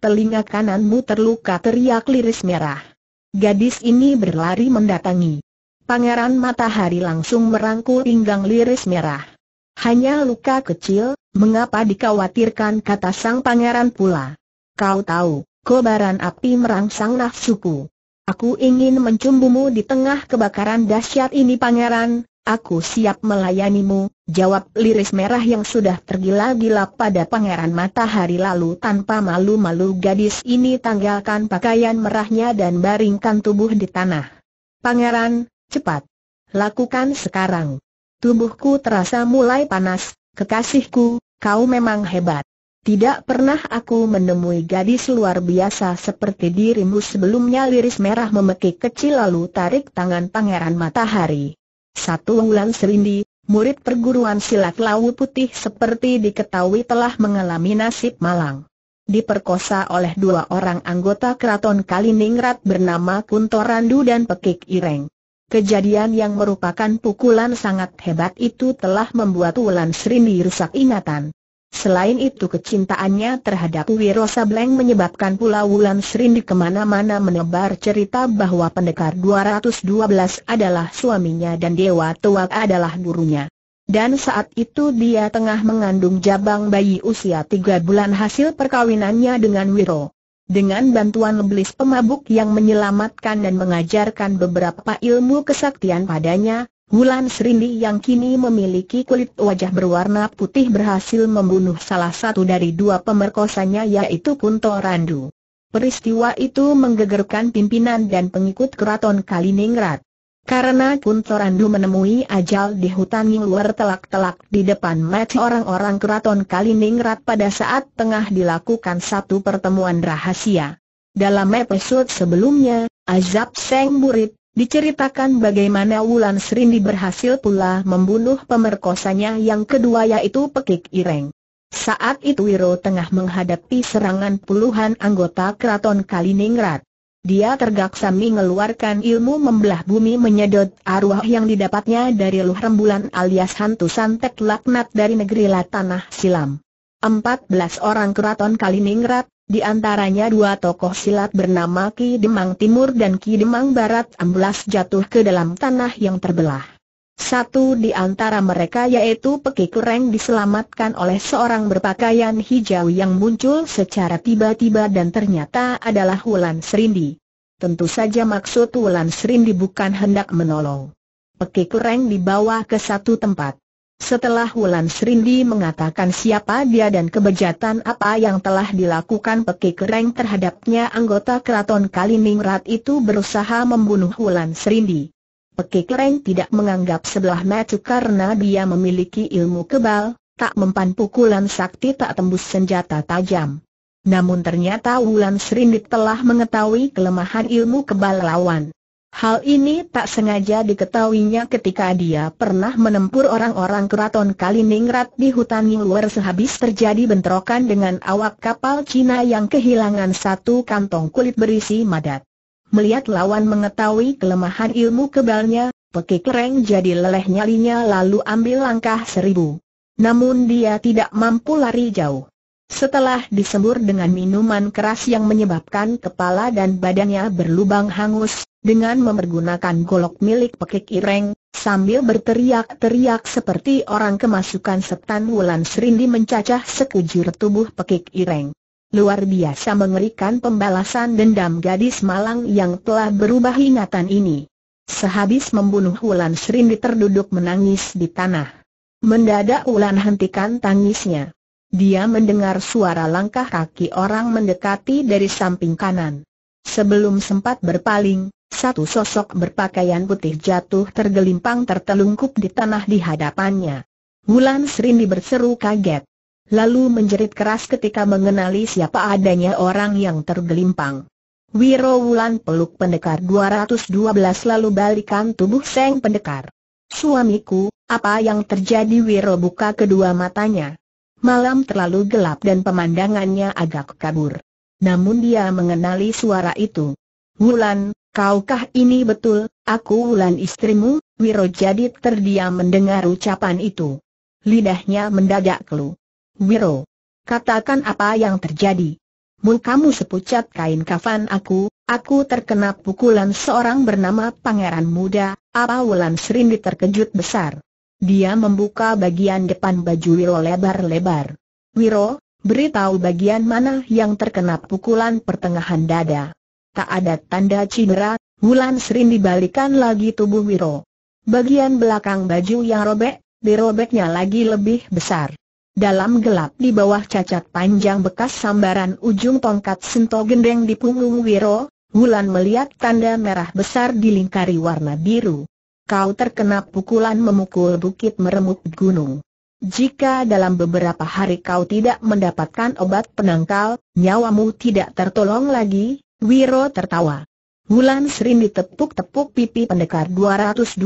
telinga kananmu terluka teriak liris merah. Gadis ini berlari mendatangi. Pangeran Matahari langsung merangkul pinggang liris merah. Hanya luka kecil, mengapa dikhawatirkan kata sang pangeran pula. Kau tahu, kobaran api merangsang nafsuku. Aku ingin mencumbumu di tengah kebakaran dahsyat ini pangeran, Aku siap melayanimu, jawab liris merah yang sudah tergila-gila pada pangeran matahari lalu tanpa malu-malu gadis ini tanggalkan pakaian merahnya dan baringkan tubuh di tanah. Pangeran, cepat. Lakukan sekarang. Tubuhku terasa mulai panas, kekasihku, kau memang hebat. Tidak pernah aku menemui gadis luar biasa seperti dirimu sebelumnya Liris merah memekik kecil lalu tarik tangan pangeran matahari satu Wulan Serindi, murid perguruan silat Lawu Putih seperti diketahui telah mengalami nasib malang. Diperkosa oleh dua orang anggota keraton Kaliningrat bernama Kuntorandu dan Pekik Ireng. Kejadian yang merupakan pukulan sangat hebat itu telah membuat Wulan Serindi rusak ingatan. Selain itu kecintaannya terhadap Wiro Sableng menyebabkan pula Wulan Srin di kemana-mana menebar cerita bahwa pendekar 212 adalah suaminya dan Dewa Tuak adalah gurunya. Dan saat itu dia tengah mengandung jabang bayi usia tiga bulan hasil perkawinannya dengan Wiro. Dengan bantuan leblis pemabuk yang menyelamatkan dan mengajarkan beberapa ilmu kesaktian padanya, Wulan Serindi yang kini memiliki kulit wajah berwarna putih berhasil membunuh salah satu dari dua pemerkosanya yaitu Kunto Randu. Peristiwa itu menggegerkan pimpinan dan pengikut keraton Kaliningrat. Karena Kunto Randu menemui ajal di hutan luar telak-telak di depan mata orang-orang keraton Kaliningrat pada saat tengah dilakukan satu pertemuan rahasia. Dalam episode sebelumnya, Azab Seng Burit Diceritakan bagaimana Wulan Serindi berhasil pula membunuh pemerkosanya yang kedua yaitu Pekik Ireng. Saat itu Wiro tengah menghadapi serangan puluhan anggota keraton Kaliningrad. Dia tergak sami mengeluarkan ilmu membelah bumi menyedot arwah yang didapatnya dari luh rembulan alias hantu santet laknat dari negeri Latanah Silam. 14 orang keraton Kaliningrad di antaranya dua tokoh silat bernama Ki Demang Timur dan Ki Demang Barat amblas jatuh ke dalam tanah yang terbelah. Satu di antara mereka yaitu Peki Kureng diselamatkan oleh seorang berpakaian hijau yang muncul secara tiba-tiba dan ternyata adalah Wulan Serindi. Tentu saja maksud Wulan Serindi bukan hendak menolong. Peki Kureng dibawa ke satu tempat. Setelah Wulan Serindi mengatakan siapa dia dan kebejatan apa yang telah dilakukan Peki Kereng terhadapnya anggota keraton Kaliningrat itu berusaha membunuh Wulan Serindi. Peki Kereng tidak menganggap sebelah mata karena dia memiliki ilmu kebal, tak mempan pukulan sakti tak tembus senjata tajam. Namun ternyata Wulan Serindi telah mengetahui kelemahan ilmu kebal lawan. Hal ini tak sengaja diketahuinya ketika dia pernah menempur orang-orang keraton Kaliningrad di hutan luar sehabis terjadi bentrokan dengan awak kapal Cina yang kehilangan satu kantong kulit berisi madat. Melihat lawan mengetahui kelemahan ilmu kebalnya, pekik reng jadi leleh nyalinya lalu ambil langkah seribu. Namun dia tidak mampu lari jauh. Setelah disembur dengan minuman keras yang menyebabkan kepala dan badannya berlubang hangus, dengan memergunakan golok milik pekik ireng, sambil berteriak-teriak seperti orang kemasukan setan Wulan Serindi mencacah sekujur tubuh pekik ireng. Luar biasa mengerikan pembalasan dendam gadis malang yang telah berubah ingatan ini. Sehabis membunuh Wulan Serindi terduduk menangis di tanah. Mendadak Wulan hentikan tangisnya. Dia mendengar suara langkah kaki orang mendekati dari samping kanan. Sebelum sempat berpaling, satu sosok berpakaian putih jatuh tergelimpang tertelungkup di tanah di hadapannya. Wulan Serindi berseru kaget. Lalu menjerit keras ketika mengenali siapa adanya orang yang tergelimpang. Wiro Wulan peluk pendekar 212 lalu balikan tubuh Seng pendekar. Suamiku, apa yang terjadi Wiro buka kedua matanya malam terlalu gelap dan pemandangannya agak kabur. Namun dia mengenali suara itu. Wulan, kaukah ini betul, aku Wulan istrimu? Wiro jadi terdiam mendengar ucapan itu. Lidahnya mendadak kelu. Wiro, katakan apa yang terjadi. Mukamu sepucat kain kafan aku, aku terkena pukulan seorang bernama Pangeran Muda, apa Wulan Serindi terkejut besar. Dia membuka bagian depan baju Wiro lebar-lebar. Wiro, beritahu bagian mana yang terkena pukulan pertengahan dada. Tak ada tanda cedera, Wulan sri dibalikan lagi tubuh Wiro. Bagian belakang baju yang robek, dirobeknya lagi lebih besar. Dalam gelap di bawah cacat panjang bekas sambaran ujung tongkat sento gendeng di punggung Wiro, Wulan melihat tanda merah besar dilingkari warna biru kau terkena pukulan memukul bukit meremuk gunung. Jika dalam beberapa hari kau tidak mendapatkan obat penangkal, nyawamu tidak tertolong lagi, Wiro tertawa. Wulan Srin ditepuk-tepuk pipi pendekar 212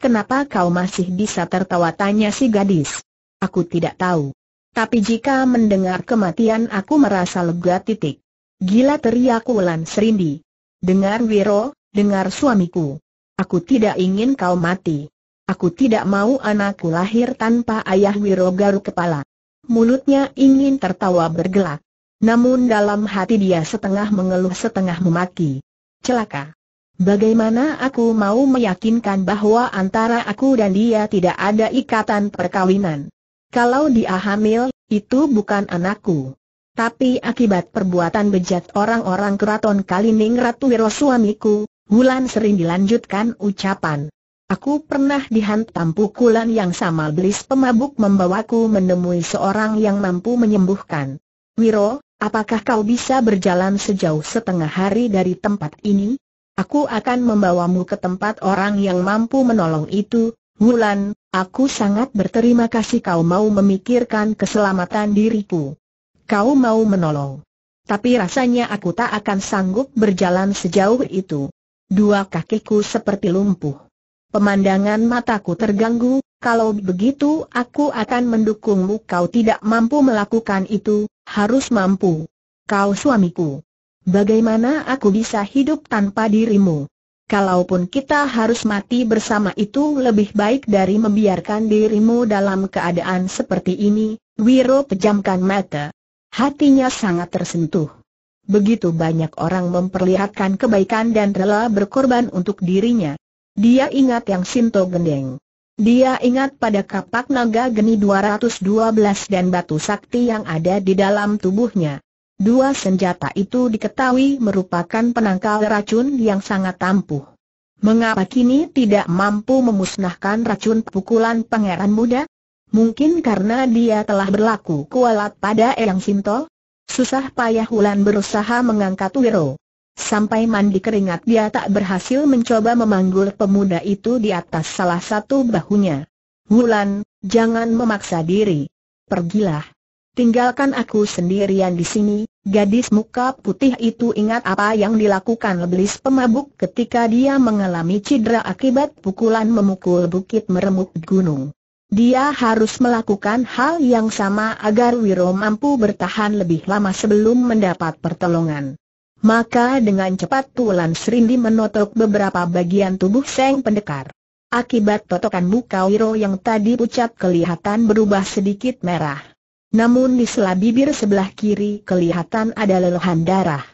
kenapa kau masih bisa tertawa tanya si gadis. Aku tidak tahu. Tapi jika mendengar kematian aku merasa lega titik. Gila teriak Wulan Serindi. Dengar Wiro, dengar suamiku. Aku tidak ingin kau mati. Aku tidak mau anakku lahir tanpa ayah Wirogaru kepala. Mulutnya ingin tertawa bergelak. Namun dalam hati dia setengah mengeluh setengah memaki. Celaka. Bagaimana aku mau meyakinkan bahwa antara aku dan dia tidak ada ikatan perkawinan? Kalau dia hamil, itu bukan anakku. Tapi akibat perbuatan bejat orang-orang keraton Kaliningrat Wiro suamiku, Wulan sering dilanjutkan ucapan. Aku pernah dihantam pukulan yang sama belis pemabuk membawaku menemui seorang yang mampu menyembuhkan. Wiro, apakah kau bisa berjalan sejauh setengah hari dari tempat ini? Aku akan membawamu ke tempat orang yang mampu menolong itu. Wulan, aku sangat berterima kasih kau mau memikirkan keselamatan diriku. Kau mau menolong. Tapi rasanya aku tak akan sanggup berjalan sejauh itu. Dua kakiku seperti lumpuh. Pemandangan mataku terganggu, kalau begitu aku akan mendukungmu kau tidak mampu melakukan itu, harus mampu. Kau suamiku. Bagaimana aku bisa hidup tanpa dirimu? Kalaupun kita harus mati bersama itu lebih baik dari membiarkan dirimu dalam keadaan seperti ini, Wiro pejamkan mata. Hatinya sangat tersentuh begitu banyak orang memperlihatkan kebaikan dan rela berkorban untuk dirinya. Dia ingat yang Sinto Gendeng. Dia ingat pada kapak naga geni 212 dan batu sakti yang ada di dalam tubuhnya. Dua senjata itu diketahui merupakan penangkal racun yang sangat ampuh. Mengapa kini tidak mampu memusnahkan racun pukulan pangeran muda? Mungkin karena dia telah berlaku kualat pada Eyang Sinto? Susah payah Wulan berusaha mengangkat Wiro. Sampai mandi keringat dia tak berhasil mencoba memanggul pemuda itu di atas salah satu bahunya. Wulan, jangan memaksa diri. Pergilah. Tinggalkan aku sendirian di sini, gadis muka putih itu ingat apa yang dilakukan leblis pemabuk ketika dia mengalami cedera akibat pukulan memukul bukit meremuk gunung. Dia harus melakukan hal yang sama agar Wiro mampu bertahan lebih lama sebelum mendapat pertolongan. Maka dengan cepat Tulan Serindi menotok beberapa bagian tubuh Seng Pendekar. Akibat totokan muka Wiro yang tadi pucat kelihatan berubah sedikit merah. Namun di sela bibir sebelah kiri kelihatan ada lelehan darah.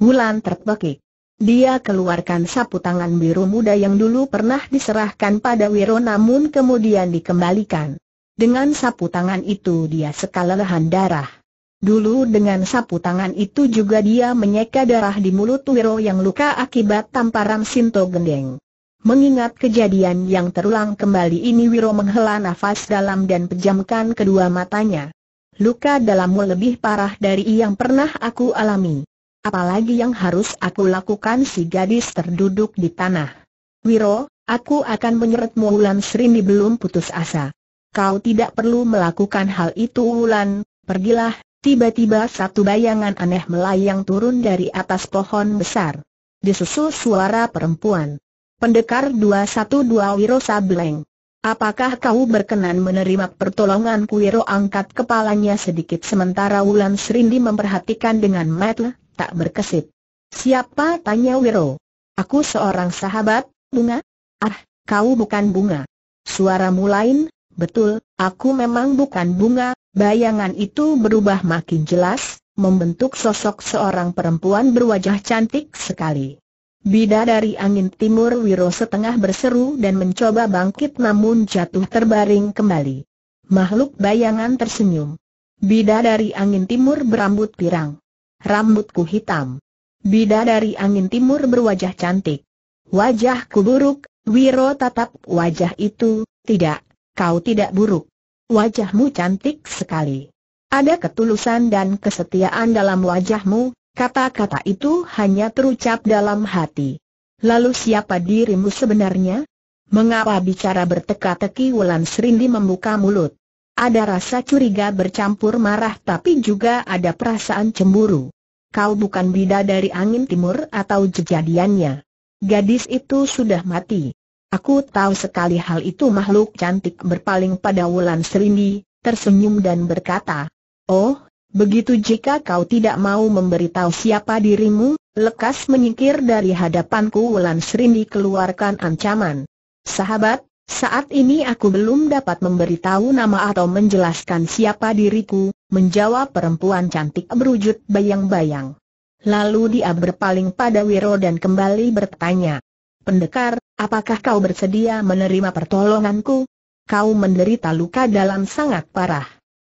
Wulan terpekik. Dia keluarkan sapu tangan biru muda yang dulu pernah diserahkan pada Wiro namun kemudian dikembalikan. Dengan sapu tangan itu dia sekala darah. Dulu dengan sapu tangan itu juga dia menyeka darah di mulut Wiro yang luka akibat tamparan Sinto Gendeng. Mengingat kejadian yang terulang kembali ini Wiro menghela nafas dalam dan pejamkan kedua matanya. Luka dalammu lebih parah dari yang pernah aku alami. Apalagi yang harus aku lakukan si gadis terduduk di tanah. Wiro, aku akan menyeretmu Wulan Srini belum putus asa. Kau tidak perlu melakukan hal itu Wulan, pergilah. Tiba-tiba satu bayangan aneh melayang turun dari atas pohon besar. Disusul suara perempuan. Pendekar 212 Wiro Sableng. Apakah kau berkenan menerima pertolongan Wiro angkat kepalanya sedikit sementara Wulan Serindi memperhatikan dengan mata tak berkesip. Siapa tanya Wiro? Aku seorang sahabat, bunga? Ah, kau bukan bunga. Suaramu lain, betul, aku memang bukan bunga. Bayangan itu berubah makin jelas, membentuk sosok seorang perempuan berwajah cantik sekali. Bida dari angin timur Wiro setengah berseru dan mencoba bangkit namun jatuh terbaring kembali. Makhluk bayangan tersenyum. Bida dari angin timur berambut pirang rambutku hitam. Bida dari angin timur berwajah cantik. Wajahku buruk, Wiro tatap wajah itu, tidak, kau tidak buruk. Wajahmu cantik sekali. Ada ketulusan dan kesetiaan dalam wajahmu, kata-kata itu hanya terucap dalam hati. Lalu siapa dirimu sebenarnya? Mengapa bicara berteka-teki Wulan Serindi membuka mulut? Ada rasa curiga bercampur marah tapi juga ada perasaan cemburu. Kau bukan bida dari angin timur atau kejadiannya. Gadis itu sudah mati. Aku tahu sekali hal itu makhluk cantik berpaling pada Wulan Serindi, tersenyum dan berkata, Oh, begitu jika kau tidak mau memberitahu siapa dirimu, lekas menyingkir dari hadapanku Wulan Serindi keluarkan ancaman. Sahabat, saat ini aku belum dapat memberitahu nama atau menjelaskan siapa diriku, menjawab perempuan cantik berwujud bayang-bayang. Lalu dia berpaling pada Wiro dan kembali bertanya. Pendekar, apakah kau bersedia menerima pertolonganku? Kau menderita luka dalam sangat parah.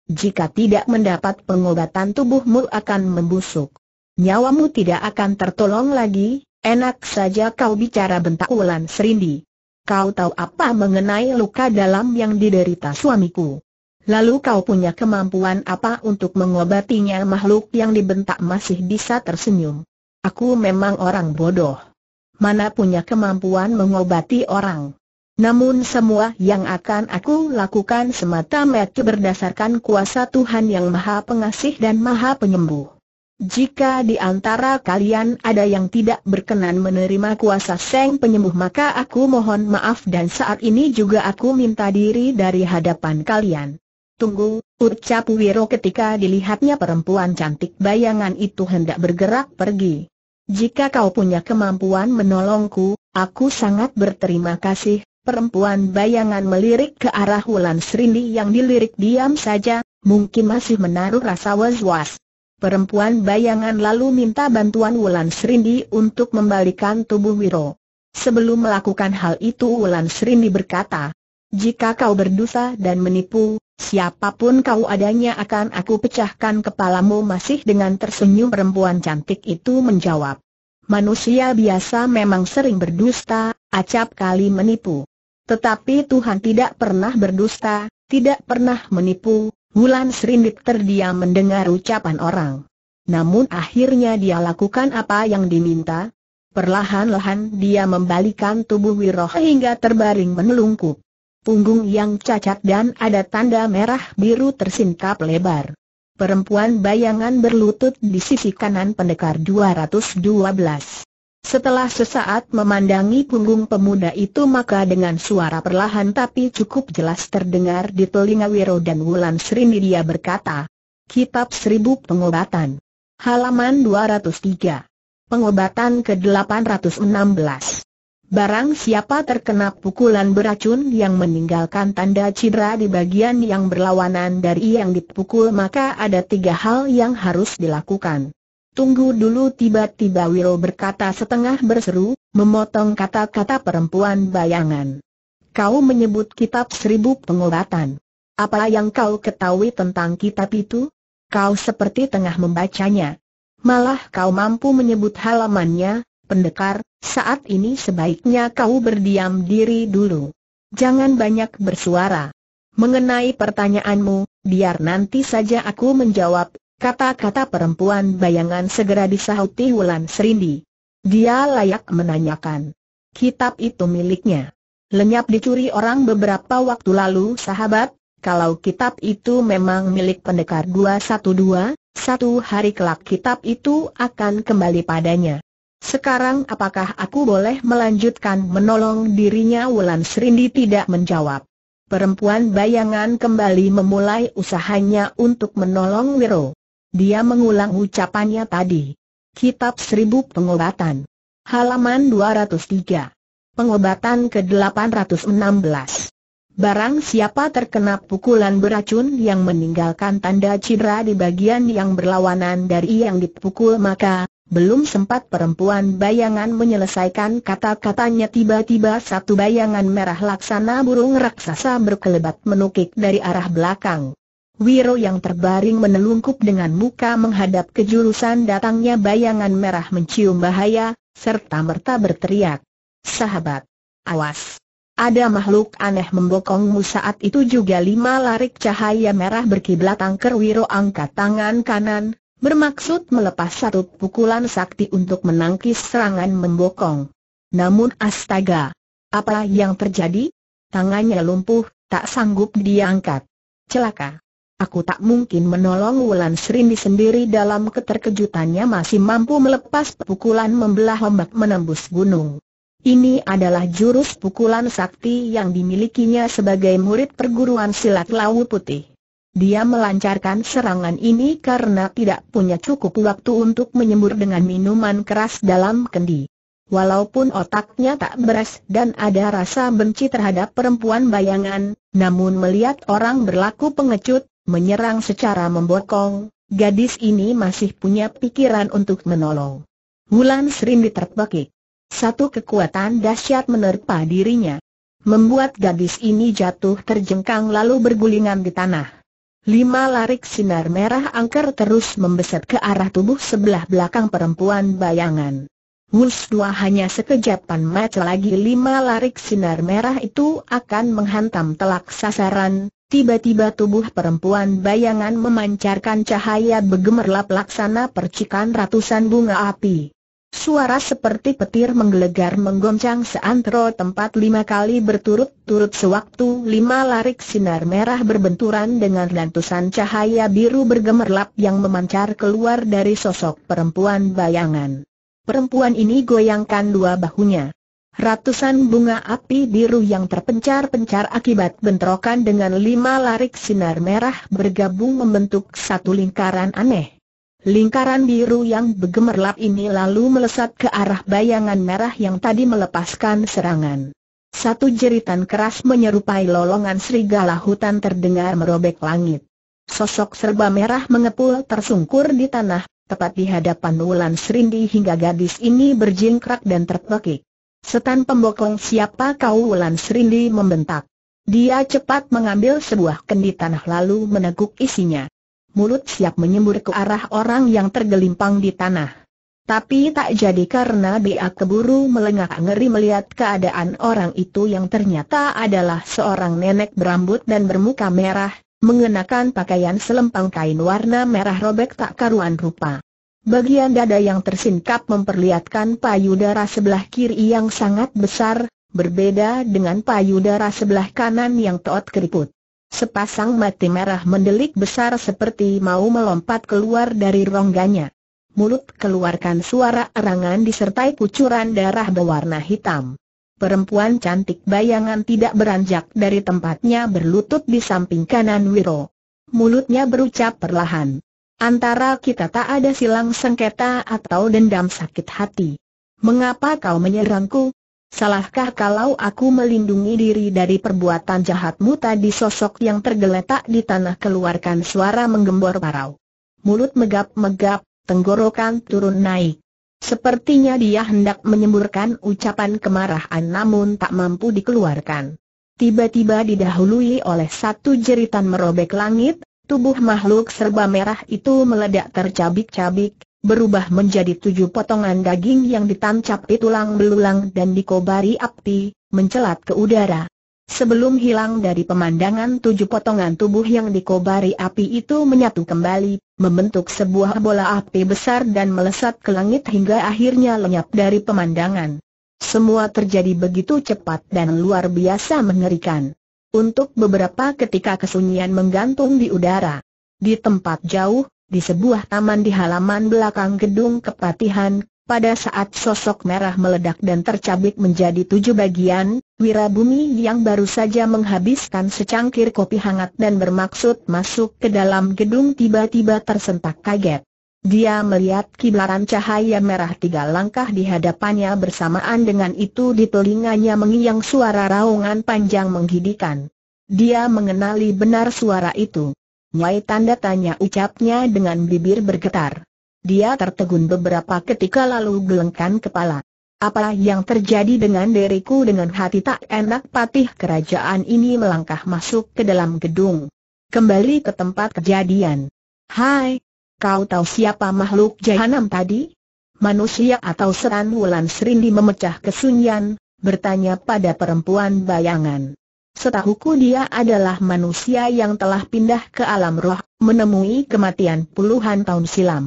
Jika tidak mendapat pengobatan tubuhmu akan membusuk. Nyawamu tidak akan tertolong lagi, enak saja kau bicara bentak Wulan Serindi kau tahu apa mengenai luka dalam yang diderita suamiku? Lalu kau punya kemampuan apa untuk mengobatinya makhluk yang dibentak masih bisa tersenyum? Aku memang orang bodoh. Mana punya kemampuan mengobati orang? Namun semua yang akan aku lakukan semata-mata berdasarkan kuasa Tuhan yang Maha Pengasih dan Maha Penyembuh. Jika di antara kalian ada yang tidak berkenan menerima kuasa Seng Penyembuh maka aku mohon maaf dan saat ini juga aku minta diri dari hadapan kalian. Tunggu, ucap Wiro ketika dilihatnya perempuan cantik bayangan itu hendak bergerak pergi. Jika kau punya kemampuan menolongku, aku sangat berterima kasih, Perempuan bayangan melirik ke arah Wulan Serindi yang dilirik diam saja, mungkin masih menaruh rasa was-was. Perempuan bayangan lalu minta bantuan Wulan Serindi untuk membalikan tubuh Wiro. Sebelum melakukan hal itu Wulan Serindi berkata, jika kau berdosa dan menipu, siapapun kau adanya akan aku pecahkan kepalamu masih dengan tersenyum perempuan cantik itu menjawab. Manusia biasa memang sering berdusta, acap kali menipu. Tetapi Tuhan tidak pernah berdusta, tidak pernah menipu, Wulan Serindit terdiam mendengar ucapan orang. Namun akhirnya dia lakukan apa yang diminta. Perlahan-lahan dia membalikan tubuh Wiroh hingga terbaring menelungkup. Punggung yang cacat dan ada tanda merah biru tersingkap lebar. Perempuan bayangan berlutut di sisi kanan pendekar 212. Setelah sesaat memandangi punggung pemuda itu maka dengan suara perlahan tapi cukup jelas terdengar di telinga Wiro dan Wulan Srini dia berkata, Kitab Seribu Pengobatan. Halaman 203. Pengobatan ke-816. Barang siapa terkena pukulan beracun yang meninggalkan tanda cedera di bagian yang berlawanan dari yang dipukul maka ada tiga hal yang harus dilakukan. Tunggu dulu tiba-tiba Wiro berkata setengah berseru, memotong kata-kata perempuan bayangan. Kau menyebut kitab seribu pengobatan. Apa yang kau ketahui tentang kitab itu? Kau seperti tengah membacanya. Malah kau mampu menyebut halamannya, pendekar, saat ini sebaiknya kau berdiam diri dulu. Jangan banyak bersuara. Mengenai pertanyaanmu, biar nanti saja aku menjawab, Kata-kata perempuan bayangan segera disahuti Wulan Serindi. Dia layak menanyakan. Kitab itu miliknya. Lenyap dicuri orang beberapa waktu lalu sahabat, kalau kitab itu memang milik pendekar 212, satu hari kelak kitab itu akan kembali padanya. Sekarang apakah aku boleh melanjutkan menolong dirinya Wulan Serindi tidak menjawab. Perempuan bayangan kembali memulai usahanya untuk menolong Wiro. Dia mengulang ucapannya tadi. Kitab Seribu Pengobatan. Halaman 203. Pengobatan ke-816. Barang siapa terkena pukulan beracun yang meninggalkan tanda cedera di bagian yang berlawanan dari yang dipukul maka, belum sempat perempuan bayangan menyelesaikan kata-katanya tiba-tiba satu bayangan merah laksana burung raksasa berkelebat menukik dari arah belakang. Wiro yang terbaring menelungkup dengan muka menghadap ke jurusan datangnya bayangan merah mencium bahaya, serta merta berteriak. Sahabat! Awas! Ada makhluk aneh membokongmu saat itu juga lima larik cahaya merah berkiblat angker Wiro angkat tangan kanan, bermaksud melepas satu pukulan sakti untuk menangkis serangan membokong. Namun astaga! Apa yang terjadi? Tangannya lumpuh, tak sanggup diangkat. Celaka! Aku tak mungkin menolong Wulan Serindi sendiri dalam keterkejutannya masih mampu melepas pukulan membelah ombak menembus gunung. Ini adalah jurus pukulan sakti yang dimilikinya sebagai murid perguruan silat Lawu Putih. Dia melancarkan serangan ini karena tidak punya cukup waktu untuk menyembur dengan minuman keras dalam kendi. Walaupun otaknya tak beres dan ada rasa benci terhadap perempuan bayangan, namun melihat orang berlaku pengecut, menyerang secara membokong, gadis ini masih punya pikiran untuk menolong. Wulan sering diterbekik. Satu kekuatan dahsyat menerpa dirinya. Membuat gadis ini jatuh terjengkang lalu bergulingan di tanah. Lima larik sinar merah angker terus membeset ke arah tubuh sebelah belakang perempuan bayangan. Wuls dua hanya sekejapan mata lagi lima larik sinar merah itu akan menghantam telak sasaran, Tiba-tiba tubuh perempuan bayangan memancarkan cahaya bergemerlap laksana percikan ratusan bunga api. Suara seperti petir menggelegar menggoncang seantero tempat lima kali berturut-turut sewaktu lima larik sinar merah berbenturan dengan lantusan cahaya biru bergemerlap yang memancar keluar dari sosok perempuan bayangan. Perempuan ini goyangkan dua bahunya. Ratusan bunga api biru yang terpencar-pencar akibat bentrokan dengan lima larik sinar merah bergabung membentuk satu lingkaran aneh. Lingkaran biru yang bergemerlap ini lalu melesat ke arah bayangan merah yang tadi melepaskan serangan. Satu jeritan keras menyerupai lolongan serigala hutan terdengar merobek langit. Sosok serba merah mengepul tersungkur di tanah, tepat di hadapan Wulan Serindi hingga gadis ini berjingkrak dan terpekik. Setan pembokong siapa kau Wulan Serindi membentak. Dia cepat mengambil sebuah kendi tanah lalu meneguk isinya. Mulut siap menyembur ke arah orang yang tergelimpang di tanah. Tapi tak jadi karena dia keburu melengak ngeri melihat keadaan orang itu yang ternyata adalah seorang nenek berambut dan bermuka merah, mengenakan pakaian selempang kain warna merah robek tak karuan rupa. Bagian dada yang tersingkap memperlihatkan payudara sebelah kiri yang sangat besar, berbeda dengan payudara sebelah kanan yang teot keriput. Sepasang mata merah mendelik besar seperti mau melompat keluar dari rongganya. Mulut keluarkan suara erangan disertai kucuran darah berwarna hitam. Perempuan cantik bayangan tidak beranjak dari tempatnya berlutut di samping kanan Wiro. Mulutnya berucap perlahan. Antara kita tak ada silang sengketa atau dendam sakit hati. Mengapa kau menyerangku? Salahkah kalau aku melindungi diri dari perbuatan jahatmu tadi sosok yang tergeletak di tanah keluarkan suara menggembor parau. Mulut megap-megap, tenggorokan turun naik. Sepertinya dia hendak menyemburkan ucapan kemarahan namun tak mampu dikeluarkan. Tiba-tiba didahului oleh satu jeritan merobek langit, Tubuh makhluk serba merah itu meledak tercabik-cabik, berubah menjadi tujuh potongan daging yang ditancapi tulang belulang dan dikobari api, mencelat ke udara. Sebelum hilang dari pemandangan tujuh potongan tubuh yang dikobari api itu menyatu kembali, membentuk sebuah bola api besar dan melesat ke langit hingga akhirnya lenyap dari pemandangan. Semua terjadi begitu cepat dan luar biasa mengerikan. Untuk beberapa ketika kesunyian menggantung di udara. Di tempat jauh, di sebuah taman di halaman belakang gedung kepatihan, pada saat sosok merah meledak dan tercabik menjadi tujuh bagian, Wirabumi yang baru saja menghabiskan secangkir kopi hangat dan bermaksud masuk ke dalam gedung tiba-tiba tersentak kaget. Dia melihat kibaran cahaya merah tiga langkah di hadapannya bersamaan dengan itu di telinganya mengiang suara raungan panjang menghidikan. Dia mengenali benar suara itu. Nyai tanda tanya ucapnya dengan bibir bergetar. Dia tertegun beberapa ketika lalu gelengkan kepala. Apa yang terjadi dengan diriku dengan hati tak enak patih kerajaan ini melangkah masuk ke dalam gedung. Kembali ke tempat kejadian. Hai, Kau tahu siapa makhluk jahanam tadi? Manusia atau seran Wulan Serindi memecah kesunyian, bertanya pada perempuan bayangan. Setahuku dia adalah manusia yang telah pindah ke alam roh, menemui kematian puluhan tahun silam.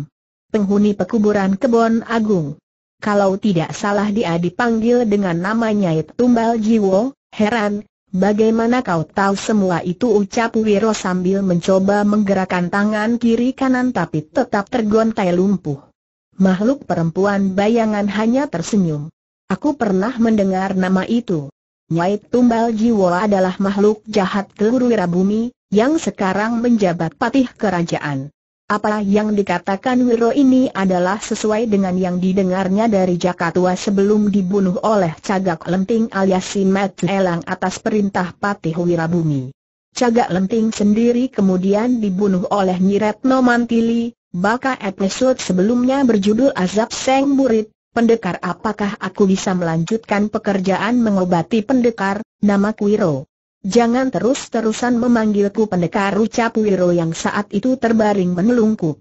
Penghuni pekuburan Kebon Agung. Kalau tidak salah dia dipanggil dengan namanya Tumbal Jiwo, heran, Bagaimana kau tahu semua itu ucap Wiro sambil mencoba menggerakkan tangan kiri kanan tapi tetap tergontai lumpuh. Makhluk perempuan bayangan hanya tersenyum. Aku pernah mendengar nama itu. Nyai Tumbal Jiwo adalah makhluk jahat keluru rabumi yang sekarang menjabat patih kerajaan. Apa yang dikatakan Wiro ini adalah sesuai dengan yang didengarnya dari Jakatua sebelum dibunuh oleh Cagak Lenting alias Simet Elang atas perintah Patih Wirabumi. Cagak Lenting sendiri kemudian dibunuh oleh Nyiretno Mantili, baka episode sebelumnya berjudul Azab Seng Burit, Pendekar apakah aku bisa melanjutkan pekerjaan mengobati pendekar, nama Wiro. Jangan terus-terusan memanggilku pendekar ucap Wiro yang saat itu terbaring menelungkup.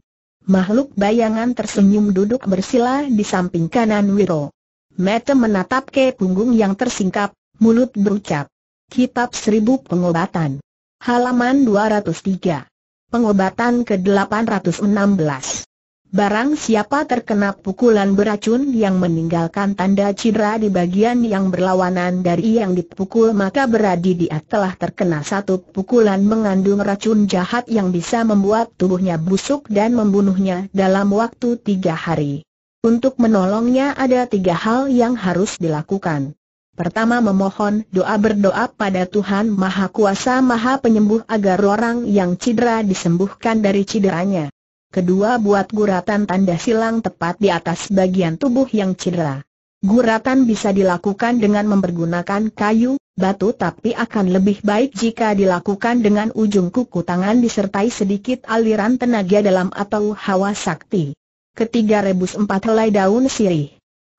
Makhluk bayangan tersenyum duduk bersila di samping kanan Wiro. Mata menatap ke punggung yang tersingkap, mulut berucap. Kitab Seribu Pengobatan. Halaman 203. Pengobatan ke-816. Barang siapa terkena pukulan beracun yang meninggalkan tanda cedera di bagian yang berlawanan dari yang dipukul maka berarti dia telah terkena satu pukulan mengandung racun jahat yang bisa membuat tubuhnya busuk dan membunuhnya dalam waktu tiga hari. Untuk menolongnya ada tiga hal yang harus dilakukan. Pertama memohon doa berdoa pada Tuhan Maha Kuasa Maha Penyembuh agar orang yang cedera disembuhkan dari cederanya. Kedua buat guratan tanda silang tepat di atas bagian tubuh yang cedera. Guratan bisa dilakukan dengan mempergunakan kayu, batu tapi akan lebih baik jika dilakukan dengan ujung kuku tangan disertai sedikit aliran tenaga dalam atau hawa sakti. Ketiga rebus empat helai daun sirih.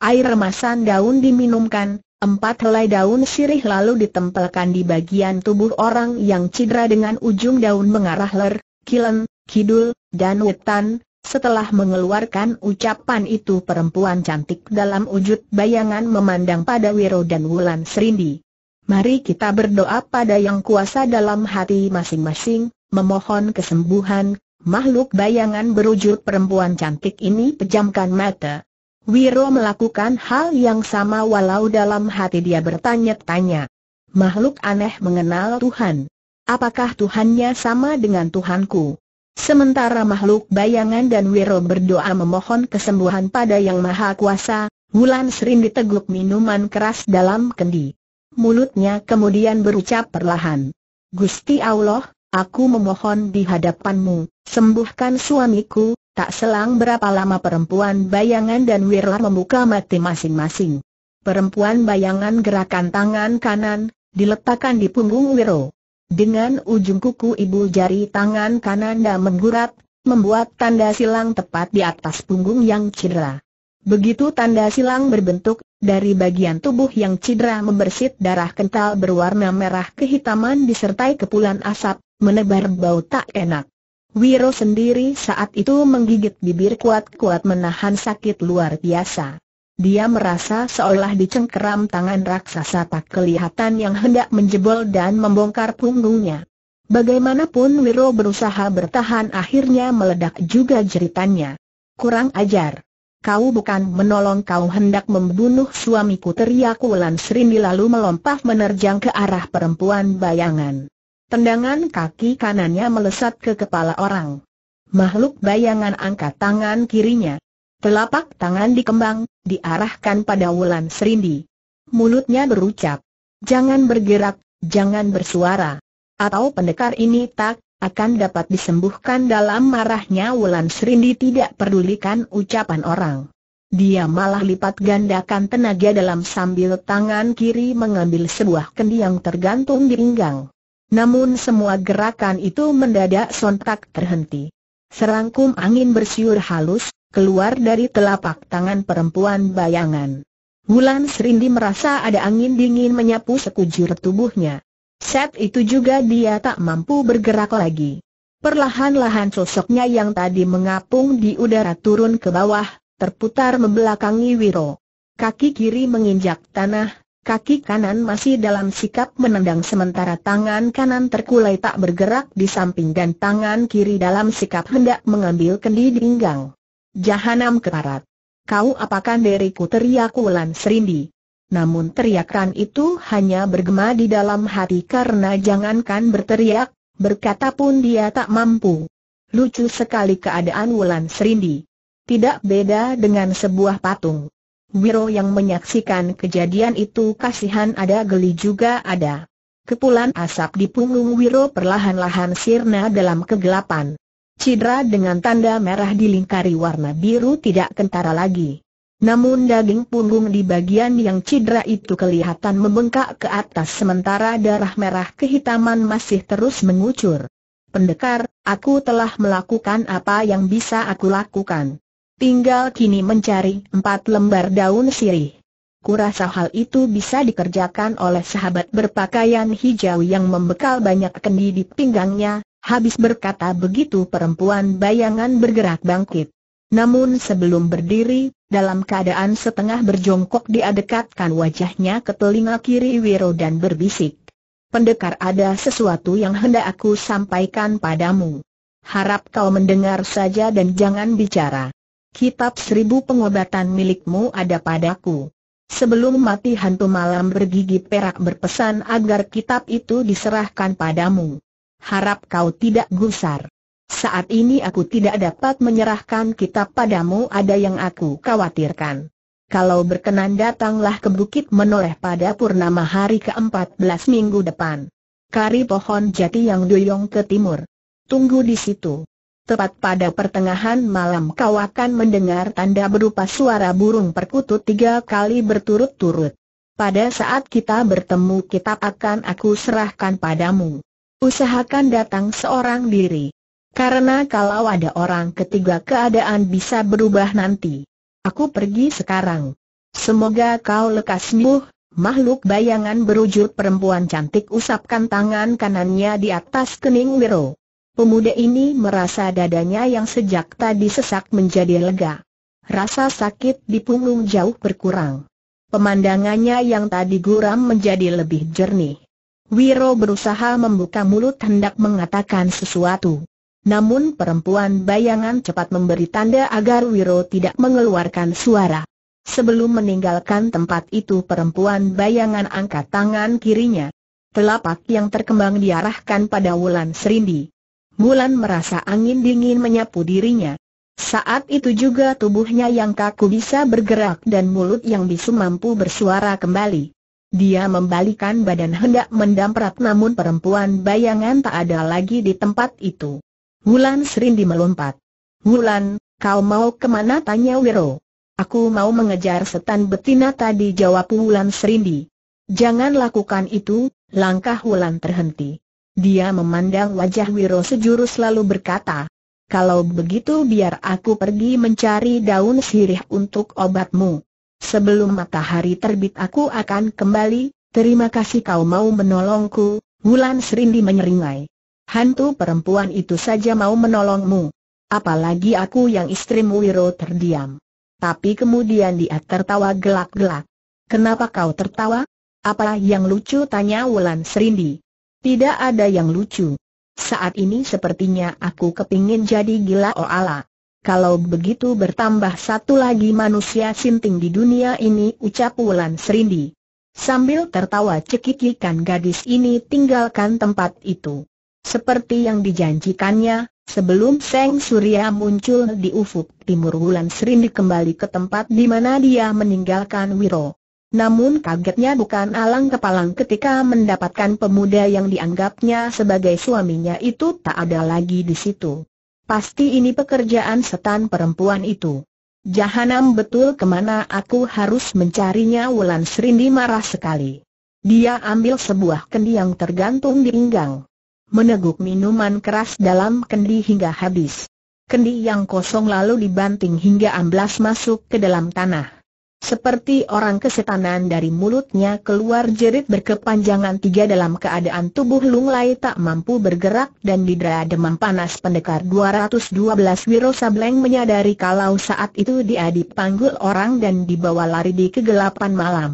Air remasan daun diminumkan, Empat helai daun sirih lalu ditempelkan di bagian tubuh orang yang cedera dengan ujung daun mengarah ler, kilen, kidul, dan wetan, setelah mengeluarkan ucapan itu perempuan cantik dalam wujud bayangan memandang pada Wiro dan Wulan Serindi. Mari kita berdoa pada yang kuasa dalam hati masing-masing, memohon kesembuhan, makhluk bayangan berwujud perempuan cantik ini pejamkan mata. Wiro melakukan hal yang sama walau dalam hati dia bertanya-tanya. Makhluk aneh mengenal Tuhan. Apakah Tuhannya sama dengan Tuhanku? Sementara makhluk bayangan dan Wiro berdoa memohon kesembuhan pada Yang Maha Kuasa, Wulan Sering diteguk minuman keras dalam kendi. Mulutnya kemudian berucap perlahan. Gusti Allah, aku memohon di hadapanmu, sembuhkan suamiku, tak selang berapa lama perempuan bayangan dan Wiro membuka mati masing-masing. Perempuan bayangan gerakan tangan kanan, diletakkan di punggung Wiro. Dengan ujung kuku ibu jari tangan kananda menggurat, membuat tanda silang tepat di atas punggung yang cedera. Begitu tanda silang berbentuk, dari bagian tubuh yang cedera membersit darah kental berwarna merah kehitaman disertai kepulan asap, menebar bau tak enak. Wiro sendiri saat itu menggigit bibir kuat-kuat menahan sakit luar biasa. Dia merasa seolah dicengkeram tangan raksasa tak kelihatan yang hendak menjebol dan membongkar punggungnya. Bagaimanapun Wiro berusaha bertahan akhirnya meledak juga jeritannya. Kurang ajar. Kau bukan menolong kau hendak membunuh suamiku teriak Wulan Srindi lalu melompat menerjang ke arah perempuan bayangan. Tendangan kaki kanannya melesat ke kepala orang. Makhluk bayangan angkat tangan kirinya. Telapak tangan dikembang, diarahkan pada Wulan Serindi. Mulutnya berucap, jangan bergerak, jangan bersuara. Atau pendekar ini tak akan dapat disembuhkan dalam marahnya Wulan Serindi tidak pedulikan ucapan orang. Dia malah lipat gandakan tenaga dalam sambil tangan kiri mengambil sebuah kendi yang tergantung di pinggang. Namun semua gerakan itu mendadak sontak terhenti. Serangkum angin bersiul halus, keluar dari telapak tangan perempuan bayangan. Wulan Serindi merasa ada angin dingin menyapu sekujur tubuhnya. Set itu juga dia tak mampu bergerak lagi. Perlahan-lahan sosoknya yang tadi mengapung di udara turun ke bawah, terputar membelakangi Wiro. Kaki kiri menginjak tanah, kaki kanan masih dalam sikap menendang sementara tangan kanan terkulai tak bergerak di samping dan tangan kiri dalam sikap hendak mengambil kendi di pinggang. Jahanam keparat. Kau apakan diriku teriak Wulan Serindi. Namun teriakan itu hanya bergema di dalam hati karena jangankan berteriak, berkata pun dia tak mampu. Lucu sekali keadaan Wulan Serindi. Tidak beda dengan sebuah patung. Wiro yang menyaksikan kejadian itu kasihan ada geli juga ada. Kepulan asap di punggung Wiro perlahan-lahan sirna dalam kegelapan. Cidra dengan tanda merah dilingkari warna biru tidak kentara lagi. Namun daging punggung di bagian yang cidra itu kelihatan membengkak ke atas sementara darah merah kehitaman masih terus mengucur. Pendekar, aku telah melakukan apa yang bisa aku lakukan. Tinggal kini mencari empat lembar daun sirih. Kurasa hal itu bisa dikerjakan oleh sahabat berpakaian hijau yang membekal banyak kendi di pinggangnya, Habis berkata begitu perempuan bayangan bergerak bangkit. Namun sebelum berdiri, dalam keadaan setengah berjongkok dia dekatkan wajahnya ke telinga kiri Wiro dan berbisik. Pendekar ada sesuatu yang hendak aku sampaikan padamu. Harap kau mendengar saja dan jangan bicara. Kitab seribu pengobatan milikmu ada padaku. Sebelum mati hantu malam bergigi perak berpesan agar kitab itu diserahkan padamu harap kau tidak gusar. Saat ini aku tidak dapat menyerahkan kitab padamu ada yang aku khawatirkan. Kalau berkenan datanglah ke bukit menoleh pada purnama hari ke-14 minggu depan. Kari pohon jati yang doyong ke timur. Tunggu di situ. Tepat pada pertengahan malam kau akan mendengar tanda berupa suara burung perkutut tiga kali berturut-turut. Pada saat kita bertemu kitab akan aku serahkan padamu usahakan datang seorang diri. Karena kalau ada orang ketiga keadaan bisa berubah nanti. Aku pergi sekarang. Semoga kau lekas sembuh, makhluk bayangan berujur perempuan cantik usapkan tangan kanannya di atas kening Wiro. Pemuda ini merasa dadanya yang sejak tadi sesak menjadi lega. Rasa sakit di punggung jauh berkurang. Pemandangannya yang tadi guram menjadi lebih jernih. Wiro berusaha membuka mulut hendak mengatakan sesuatu. Namun perempuan bayangan cepat memberi tanda agar Wiro tidak mengeluarkan suara. Sebelum meninggalkan tempat itu perempuan bayangan angkat tangan kirinya. Telapak yang terkembang diarahkan pada Wulan Serindi. Wulan merasa angin dingin menyapu dirinya. Saat itu juga tubuhnya yang kaku bisa bergerak dan mulut yang bisu mampu bersuara kembali. Dia membalikan badan hendak mendamprat namun perempuan bayangan tak ada lagi di tempat itu. Wulan Serindi melompat. Wulan, kau mau kemana tanya Wiro. Aku mau mengejar setan betina tadi jawab Wulan Serindi. Jangan lakukan itu, langkah Wulan terhenti. Dia memandang wajah Wiro sejurus lalu berkata, kalau begitu biar aku pergi mencari daun sirih untuk obatmu. Sebelum matahari terbit aku akan kembali, terima kasih kau mau menolongku, Wulan Serindi menyeringai. Hantu perempuan itu saja mau menolongmu. Apalagi aku yang istrimu Wiro terdiam. Tapi kemudian dia tertawa gelak-gelak. Kenapa kau tertawa? Apa yang lucu tanya Wulan Serindi. Tidak ada yang lucu. Saat ini sepertinya aku kepingin jadi gila oh kalau begitu bertambah satu lagi manusia sinting di dunia ini ucap Wulan Serindi. Sambil tertawa cekikikan gadis ini tinggalkan tempat itu. Seperti yang dijanjikannya, sebelum Seng Surya muncul di ufuk timur Wulan Serindi kembali ke tempat di mana dia meninggalkan Wiro. Namun kagetnya bukan alang kepalang ketika mendapatkan pemuda yang dianggapnya sebagai suaminya itu tak ada lagi di situ. Pasti ini pekerjaan setan perempuan itu. Jahanam betul kemana aku harus mencarinya Wulan Serindi marah sekali. Dia ambil sebuah kendi yang tergantung di pinggang. Meneguk minuman keras dalam kendi hingga habis. Kendi yang kosong lalu dibanting hingga amblas masuk ke dalam tanah. Seperti orang kesetanan dari mulutnya keluar jerit berkepanjangan tiga dalam keadaan tubuh lunglai tak mampu bergerak dan didera demam panas pendekar 212 Wiro Sableng menyadari kalau saat itu dia dipanggul orang dan dibawa lari di kegelapan malam.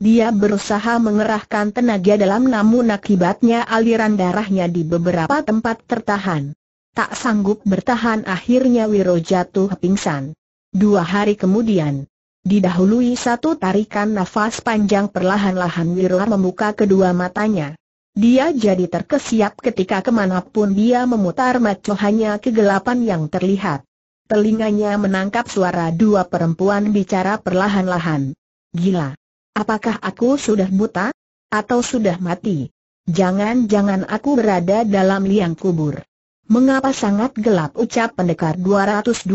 Dia berusaha mengerahkan tenaga dalam namun akibatnya aliran darahnya di beberapa tempat tertahan. Tak sanggup bertahan akhirnya Wiro jatuh pingsan. Dua hari kemudian. Didahului satu tarikan nafas panjang perlahan-lahan Wirla membuka kedua matanya. Dia jadi terkesiap ketika kemanapun dia memutar mata hanya kegelapan yang terlihat. Telinganya menangkap suara dua perempuan bicara perlahan-lahan. Gila! Apakah aku sudah buta? Atau sudah mati? Jangan-jangan aku berada dalam liang kubur. Mengapa sangat gelap ucap pendekar 212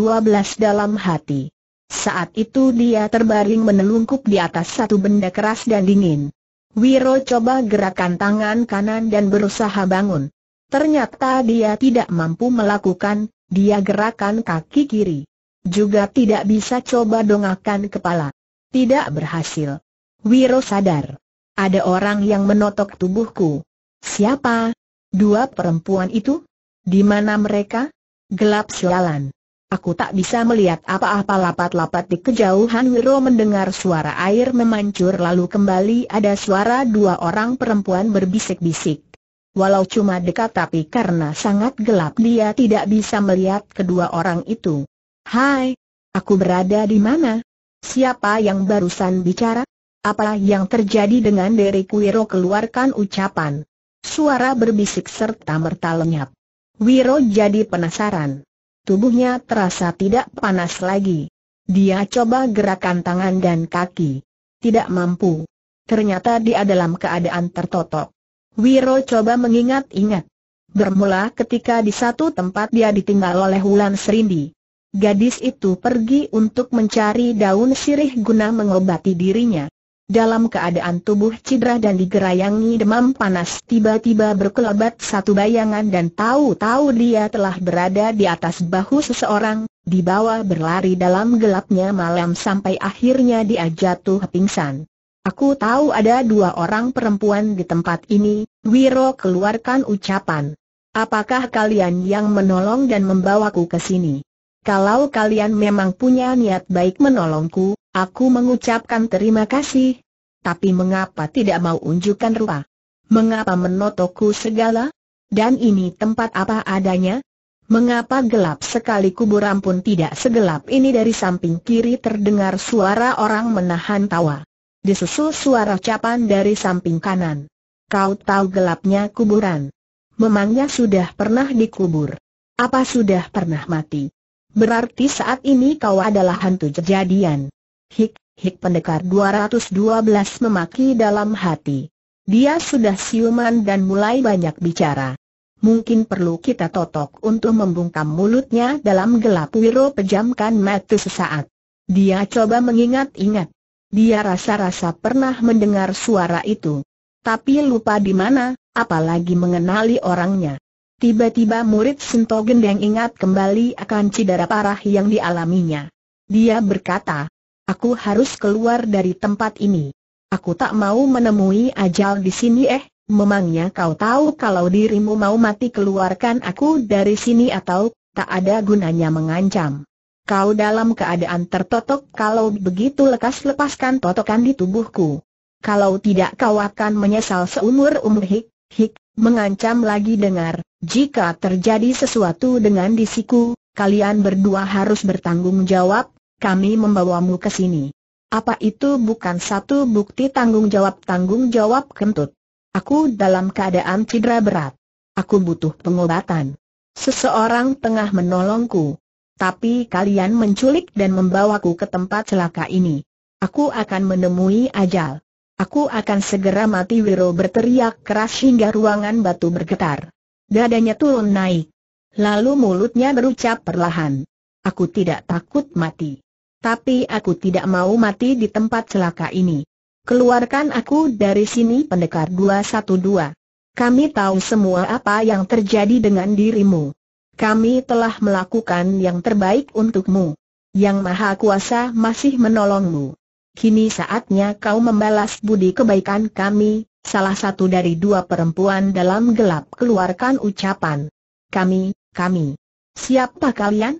dalam hati. Saat itu dia terbaring menelungkup di atas satu benda keras dan dingin. Wiro coba gerakan tangan kanan dan berusaha bangun. Ternyata dia tidak mampu melakukan, dia gerakan kaki kiri. Juga tidak bisa coba dongakan kepala. Tidak berhasil. Wiro sadar. Ada orang yang menotok tubuhku. Siapa? Dua perempuan itu? Di mana mereka? Gelap sialan. Aku tak bisa melihat apa-apa lapat-lapat di kejauhan Wiro mendengar suara air memancur lalu kembali ada suara dua orang perempuan berbisik-bisik. Walau cuma dekat tapi karena sangat gelap dia tidak bisa melihat kedua orang itu. Hai, aku berada di mana? Siapa yang barusan bicara? Apa yang terjadi dengan Derek? Wiro keluarkan ucapan. Suara berbisik serta merta lenyap. Wiro jadi penasaran. Tubuhnya terasa tidak panas lagi. Dia coba gerakan tangan dan kaki. Tidak mampu. Ternyata dia dalam keadaan tertotok. Wiro coba mengingat-ingat. Bermula ketika di satu tempat dia ditinggal oleh Wulan Serindi. Gadis itu pergi untuk mencari daun sirih guna mengobati dirinya. Dalam keadaan tubuh cedera dan digerayangi demam panas tiba-tiba berkelebat satu bayangan dan tahu-tahu dia telah berada di atas bahu seseorang, Di bawah berlari dalam gelapnya malam sampai akhirnya dia jatuh pingsan. Aku tahu ada dua orang perempuan di tempat ini, Wiro keluarkan ucapan. Apakah kalian yang menolong dan membawaku ke sini? Kalau kalian memang punya niat baik menolongku, Aku mengucapkan terima kasih. Tapi mengapa tidak mau unjukkan rupa? Mengapa menotoku segala? Dan ini tempat apa adanya? Mengapa gelap sekali kuburan pun tidak segelap ini dari samping kiri terdengar suara orang menahan tawa. Disusul suara capan dari samping kanan. Kau tahu gelapnya kuburan. Memangnya sudah pernah dikubur? Apa sudah pernah mati? Berarti saat ini kau adalah hantu kejadian. Hik, hik pendekar 212 memaki dalam hati. Dia sudah siuman dan mulai banyak bicara. Mungkin perlu kita totok untuk membungkam mulutnya dalam gelap Wiro pejamkan mata sesaat. Dia coba mengingat-ingat. Dia rasa-rasa pernah mendengar suara itu. Tapi lupa di mana, apalagi mengenali orangnya. Tiba-tiba murid Sentogendeng yang ingat kembali akan cedera parah yang dialaminya. Dia berkata, Aku harus keluar dari tempat ini. Aku tak mau menemui ajal di sini eh, memangnya kau tahu kalau dirimu mau mati keluarkan aku dari sini atau tak ada gunanya mengancam. Kau dalam keadaan tertotok kalau begitu lekas lepaskan totokan di tubuhku. Kalau tidak kau akan menyesal seumur umur hik, hik, mengancam lagi dengar, jika terjadi sesuatu dengan disiku, kalian berdua harus bertanggung jawab, kami membawamu ke sini. Apa itu bukan satu bukti tanggung jawab-tanggung jawab kentut? Aku dalam keadaan cedera berat. Aku butuh pengobatan. Seseorang tengah menolongku. Tapi kalian menculik dan membawaku ke tempat celaka ini. Aku akan menemui ajal. Aku akan segera mati Wiro berteriak keras hingga ruangan batu bergetar. Dadanya turun naik. Lalu mulutnya berucap perlahan. Aku tidak takut mati. Tapi aku tidak mau mati di tempat celaka ini. Keluarkan aku dari sini pendekar 212. Kami tahu semua apa yang terjadi dengan dirimu. Kami telah melakukan yang terbaik untukmu. Yang Maha Kuasa masih menolongmu. Kini saatnya kau membalas budi kebaikan kami, salah satu dari dua perempuan dalam gelap keluarkan ucapan. Kami, kami. Siapa kalian?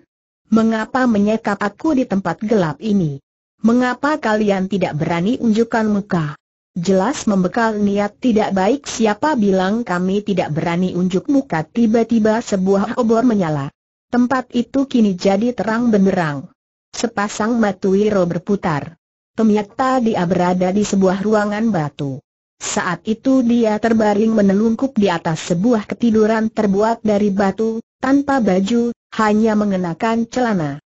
Mengapa menyekap aku di tempat gelap ini? Mengapa kalian tidak berani unjukkan muka? Jelas membekal niat tidak baik siapa bilang kami tidak berani unjuk muka tiba-tiba sebuah obor menyala. Tempat itu kini jadi terang benderang. Sepasang matuiro berputar. Ternyata dia berada di sebuah ruangan batu. Saat itu dia terbaring menelungkup di atas sebuah ketiduran terbuat dari batu, tanpa baju, hanya mengenakan celana.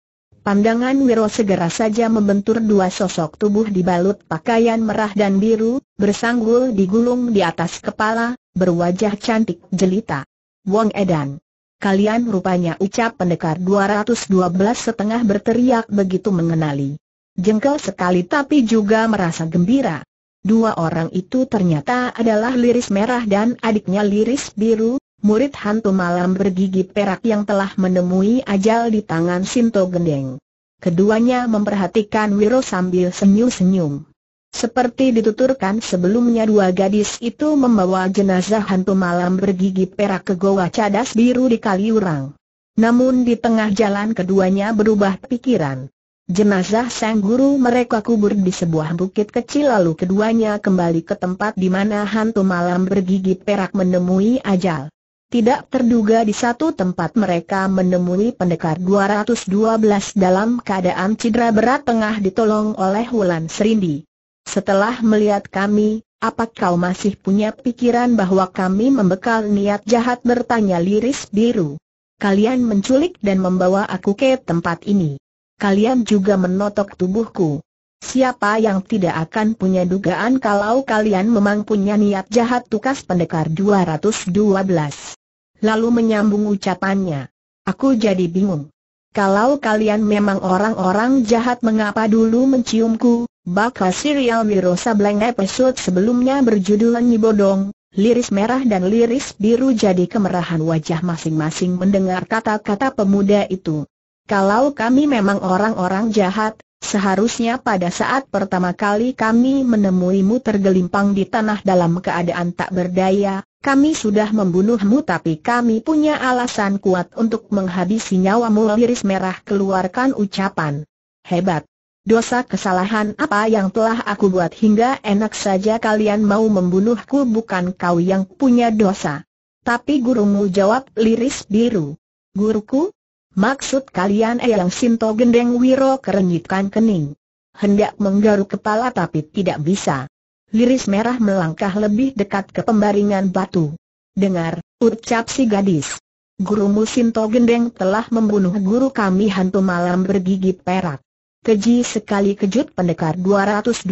Pandangan Wiro segera saja membentur dua sosok tubuh dibalut pakaian merah dan biru, bersanggul digulung di atas kepala, berwajah cantik jelita. Wong Edan. Kalian rupanya ucap pendekar 212 setengah berteriak begitu mengenali. Jengkel sekali tapi juga merasa gembira. Dua orang itu ternyata adalah Liris Merah dan adiknya Liris Biru, murid hantu malam bergigi perak yang telah menemui ajal di tangan Sinto Gendeng. Keduanya memperhatikan Wiro sambil senyum-senyum. Seperti dituturkan sebelumnya dua gadis itu membawa jenazah hantu malam bergigi perak ke goa cadas biru di Kaliurang. Namun di tengah jalan keduanya berubah pikiran. Jenazah sang guru mereka kubur di sebuah bukit kecil lalu keduanya kembali ke tempat di mana hantu malam bergigi perak menemui ajal. Tidak terduga di satu tempat mereka menemui pendekar 212 dalam keadaan cedera berat tengah ditolong oleh Wulan Serindi. Setelah melihat kami, apa kau masih punya pikiran bahwa kami membekal niat jahat bertanya liris biru? Kalian menculik dan membawa aku ke tempat ini. Kalian juga menotok tubuhku. Siapa yang tidak akan punya dugaan kalau kalian memang punya niat jahat tukas pendekar 212 lalu menyambung ucapannya. Aku jadi bingung. Kalau kalian memang orang-orang jahat mengapa dulu menciumku? Bakal serial Wiro Sableng episode sebelumnya berjudul Nyibodong, liris merah dan liris biru jadi kemerahan wajah masing-masing mendengar kata-kata pemuda itu. Kalau kami memang orang-orang jahat, Seharusnya pada saat pertama kali kami menemuimu tergelimpang di tanah dalam keadaan tak berdaya, kami sudah membunuhmu tapi kami punya alasan kuat untuk menghabisi nyawamu Liris Merah keluarkan ucapan. Hebat! Dosa kesalahan apa yang telah aku buat hingga enak saja kalian mau membunuhku bukan kau yang punya dosa. Tapi gurumu jawab Liris Biru. Guruku, Maksud kalian Eyang Sinto gendeng Wiro kerenyitkan kening. Hendak menggaruk kepala tapi tidak bisa. Liris merah melangkah lebih dekat ke pembaringan batu. Dengar, ucap si gadis. Gurumu Sinto Gendeng telah membunuh guru kami hantu malam bergigi perak. Keji sekali kejut pendekar 212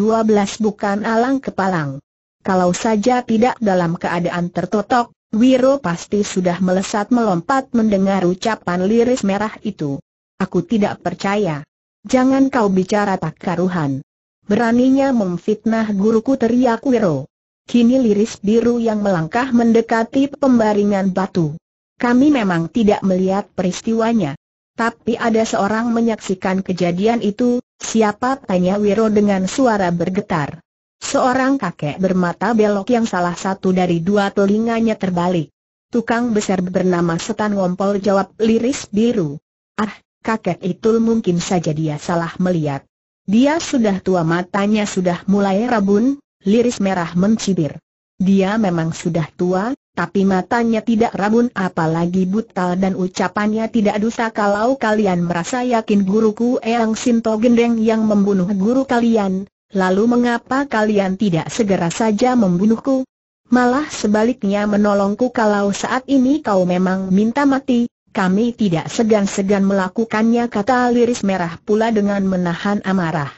bukan alang kepalang. Kalau saja tidak dalam keadaan tertotok, Wiro pasti sudah melesat melompat mendengar ucapan liris merah itu. Aku tidak percaya. Jangan kau bicara tak karuhan. Beraninya memfitnah guruku teriak Wiro. Kini liris biru yang melangkah mendekati pembaringan batu. Kami memang tidak melihat peristiwanya. Tapi ada seorang menyaksikan kejadian itu, siapa tanya Wiro dengan suara bergetar. Seorang kakek bermata belok yang salah satu dari dua telinganya terbalik. Tukang besar bernama Setan Wompol jawab liris biru. Ah, kakek itu mungkin saja dia salah melihat. Dia sudah tua matanya sudah mulai rabun, liris merah mencibir. Dia memang sudah tua, tapi matanya tidak rabun apalagi buta dan ucapannya tidak dusta kalau kalian merasa yakin guruku Eyang Sinto Gendeng yang membunuh guru kalian, Lalu mengapa kalian tidak segera saja membunuhku? Malah sebaliknya menolongku kalau saat ini kau memang minta mati, kami tidak segan-segan melakukannya kata Liris Merah pula dengan menahan amarah.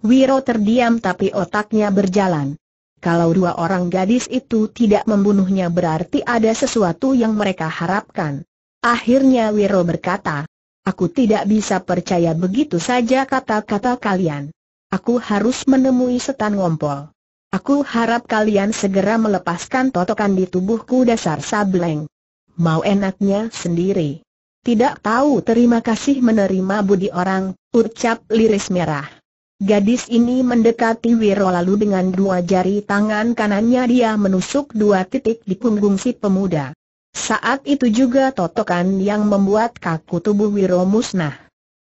Wiro terdiam tapi otaknya berjalan. Kalau dua orang gadis itu tidak membunuhnya berarti ada sesuatu yang mereka harapkan. Akhirnya Wiro berkata, Aku tidak bisa percaya begitu saja kata-kata kalian. Aku harus menemui setan ngompol. Aku harap kalian segera melepaskan totokan di tubuhku dasar sableng. Mau enaknya sendiri. Tidak tahu terima kasih menerima budi orang, ucap liris merah. Gadis ini mendekati Wiro lalu dengan dua jari tangan kanannya dia menusuk dua titik di punggung si pemuda. Saat itu juga totokan yang membuat kaku tubuh Wiro musnah.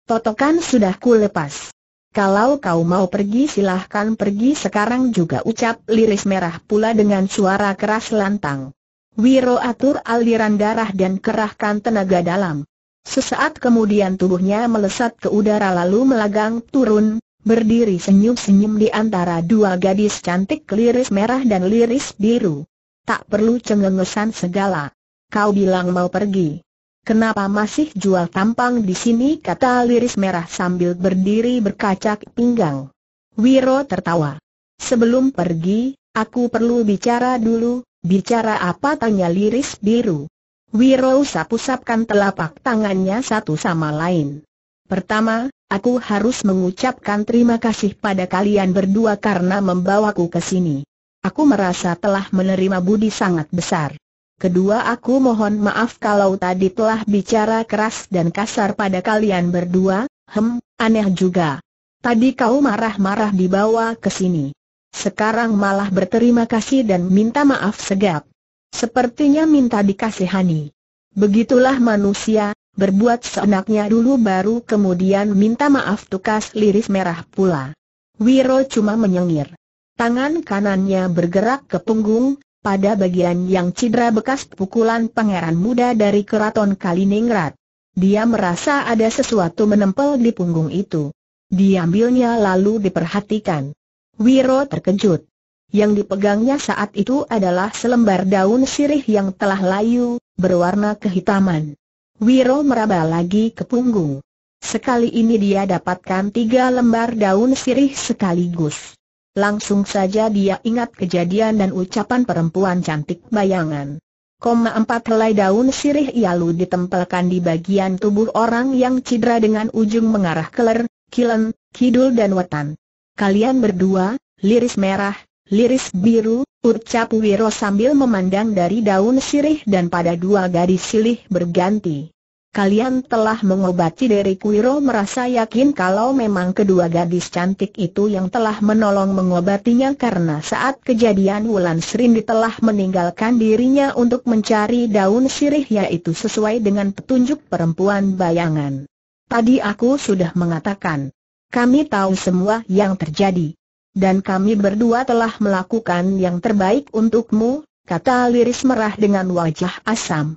Totokan sudah kulepas. Kalau kau mau pergi silahkan pergi sekarang juga ucap Liris Merah pula dengan suara keras lantang. Wiro atur aliran darah dan kerahkan tenaga dalam. Sesaat kemudian tubuhnya melesat ke udara lalu melagang turun, berdiri senyum-senyum di antara dua gadis cantik Liris Merah dan Liris Biru. Tak perlu cengengesan segala. Kau bilang mau pergi. Kenapa masih jual tampang di sini kata liris merah sambil berdiri berkacak pinggang. Wiro tertawa. Sebelum pergi, aku perlu bicara dulu, bicara apa tanya liris biru. Wiro sapu-sapkan telapak tangannya satu sama lain. Pertama, aku harus mengucapkan terima kasih pada kalian berdua karena membawaku ke sini. Aku merasa telah menerima budi sangat besar. Kedua aku mohon maaf kalau tadi telah bicara keras dan kasar pada kalian berdua, hem, aneh juga. Tadi kau marah-marah dibawa ke sini. Sekarang malah berterima kasih dan minta maaf segap. Sepertinya minta dikasihani. Begitulah manusia, berbuat seenaknya dulu baru kemudian minta maaf tukas liris merah pula. Wiro cuma menyengir. Tangan kanannya bergerak ke punggung, pada bagian yang cedera bekas pukulan pangeran muda dari keraton Kaliningrad. Dia merasa ada sesuatu menempel di punggung itu. Diambilnya lalu diperhatikan. Wiro terkejut. Yang dipegangnya saat itu adalah selembar daun sirih yang telah layu, berwarna kehitaman. Wiro meraba lagi ke punggung. Sekali ini dia dapatkan tiga lembar daun sirih sekaligus. Langsung saja dia ingat kejadian dan ucapan perempuan cantik bayangan. Koma empat helai daun sirih ialu ditempelkan di bagian tubuh orang yang cedera dengan ujung mengarah keler, kilen, kidul dan wetan. Kalian berdua, liris merah, liris biru, ucap Wiro sambil memandang dari daun sirih dan pada dua gadis silih berganti kalian telah mengobati dari Kuiro merasa yakin kalau memang kedua gadis cantik itu yang telah menolong mengobatinya karena saat kejadian Wulan Srindi telah meninggalkan dirinya untuk mencari daun sirih yaitu sesuai dengan petunjuk perempuan bayangan. Tadi aku sudah mengatakan, kami tahu semua yang terjadi. Dan kami berdua telah melakukan yang terbaik untukmu, kata Liris merah dengan wajah asam.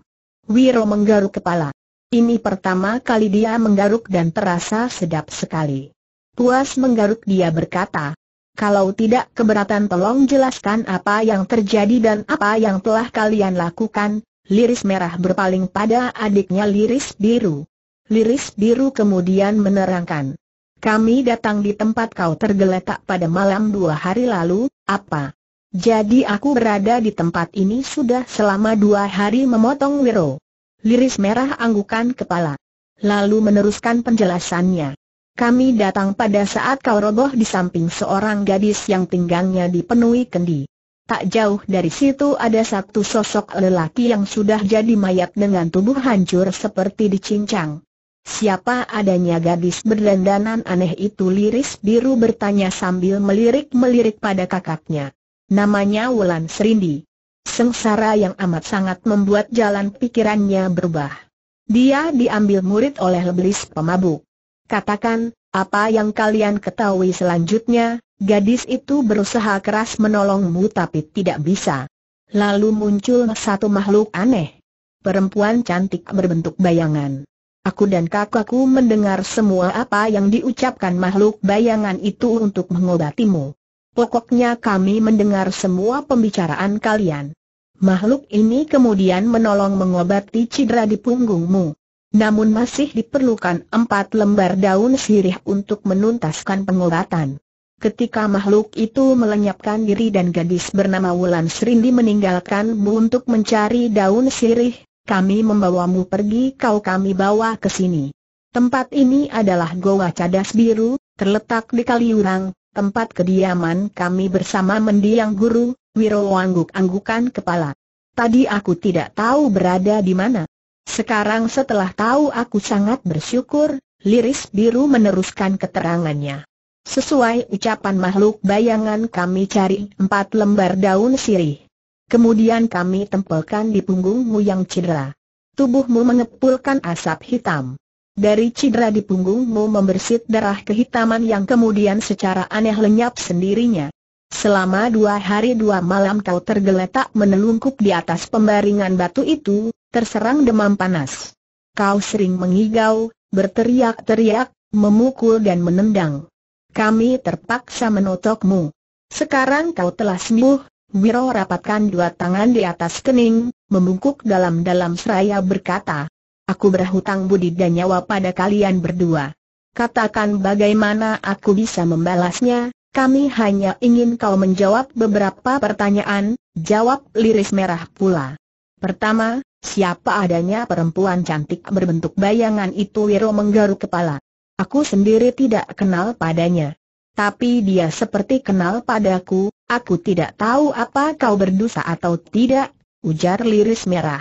Wiro menggaruk kepala. Ini pertama kali dia menggaruk dan terasa sedap sekali. Puas menggaruk dia berkata, kalau tidak keberatan tolong jelaskan apa yang terjadi dan apa yang telah kalian lakukan. Liris merah berpaling pada adiknya Liris biru. Liris biru kemudian menerangkan. Kami datang di tempat kau tergeletak pada malam dua hari lalu, apa? Jadi aku berada di tempat ini sudah selama dua hari memotong wiro. Liris merah anggukan kepala. Lalu meneruskan penjelasannya. Kami datang pada saat kau roboh di samping seorang gadis yang pinggangnya dipenuhi kendi. Tak jauh dari situ ada satu sosok lelaki yang sudah jadi mayat dengan tubuh hancur seperti dicincang. Siapa adanya gadis berdandanan aneh itu liris biru bertanya sambil melirik-melirik pada kakaknya. Namanya Wulan Serindi. Sengsara yang amat sangat membuat jalan pikirannya berubah. Dia diambil murid oleh leblis pemabuk. Katakan, apa yang kalian ketahui selanjutnya, gadis itu berusaha keras menolongmu tapi tidak bisa. Lalu muncul satu makhluk aneh. Perempuan cantik berbentuk bayangan. Aku dan kakakku mendengar semua apa yang diucapkan makhluk bayangan itu untuk mengobatimu. Pokoknya kami mendengar semua pembicaraan kalian. Makhluk ini kemudian menolong mengobati cedera di punggungmu. Namun masih diperlukan empat lembar daun sirih untuk menuntaskan pengobatan. Ketika makhluk itu melenyapkan diri dan gadis bernama Wulan Serindi meninggalkanmu untuk mencari daun sirih, kami membawamu pergi kau kami bawa ke sini. Tempat ini adalah Goa Cadas Biru, terletak di Kaliurang, tempat kediaman kami bersama mendiang guru, Wiro angguk-anggukan kepala. Tadi aku tidak tahu berada di mana. Sekarang setelah tahu aku sangat bersyukur, Liris Biru meneruskan keterangannya. Sesuai ucapan makhluk bayangan kami cari empat lembar daun sirih. Kemudian kami tempelkan di punggungmu yang cedera. Tubuhmu mengepulkan asap hitam. Dari cedera di punggungmu membersit darah kehitaman yang kemudian secara aneh lenyap sendirinya. Selama dua hari dua malam kau tergeletak menelungkup di atas pembaringan batu itu, terserang demam panas. Kau sering mengigau, berteriak-teriak, memukul dan menendang. Kami terpaksa menotokmu. Sekarang kau telah sembuh, Wiro rapatkan dua tangan di atas kening, membungkuk dalam-dalam seraya berkata, Aku berhutang budi dan nyawa pada kalian berdua. Katakan bagaimana aku bisa membalasnya, kami hanya ingin kau menjawab beberapa pertanyaan, jawab liris merah pula. Pertama, siapa adanya perempuan cantik berbentuk bayangan itu Wiro menggaruk kepala. Aku sendiri tidak kenal padanya. Tapi dia seperti kenal padaku, aku tidak tahu apa kau berdosa atau tidak, ujar liris merah.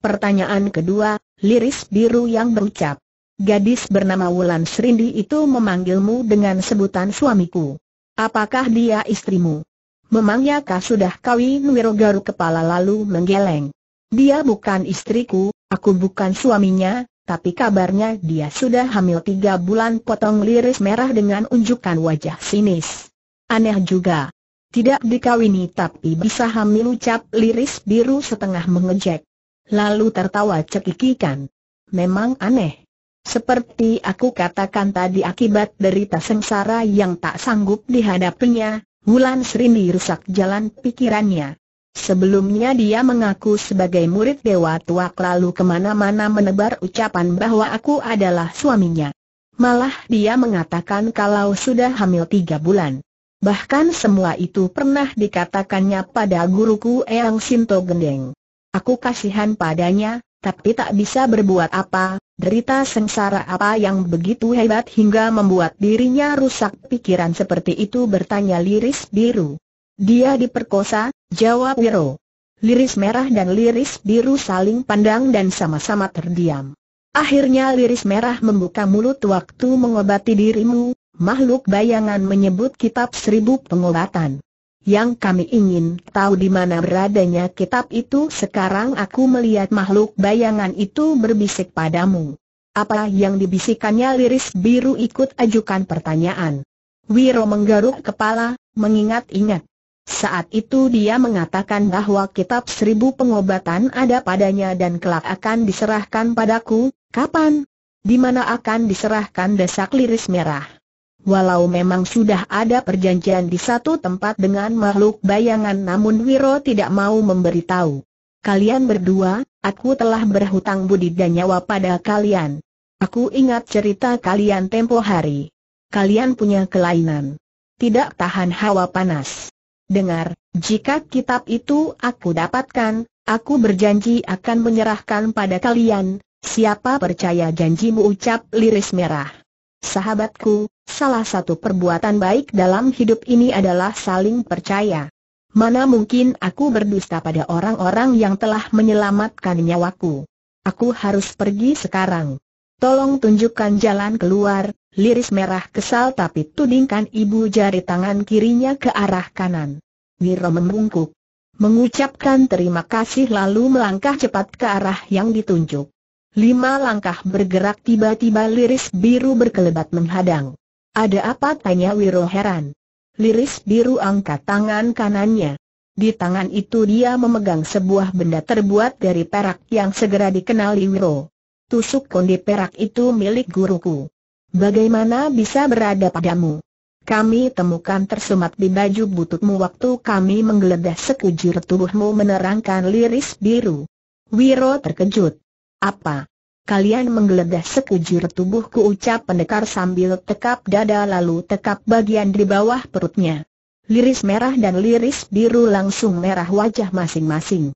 Pertanyaan kedua, liris biru yang berucap. Gadis bernama Wulan Serindi itu memanggilmu dengan sebutan suamiku. Apakah dia istrimu? Memangnya kah sudah kawin Wirogaru kepala lalu menggeleng. Dia bukan istriku, aku bukan suaminya, tapi kabarnya dia sudah hamil tiga bulan potong liris merah dengan unjukkan wajah sinis. Aneh juga. Tidak dikawini tapi bisa hamil ucap liris biru setengah mengejek lalu tertawa cekikikan. Memang aneh. Seperti aku katakan tadi akibat derita sengsara yang tak sanggup dihadapinya, Wulan Serini rusak jalan pikirannya. Sebelumnya dia mengaku sebagai murid Dewa tua lalu kemana-mana menebar ucapan bahwa aku adalah suaminya. Malah dia mengatakan kalau sudah hamil tiga bulan. Bahkan semua itu pernah dikatakannya pada guruku Eyang Sinto Gendeng. Aku kasihan padanya, tapi tak bisa berbuat apa, derita sengsara apa yang begitu hebat hingga membuat dirinya rusak pikiran seperti itu bertanya Liris Biru. Dia diperkosa, jawab Wiro. Liris merah dan liris biru saling pandang dan sama-sama terdiam. Akhirnya liris merah membuka mulut waktu mengobati dirimu, makhluk bayangan menyebut kitab seribu pengobatan. Yang kami ingin tahu di mana beradanya kitab itu sekarang aku melihat makhluk bayangan itu berbisik padamu. Apa yang dibisikannya liris biru ikut ajukan pertanyaan. Wiro menggaruk kepala, mengingat-ingat. Saat itu dia mengatakan bahwa kitab seribu pengobatan ada padanya dan kelak akan diserahkan padaku, kapan? Di mana akan diserahkan desak liris merah? Walau memang sudah ada perjanjian di satu tempat dengan makhluk bayangan namun Wiro tidak mau memberitahu. Kalian berdua, aku telah berhutang budi dan nyawa pada kalian. Aku ingat cerita kalian tempo hari. Kalian punya kelainan. Tidak tahan hawa panas. Dengar, jika kitab itu aku dapatkan, aku berjanji akan menyerahkan pada kalian, siapa percaya janjimu ucap liris merah. Sahabatku, salah satu perbuatan baik dalam hidup ini adalah saling percaya. Mana mungkin aku berdusta pada orang-orang yang telah menyelamatkan nyawaku. Aku harus pergi sekarang. Tolong tunjukkan jalan keluar, liris merah kesal tapi tudingkan ibu jari tangan kirinya ke arah kanan. Wiro membungkuk. Mengucapkan terima kasih lalu melangkah cepat ke arah yang ditunjuk. Lima langkah bergerak tiba-tiba liris biru berkelebat menghadang. Ada apa tanya Wiro heran. Liris biru angkat tangan kanannya. Di tangan itu dia memegang sebuah benda terbuat dari perak yang segera dikenali Wiro. Tusuk konde perak itu milik guruku. Bagaimana bisa berada padamu? Kami temukan tersumat di baju bututmu waktu kami menggeledah sekujur tubuhmu menerangkan liris biru. Wiro terkejut. Apa? Kalian menggeledah sekujur tubuhku ucap pendekar sambil tekap dada lalu tekap bagian di bawah perutnya. Liris merah dan liris biru langsung merah wajah masing-masing.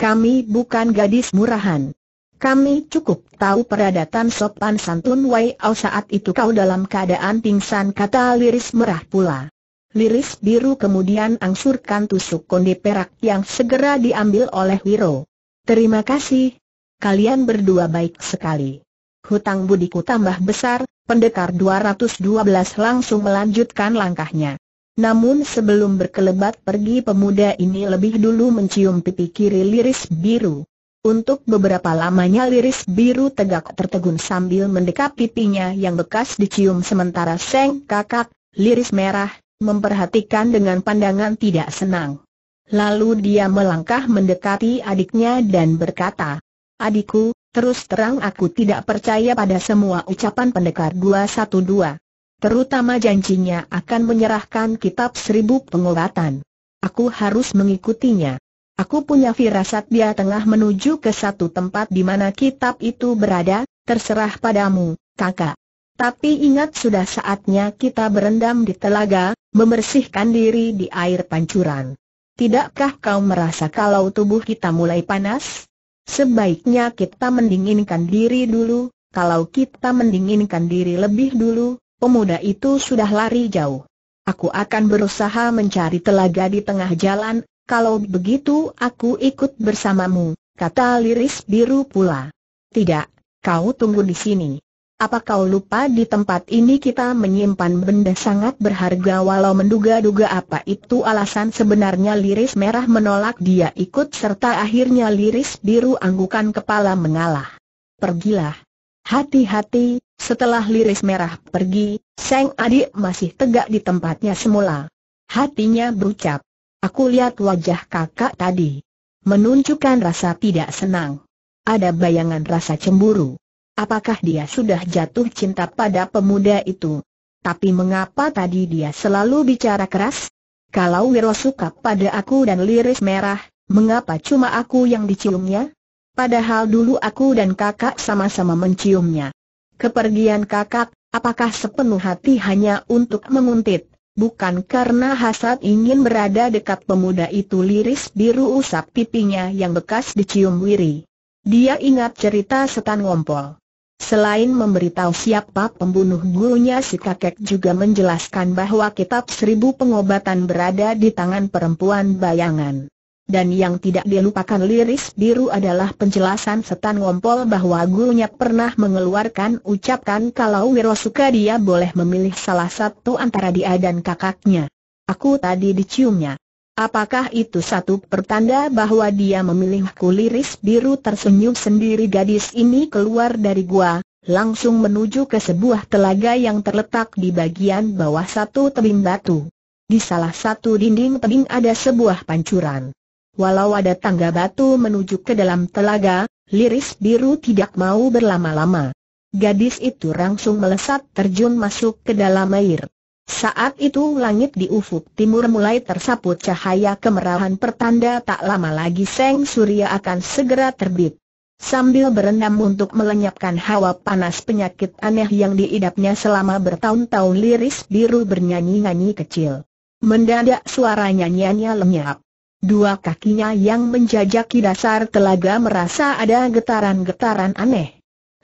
Kami bukan gadis murahan. Kami cukup tahu peradatan sopan santun Wei saat itu kau dalam keadaan pingsan kata liris merah pula. Liris biru kemudian angsurkan tusuk konde perak yang segera diambil oleh Wiro. Terima kasih, kalian berdua baik sekali. Hutang budiku tambah besar, pendekar 212 langsung melanjutkan langkahnya. Namun sebelum berkelebat pergi pemuda ini lebih dulu mencium pipi kiri liris biru. Untuk beberapa lamanya liris biru tegak tertegun sambil mendekap pipinya yang bekas dicium sementara seng kakak, liris merah, memperhatikan dengan pandangan tidak senang. Lalu dia melangkah mendekati adiknya dan berkata, Adikku, terus terang aku tidak percaya pada semua ucapan pendekar 212. Terutama janjinya akan menyerahkan kitab seribu pengobatan. Aku harus mengikutinya. Aku punya firasat dia tengah menuju ke satu tempat di mana kitab itu berada, terserah padamu, kakak. Tapi ingat sudah saatnya kita berendam di telaga, membersihkan diri di air pancuran. Tidakkah kau merasa kalau tubuh kita mulai panas? Sebaiknya kita mendinginkan diri dulu, kalau kita mendinginkan diri lebih dulu, pemuda itu sudah lari jauh. Aku akan berusaha mencari telaga di tengah jalan, kalau begitu aku ikut bersamamu, kata liris biru pula. Tidak, kau tunggu di sini. Apa kau lupa di tempat ini kita menyimpan benda sangat berharga walau menduga-duga apa itu alasan sebenarnya liris merah menolak dia ikut serta akhirnya liris biru anggukan kepala mengalah. Pergilah. Hati-hati, setelah liris merah pergi, Seng adik masih tegak di tempatnya semula. Hatinya berucap, aku lihat wajah kakak tadi. Menunjukkan rasa tidak senang. Ada bayangan rasa cemburu. Apakah dia sudah jatuh cinta pada pemuda itu? Tapi mengapa tadi dia selalu bicara keras? Kalau Wiro suka pada aku dan liris merah, mengapa cuma aku yang diciumnya? Padahal dulu aku dan kakak sama-sama menciumnya. Kepergian kakak, apakah sepenuh hati hanya untuk menguntit? Bukan karena hasad ingin berada dekat pemuda itu liris biru usap pipinya yang bekas dicium wiri. Dia ingat cerita setan ngompol. Selain memberitahu siapa pembunuh gurunya si kakek juga menjelaskan bahwa kitab seribu pengobatan berada di tangan perempuan bayangan. Dan yang tidak dilupakan liris biru adalah penjelasan setan ngompol bahwa gurunya pernah mengeluarkan ucapkan kalau suka dia boleh memilih salah satu antara dia dan kakaknya. Aku tadi diciumnya. Apakah itu satu pertanda bahwa dia memilih kuliris biru tersenyum sendiri gadis ini keluar dari gua, langsung menuju ke sebuah telaga yang terletak di bagian bawah satu tebing batu. Di salah satu dinding tebing ada sebuah pancuran. Walau ada tangga batu menuju ke dalam telaga, liris biru tidak mau berlama-lama. Gadis itu langsung melesat terjun masuk ke dalam air. Saat itu langit di ufuk timur mulai tersaput cahaya kemerahan pertanda tak lama lagi Seng Surya akan segera terbit. Sambil berendam untuk melenyapkan hawa panas penyakit aneh yang diidapnya selama bertahun-tahun liris biru bernyanyi-nyanyi kecil. Mendadak suara nyanyiannya lenyap. Dua kakinya yang menjajaki dasar telaga merasa ada getaran-getaran aneh.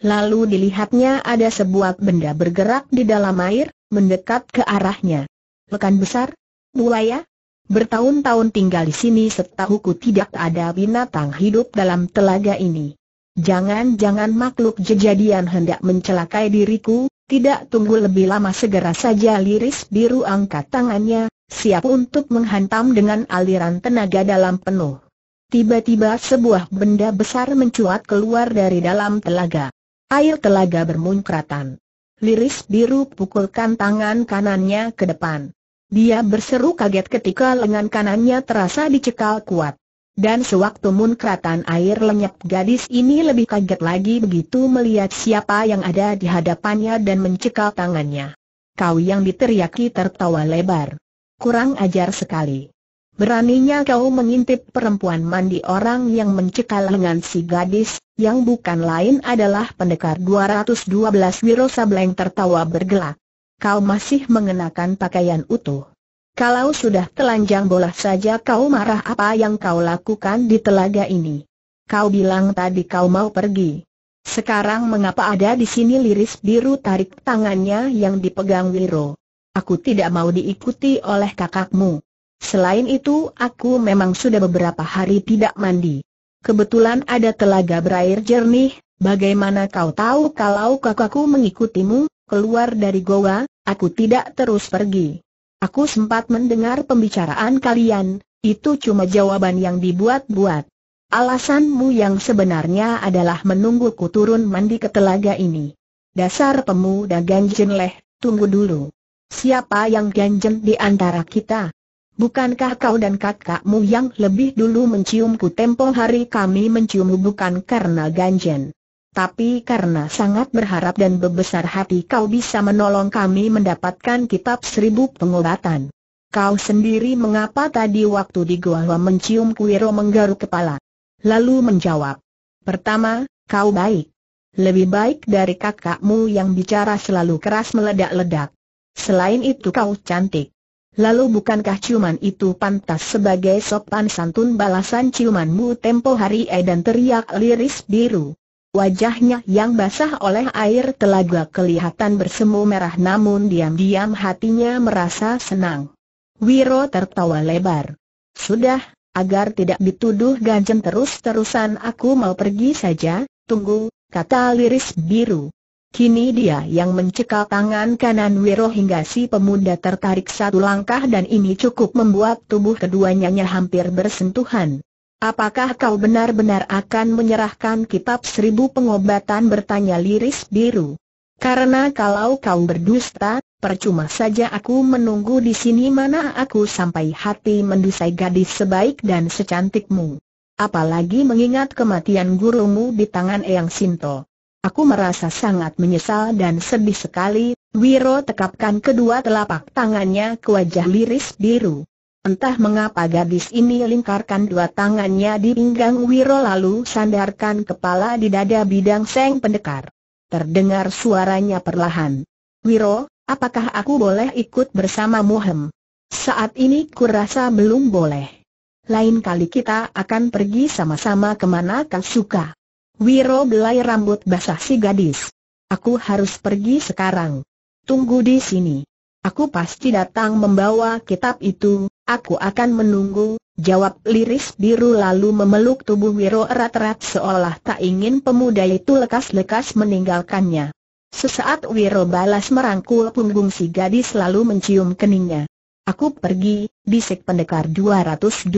Lalu dilihatnya ada sebuah benda bergerak di dalam air, mendekat ke arahnya. Lekan besar? Mulaya? Bertahun-tahun tinggal di sini setahuku tidak ada binatang hidup dalam telaga ini. Jangan-jangan makhluk jejadian hendak mencelakai diriku, tidak tunggu lebih lama segera saja liris biru angkat tangannya, siap untuk menghantam dengan aliran tenaga dalam penuh. Tiba-tiba sebuah benda besar mencuat keluar dari dalam telaga. Air telaga bermunkratan. Liris biru pukulkan tangan kanannya ke depan. Dia berseru kaget ketika lengan kanannya terasa dicekal kuat. Dan sewaktu munkratan air lenyap gadis ini lebih kaget lagi begitu melihat siapa yang ada di hadapannya dan mencekal tangannya. Kau yang diteriaki tertawa lebar. Kurang ajar sekali. Beraninya kau mengintip perempuan mandi orang yang mencekal lengan si gadis, yang bukan lain adalah pendekar 212 Wiro Sableng tertawa bergelak. Kau masih mengenakan pakaian utuh. Kalau sudah telanjang bola saja kau marah apa yang kau lakukan di telaga ini. Kau bilang tadi kau mau pergi. Sekarang mengapa ada di sini liris biru tarik tangannya yang dipegang Wiro? Aku tidak mau diikuti oleh kakakmu. Selain itu aku memang sudah beberapa hari tidak mandi. Kebetulan ada telaga berair jernih, bagaimana kau tahu kalau kakakku mengikutimu, keluar dari goa, aku tidak terus pergi. Aku sempat mendengar pembicaraan kalian, itu cuma jawaban yang dibuat-buat. Alasanmu yang sebenarnya adalah menungguku turun mandi ke telaga ini. Dasar pemuda ganjen leh, tunggu dulu. Siapa yang ganjen di antara kita? Bukankah kau dan kakakmu yang lebih dulu menciumku tempo hari kami menciummu bukan karena ganjen. Tapi karena sangat berharap dan berbesar hati kau bisa menolong kami mendapatkan kitab seribu pengobatan. Kau sendiri mengapa tadi waktu di Goa mencium Kuiro menggaruk kepala? Lalu menjawab. Pertama, kau baik. Lebih baik dari kakakmu yang bicara selalu keras meledak-ledak. Selain itu kau cantik. Lalu bukankah ciuman itu pantas sebagai sopan santun balasan ciumanmu tempo hari eh, dan teriak liris biru. Wajahnya yang basah oleh air telaga kelihatan bersemu merah namun diam-diam hatinya merasa senang. Wiro tertawa lebar. Sudah, agar tidak dituduh ganjen terus-terusan aku mau pergi saja, tunggu, kata liris biru. Kini dia yang mencekal tangan kanan Wiro hingga si pemuda tertarik satu langkah dan ini cukup membuat tubuh keduanya hampir bersentuhan. Apakah kau benar-benar akan menyerahkan kitab seribu pengobatan bertanya liris biru? Karena kalau kau berdusta, percuma saja aku menunggu di sini mana aku sampai hati mendusai gadis sebaik dan secantikmu. Apalagi mengingat kematian gurumu di tangan Eyang Sinto. Aku merasa sangat menyesal dan sedih sekali, Wiro tekapkan kedua telapak tangannya ke wajah liris biru. Entah mengapa gadis ini lingkarkan dua tangannya di pinggang Wiro lalu sandarkan kepala di dada bidang seng pendekar. Terdengar suaranya perlahan. Wiro, apakah aku boleh ikut bersama Muhem? Saat ini kurasa belum boleh. Lain kali kita akan pergi sama-sama kemana kau suka. Wiro belai rambut basah si gadis. Aku harus pergi sekarang. Tunggu di sini. Aku pasti datang membawa kitab itu, aku akan menunggu, jawab liris biru lalu memeluk tubuh Wiro erat-erat seolah tak ingin pemuda itu lekas-lekas meninggalkannya. Sesaat Wiro balas merangkul punggung si gadis lalu mencium keningnya. Aku pergi, bisik pendekar 212.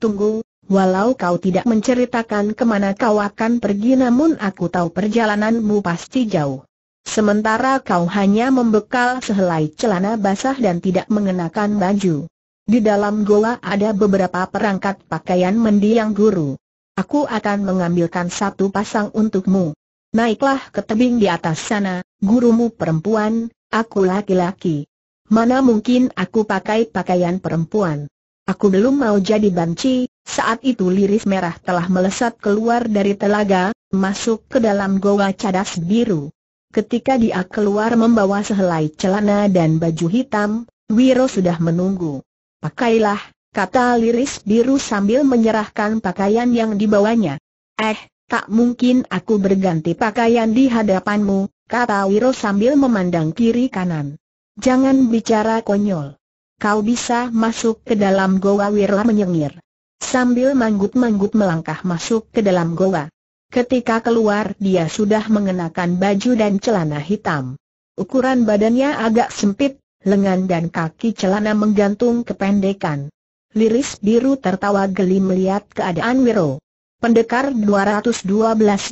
Tunggu, Walau kau tidak menceritakan kemana kau akan pergi namun aku tahu perjalananmu pasti jauh. Sementara kau hanya membekal sehelai celana basah dan tidak mengenakan baju. Di dalam goa ada beberapa perangkat pakaian mendiang guru. Aku akan mengambilkan satu pasang untukmu. Naiklah ke tebing di atas sana, gurumu perempuan, aku laki-laki. Mana mungkin aku pakai pakaian perempuan. Aku belum mau jadi banci, saat itu liris merah telah melesat keluar dari telaga, masuk ke dalam goa cadas biru. Ketika dia keluar membawa sehelai celana dan baju hitam, Wiro sudah menunggu. Pakailah, kata liris biru sambil menyerahkan pakaian yang dibawanya. Eh, tak mungkin aku berganti pakaian di hadapanmu, kata Wiro sambil memandang kiri kanan. Jangan bicara konyol. Kau bisa masuk ke dalam goa Wiro menyengir sambil manggut-manggut melangkah masuk ke dalam goa. Ketika keluar dia sudah mengenakan baju dan celana hitam. Ukuran badannya agak sempit, lengan dan kaki celana menggantung kependekan. Liris biru tertawa geli melihat keadaan Wiro. Pendekar 212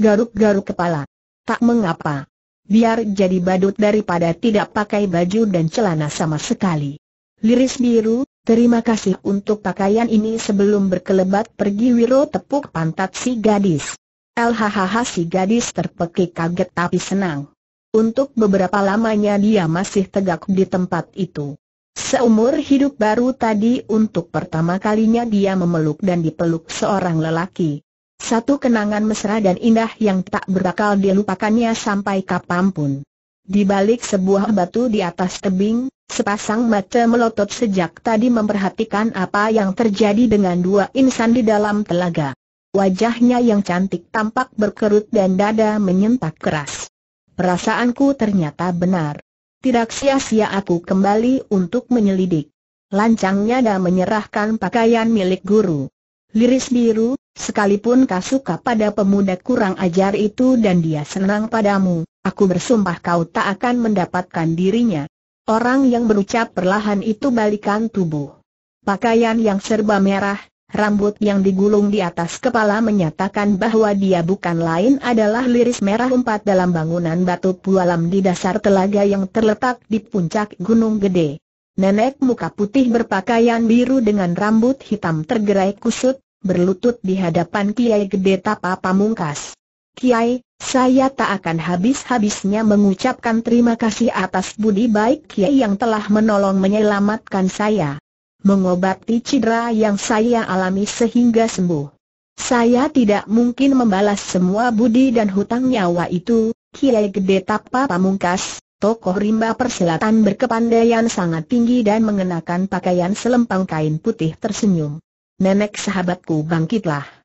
garuk-garuk kepala. Tak mengapa. Biar jadi badut daripada tidak pakai baju dan celana sama sekali. Liris biru, Terima kasih untuk pakaian ini sebelum berkelebat pergi Wiro tepuk pantat si gadis. LHHH si gadis terpekik kaget tapi senang. Untuk beberapa lamanya dia masih tegak di tempat itu. Seumur hidup baru tadi untuk pertama kalinya dia memeluk dan dipeluk seorang lelaki. Satu kenangan mesra dan indah yang tak berakal dilupakannya sampai kapanpun. Di balik sebuah batu di atas tebing, sepasang mata melotot sejak tadi memperhatikan apa yang terjadi dengan dua insan di dalam telaga. Wajahnya yang cantik tampak berkerut dan dada menyentak keras. Perasaanku ternyata benar. Tidak sia-sia aku kembali untuk menyelidik. Lancangnya dan menyerahkan pakaian milik guru. Liris biru, sekalipun kasuka pada pemuda kurang ajar itu dan dia senang padamu, Aku bersumpah kau tak akan mendapatkan dirinya. Orang yang berucap perlahan itu balikan tubuh. Pakaian yang serba merah, rambut yang digulung di atas kepala menyatakan bahwa dia bukan lain adalah liris merah empat dalam bangunan batu pualam di dasar telaga yang terletak di puncak Gunung Gede. Nenek muka putih berpakaian biru dengan rambut hitam tergerai kusut, berlutut di hadapan Kiai Gede Tapa Pamungkas. Kiai, saya tak akan habis-habisnya mengucapkan terima kasih atas budi baik Kiai yang telah menolong menyelamatkan saya. Mengobati cedera yang saya alami sehingga sembuh. Saya tidak mungkin membalas semua budi dan hutang nyawa itu, Kiai Gede Tapa Pamungkas, tokoh rimba persilatan berkepandaian sangat tinggi dan mengenakan pakaian selempang kain putih tersenyum. Nenek sahabatku bangkitlah.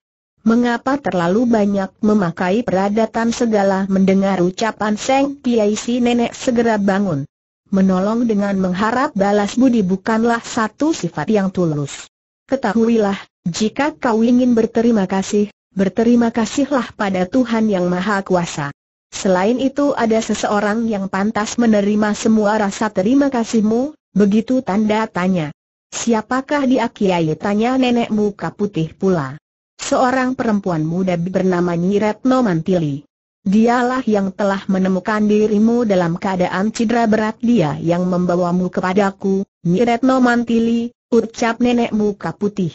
Mengapa terlalu banyak memakai peradatan segala mendengar ucapan Seng Piai si nenek segera bangun. Menolong dengan mengharap balas budi bukanlah satu sifat yang tulus. Ketahuilah, jika kau ingin berterima kasih, berterima kasihlah pada Tuhan Yang Maha Kuasa. Selain itu ada seseorang yang pantas menerima semua rasa terima kasihmu, begitu tanda tanya. Siapakah dia kiai tanya nenek muka pula seorang perempuan muda bernama Nyi Retno Mantili. Dialah yang telah menemukan dirimu dalam keadaan cedera berat dia yang membawamu kepadaku, Nyi Retno Mantili, ucap nenekmu kaputih.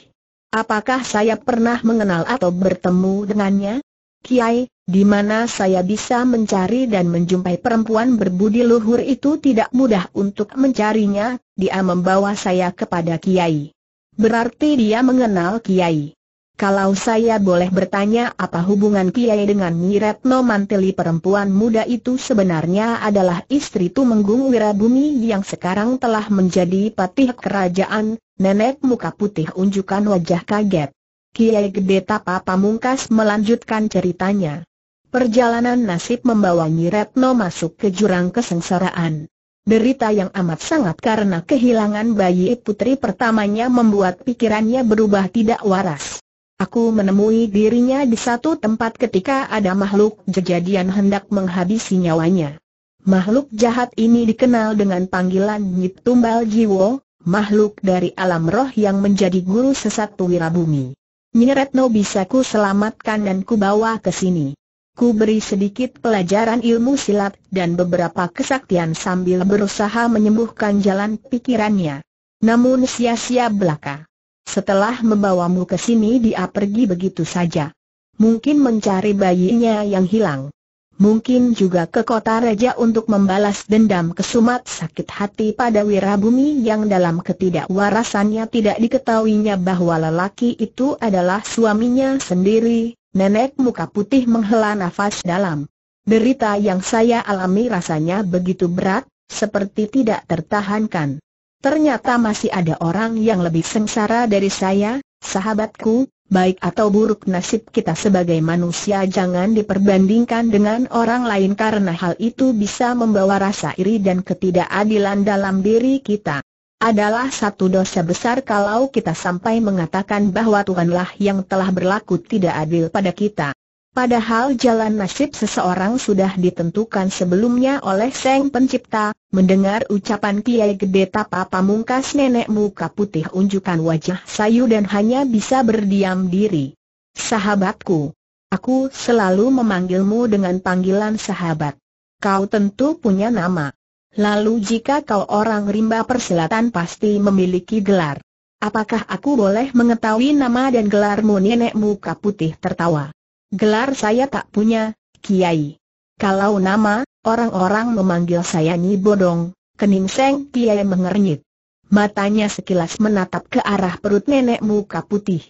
Apakah saya pernah mengenal atau bertemu dengannya? Kiai, di mana saya bisa mencari dan menjumpai perempuan berbudi luhur itu tidak mudah untuk mencarinya, dia membawa saya kepada Kiai. Berarti dia mengenal Kiai. Kalau saya boleh bertanya apa hubungan Kiai dengan Nyiretno Manteli perempuan muda itu sebenarnya adalah istri Tumenggung Wirabumi yang sekarang telah menjadi patih kerajaan, nenek muka putih unjukkan wajah kaget. Kiai Gede Tapa Pamungkas melanjutkan ceritanya. Perjalanan nasib membawa Nyiretno masuk ke jurang kesengsaraan. Derita yang amat sangat karena kehilangan bayi putri pertamanya membuat pikirannya berubah tidak waras. Aku menemui dirinya di satu tempat ketika ada makhluk kejadian hendak menghabisi nyawanya. Makhluk jahat ini dikenal dengan panggilan Nyit Tumbal Jiwo, makhluk dari alam roh yang menjadi guru sesat Wirabumi. Nyeretno bisa ku selamatkan dan ku bawa ke sini. Ku beri sedikit pelajaran ilmu silat dan beberapa kesaktian sambil berusaha menyembuhkan jalan pikirannya. Namun sia-sia belaka. Setelah membawamu ke sini dia pergi begitu saja. Mungkin mencari bayinya yang hilang. Mungkin juga ke kota raja untuk membalas dendam kesumat sakit hati pada Wirabumi yang dalam ketidakwarasannya tidak diketahuinya bahwa lelaki itu adalah suaminya sendiri. Nenek muka putih menghela nafas dalam. Derita yang saya alami rasanya begitu berat, seperti tidak tertahankan. Ternyata masih ada orang yang lebih sengsara dari saya, sahabatku, baik atau buruk nasib kita sebagai manusia jangan diperbandingkan dengan orang lain karena hal itu bisa membawa rasa iri dan ketidakadilan dalam diri kita. Adalah satu dosa besar kalau kita sampai mengatakan bahwa Tuhanlah yang telah berlaku tidak adil pada kita. Padahal jalan nasib seseorang sudah ditentukan sebelumnya oleh Sang Pencipta, mendengar ucapan Kiai Gede Tapa Pamungkas nenek muka putih unjukkan wajah sayu dan hanya bisa berdiam diri. Sahabatku, aku selalu memanggilmu dengan panggilan sahabat. Kau tentu punya nama. Lalu jika kau orang rimba perselatan pasti memiliki gelar. Apakah aku boleh mengetahui nama dan gelarmu nenek muka putih tertawa? Gelar saya tak punya, Kiai. Kalau nama, orang-orang memanggil saya Nyi Bodong, kening seng Kiai mengernyit. Matanya sekilas menatap ke arah perut nenek muka putih.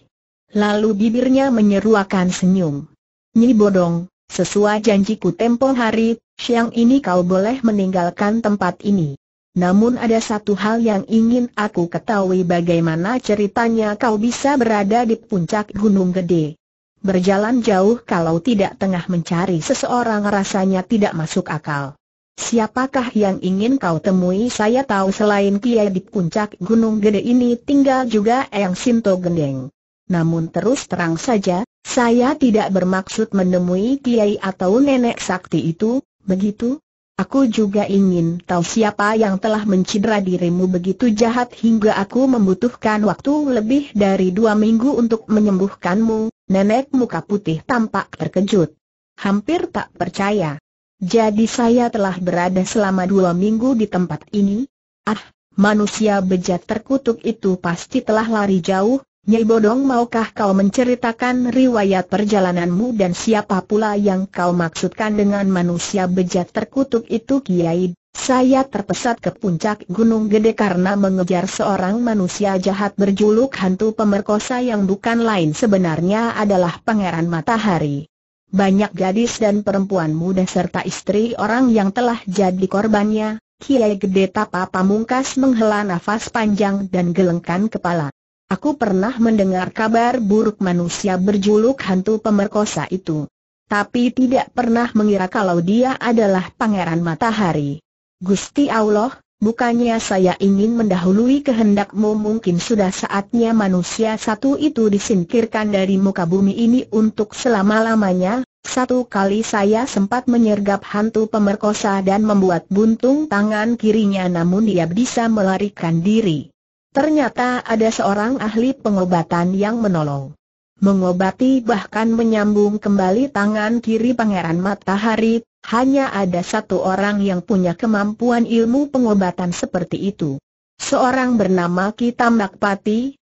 Lalu bibirnya menyeruakan senyum. Nyi Bodong, sesuai janjiku tempo hari, siang ini kau boleh meninggalkan tempat ini. Namun ada satu hal yang ingin aku ketahui bagaimana ceritanya kau bisa berada di puncak Gunung Gede. Berjalan jauh kalau tidak tengah mencari seseorang rasanya tidak masuk akal. Siapakah yang ingin kau temui? Saya tahu selain Kiai di puncak Gunung Gede ini tinggal juga Eyang Sinto Gendeng. Namun terus terang saja, saya tidak bermaksud menemui Kiai atau Nenek Sakti itu, begitu? Aku juga ingin tahu siapa yang telah mencidra dirimu begitu jahat hingga aku membutuhkan waktu lebih dari dua minggu untuk menyembuhkanmu, Nenek muka putih tampak terkejut. Hampir tak percaya. Jadi saya telah berada selama dua minggu di tempat ini? Ah, manusia bejat terkutuk itu pasti telah lari jauh. Nyai Bodong maukah kau menceritakan riwayat perjalananmu dan siapa pula yang kau maksudkan dengan manusia bejat terkutuk itu Kiai? Saya terpesat ke puncak Gunung Gede karena mengejar seorang manusia jahat berjuluk hantu pemerkosa yang bukan lain sebenarnya adalah Pangeran Matahari. Banyak gadis dan perempuan muda serta istri orang yang telah jadi korbannya, Kiai Gede Tapa Pamungkas menghela nafas panjang dan gelengkan kepala. Aku pernah mendengar kabar buruk manusia berjuluk hantu pemerkosa itu. Tapi tidak pernah mengira kalau dia adalah Pangeran Matahari. Gusti Allah, bukannya saya ingin mendahului kehendakmu mungkin sudah saatnya manusia satu itu disingkirkan dari muka bumi ini untuk selama-lamanya, satu kali saya sempat menyergap hantu pemerkosa dan membuat buntung tangan kirinya namun dia bisa melarikan diri. Ternyata ada seorang ahli pengobatan yang menolong. Mengobati bahkan menyambung kembali tangan kiri Pangeran Matahari, hanya ada satu orang yang punya kemampuan ilmu pengobatan seperti itu. Seorang bernama Kitam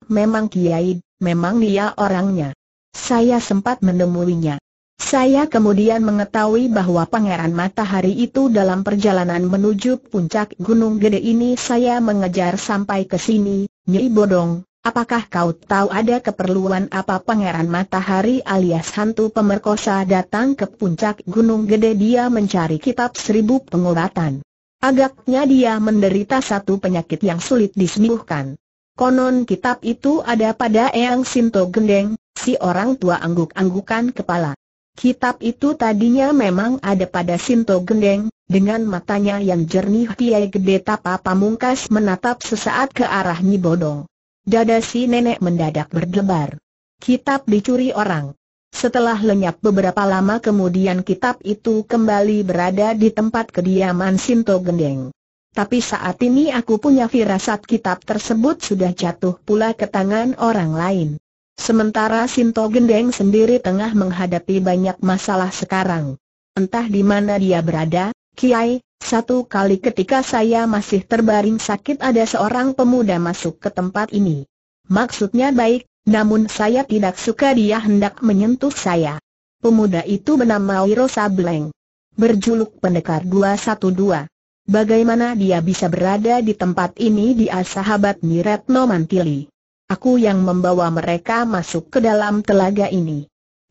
memang kiai, memang dia orangnya. Saya sempat menemuinya. Saya kemudian mengetahui bahwa Pangeran Matahari itu dalam perjalanan menuju puncak Gunung Gede ini saya mengejar sampai ke sini, Nyi Bodong, Apakah kau tahu ada keperluan apa Pangeran Matahari alias hantu pemerkosa datang ke puncak Gunung Gede dia mencari kitab seribu pengobatan. Agaknya dia menderita satu penyakit yang sulit disembuhkan. Konon kitab itu ada pada Eyang Sinto Gendeng, si orang tua angguk-anggukan kepala. Kitab itu tadinya memang ada pada Sinto Gendeng, dengan matanya yang jernih Kiai Gede Tapa Pamungkas menatap sesaat ke arah Nyibodong. Dada si nenek mendadak berdebar. Kitab dicuri orang. Setelah lenyap beberapa lama kemudian kitab itu kembali berada di tempat kediaman Sinto Gendeng. Tapi saat ini aku punya firasat kitab tersebut sudah jatuh pula ke tangan orang lain. Sementara Sinto Gendeng sendiri tengah menghadapi banyak masalah sekarang. Entah di mana dia berada, Kiai, satu kali ketika saya masih terbaring sakit ada seorang pemuda masuk ke tempat ini. Maksudnya baik, namun saya tidak suka dia hendak menyentuh saya. Pemuda itu bernama Wiro Sableng. Berjuluk pendekar 212. Bagaimana dia bisa berada di tempat ini di sahabat Niretno Mantili. Aku yang membawa mereka masuk ke dalam telaga ini.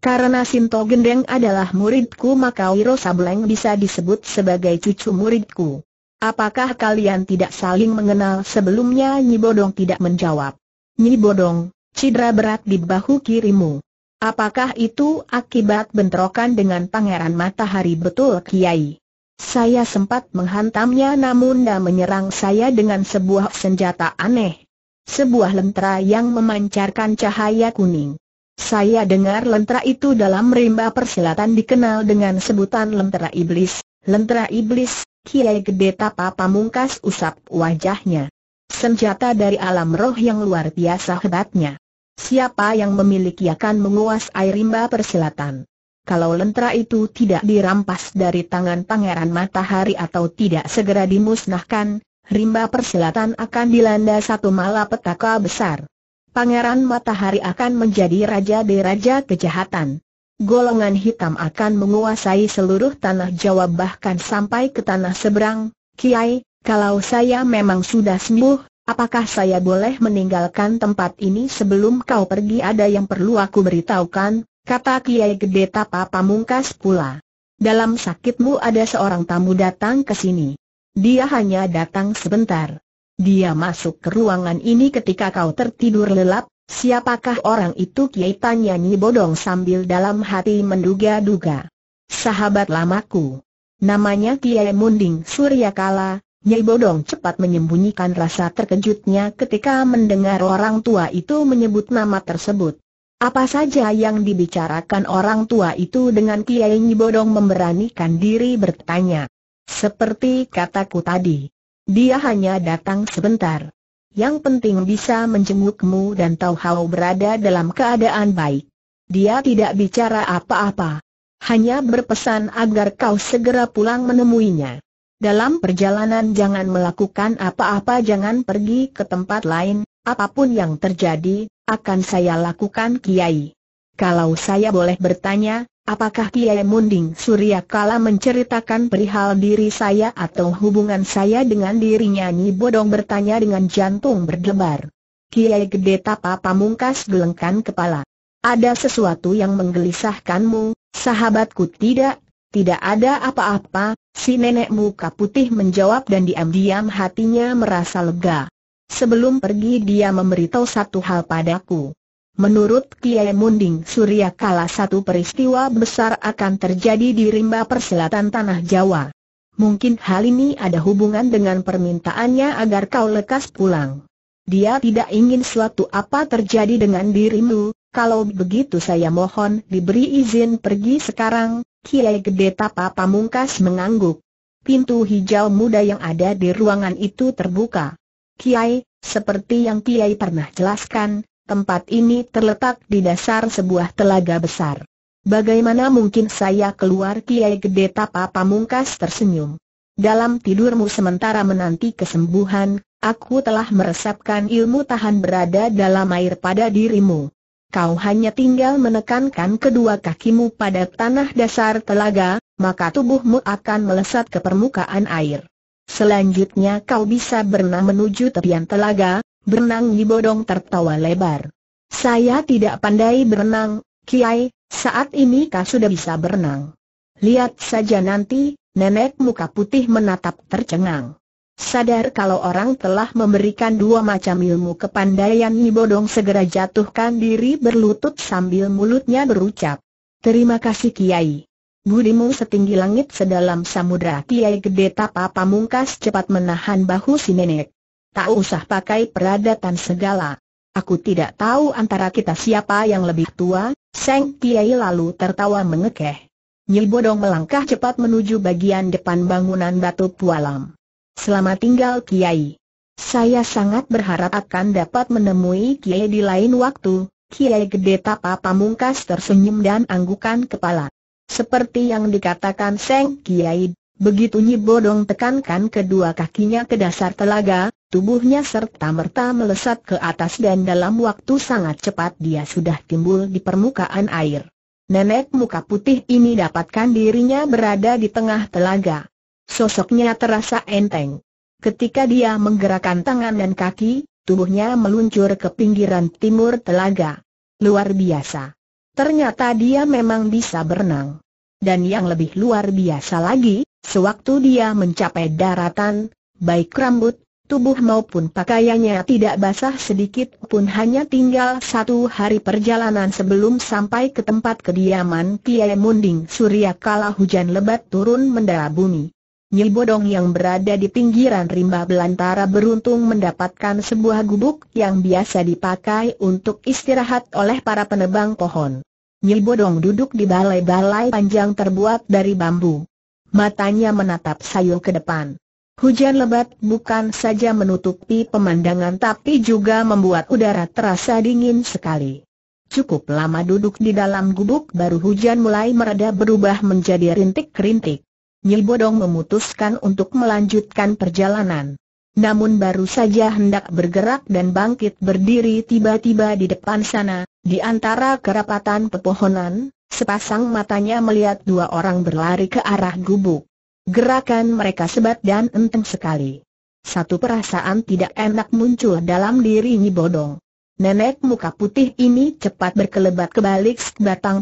Karena Sinto Gendeng adalah muridku maka Wiro Sableng bisa disebut sebagai cucu muridku. Apakah kalian tidak saling mengenal sebelumnya? Nyi Bodong tidak menjawab. Nyi Bodong, cedera berat di bahu kirimu. Apakah itu akibat bentrokan dengan Pangeran Matahari betul Kiai? Saya sempat menghantamnya namun dia menyerang saya dengan sebuah senjata aneh. Sebuah lentera yang memancarkan cahaya kuning. Saya dengar lentera itu dalam rimba persilatan dikenal dengan sebutan lentera iblis. Lentera iblis, Kiai Gede Tapa Pamungkas usap wajahnya. Senjata dari alam roh yang luar biasa hebatnya. Siapa yang memiliki akan menguasai rimba persilatan. Kalau lentera itu tidak dirampas dari tangan Pangeran Matahari atau tidak segera dimusnahkan, rimba persilatan akan dilanda satu malapetaka besar. Pangeran Matahari akan menjadi Raja di Raja Kejahatan. Golongan hitam akan menguasai seluruh tanah Jawa bahkan sampai ke tanah seberang. Kiai, kalau saya memang sudah sembuh, apakah saya boleh meninggalkan tempat ini sebelum kau pergi ada yang perlu aku beritahukan, kata Kiai Gede Tapa Pamungkas pula. Dalam sakitmu ada seorang tamu datang ke sini. Dia hanya datang sebentar. Dia masuk ke ruangan ini ketika kau tertidur lelap, siapakah orang itu kiai tanya Nyi Bodong sambil dalam hati menduga-duga. Sahabat lamaku. Namanya Kiai Munding Suryakala, Nyai Bodong cepat menyembunyikan rasa terkejutnya ketika mendengar orang tua itu menyebut nama tersebut. Apa saja yang dibicarakan orang tua itu dengan Kiai Nyi Bodong memberanikan diri bertanya. Seperti kataku tadi. Dia hanya datang sebentar. Yang penting bisa menjengukmu dan tahu kau berada dalam keadaan baik. Dia tidak bicara apa-apa. Hanya berpesan agar kau segera pulang menemuinya. Dalam perjalanan jangan melakukan apa-apa jangan pergi ke tempat lain, apapun yang terjadi, akan saya lakukan Kiai. Kalau saya boleh bertanya, Apakah Kiai Munding Surya Kala menceritakan perihal diri saya atau hubungan saya dengan dirinya Nyi Bodong bertanya dengan jantung berdebar. Kiai Gede Tapa Pamungkas gelengkan kepala. Ada sesuatu yang menggelisahkanmu, sahabatku tidak, tidak ada apa-apa, si nenek muka putih menjawab dan diam-diam hatinya merasa lega. Sebelum pergi dia memberitahu satu hal padaku. Menurut Kiai Munding Surya kala satu peristiwa besar akan terjadi di rimba perselatan Tanah Jawa. Mungkin hal ini ada hubungan dengan permintaannya agar kau lekas pulang. Dia tidak ingin suatu apa terjadi dengan dirimu, kalau begitu saya mohon diberi izin pergi sekarang, Kiai Gede Tapa Pamungkas mengangguk. Pintu hijau muda yang ada di ruangan itu terbuka. Kiai, seperti yang Kiai pernah jelaskan, tempat ini terletak di dasar sebuah telaga besar. Bagaimana mungkin saya keluar Kiai Gede Tapa Pamungkas tersenyum. Dalam tidurmu sementara menanti kesembuhan, aku telah meresapkan ilmu tahan berada dalam air pada dirimu. Kau hanya tinggal menekankan kedua kakimu pada tanah dasar telaga, maka tubuhmu akan melesat ke permukaan air. Selanjutnya kau bisa berenang menuju tepian telaga, Berenang bodong tertawa lebar. Saya tidak pandai berenang, Kiai, saat ini kau sudah bisa berenang. Lihat saja nanti, nenek muka putih menatap tercengang. Sadar kalau orang telah memberikan dua macam ilmu kepandaian bodong segera jatuhkan diri berlutut sambil mulutnya berucap. Terima kasih Kiai. Budimu setinggi langit sedalam samudra Kiai Gede Tapa Pamungkas cepat menahan bahu si nenek. Tak usah pakai peradatan segala. Aku tidak tahu antara kita siapa yang lebih tua, Seng Kiai lalu tertawa mengekeh. Nyi Bodong melangkah cepat menuju bagian depan bangunan batu pualam. Selama tinggal Kiai. Saya sangat berharap akan dapat menemui Kiai di lain waktu, Kiai Gede Tapa Pamungkas tersenyum dan anggukan kepala. Seperti yang dikatakan Seng Kiai, begitu Nyi Bodong tekankan kedua kakinya ke dasar telaga, Tubuhnya serta-merta melesat ke atas dan dalam waktu sangat cepat dia sudah timbul di permukaan air. Nenek muka putih ini dapatkan dirinya berada di tengah telaga. Sosoknya terasa enteng. Ketika dia menggerakkan tangan dan kaki, tubuhnya meluncur ke pinggiran timur telaga. Luar biasa. Ternyata dia memang bisa berenang. Dan yang lebih luar biasa lagi, sewaktu dia mencapai daratan, baik rambut tubuh maupun pakaiannya tidak basah sedikit pun hanya tinggal satu hari perjalanan sebelum sampai ke tempat kediaman Kiai Munding Surya kala hujan lebat turun mendara bumi. Nyi Bodong yang berada di pinggiran rimba belantara beruntung mendapatkan sebuah gubuk yang biasa dipakai untuk istirahat oleh para penebang pohon. Nyi Bodong duduk di balai-balai panjang terbuat dari bambu. Matanya menatap sayung ke depan. Hujan lebat bukan saja menutupi pemandangan tapi juga membuat udara terasa dingin sekali. Cukup lama duduk di dalam gubuk baru hujan mulai mereda berubah menjadi rintik-rintik. Nyi Bodong memutuskan untuk melanjutkan perjalanan. Namun baru saja hendak bergerak dan bangkit berdiri tiba-tiba di depan sana, di antara kerapatan pepohonan, sepasang matanya melihat dua orang berlari ke arah gubuk. Gerakan mereka sebat dan enteng sekali. Satu perasaan tidak enak muncul dalam diri Bodong. Nenek muka putih ini cepat berkelebat ke balik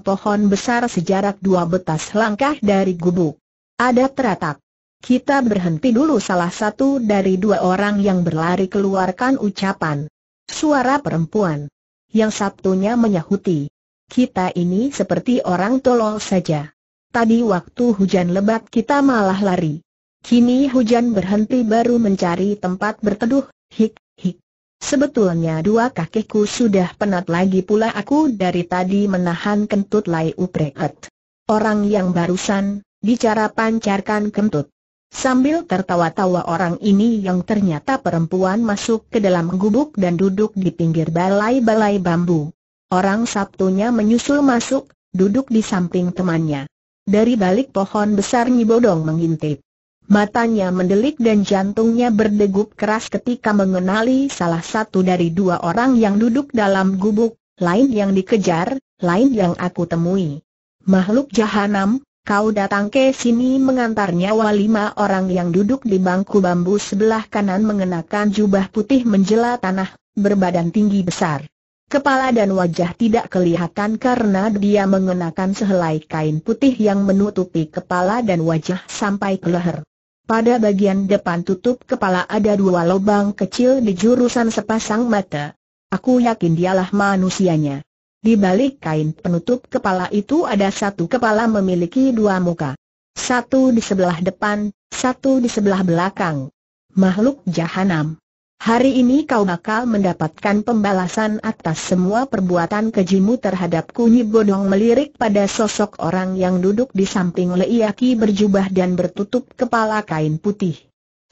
pohon besar sejarak dua betas langkah dari gubuk. Ada teratak. Kita berhenti dulu salah satu dari dua orang yang berlari keluarkan ucapan. Suara perempuan. Yang satunya menyahuti. Kita ini seperti orang tolol saja. Tadi waktu hujan lebat kita malah lari. Kini hujan berhenti baru mencari tempat berteduh, hik, hik. Sebetulnya dua kakiku sudah penat lagi pula aku dari tadi menahan kentut lai upreket. Orang yang barusan, bicara pancarkan kentut. Sambil tertawa-tawa orang ini yang ternyata perempuan masuk ke dalam gubuk dan duduk di pinggir balai-balai bambu. Orang Sabtunya menyusul masuk, duduk di samping temannya. Dari balik pohon besar Nyibodong mengintip. Matanya mendelik dan jantungnya berdegup keras ketika mengenali salah satu dari dua orang yang duduk dalam gubuk, lain yang dikejar, lain yang aku temui. Makhluk jahanam, kau datang ke sini mengantar nyawa lima orang yang duduk di bangku bambu sebelah kanan mengenakan jubah putih menjela tanah, berbadan tinggi besar. Kepala dan wajah tidak kelihatan karena dia mengenakan sehelai kain putih yang menutupi kepala dan wajah sampai ke leher. Pada bagian depan tutup kepala ada dua lubang kecil di jurusan sepasang mata. Aku yakin dialah manusianya. Di balik kain penutup kepala itu ada satu kepala memiliki dua muka. Satu di sebelah depan, satu di sebelah belakang. Makhluk jahanam. Hari ini kau bakal mendapatkan pembalasan atas semua perbuatan kejimu terhadap Nyi Bodong melirik pada sosok orang yang duduk di samping Leiaki berjubah dan bertutup kepala kain putih.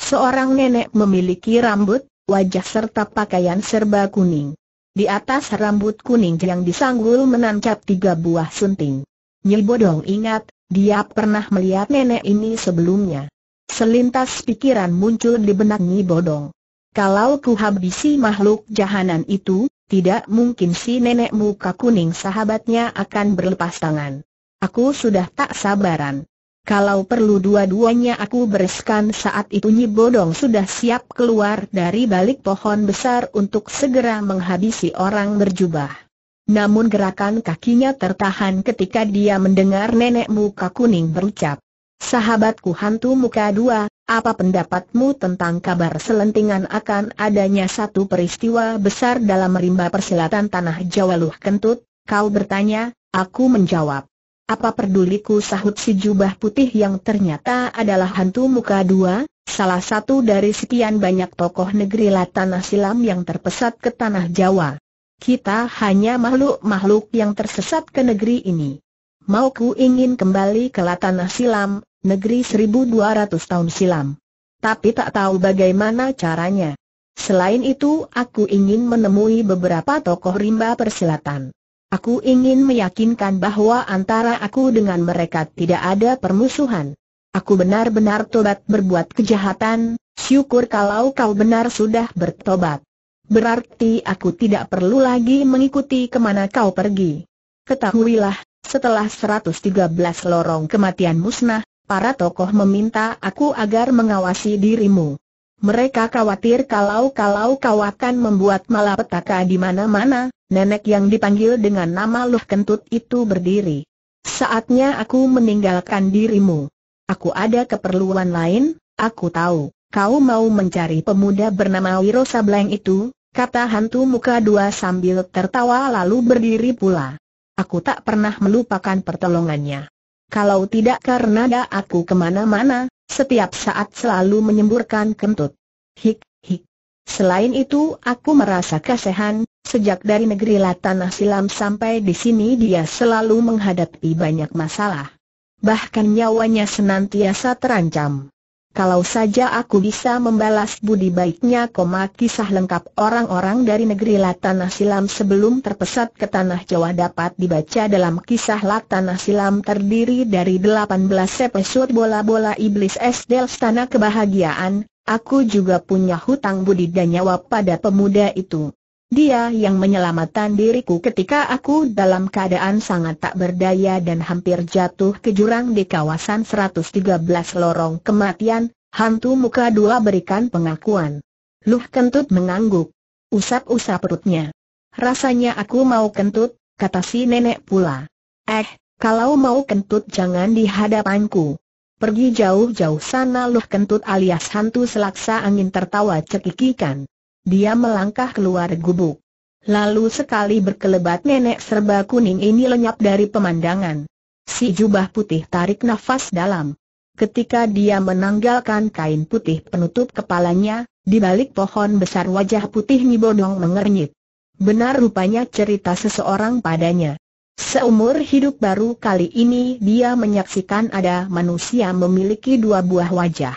Seorang nenek memiliki rambut, wajah serta pakaian serba kuning. Di atas rambut kuning yang disanggul menancap tiga buah sunting. Nyi Bodong ingat, dia pernah melihat nenek ini sebelumnya. Selintas pikiran muncul di benak Nyi Bodong. Kalau ku habisi makhluk jahanan itu, tidak mungkin si nenek muka kuning sahabatnya akan berlepas tangan. Aku sudah tak sabaran. Kalau perlu dua-duanya aku bereskan saat itu Nyi Bodong sudah siap keluar dari balik pohon besar untuk segera menghabisi orang berjubah. Namun gerakan kakinya tertahan ketika dia mendengar nenek muka kuning berucap, Sahabatku hantu muka dua, apa pendapatmu tentang kabar selentingan akan adanya satu peristiwa besar dalam rimba persilatan tanah Jawa Luh Kentut? Kau bertanya, aku menjawab. Apa peduliku sahut si jubah putih yang ternyata adalah hantu muka dua, salah satu dari sekian banyak tokoh negeri Tanah Silam yang terpesat ke tanah Jawa. Kita hanya makhluk-makhluk yang tersesat ke negeri ini. Mau ku ingin kembali ke Tanah Silam, negeri 1200 tahun silam. Tapi tak tahu bagaimana caranya. Selain itu, aku ingin menemui beberapa tokoh rimba persilatan. Aku ingin meyakinkan bahwa antara aku dengan mereka tidak ada permusuhan. Aku benar-benar tobat berbuat kejahatan, syukur kalau kau benar sudah bertobat. Berarti aku tidak perlu lagi mengikuti kemana kau pergi. Ketahuilah, setelah 113 lorong kematian musnah, para tokoh meminta aku agar mengawasi dirimu. Mereka khawatir kalau-kalau kau akan membuat malapetaka di mana-mana, nenek yang dipanggil dengan nama Luh Kentut itu berdiri. Saatnya aku meninggalkan dirimu. Aku ada keperluan lain, aku tahu, kau mau mencari pemuda bernama Wiro Sableng itu, kata hantu muka dua sambil tertawa lalu berdiri pula. Aku tak pernah melupakan pertolongannya. Kalau tidak karena ada aku kemana-mana, setiap saat selalu menyemburkan kentut. Hik, hik. Selain itu aku merasa kasihan, sejak dari negeri Latanah Silam sampai di sini dia selalu menghadapi banyak masalah. Bahkan nyawanya senantiasa terancam. Kalau saja aku bisa membalas budi baiknya koma kisah lengkap orang-orang dari negeri Latanah Silam sebelum terpesat ke Tanah Jawa dapat dibaca dalam kisah Latanah Silam terdiri dari 18 episode bola-bola iblis es del Tanah Kebahagiaan, aku juga punya hutang budi dan nyawa pada pemuda itu. Dia yang menyelamatkan diriku ketika aku dalam keadaan sangat tak berdaya dan hampir jatuh ke jurang di kawasan 113 lorong kematian, hantu muka dua berikan pengakuan. Luh kentut mengangguk. Usap-usap perutnya. Rasanya aku mau kentut, kata si nenek pula. Eh, kalau mau kentut jangan di hadapanku. Pergi jauh-jauh sana Luh kentut alias hantu selaksa angin tertawa cekikikan. Dia melangkah keluar gubuk. Lalu sekali berkelebat nenek serba kuning ini lenyap dari pemandangan. Si jubah putih tarik nafas dalam. Ketika dia menanggalkan kain putih penutup kepalanya, di balik pohon besar wajah putih Nibodong mengernyit. Benar rupanya cerita seseorang padanya. Seumur hidup baru kali ini dia menyaksikan ada manusia memiliki dua buah wajah.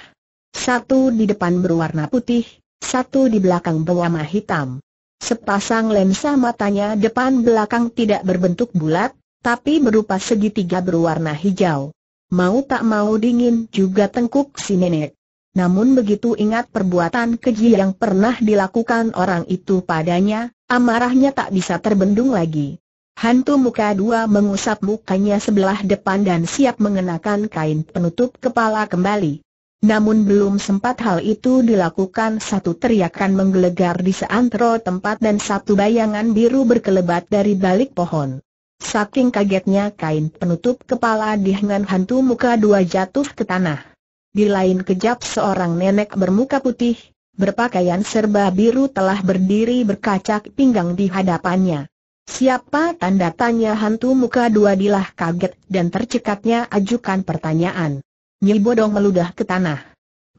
Satu di depan berwarna putih, satu di belakang bawama hitam. Sepasang lensa matanya depan belakang tidak berbentuk bulat, tapi berupa segitiga berwarna hijau. Mau tak mau dingin juga tengkuk si nenek. Namun begitu ingat perbuatan keji yang pernah dilakukan orang itu padanya, amarahnya tak bisa terbendung lagi. Hantu muka dua mengusap mukanya sebelah depan dan siap mengenakan kain penutup kepala kembali. Namun belum sempat hal itu dilakukan satu teriakan menggelegar di seantero tempat dan satu bayangan biru berkelebat dari balik pohon. Saking kagetnya kain penutup kepala dihengan hantu muka dua jatuh ke tanah. Di lain kejap seorang nenek bermuka putih, berpakaian serba biru telah berdiri berkacak pinggang di hadapannya. Siapa tanda tanya hantu muka dua dilah kaget dan tercekatnya ajukan pertanyaan. Bodong meludah ke tanah.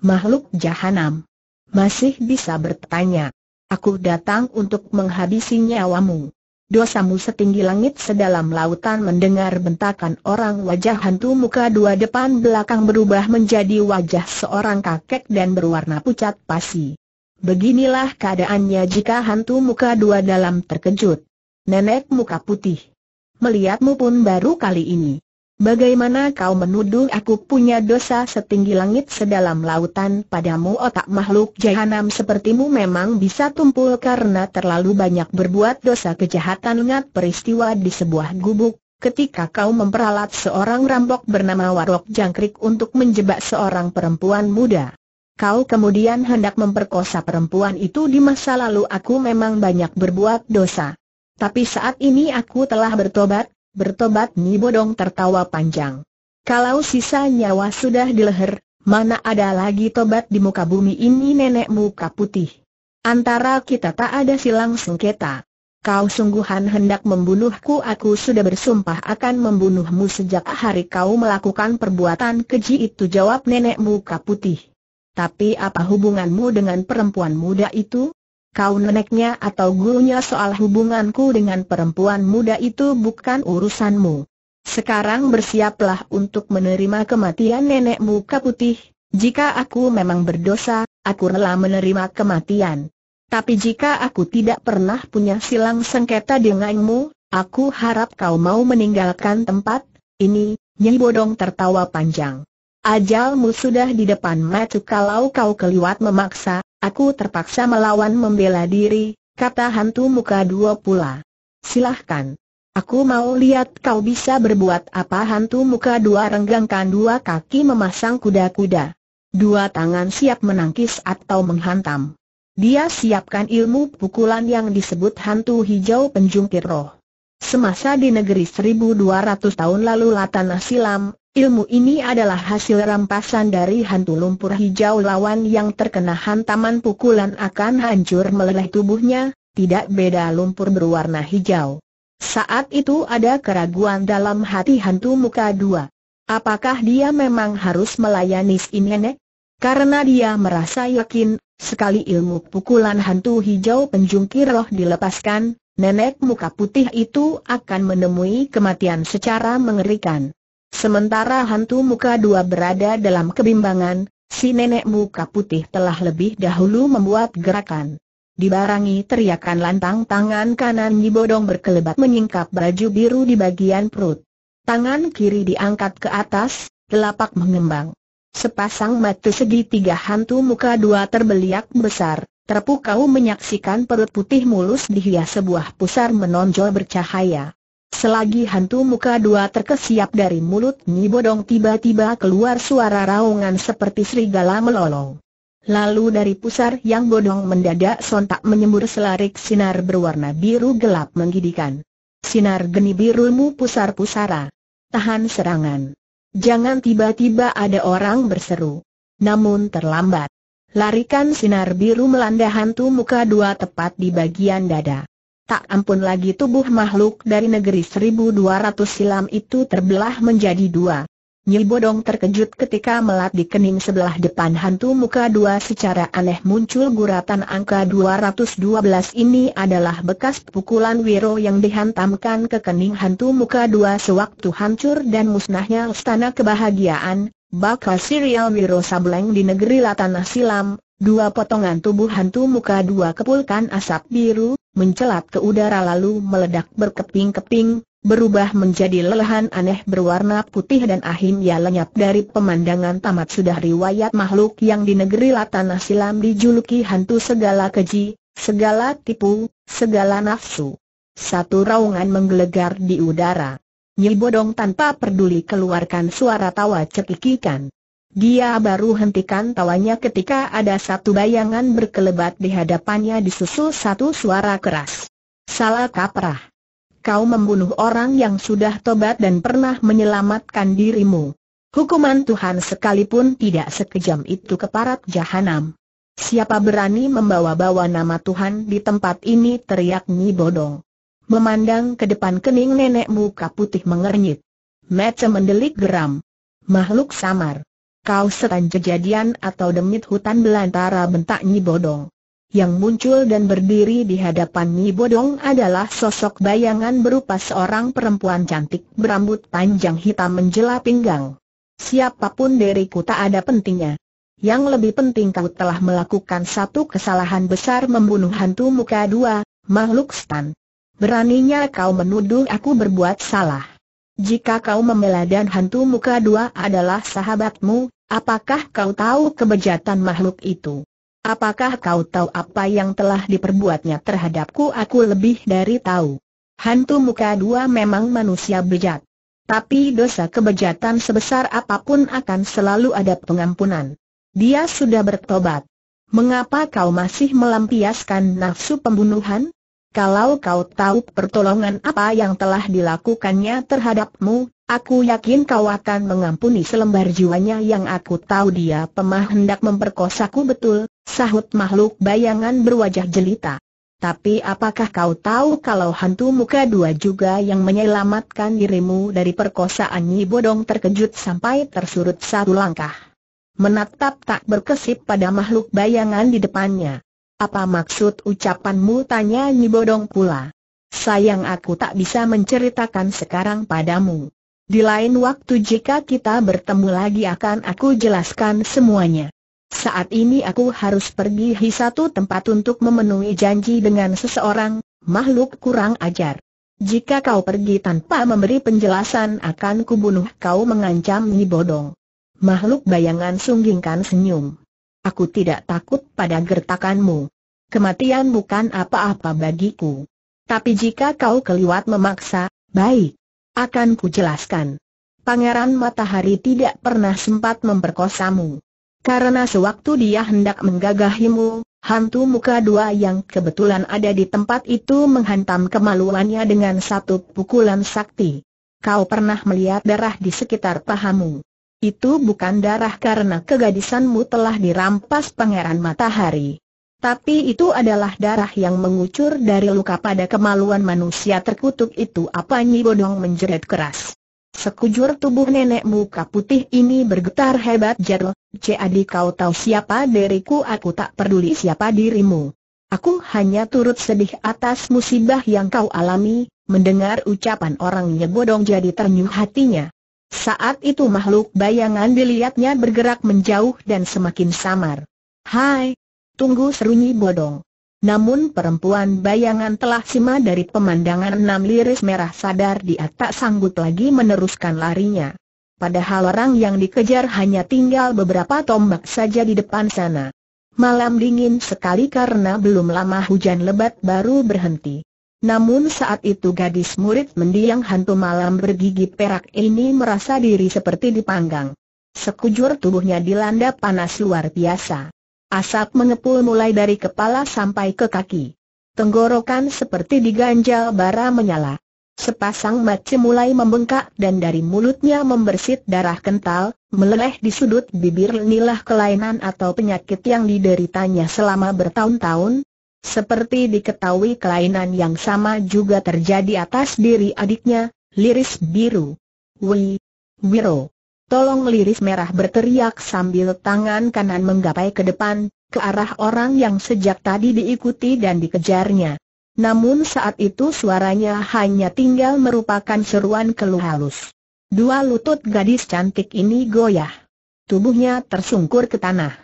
Makhluk jahanam. Masih bisa bertanya. Aku datang untuk menghabisi nyawamu. Dosamu setinggi langit sedalam lautan mendengar bentakan orang wajah hantu muka dua depan belakang berubah menjadi wajah seorang kakek dan berwarna pucat pasi. Beginilah keadaannya jika hantu muka dua dalam terkejut. Nenek muka putih. Melihatmu pun baru kali ini. Bagaimana kau menuduh aku punya dosa setinggi langit sedalam lautan padamu otak makhluk jahanam sepertimu memang bisa tumpul karena terlalu banyak berbuat dosa kejahatan ingat peristiwa di sebuah gubuk Ketika kau memperalat seorang rambok bernama Warok Jangkrik untuk menjebak seorang perempuan muda Kau kemudian hendak memperkosa perempuan itu di masa lalu aku memang banyak berbuat dosa Tapi saat ini aku telah bertobat Bertobat ni Bodong tertawa panjang. Kalau sisa nyawa sudah di leher, mana ada lagi tobat di muka bumi ini nenek muka putih. Antara kita tak ada silang sengketa. Kau sungguhan hendak membunuhku aku sudah bersumpah akan membunuhmu sejak hari kau melakukan perbuatan keji itu jawab nenek muka putih. Tapi apa hubunganmu dengan perempuan muda itu? Kau neneknya atau gurunya soal hubunganku dengan perempuan muda itu bukan urusanmu. Sekarang bersiaplah untuk menerima kematian nenekmu kaputih. Jika aku memang berdosa, aku rela menerima kematian. Tapi jika aku tidak pernah punya silang sengketa denganmu, aku harap kau mau meninggalkan tempat ini. Nyi Bodong tertawa panjang. Ajalmu sudah di depan mata kalau kau keliwat memaksa, Aku terpaksa melawan membela diri, kata hantu muka dua pula. Silahkan. Aku mau lihat kau bisa berbuat apa hantu muka dua renggangkan dua kaki memasang kuda-kuda. Dua tangan siap menangkis atau menghantam. Dia siapkan ilmu pukulan yang disebut hantu hijau penjungkir roh. Semasa di negeri 1200 tahun lalu Latana silam, Ilmu ini adalah hasil rampasan dari hantu lumpur hijau lawan yang terkena hantaman pukulan akan hancur meleleh tubuhnya, tidak beda lumpur berwarna hijau. Saat itu ada keraguan dalam hati hantu muka dua. Apakah dia memang harus melayani si nenek? Karena dia merasa yakin, sekali ilmu pukulan hantu hijau penjungkir roh dilepaskan, nenek muka putih itu akan menemui kematian secara mengerikan. Sementara hantu muka dua berada dalam kebimbangan, si nenek muka putih telah lebih dahulu membuat gerakan. Dibarangi teriakan lantang tangan kanan Bodong berkelebat menyingkap baju biru di bagian perut. Tangan kiri diangkat ke atas, telapak mengembang. Sepasang mata segitiga hantu muka dua terbeliak besar, terpukau menyaksikan perut putih mulus dihias sebuah pusar menonjol bercahaya. Selagi hantu muka dua terkesiap dari mulut Nyi Bodong tiba-tiba keluar suara raungan seperti serigala melolong. Lalu dari pusar yang bodong mendadak sontak menyembur selarik sinar berwarna biru gelap menggidikan. Sinar geni birumu pusar-pusara. Tahan serangan. Jangan tiba-tiba ada orang berseru. Namun terlambat. Larikan sinar biru melanda hantu muka dua tepat di bagian dada tak ampun lagi tubuh makhluk dari negeri 1200 silam itu terbelah menjadi dua. Nyi Bodong terkejut ketika melat di kening sebelah depan hantu muka dua secara aneh muncul guratan angka 212 ini adalah bekas pukulan Wiro yang dihantamkan ke kening hantu muka dua sewaktu hancur dan musnahnya istana kebahagiaan, bakal serial Wiro Sableng di negeri Latanah Silam, Dua potongan tubuh hantu muka dua kepulkan asap biru, mencelat ke udara lalu meledak berkeping-keping, berubah menjadi lelehan aneh berwarna putih dan akhirnya lenyap dari pemandangan tamat sudah riwayat makhluk yang di negeri Tanah Silam dijuluki hantu segala keji, segala tipu, segala nafsu. Satu raungan menggelegar di udara. Nyi Bodong tanpa peduli keluarkan suara tawa cekikikan. Dia baru hentikan tawanya ketika ada satu bayangan berkelebat di hadapannya disusul satu suara keras. Salah kaprah. Kau membunuh orang yang sudah tobat dan pernah menyelamatkan dirimu. Hukuman Tuhan sekalipun tidak sekejam itu keparat jahanam. Siapa berani membawa-bawa nama Tuhan di tempat ini teriak Nyi Bodong. Memandang ke depan kening nenek muka putih mengernyit. Mece mendelik geram. Makhluk samar. Kau setan kejadian atau demit hutan belantara bentak Nyi Bodong. Yang muncul dan berdiri di hadapan Nyi Bodong adalah sosok bayangan berupa seorang perempuan cantik berambut panjang hitam menjela pinggang. Siapapun diriku tak ada pentingnya. Yang lebih penting kau telah melakukan satu kesalahan besar membunuh hantu muka dua, makhluk stan. Beraninya kau menuduh aku berbuat salah. Jika kau membela dan hantu muka dua adalah sahabatmu, apakah kau tahu kebejatan makhluk itu? Apakah kau tahu apa yang telah diperbuatnya terhadapku? Aku lebih dari tahu. Hantu muka dua memang manusia bejat. Tapi dosa kebejatan sebesar apapun akan selalu ada pengampunan. Dia sudah bertobat. Mengapa kau masih melampiaskan nafsu pembunuhan? Kalau kau tahu pertolongan apa yang telah dilakukannya terhadapmu, aku yakin kau akan mengampuni selembar jiwanya yang aku tahu dia pemah hendak memperkosaku betul, sahut makhluk bayangan berwajah jelita. Tapi apakah kau tahu kalau hantu muka dua juga yang menyelamatkan dirimu dari perkosaan Nyi Bodong terkejut sampai tersurut satu langkah. Menatap tak berkesip pada makhluk bayangan di depannya. Apa maksud ucapanmu tanya Nyibodong pula? Sayang aku tak bisa menceritakan sekarang padamu. Di lain waktu jika kita bertemu lagi akan aku jelaskan semuanya. Saat ini aku harus pergi ke satu tempat untuk memenuhi janji dengan seseorang, makhluk kurang ajar. Jika kau pergi tanpa memberi penjelasan akan kubunuh kau mengancam Nibodong. Makhluk bayangan sunggingkan senyum. Aku tidak takut pada gertakanmu. Kematian bukan apa-apa bagiku. Tapi jika kau keliwat memaksa, baik. Akan kujelaskan. Pangeran Matahari tidak pernah sempat memperkosamu. Karena sewaktu dia hendak menggagahimu, hantu muka dua yang kebetulan ada di tempat itu menghantam kemaluannya dengan satu pukulan sakti. Kau pernah melihat darah di sekitar pahamu. Itu bukan darah karena kegadisanmu telah dirampas Pangeran Matahari. Tapi itu adalah darah yang mengucur dari luka pada kemaluan manusia terkutuk itu apa Nyi Bodong menjerit keras. Sekujur tubuh nenek muka putih ini bergetar hebat jadul, Cadi kau tahu siapa diriku aku tak peduli siapa dirimu. Aku hanya turut sedih atas musibah yang kau alami, mendengar ucapan orangnya bodong jadi ternyuh hatinya. Saat itu makhluk bayangan dilihatnya bergerak menjauh dan semakin samar. Hai! Tunggu serunyi bodong. Namun perempuan bayangan telah sima dari pemandangan enam liris merah sadar dia tak sanggup lagi meneruskan larinya. Padahal orang yang dikejar hanya tinggal beberapa tombak saja di depan sana. Malam dingin sekali karena belum lama hujan lebat baru berhenti. Namun saat itu gadis murid mendiang hantu malam bergigi perak ini merasa diri seperti dipanggang. Sekujur tubuhnya dilanda panas luar biasa. Asap mengepul mulai dari kepala sampai ke kaki. Tenggorokan seperti diganjal bara menyala. Sepasang mata mulai membengkak dan dari mulutnya membersit darah kental, meleleh di sudut bibir inilah kelainan atau penyakit yang dideritanya selama bertahun-tahun, seperti diketahui kelainan yang sama juga terjadi atas diri adiknya, Liris Biru. Wei, Wiro. Tolong Liris Merah berteriak sambil tangan kanan menggapai ke depan, ke arah orang yang sejak tadi diikuti dan dikejarnya. Namun saat itu suaranya hanya tinggal merupakan seruan keluh halus. Dua lutut gadis cantik ini goyah. Tubuhnya tersungkur ke tanah.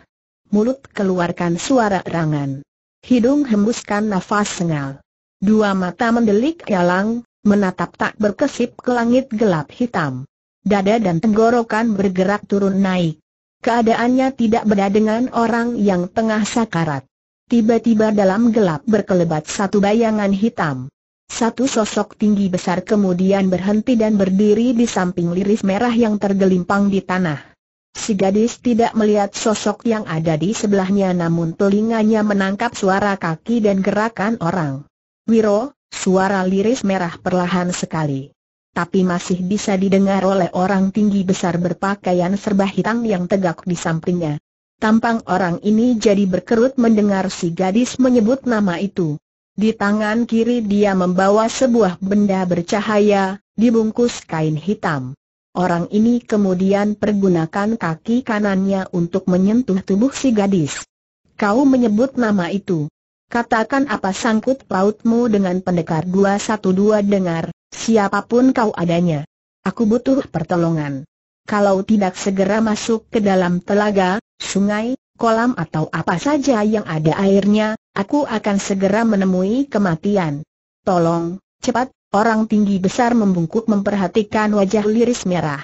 Mulut keluarkan suara erangan. Hidung hembuskan nafas sengal. Dua mata mendelik yalang, menatap tak berkesip ke langit gelap hitam. Dada dan tenggorokan bergerak turun naik. Keadaannya tidak beda dengan orang yang tengah sakarat. Tiba-tiba dalam gelap berkelebat satu bayangan hitam. Satu sosok tinggi besar kemudian berhenti dan berdiri di samping liris merah yang tergelimpang di tanah. Si gadis tidak melihat sosok yang ada di sebelahnya namun telinganya menangkap suara kaki dan gerakan orang. Wiro, suara liris merah perlahan sekali. Tapi masih bisa didengar oleh orang tinggi besar berpakaian serba hitam yang tegak di sampingnya. Tampang orang ini jadi berkerut mendengar si gadis menyebut nama itu. Di tangan kiri dia membawa sebuah benda bercahaya, dibungkus kain hitam. Orang ini kemudian pergunakan kaki kanannya untuk menyentuh tubuh si gadis. Kau menyebut nama itu. Katakan apa sangkut pautmu dengan pendekar 212 dengar, siapapun kau adanya. Aku butuh pertolongan. Kalau tidak segera masuk ke dalam telaga, sungai, kolam atau apa saja yang ada airnya, aku akan segera menemui kematian. Tolong, cepat, Orang tinggi besar membungkuk memperhatikan wajah liris merah.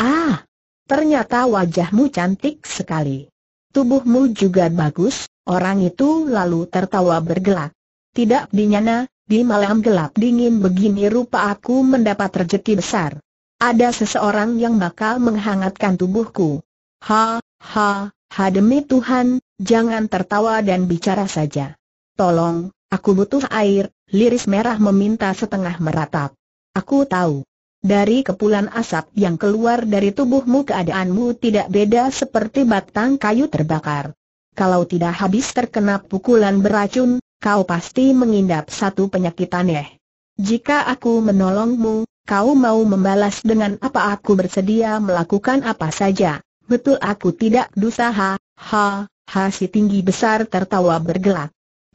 Ah, ternyata wajahmu cantik sekali. Tubuhmu juga bagus, orang itu lalu tertawa bergelak. Tidak dinyana, di malam gelap dingin begini rupa aku mendapat rejeki besar. Ada seseorang yang bakal menghangatkan tubuhku. Ha, ha, ha demi Tuhan, jangan tertawa dan bicara saja. Tolong, aku butuh air, Liris merah meminta setengah meratap. Aku tahu. Dari kepulan asap yang keluar dari tubuhmu keadaanmu tidak beda seperti batang kayu terbakar. Kalau tidak habis terkena pukulan beracun, kau pasti mengindap satu penyakit aneh. Jika aku menolongmu, kau mau membalas dengan apa aku bersedia melakukan apa saja. Betul aku tidak dusaha, ha, ha si tinggi besar tertawa bergelak.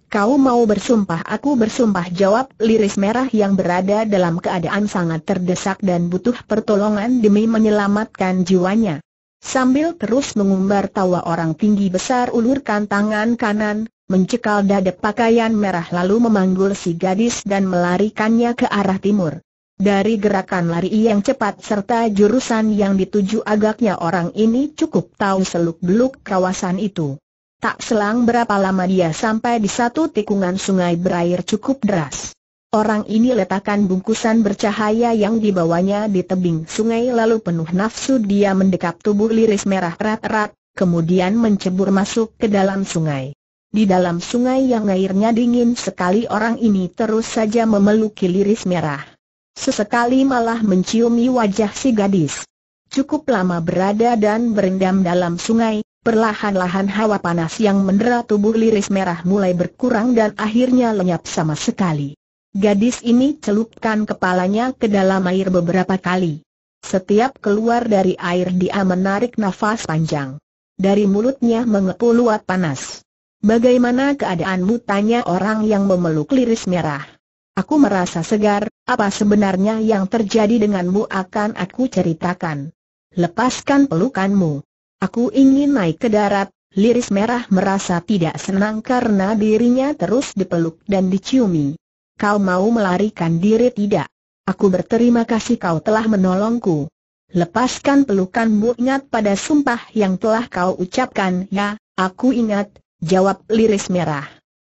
Kau mau bersumpah aku bersumpah jawab liris merah yang berada dalam keadaan sangat terdesak dan butuh pertolongan demi menyelamatkan jiwanya. Sambil terus mengumbar tawa orang tinggi besar ulurkan tangan kanan, mencekal dada pakaian merah lalu memanggul si gadis dan melarikannya ke arah timur. Dari gerakan lari yang cepat serta jurusan yang dituju agaknya orang ini cukup tahu seluk-beluk kawasan itu. Tak selang berapa lama dia sampai di satu tikungan sungai berair cukup deras. Orang ini letakkan bungkusan bercahaya yang dibawanya di tebing sungai lalu penuh nafsu dia mendekap tubuh liris merah erat-erat, kemudian mencebur masuk ke dalam sungai. Di dalam sungai yang airnya dingin sekali orang ini terus saja memeluki liris merah. Sesekali malah menciumi wajah si gadis. Cukup lama berada dan berendam dalam sungai, Perlahan-lahan hawa panas yang mendera tubuh liris merah mulai berkurang dan akhirnya lenyap sama sekali. Gadis ini celupkan kepalanya ke dalam air beberapa kali. Setiap keluar dari air dia menarik nafas panjang. Dari mulutnya mengepul luap panas. Bagaimana keadaanmu tanya orang yang memeluk liris merah. Aku merasa segar, apa sebenarnya yang terjadi denganmu akan aku ceritakan. Lepaskan pelukanmu. Aku ingin naik ke darat, liris merah merasa tidak senang karena dirinya terus dipeluk dan diciumi. Kau mau melarikan diri tidak? Aku berterima kasih kau telah menolongku. Lepaskan pelukanmu ingat pada sumpah yang telah kau ucapkan ya, aku ingat, jawab liris merah.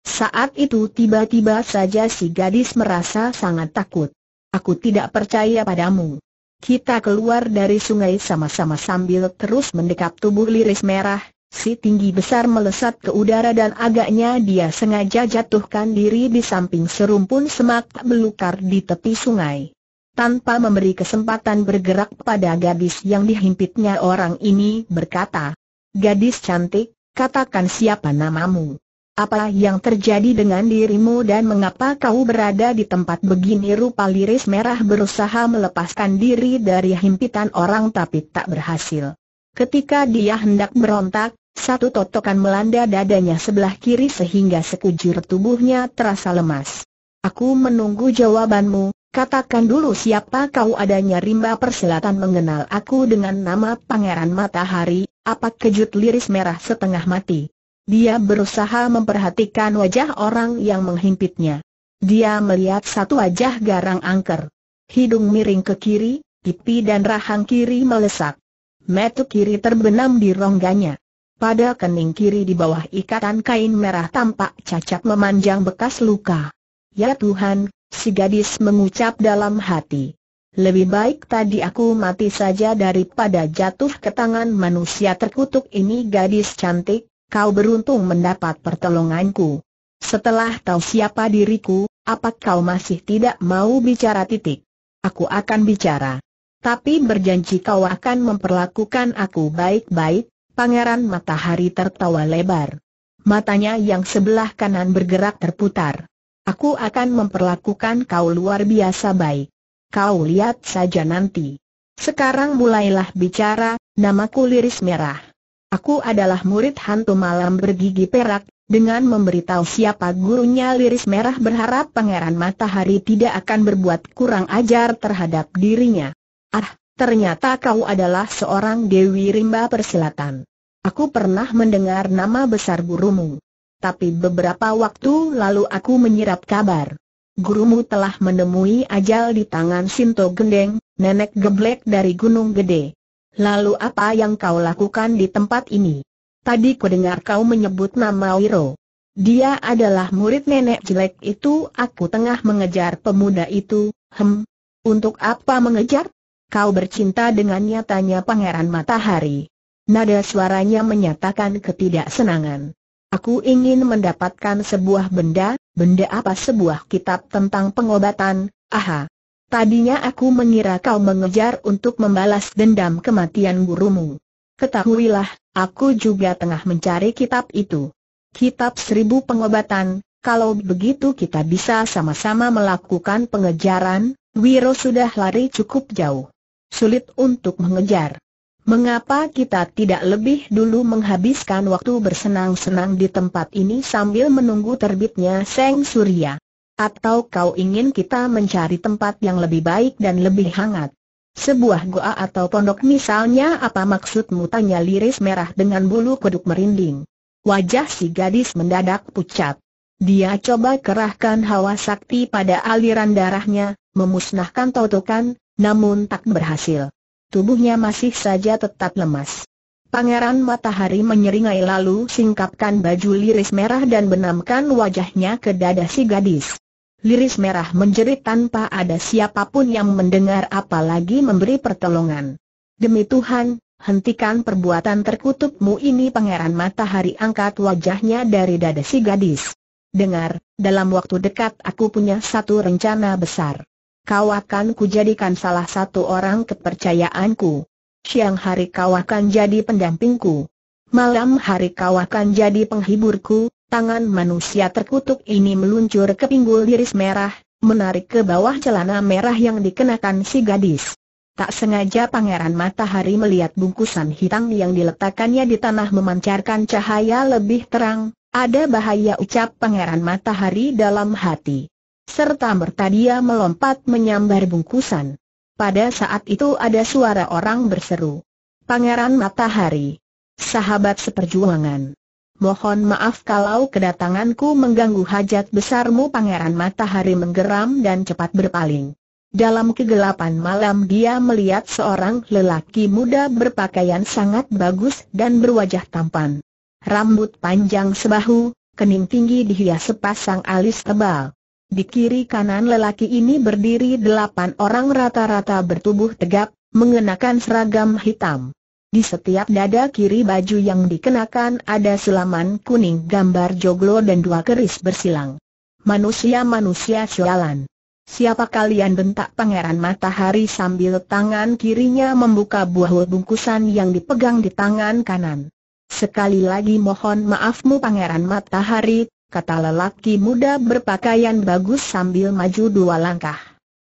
Saat itu tiba-tiba saja si gadis merasa sangat takut. Aku tidak percaya padamu. Kita keluar dari sungai sama-sama sambil terus mendekap tubuh liris merah, si tinggi besar melesat ke udara dan agaknya dia sengaja jatuhkan diri di samping serumpun semak belukar di tepi sungai. Tanpa memberi kesempatan bergerak pada gadis yang dihimpitnya orang ini berkata, Gadis cantik, katakan siapa namamu apa yang terjadi dengan dirimu dan mengapa kau berada di tempat begini rupa liris merah berusaha melepaskan diri dari himpitan orang tapi tak berhasil. Ketika dia hendak berontak, satu totokan melanda dadanya sebelah kiri sehingga sekujur tubuhnya terasa lemas. Aku menunggu jawabanmu, katakan dulu siapa kau adanya rimba persilatan mengenal aku dengan nama Pangeran Matahari, apa kejut liris merah setengah mati. Dia berusaha memperhatikan wajah orang yang menghimpitnya. Dia melihat satu wajah garang angker. Hidung miring ke kiri, pipi dan rahang kiri melesak. Metu kiri terbenam di rongganya. Pada kening kiri di bawah ikatan kain merah tampak cacat memanjang bekas luka. Ya Tuhan, si gadis mengucap dalam hati. Lebih baik tadi aku mati saja daripada jatuh ke tangan manusia terkutuk ini gadis cantik, kau beruntung mendapat pertolonganku. Setelah tahu siapa diriku, apa kau masih tidak mau bicara titik? Aku akan bicara. Tapi berjanji kau akan memperlakukan aku baik-baik, Pangeran Matahari tertawa lebar. Matanya yang sebelah kanan bergerak terputar. Aku akan memperlakukan kau luar biasa baik. Kau lihat saja nanti. Sekarang mulailah bicara, namaku Liris Merah. Aku adalah murid hantu malam bergigi perak, dengan memberitahu siapa gurunya Liris Merah berharap Pangeran Matahari tidak akan berbuat kurang ajar terhadap dirinya. Ah, ternyata kau adalah seorang Dewi Rimba Persilatan. Aku pernah mendengar nama besar gurumu. Tapi beberapa waktu lalu aku menyirap kabar. Gurumu telah menemui ajal di tangan Sinto Gendeng, nenek geblek dari Gunung Gede. Lalu apa yang kau lakukan di tempat ini? Tadi ku dengar kau menyebut nama Wiro. Dia adalah murid nenek jelek itu, aku tengah mengejar pemuda itu, hem. Untuk apa mengejar? Kau bercinta dengannya tanya Pangeran Matahari. Nada suaranya menyatakan ketidaksenangan. Aku ingin mendapatkan sebuah benda, benda apa sebuah kitab tentang pengobatan, aha, Tadinya aku mengira kau mengejar untuk membalas dendam kematian gurumu. Ketahuilah, aku juga tengah mencari kitab itu. Kitab Seribu Pengobatan, kalau begitu kita bisa sama-sama melakukan pengejaran, Wiro sudah lari cukup jauh. Sulit untuk mengejar. Mengapa kita tidak lebih dulu menghabiskan waktu bersenang-senang di tempat ini sambil menunggu terbitnya Seng Surya? Atau kau ingin kita mencari tempat yang lebih baik dan lebih hangat? Sebuah goa atau pondok misalnya apa maksudmu tanya liris merah dengan bulu kuduk merinding. Wajah si gadis mendadak pucat. Dia coba kerahkan hawa sakti pada aliran darahnya, memusnahkan totokan, namun tak berhasil. Tubuhnya masih saja tetap lemas. Pangeran Matahari menyeringai lalu singkapkan baju liris merah dan benamkan wajahnya ke dada si gadis. Liris merah menjerit tanpa ada siapapun yang mendengar apalagi memberi pertolongan. Demi Tuhan, hentikan perbuatan terkutukmu ini Pangeran Matahari angkat wajahnya dari dada si gadis. Dengar, dalam waktu dekat aku punya satu rencana besar. Kau akan kujadikan salah satu orang kepercayaanku. Siang hari kau akan jadi pendampingku. Malam hari kau akan jadi penghiburku, Tangan manusia terkutuk ini meluncur ke pinggul diris merah, menarik ke bawah celana merah yang dikenakan si gadis. Tak sengaja Pangeran Matahari melihat bungkusan hitam yang diletakkannya di tanah memancarkan cahaya lebih terang, ada bahaya ucap Pangeran Matahari dalam hati. Serta merta dia melompat menyambar bungkusan. Pada saat itu ada suara orang berseru. Pangeran Matahari. Sahabat seperjuangan mohon maaf kalau kedatanganku mengganggu hajat besarmu Pangeran Matahari menggeram dan cepat berpaling. Dalam kegelapan malam dia melihat seorang lelaki muda berpakaian sangat bagus dan berwajah tampan. Rambut panjang sebahu, kening tinggi dihias sepasang alis tebal. Di kiri kanan lelaki ini berdiri delapan orang rata-rata bertubuh tegap, mengenakan seragam hitam. Di setiap dada kiri baju yang dikenakan ada selaman kuning gambar joglo dan dua keris bersilang. Manusia-manusia sialan. Siapa kalian bentak pangeran matahari sambil tangan kirinya membuka buah bungkusan yang dipegang di tangan kanan. Sekali lagi mohon maafmu pangeran matahari, kata lelaki muda berpakaian bagus sambil maju dua langkah.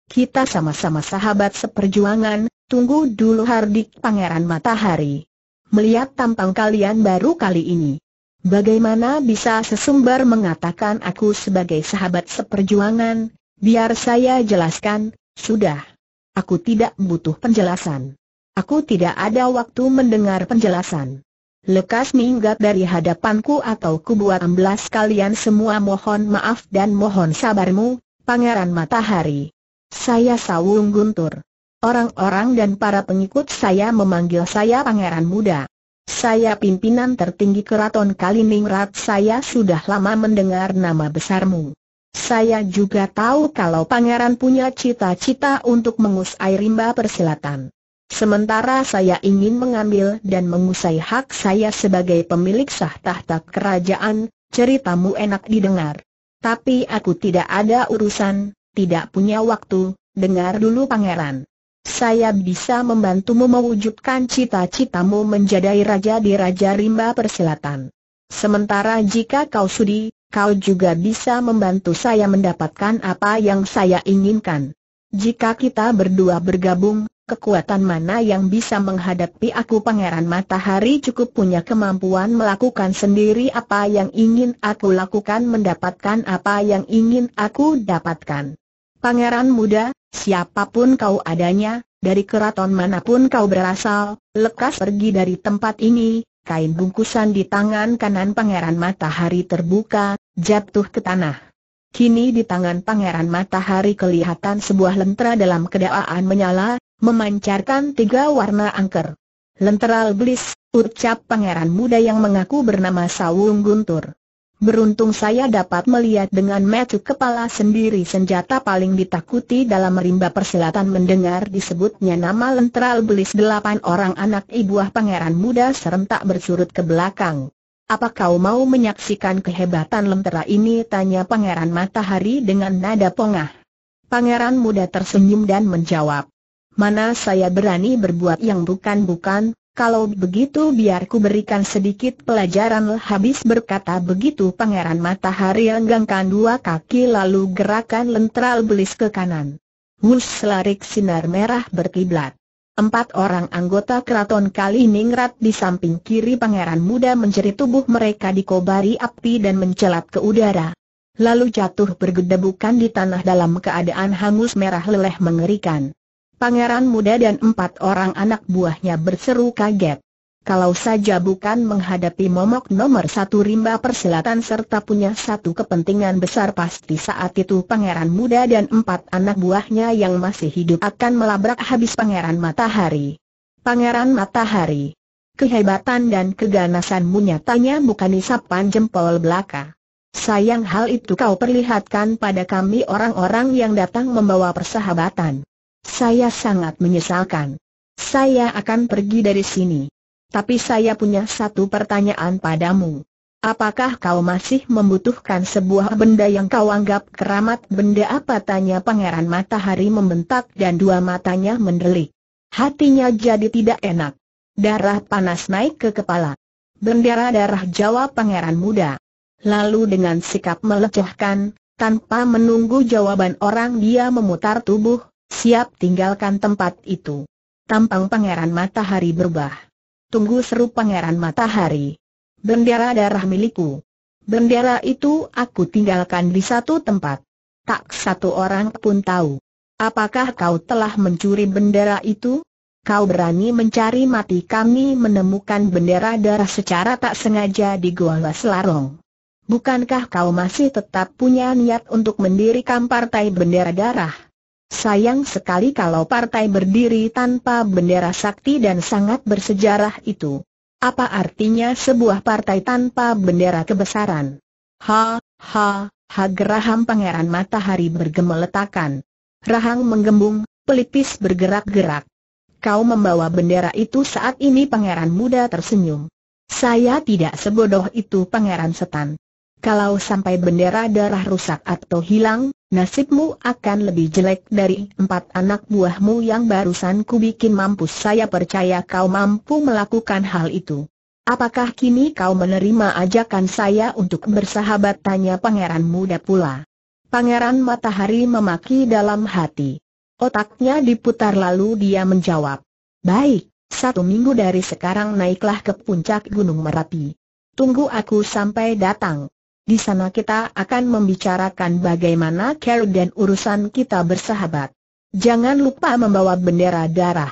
Kita sama-sama sahabat seperjuangan, Tunggu dulu Hardik Pangeran Matahari. Melihat tampang kalian baru kali ini. Bagaimana bisa sesumbar mengatakan aku sebagai sahabat seperjuangan? Biar saya jelaskan, sudah. Aku tidak butuh penjelasan. Aku tidak ada waktu mendengar penjelasan. Lekas minggat dari hadapanku atau kubuat amblas kalian semua mohon maaf dan mohon sabarmu, Pangeran Matahari. Saya Sawung Guntur. Orang-orang dan para pengikut saya memanggil saya pangeran muda. Saya pimpinan tertinggi keraton Kaliningrat saya sudah lama mendengar nama besarmu. Saya juga tahu kalau pangeran punya cita-cita untuk mengusai rimba persilatan. Sementara saya ingin mengambil dan mengusai hak saya sebagai pemilik sah tahta kerajaan, ceritamu enak didengar. Tapi aku tidak ada urusan, tidak punya waktu, dengar dulu pangeran. Saya bisa membantumu mewujudkan cita-citamu menjadi raja di Raja Rimba Persilatan. Sementara jika kau sudi, kau juga bisa membantu saya mendapatkan apa yang saya inginkan. Jika kita berdua bergabung, kekuatan mana yang bisa menghadapi aku Pangeran Matahari cukup punya kemampuan melakukan sendiri apa yang ingin aku lakukan mendapatkan apa yang ingin aku dapatkan. Pangeran muda, siapapun kau adanya, dari keraton manapun kau berasal, lekas pergi dari tempat ini, kain bungkusan di tangan kanan Pangeran Matahari terbuka, jatuh ke tanah. Kini di tangan Pangeran Matahari kelihatan sebuah lentera dalam kedaaan menyala, memancarkan tiga warna angker. Lentera belis, ucap pangeran muda yang mengaku bernama Sawung Guntur. Beruntung saya dapat melihat dengan metu kepala sendiri senjata paling ditakuti dalam rimba persilatan mendengar disebutnya nama lentral belis delapan orang anak ibuah pangeran muda serentak bersurut ke belakang. Apa kau mau menyaksikan kehebatan lentera ini? Tanya pangeran matahari dengan nada pongah. Pangeran muda tersenyum dan menjawab. Mana saya berani berbuat yang bukan-bukan, kalau begitu biar ku berikan sedikit pelajaran habis berkata begitu Pangeran Matahari lenggangkan dua kaki lalu gerakan lentral belis ke kanan. Wus selarik sinar merah berkiblat. Empat orang anggota keraton kali ningrat di samping kiri pangeran muda menjerit tubuh mereka dikobari api dan mencelat ke udara. Lalu jatuh bergedebukan di tanah dalam keadaan hangus merah leleh mengerikan pangeran muda dan empat orang anak buahnya berseru kaget. Kalau saja bukan menghadapi momok nomor satu rimba persilatan serta punya satu kepentingan besar pasti saat itu pangeran muda dan empat anak buahnya yang masih hidup akan melabrak habis pangeran matahari. Pangeran matahari. Kehebatan dan keganasanmu nyatanya bukan isapan jempol belaka. Sayang hal itu kau perlihatkan pada kami orang-orang yang datang membawa persahabatan. Saya sangat menyesalkan. Saya akan pergi dari sini. Tapi saya punya satu pertanyaan padamu. Apakah kau masih membutuhkan sebuah benda yang kau anggap keramat? Benda apa tanya Pangeran Matahari membentak dan dua matanya mendelik. Hatinya jadi tidak enak. Darah panas naik ke kepala. Bendera darah jawab Pangeran Muda. Lalu dengan sikap melecehkan, tanpa menunggu jawaban orang dia memutar tubuh, siap tinggalkan tempat itu. Tampang Pangeran Matahari berubah. Tunggu seru Pangeran Matahari. Bendera darah milikku. Bendera itu aku tinggalkan di satu tempat. Tak satu orang pun tahu. Apakah kau telah mencuri bendera itu? Kau berani mencari mati kami menemukan bendera darah secara tak sengaja di gua Selarong. Bukankah kau masih tetap punya niat untuk mendirikan partai bendera darah? Sayang sekali kalau partai berdiri tanpa bendera sakti dan sangat bersejarah itu. Apa artinya sebuah partai tanpa bendera kebesaran? Ha, ha, ha geraham pangeran matahari bergemeletakan. Rahang menggembung, pelipis bergerak-gerak. Kau membawa bendera itu saat ini pangeran muda tersenyum. Saya tidak sebodoh itu pangeran setan. Kalau sampai bendera darah rusak atau hilang, nasibmu akan lebih jelek dari empat anak buahmu yang barusan ku bikin mampus. Saya percaya kau mampu melakukan hal itu. Apakah kini kau menerima ajakan saya untuk bersahabat? Tanya pangeran muda pula. Pangeran Matahari memaki dalam hati. Otaknya diputar lalu dia menjawab. Baik, satu minggu dari sekarang naiklah ke puncak Gunung Merapi. Tunggu aku sampai datang. Di sana kita akan membicarakan bagaimana care dan urusan kita bersahabat. Jangan lupa membawa bendera darah.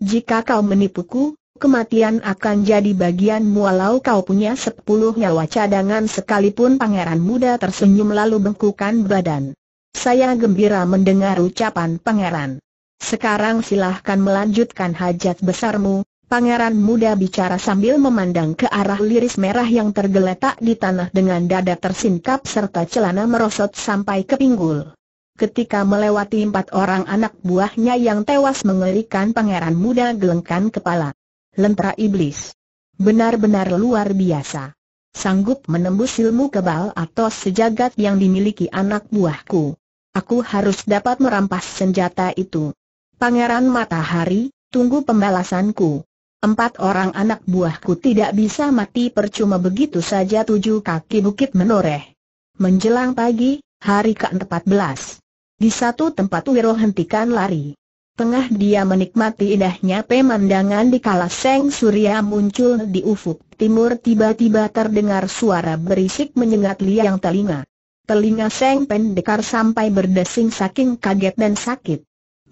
Jika kau menipuku, kematian akan jadi bagianmu walau kau punya sepuluh nyawa cadangan sekalipun pangeran muda tersenyum lalu bengkukan badan. Saya gembira mendengar ucapan pangeran. Sekarang silahkan melanjutkan hajat besarmu, Pangeran muda bicara sambil memandang ke arah liris merah yang tergeletak di tanah dengan dada tersingkap serta celana merosot sampai ke pinggul. Ketika melewati empat orang anak buahnya yang tewas mengerikan pangeran muda gelengkan kepala. Lentera iblis. Benar-benar luar biasa. Sanggup menembus ilmu kebal atau sejagat yang dimiliki anak buahku. Aku harus dapat merampas senjata itu. Pangeran Matahari, tunggu pembalasanku. Empat orang anak buahku tidak bisa mati percuma begitu saja tujuh kaki bukit menoreh. Menjelang pagi, hari ke-14. Di satu tempat Wiro hentikan lari. Tengah dia menikmati indahnya pemandangan di kala seng surya muncul di ufuk timur tiba-tiba terdengar suara berisik menyengat liang telinga. Telinga seng pendekar sampai berdesing saking kaget dan sakit.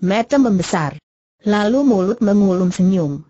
Mata membesar. Lalu mulut mengulung senyum.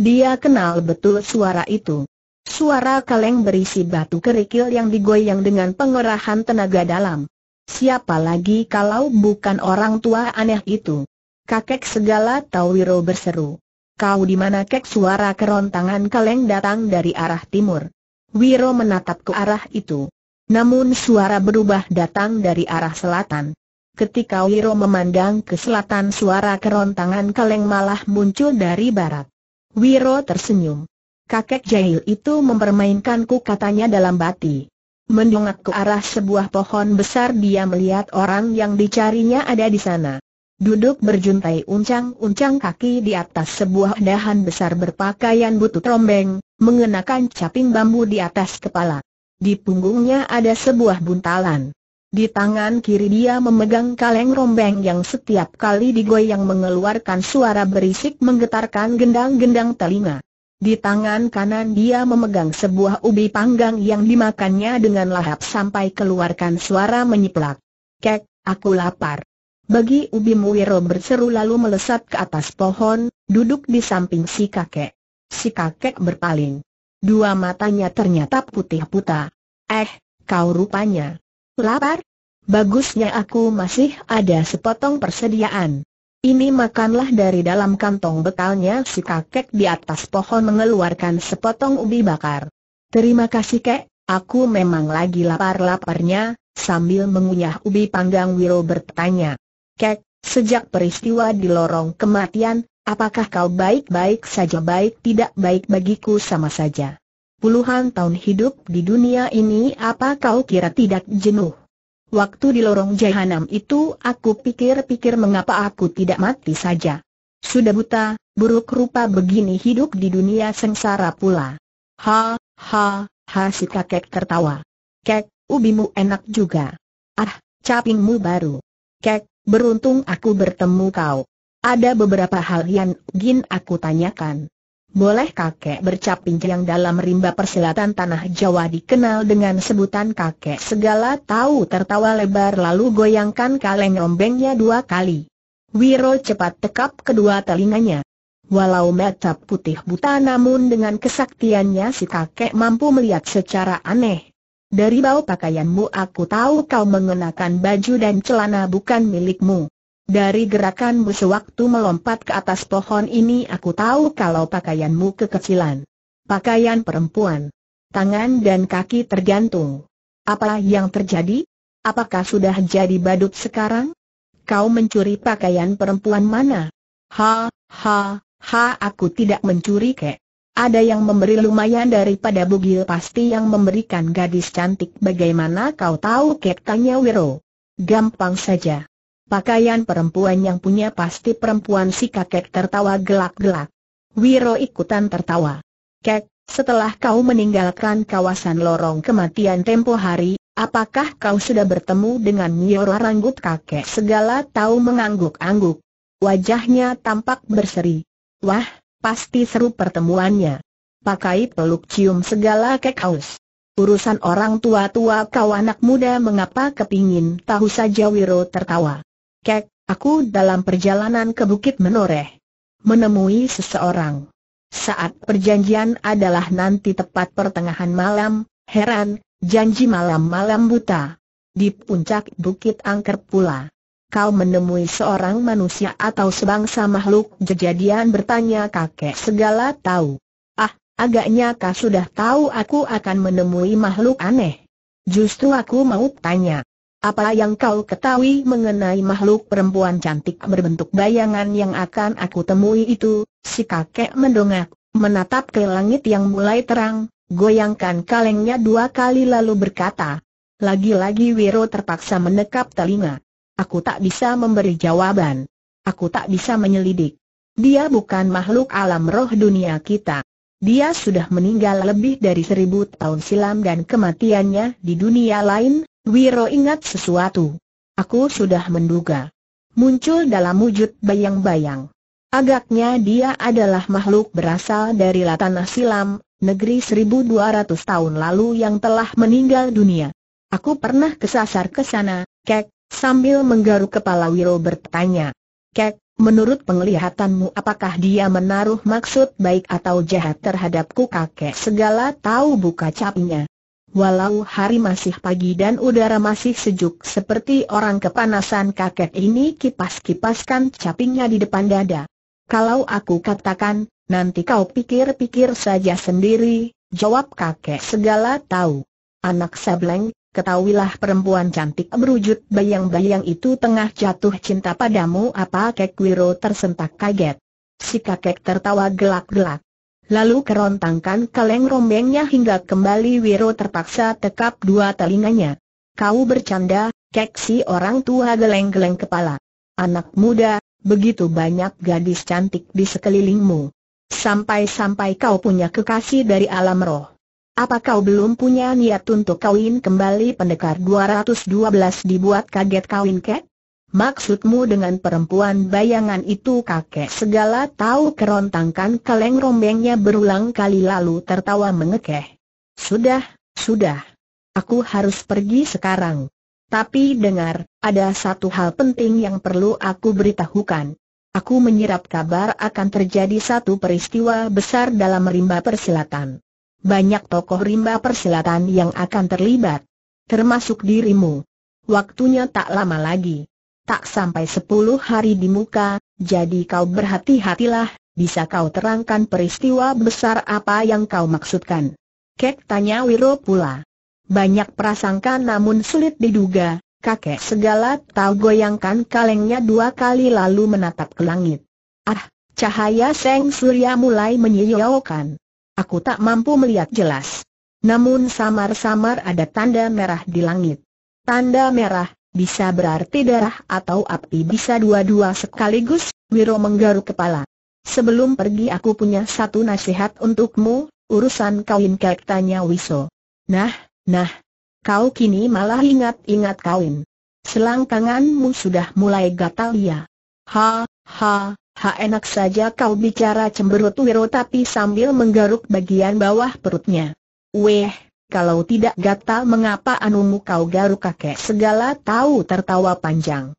Dia kenal betul suara itu. Suara kaleng berisi batu kerikil yang digoyang dengan pengerahan tenaga dalam. Siapa lagi kalau bukan orang tua aneh itu? Kakek segala Tawiro berseru. Kau di mana kek suara kerontangan kaleng datang dari arah timur. Wiro menatap ke arah itu. Namun suara berubah datang dari arah selatan. Ketika Wiro memandang ke selatan suara kerontangan kaleng malah muncul dari barat. Wiro tersenyum. Kakek jahil itu mempermainkanku katanya dalam bati. Mendongak ke arah sebuah pohon besar dia melihat orang yang dicarinya ada di sana. Duduk berjuntai uncang-uncang kaki di atas sebuah dahan besar berpakaian butut rombeng, mengenakan caping bambu di atas kepala. Di punggungnya ada sebuah buntalan. Di tangan kiri dia memegang kaleng rombeng yang setiap kali digoyang mengeluarkan suara berisik menggetarkan gendang-gendang telinga. Di tangan kanan dia memegang sebuah ubi panggang yang dimakannya dengan lahap sampai keluarkan suara menyiplak. Kek, aku lapar. Bagi ubi muwiro berseru lalu melesat ke atas pohon, duduk di samping si kakek. Si kakek berpaling. Dua matanya ternyata putih putih. Eh, kau rupanya. Lapar? Bagusnya aku masih ada sepotong persediaan. Ini makanlah dari dalam kantong bekalnya si kakek di atas pohon mengeluarkan sepotong ubi bakar. Terima kasih kek, aku memang lagi lapar-laparnya, sambil mengunyah ubi panggang Wiro bertanya. Kek, sejak peristiwa di lorong kematian, apakah kau baik-baik saja baik tidak baik bagiku sama saja? puluhan tahun hidup di dunia ini apa kau kira tidak jenuh? Waktu di lorong jahanam itu aku pikir-pikir mengapa aku tidak mati saja. Sudah buta, buruk rupa begini hidup di dunia sengsara pula. Ha, ha, ha si kakek tertawa. Kek, ubimu enak juga. Ah, capingmu baru. Kek, beruntung aku bertemu kau. Ada beberapa hal yang ingin aku tanyakan. Boleh kakek bercaping yang dalam rimba perselatan tanah Jawa dikenal dengan sebutan kakek segala tahu tertawa lebar lalu goyangkan kaleng ombengnya dua kali. Wiro cepat tekap kedua telinganya. Walau mata putih buta namun dengan kesaktiannya si kakek mampu melihat secara aneh. Dari bau pakaianmu aku tahu kau mengenakan baju dan celana bukan milikmu. Dari gerakanmu sewaktu melompat ke atas pohon ini aku tahu kalau pakaianmu kekecilan. Pakaian perempuan. Tangan dan kaki tergantung. Apa yang terjadi? Apakah sudah jadi badut sekarang? Kau mencuri pakaian perempuan mana? Ha, ha, ha aku tidak mencuri kek. Ada yang memberi lumayan daripada bugil pasti yang memberikan gadis cantik bagaimana kau tahu kek tanya Wiro. Gampang saja. Pakaian perempuan yang punya pasti perempuan si kakek tertawa gelak-gelak. Wiro ikutan tertawa. Kek, setelah kau meninggalkan kawasan lorong kematian tempo hari, apakah kau sudah bertemu dengan Nyora Ranggut kakek segala tahu mengangguk-angguk. Wajahnya tampak berseri. Wah, pasti seru pertemuannya. Pakai peluk cium segala kek haus. Urusan orang tua-tua kau anak muda mengapa kepingin tahu saja Wiro tertawa. Kek, aku dalam perjalanan ke Bukit Menoreh. Menemui seseorang. Saat perjanjian adalah nanti tepat pertengahan malam, heran, janji malam-malam buta. Di puncak Bukit Angker pula. Kau menemui seorang manusia atau sebangsa makhluk Jejadian bertanya kakek segala tahu. Ah, agaknya kau sudah tahu aku akan menemui makhluk aneh. Justru aku mau tanya. Apa yang kau ketahui mengenai makhluk perempuan cantik berbentuk bayangan yang akan aku temui itu? Si kakek mendongak, menatap ke langit yang mulai terang, goyangkan kalengnya dua kali lalu berkata. Lagi-lagi Wiro terpaksa menekap telinga. Aku tak bisa memberi jawaban. Aku tak bisa menyelidik. Dia bukan makhluk alam roh dunia kita. Dia sudah meninggal lebih dari seribu tahun silam dan kematiannya di dunia lain Wiro ingat sesuatu. Aku sudah menduga. Muncul dalam wujud bayang-bayang. Agaknya dia adalah makhluk berasal dari Latanah silam, negeri 1200 tahun lalu yang telah meninggal dunia. Aku pernah kesasar ke sana, Kek, sambil menggaruk kepala Wiro bertanya. Kek, menurut penglihatanmu apakah dia menaruh maksud baik atau jahat terhadapku kakek segala tahu buka capnya. Walau hari masih pagi dan udara masih sejuk seperti orang kepanasan kakek ini kipas-kipaskan capingnya di depan dada. Kalau aku katakan, nanti kau pikir-pikir saja sendiri, jawab kakek segala tahu. Anak sableng, ketahuilah perempuan cantik berwujud bayang-bayang itu tengah jatuh cinta padamu apa kek Wiro tersentak kaget. Si kakek tertawa gelak-gelak lalu kerontangkan kaleng rombengnya hingga kembali Wiro terpaksa tekap dua telinganya. Kau bercanda, keksi orang tua geleng-geleng kepala. Anak muda, begitu banyak gadis cantik di sekelilingmu. Sampai-sampai kau punya kekasih dari alam roh. Apa kau belum punya niat untuk kawin kembali pendekar 212 dibuat kaget kawin kek? Maksudmu dengan perempuan bayangan itu kakek segala tahu kerontangkan kaleng rombengnya berulang kali lalu tertawa mengekeh. Sudah, sudah. Aku harus pergi sekarang. Tapi dengar, ada satu hal penting yang perlu aku beritahukan. Aku menyerap kabar akan terjadi satu peristiwa besar dalam rimba persilatan. Banyak tokoh rimba persilatan yang akan terlibat. Termasuk dirimu. Waktunya tak lama lagi tak sampai sepuluh hari di muka, jadi kau berhati-hatilah, bisa kau terangkan peristiwa besar apa yang kau maksudkan. Kek tanya Wiro pula. Banyak prasangka namun sulit diduga, kakek segala tahu goyangkan kalengnya dua kali lalu menatap ke langit. Ah, cahaya seng surya mulai menyiyaukan. Aku tak mampu melihat jelas. Namun samar-samar ada tanda merah di langit. Tanda merah, bisa berarti darah atau api bisa dua-dua sekaligus, Wiro menggaruk kepala. Sebelum pergi aku punya satu nasihat untukmu, urusan kawin kek tanya Wiso. Nah, nah, kau kini malah ingat-ingat kawin. Selangkanganmu sudah mulai gatal ya. Ha, ha, ha enak saja kau bicara cemberut Wiro tapi sambil menggaruk bagian bawah perutnya. Weh, kalau tidak gatal mengapa anumu kau garuk kakek segala tahu tertawa panjang.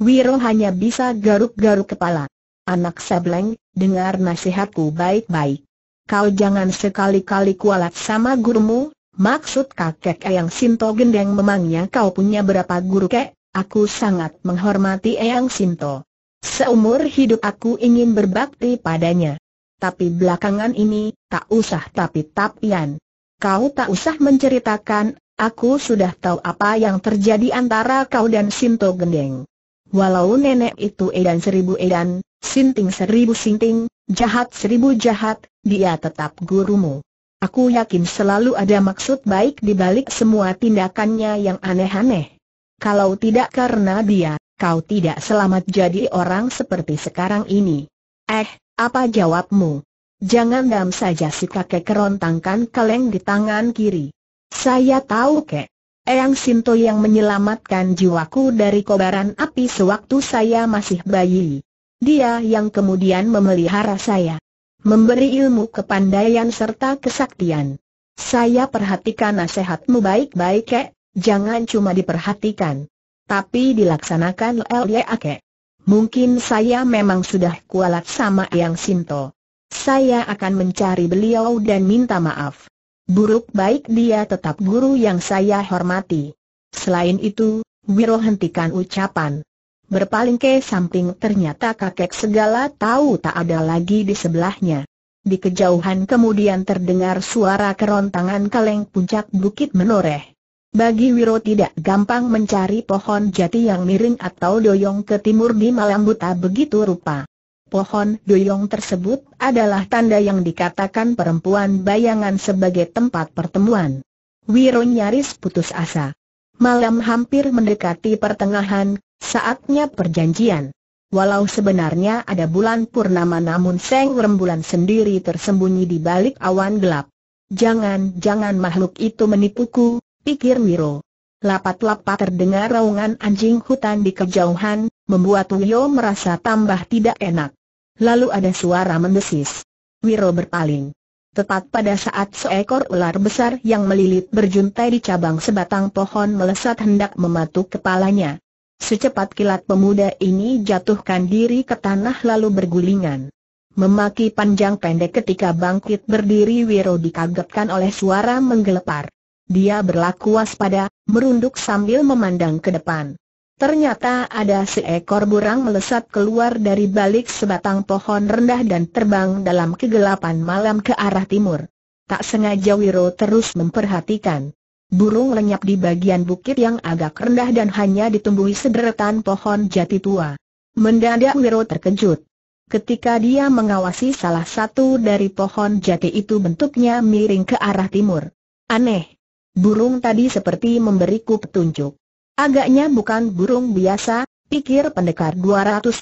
Wiro hanya bisa garuk-garuk kepala. Anak sebleng, dengar nasihatku baik-baik. Kau jangan sekali-kali kualat sama gurumu, maksud kakek Eyang Sinto gendeng memangnya kau punya berapa guru kek? Aku sangat menghormati Eyang Sinto. Seumur hidup aku ingin berbakti padanya. Tapi belakangan ini, tak usah tapi-tapian. Kau tak usah menceritakan, aku sudah tahu apa yang terjadi antara kau dan Sinto Gendeng. Walau nenek itu edan seribu edan, sinting seribu sinting, jahat seribu jahat, dia tetap gurumu. Aku yakin selalu ada maksud baik di balik semua tindakannya yang aneh-aneh. Kalau tidak karena dia, kau tidak selamat jadi orang seperti sekarang ini. Eh, apa jawabmu? Jangan dam saja si kakek kerontangkan kaleng di tangan kiri. Saya tahu kek. Eyang Sinto yang menyelamatkan jiwaku dari kobaran api sewaktu saya masih bayi. Dia yang kemudian memelihara saya. Memberi ilmu kepandaian serta kesaktian. Saya perhatikan nasihatmu baik-baik kek, jangan cuma diperhatikan. Tapi dilaksanakan LYA kek. Mungkin saya memang sudah kualat sama Eyang Sinto. Saya akan mencari beliau dan minta maaf. Buruk baik dia tetap guru yang saya hormati. Selain itu, Wiro hentikan ucapan. Berpaling ke samping ternyata kakek segala tahu tak ada lagi di sebelahnya. Di kejauhan kemudian terdengar suara kerontangan kaleng puncak bukit menoreh. Bagi Wiro tidak gampang mencari pohon jati yang miring atau doyong ke timur di malam buta begitu rupa. Pohon doyong tersebut adalah tanda yang dikatakan perempuan bayangan sebagai tempat pertemuan. Wiro nyaris putus asa. Malam hampir mendekati pertengahan, saatnya perjanjian. Walau sebenarnya ada bulan purnama namun Seng Rembulan sendiri tersembunyi di balik awan gelap. Jangan-jangan makhluk itu menipuku, pikir Wiro. Lapat-lapat terdengar raungan anjing hutan di kejauhan, membuat Wiro merasa tambah tidak enak. Lalu ada suara mendesis. Wiro berpaling. Tepat pada saat seekor ular besar yang melilit berjuntai di cabang sebatang pohon melesat hendak mematuk kepalanya. Secepat kilat pemuda ini jatuhkan diri ke tanah lalu bergulingan. Memaki panjang pendek ketika bangkit berdiri Wiro dikagetkan oleh suara menggelepar. Dia berlaku waspada, merunduk sambil memandang ke depan. Ternyata ada seekor burang melesat keluar dari balik sebatang pohon rendah dan terbang dalam kegelapan malam ke arah timur. Tak sengaja Wiro terus memperhatikan. Burung lenyap di bagian bukit yang agak rendah dan hanya ditumbuhi sederetan pohon jati tua. Mendadak Wiro terkejut. Ketika dia mengawasi salah satu dari pohon jati itu bentuknya miring ke arah timur. Aneh. Burung tadi seperti memberiku petunjuk. Agaknya bukan burung biasa, pikir pendekar 212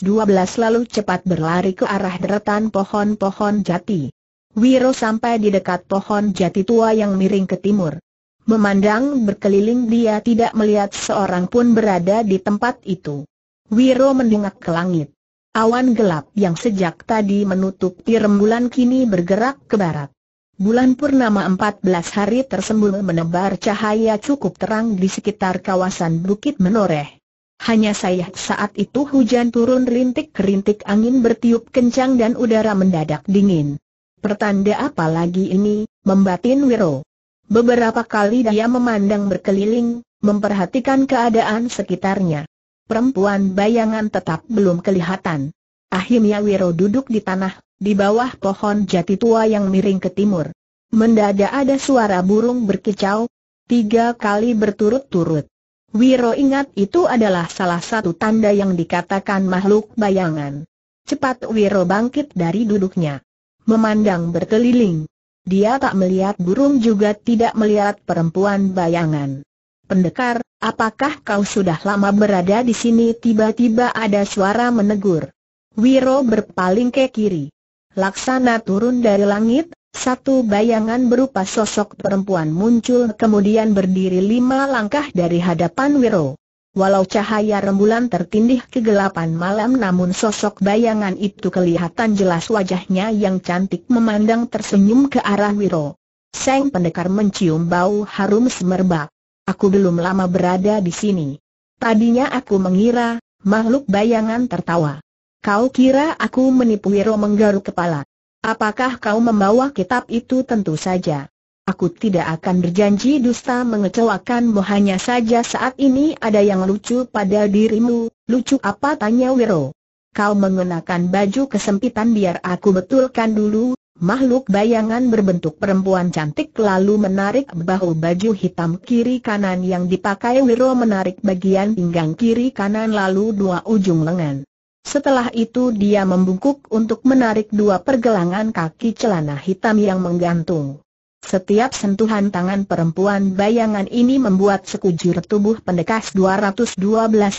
lalu cepat berlari ke arah deretan pohon-pohon jati. Wiro sampai di dekat pohon jati tua yang miring ke timur. Memandang berkeliling dia tidak melihat seorang pun berada di tempat itu. Wiro mendengak ke langit. Awan gelap yang sejak tadi menutupi rembulan kini bergerak ke barat. Bulan purnama 14 hari tersembul menebar cahaya cukup terang di sekitar kawasan Bukit Menoreh. Hanya saya saat itu hujan turun rintik-rintik angin bertiup kencang dan udara mendadak dingin. Pertanda apa lagi ini, membatin Wiro. Beberapa kali dia memandang berkeliling, memperhatikan keadaan sekitarnya. Perempuan bayangan tetap belum kelihatan. Akhirnya Wiro duduk di tanah, di bawah pohon jati tua yang miring ke timur. Mendadak ada suara burung berkicau, tiga kali berturut-turut. Wiro ingat itu adalah salah satu tanda yang dikatakan makhluk bayangan. Cepat Wiro bangkit dari duduknya. Memandang berkeliling. Dia tak melihat burung juga tidak melihat perempuan bayangan. Pendekar, apakah kau sudah lama berada di sini? Tiba-tiba ada suara menegur. Wiro berpaling ke kiri. Laksana turun dari langit, satu bayangan berupa sosok perempuan muncul kemudian berdiri lima langkah dari hadapan Wiro. Walau cahaya rembulan tertindih kegelapan malam namun sosok bayangan itu kelihatan jelas wajahnya yang cantik memandang tersenyum ke arah Wiro. Sang pendekar mencium bau harum semerbak. Aku belum lama berada di sini. Tadinya aku mengira, makhluk bayangan tertawa. Kau kira aku menipu Wiro menggaruk kepala? Apakah kau membawa kitab itu tentu saja? Aku tidak akan berjanji dusta mengecewakanmu hanya saja saat ini ada yang lucu pada dirimu, lucu apa tanya Wiro. Kau mengenakan baju kesempitan biar aku betulkan dulu, makhluk bayangan berbentuk perempuan cantik lalu menarik bahu baju hitam kiri kanan yang dipakai Wiro menarik bagian pinggang kiri kanan lalu dua ujung lengan. Setelah itu dia membungkuk untuk menarik dua pergelangan kaki celana hitam yang menggantung. Setiap sentuhan tangan perempuan bayangan ini membuat sekujur tubuh pendekas 212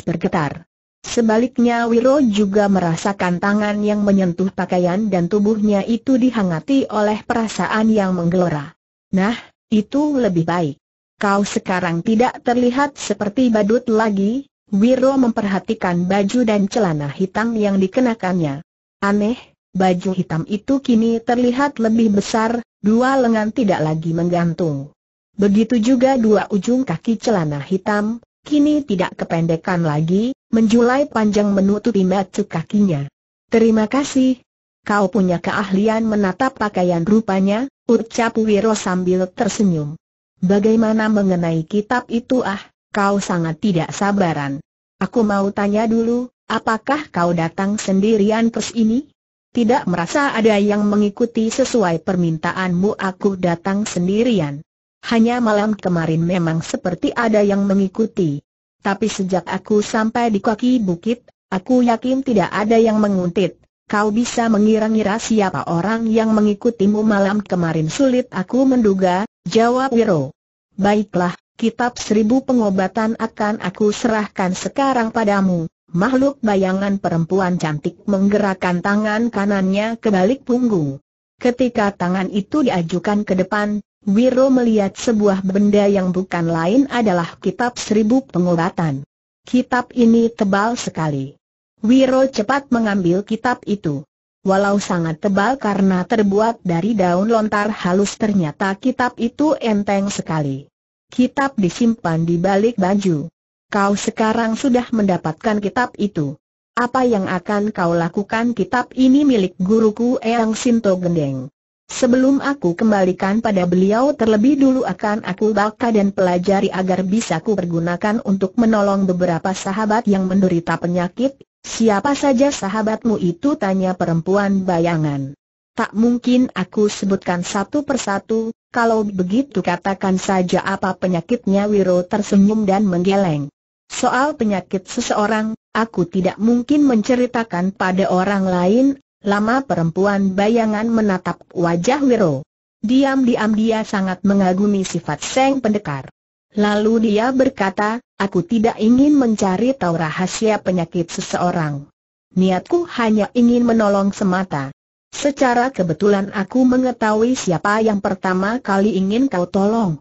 bergetar. Sebaliknya Wiro juga merasakan tangan yang menyentuh pakaian dan tubuhnya itu dihangati oleh perasaan yang menggelora. Nah, itu lebih baik. Kau sekarang tidak terlihat seperti badut lagi, Wiro memperhatikan baju dan celana hitam yang dikenakannya. Aneh, baju hitam itu kini terlihat lebih besar, dua lengan tidak lagi menggantung. Begitu juga dua ujung kaki celana hitam, kini tidak kependekan lagi, menjulai panjang menutupi macu kakinya. Terima kasih. Kau punya keahlian menatap pakaian rupanya, ucap Wiro sambil tersenyum. Bagaimana mengenai kitab itu ah? kau sangat tidak sabaran. Aku mau tanya dulu, apakah kau datang sendirian ke sini? Tidak merasa ada yang mengikuti sesuai permintaanmu aku datang sendirian. Hanya malam kemarin memang seperti ada yang mengikuti. Tapi sejak aku sampai di kaki bukit, aku yakin tidak ada yang menguntit. Kau bisa mengira-ngira siapa orang yang mengikutimu malam kemarin sulit aku menduga, jawab Wiro. Baiklah, kitab seribu pengobatan akan aku serahkan sekarang padamu. Makhluk bayangan perempuan cantik menggerakkan tangan kanannya ke balik punggung. Ketika tangan itu diajukan ke depan, Wiro melihat sebuah benda yang bukan lain adalah kitab seribu pengobatan. Kitab ini tebal sekali. Wiro cepat mengambil kitab itu. Walau sangat tebal karena terbuat dari daun lontar halus ternyata kitab itu enteng sekali kitab disimpan di balik baju. Kau sekarang sudah mendapatkan kitab itu. Apa yang akan kau lakukan kitab ini milik guruku Eyang Sinto Gendeng? Sebelum aku kembalikan pada beliau terlebih dulu akan aku baca dan pelajari agar bisa ku pergunakan untuk menolong beberapa sahabat yang menderita penyakit. Siapa saja sahabatmu itu tanya perempuan bayangan. Tak mungkin aku sebutkan satu persatu, kalau begitu katakan saja apa penyakitnya Wiro tersenyum dan menggeleng. Soal penyakit seseorang, aku tidak mungkin menceritakan pada orang lain, lama perempuan bayangan menatap wajah Wiro. Diam-diam dia sangat mengagumi sifat Seng Pendekar. Lalu dia berkata, aku tidak ingin mencari tahu rahasia penyakit seseorang. Niatku hanya ingin menolong semata. Secara kebetulan aku mengetahui siapa yang pertama kali ingin kau tolong.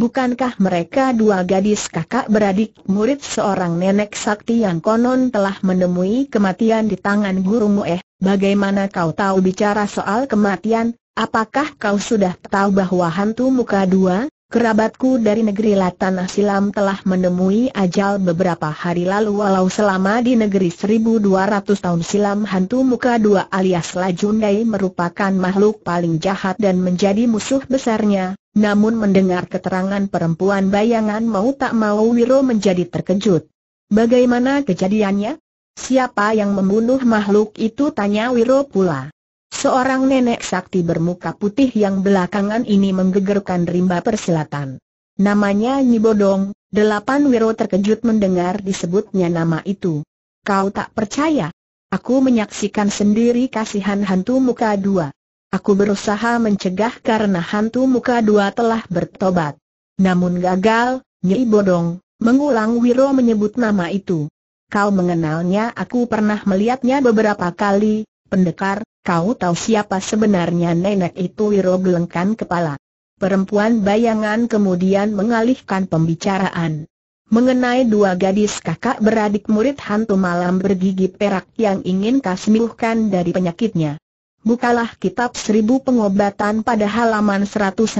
Bukankah mereka dua gadis kakak beradik murid seorang nenek sakti yang konon telah menemui kematian di tangan gurumu eh, bagaimana kau tahu bicara soal kematian, apakah kau sudah tahu bahwa hantu muka dua? kerabatku dari negeri Latanah Silam telah menemui ajal beberapa hari lalu walau selama di negeri 1200 tahun silam hantu muka dua alias Lajundai merupakan makhluk paling jahat dan menjadi musuh besarnya, namun mendengar keterangan perempuan bayangan mau tak mau Wiro menjadi terkejut. Bagaimana kejadiannya? Siapa yang membunuh makhluk itu tanya Wiro pula. Seorang nenek sakti bermuka putih yang belakangan ini menggegerkan rimba perselatan. Namanya Nyi Bodong. delapan wiro terkejut mendengar disebutnya nama itu. Kau tak percaya? Aku menyaksikan sendiri kasihan hantu muka dua. Aku berusaha mencegah karena hantu muka dua telah bertobat. Namun gagal, Nyi Bodong mengulang Wiro menyebut nama itu. Kau mengenalnya aku pernah melihatnya beberapa kali, Pendekar, kau tahu siapa sebenarnya nenek itu Wiro gelengkan kepala. Perempuan bayangan kemudian mengalihkan pembicaraan. Mengenai dua gadis kakak beradik murid hantu malam bergigi perak yang ingin kasmiuhkan dari penyakitnya. Bukalah kitab seribu pengobatan pada halaman 116.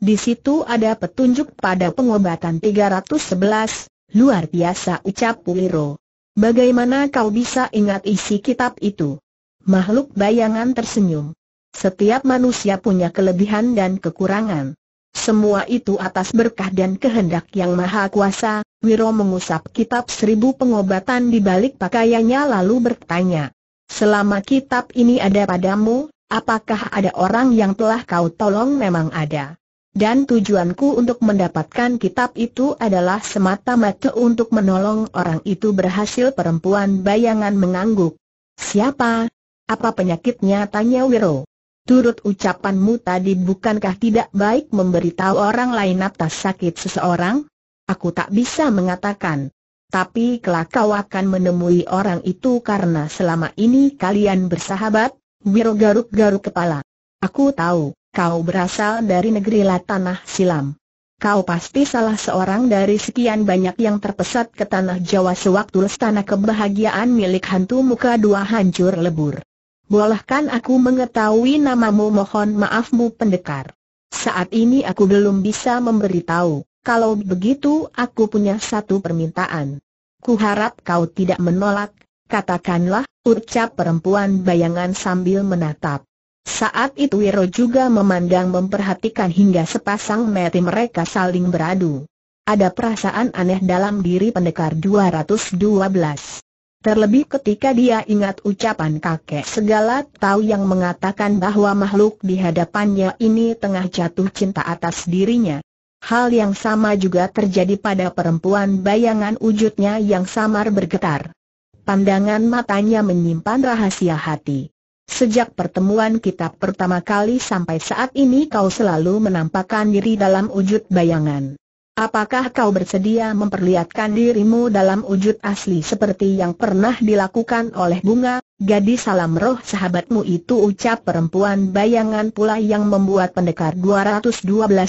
Di situ ada petunjuk pada pengobatan 311, luar biasa ucap Wiro. Bagaimana kau bisa ingat isi kitab itu? Makhluk bayangan tersenyum. Setiap manusia punya kelebihan dan kekurangan. Semua itu atas berkah dan kehendak yang maha kuasa, Wiro mengusap kitab seribu pengobatan di balik pakaiannya lalu bertanya. Selama kitab ini ada padamu, apakah ada orang yang telah kau tolong memang ada? Dan tujuanku untuk mendapatkan kitab itu adalah semata-mata untuk menolong orang itu berhasil perempuan bayangan mengangguk. Siapa? Apa penyakitnya? Tanya Wiro. Turut ucapanmu tadi bukankah tidak baik memberitahu orang lain atas sakit seseorang? Aku tak bisa mengatakan. Tapi kelak kau akan menemui orang itu karena selama ini kalian bersahabat, Wiro garuk-garuk kepala. Aku tahu kau berasal dari negeri Latanah Silam. Kau pasti salah seorang dari sekian banyak yang terpesat ke tanah Jawa sewaktu lestana kebahagiaan milik hantu muka dua hancur lebur. Bolehkan aku mengetahui namamu mohon maafmu pendekar. Saat ini aku belum bisa memberitahu, kalau begitu aku punya satu permintaan. Kuharap kau tidak menolak, katakanlah, ucap perempuan bayangan sambil menatap. Saat itu Wiro juga memandang memperhatikan hingga sepasang mati mereka saling beradu. Ada perasaan aneh dalam diri pendekar 212. Terlebih ketika dia ingat ucapan kakek segala tahu yang mengatakan bahwa makhluk di hadapannya ini tengah jatuh cinta atas dirinya. Hal yang sama juga terjadi pada perempuan bayangan wujudnya yang samar bergetar. Pandangan matanya menyimpan rahasia hati. Sejak pertemuan kita pertama kali sampai saat ini kau selalu menampakkan diri dalam wujud bayangan. Apakah kau bersedia memperlihatkan dirimu dalam wujud asli seperti yang pernah dilakukan oleh bunga, gadis salam roh sahabatmu itu ucap perempuan bayangan pula yang membuat pendekar 212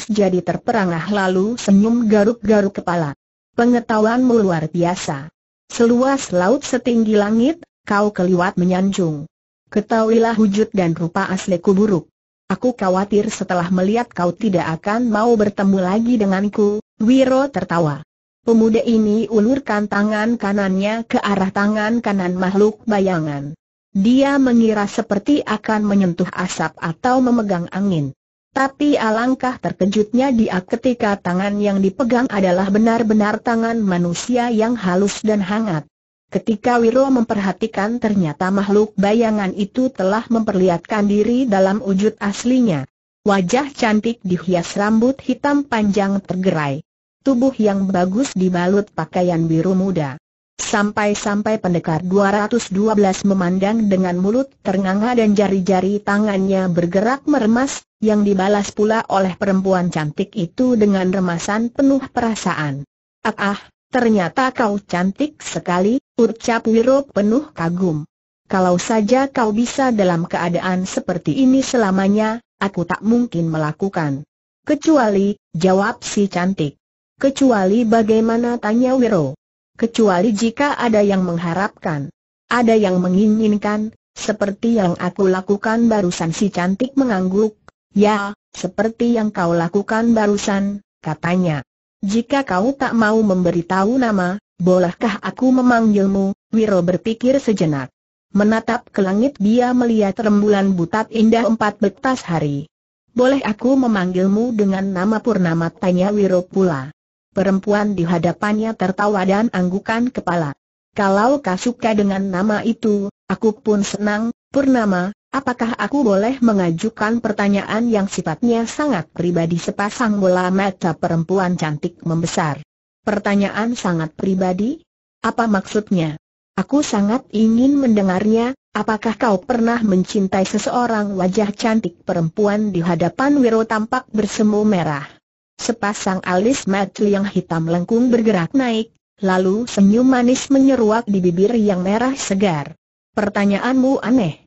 jadi terperangah lalu senyum garuk-garuk kepala. Pengetahuanmu luar biasa. Seluas laut setinggi langit, kau keliwat menyanjung. Ketahuilah wujud dan rupa asliku buruk. Aku khawatir setelah melihat kau tidak akan mau bertemu lagi denganku, Wiro tertawa. Pemuda ini ulurkan tangan kanannya ke arah tangan kanan makhluk bayangan. Dia mengira seperti akan menyentuh asap atau memegang angin. Tapi alangkah terkejutnya dia ketika tangan yang dipegang adalah benar-benar tangan manusia yang halus dan hangat. Ketika Wiro memperhatikan ternyata makhluk bayangan itu telah memperlihatkan diri dalam wujud aslinya. Wajah cantik dihias rambut hitam panjang tergerai. Tubuh yang bagus dibalut pakaian biru muda. Sampai-sampai pendekar 212 memandang dengan mulut ternganga dan jari-jari tangannya bergerak meremas, yang dibalas pula oleh perempuan cantik itu dengan remasan penuh perasaan. Ah ah, Ternyata kau cantik sekali, ucap Wiro penuh kagum. Kalau saja kau bisa dalam keadaan seperti ini selamanya, aku tak mungkin melakukan. Kecuali, jawab si cantik. Kecuali bagaimana tanya Wiro. Kecuali jika ada yang mengharapkan. Ada yang menginginkan, seperti yang aku lakukan barusan si cantik mengangguk. Ya, seperti yang kau lakukan barusan, katanya. Jika kau tak mau memberitahu nama, bolehkah aku memanggilmu? Wiro berpikir sejenak. Menatap ke langit dia melihat rembulan butat indah empat betas hari. Boleh aku memanggilmu dengan nama Purnama? Tanya Wiro pula. Perempuan di hadapannya tertawa dan anggukan kepala. Kalau kau suka dengan nama itu, aku pun senang, Purnama, Apakah aku boleh mengajukan pertanyaan yang sifatnya sangat pribadi sepasang bola mata perempuan cantik membesar? Pertanyaan sangat pribadi? Apa maksudnya? Aku sangat ingin mendengarnya, apakah kau pernah mencintai seseorang wajah cantik perempuan di hadapan Wiro tampak bersemu merah? Sepasang alis mata yang hitam lengkung bergerak naik, lalu senyum manis menyeruak di bibir yang merah segar. Pertanyaanmu aneh.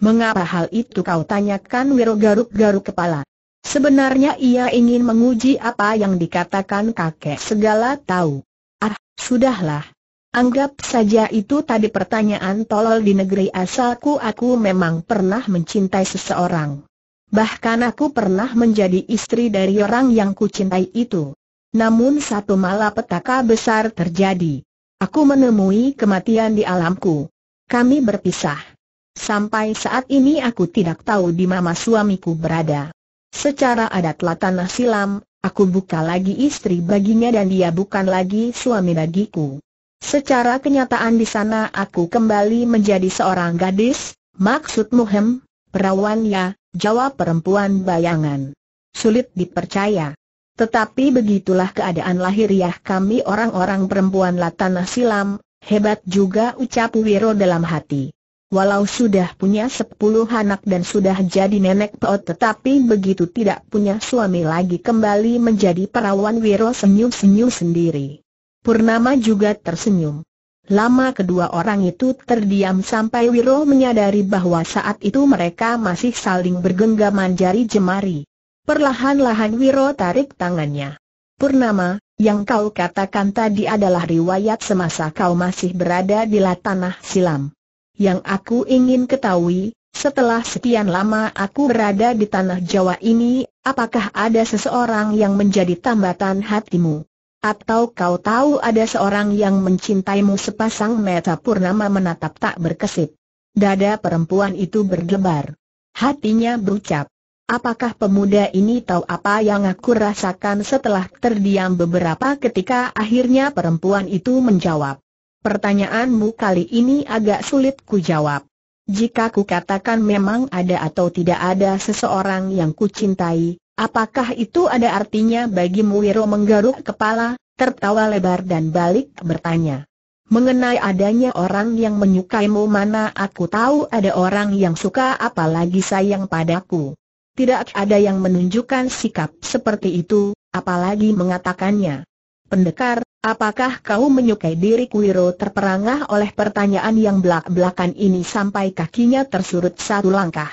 Mengapa hal itu kau tanyakan Wiro garuk-garuk kepala? Sebenarnya ia ingin menguji apa yang dikatakan kakek segala tahu. Ah, sudahlah. Anggap saja itu tadi pertanyaan tolol di negeri asalku aku memang pernah mencintai seseorang. Bahkan aku pernah menjadi istri dari orang yang kucintai itu. Namun satu malapetaka besar terjadi. Aku menemui kematian di alamku. Kami berpisah. Sampai saat ini aku tidak tahu di mana suamiku berada. Secara adat Latanah Silam, aku buka lagi istri baginya dan dia bukan lagi suami bagiku. Secara kenyataan di sana aku kembali menjadi seorang gadis, maksudmu hem, perawan ya, jawab perempuan bayangan. Sulit dipercaya. Tetapi begitulah keadaan lahiriah kami orang-orang perempuan Latanah Silam, hebat juga ucap Wiro dalam hati. Walau sudah punya sepuluh anak dan sudah jadi nenek peot tetapi begitu tidak punya suami lagi kembali menjadi perawan Wiro senyum-senyum sendiri. Purnama juga tersenyum. Lama kedua orang itu terdiam sampai Wiro menyadari bahwa saat itu mereka masih saling bergenggaman jari jemari. Perlahan-lahan Wiro tarik tangannya. Purnama, yang kau katakan tadi adalah riwayat semasa kau masih berada di tanah silam. Yang aku ingin ketahui, setelah sekian lama aku berada di tanah Jawa ini, apakah ada seseorang yang menjadi tambatan hatimu? Atau kau tahu ada seorang yang mencintaimu sepasang mata purnama menatap tak berkesip? Dada perempuan itu berdebar. Hatinya berucap, apakah pemuda ini tahu apa yang aku rasakan setelah terdiam beberapa ketika akhirnya perempuan itu menjawab. Pertanyaanmu kali ini agak sulit ku jawab. Jika ku katakan memang ada atau tidak ada seseorang yang ku cintai, apakah itu ada artinya bagi Wiro menggaruk kepala, tertawa lebar dan balik bertanya. Mengenai adanya orang yang menyukaimu mana aku tahu ada orang yang suka apalagi sayang padaku. Tidak ada yang menunjukkan sikap seperti itu, apalagi mengatakannya. Pendekar, Apakah kau menyukai diri Kuiro terperangah oleh pertanyaan yang belak-belakan ini sampai kakinya tersurut satu langkah.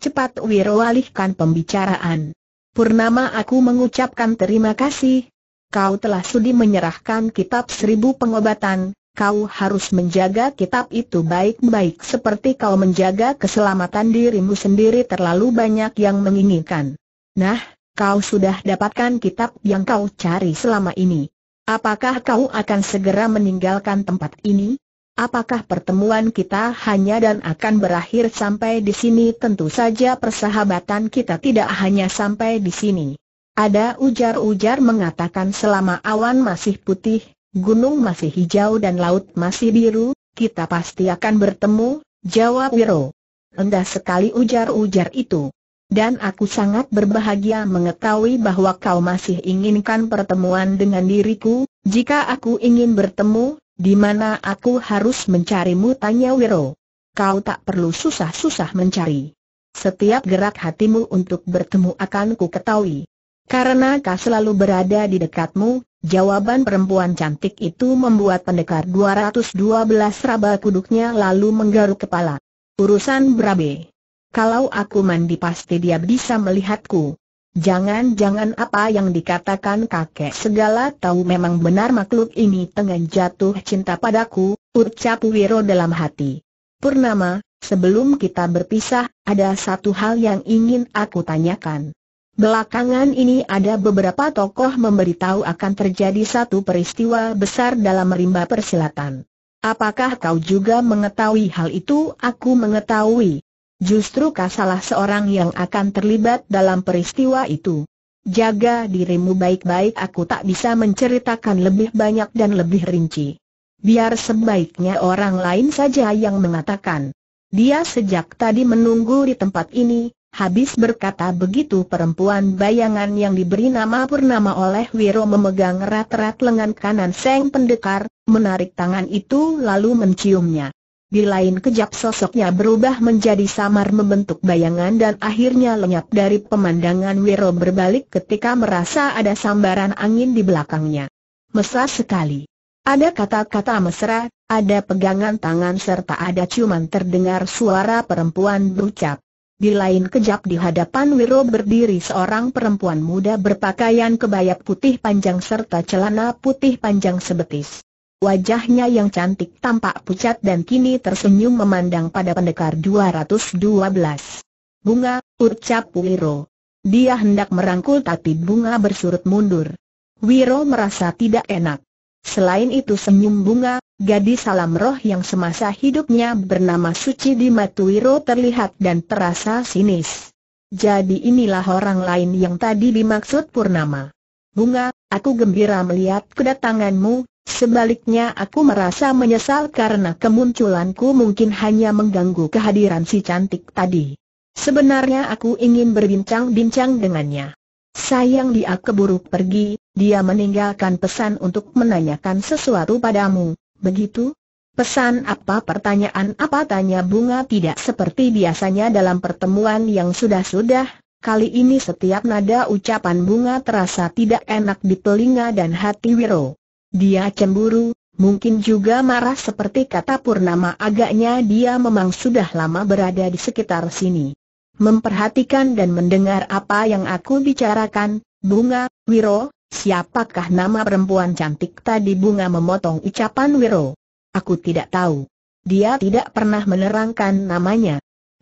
Cepat Wiro alihkan pembicaraan. Purnama aku mengucapkan terima kasih. Kau telah sudi menyerahkan kitab seribu pengobatan, kau harus menjaga kitab itu baik-baik seperti kau menjaga keselamatan dirimu sendiri terlalu banyak yang menginginkan. Nah, kau sudah dapatkan kitab yang kau cari selama ini. Apakah kau akan segera meninggalkan tempat ini? Apakah pertemuan kita hanya dan akan berakhir sampai di sini? Tentu saja persahabatan kita tidak hanya sampai di sini. Ada ujar-ujar mengatakan selama awan masih putih, gunung masih hijau dan laut masih biru, kita pasti akan bertemu, jawab Wiro. Endah sekali ujar-ujar itu dan aku sangat berbahagia mengetahui bahwa kau masih inginkan pertemuan dengan diriku, jika aku ingin bertemu, di mana aku harus mencarimu tanya Wiro. Kau tak perlu susah-susah mencari. Setiap gerak hatimu untuk bertemu akan ku ketahui. Karena kau selalu berada di dekatmu, jawaban perempuan cantik itu membuat pendekar 212 raba kuduknya lalu menggaruk kepala. Urusan berabe kalau aku mandi pasti dia bisa melihatku. Jangan-jangan apa yang dikatakan kakek segala tahu memang benar makhluk ini tengah jatuh cinta padaku, ucap Wiro dalam hati. Purnama, sebelum kita berpisah, ada satu hal yang ingin aku tanyakan. Belakangan ini ada beberapa tokoh memberitahu akan terjadi satu peristiwa besar dalam rimba persilatan. Apakah kau juga mengetahui hal itu? Aku mengetahui, Justru kau salah seorang yang akan terlibat dalam peristiwa itu. Jaga dirimu baik-baik aku tak bisa menceritakan lebih banyak dan lebih rinci. Biar sebaiknya orang lain saja yang mengatakan. Dia sejak tadi menunggu di tempat ini, habis berkata begitu perempuan bayangan yang diberi nama Purnama oleh Wiro memegang erat-erat lengan kanan Seng Pendekar, menarik tangan itu lalu menciumnya. Di lain kejap sosoknya berubah menjadi samar membentuk bayangan dan akhirnya lenyap dari pemandangan Wiro berbalik ketika merasa ada sambaran angin di belakangnya. Mesra sekali. Ada kata-kata mesra, ada pegangan tangan serta ada ciuman terdengar suara perempuan berucap. Di lain kejap di hadapan Wiro berdiri seorang perempuan muda berpakaian kebaya putih panjang serta celana putih panjang sebetis. Wajahnya yang cantik tampak pucat dan kini tersenyum memandang pada pendekar 212. Bunga, ucap Wiro. Dia hendak merangkul tapi bunga bersurut mundur. Wiro merasa tidak enak. Selain itu senyum bunga, gadis salam roh yang semasa hidupnya bernama Suci di mata Wiro terlihat dan terasa sinis. Jadi inilah orang lain yang tadi dimaksud Purnama. Bunga, aku gembira melihat kedatanganmu, Sebaliknya aku merasa menyesal karena kemunculanku mungkin hanya mengganggu kehadiran si cantik tadi. Sebenarnya aku ingin berbincang-bincang dengannya. Sayang dia keburu pergi, dia meninggalkan pesan untuk menanyakan sesuatu padamu, begitu? Pesan apa pertanyaan apa tanya bunga tidak seperti biasanya dalam pertemuan yang sudah-sudah, kali ini setiap nada ucapan bunga terasa tidak enak di telinga dan hati Wiro. Dia cemburu, mungkin juga marah seperti kata Purnama agaknya dia memang sudah lama berada di sekitar sini. Memperhatikan dan mendengar apa yang aku bicarakan, Bunga, Wiro, siapakah nama perempuan cantik tadi Bunga memotong ucapan Wiro. Aku tidak tahu. Dia tidak pernah menerangkan namanya.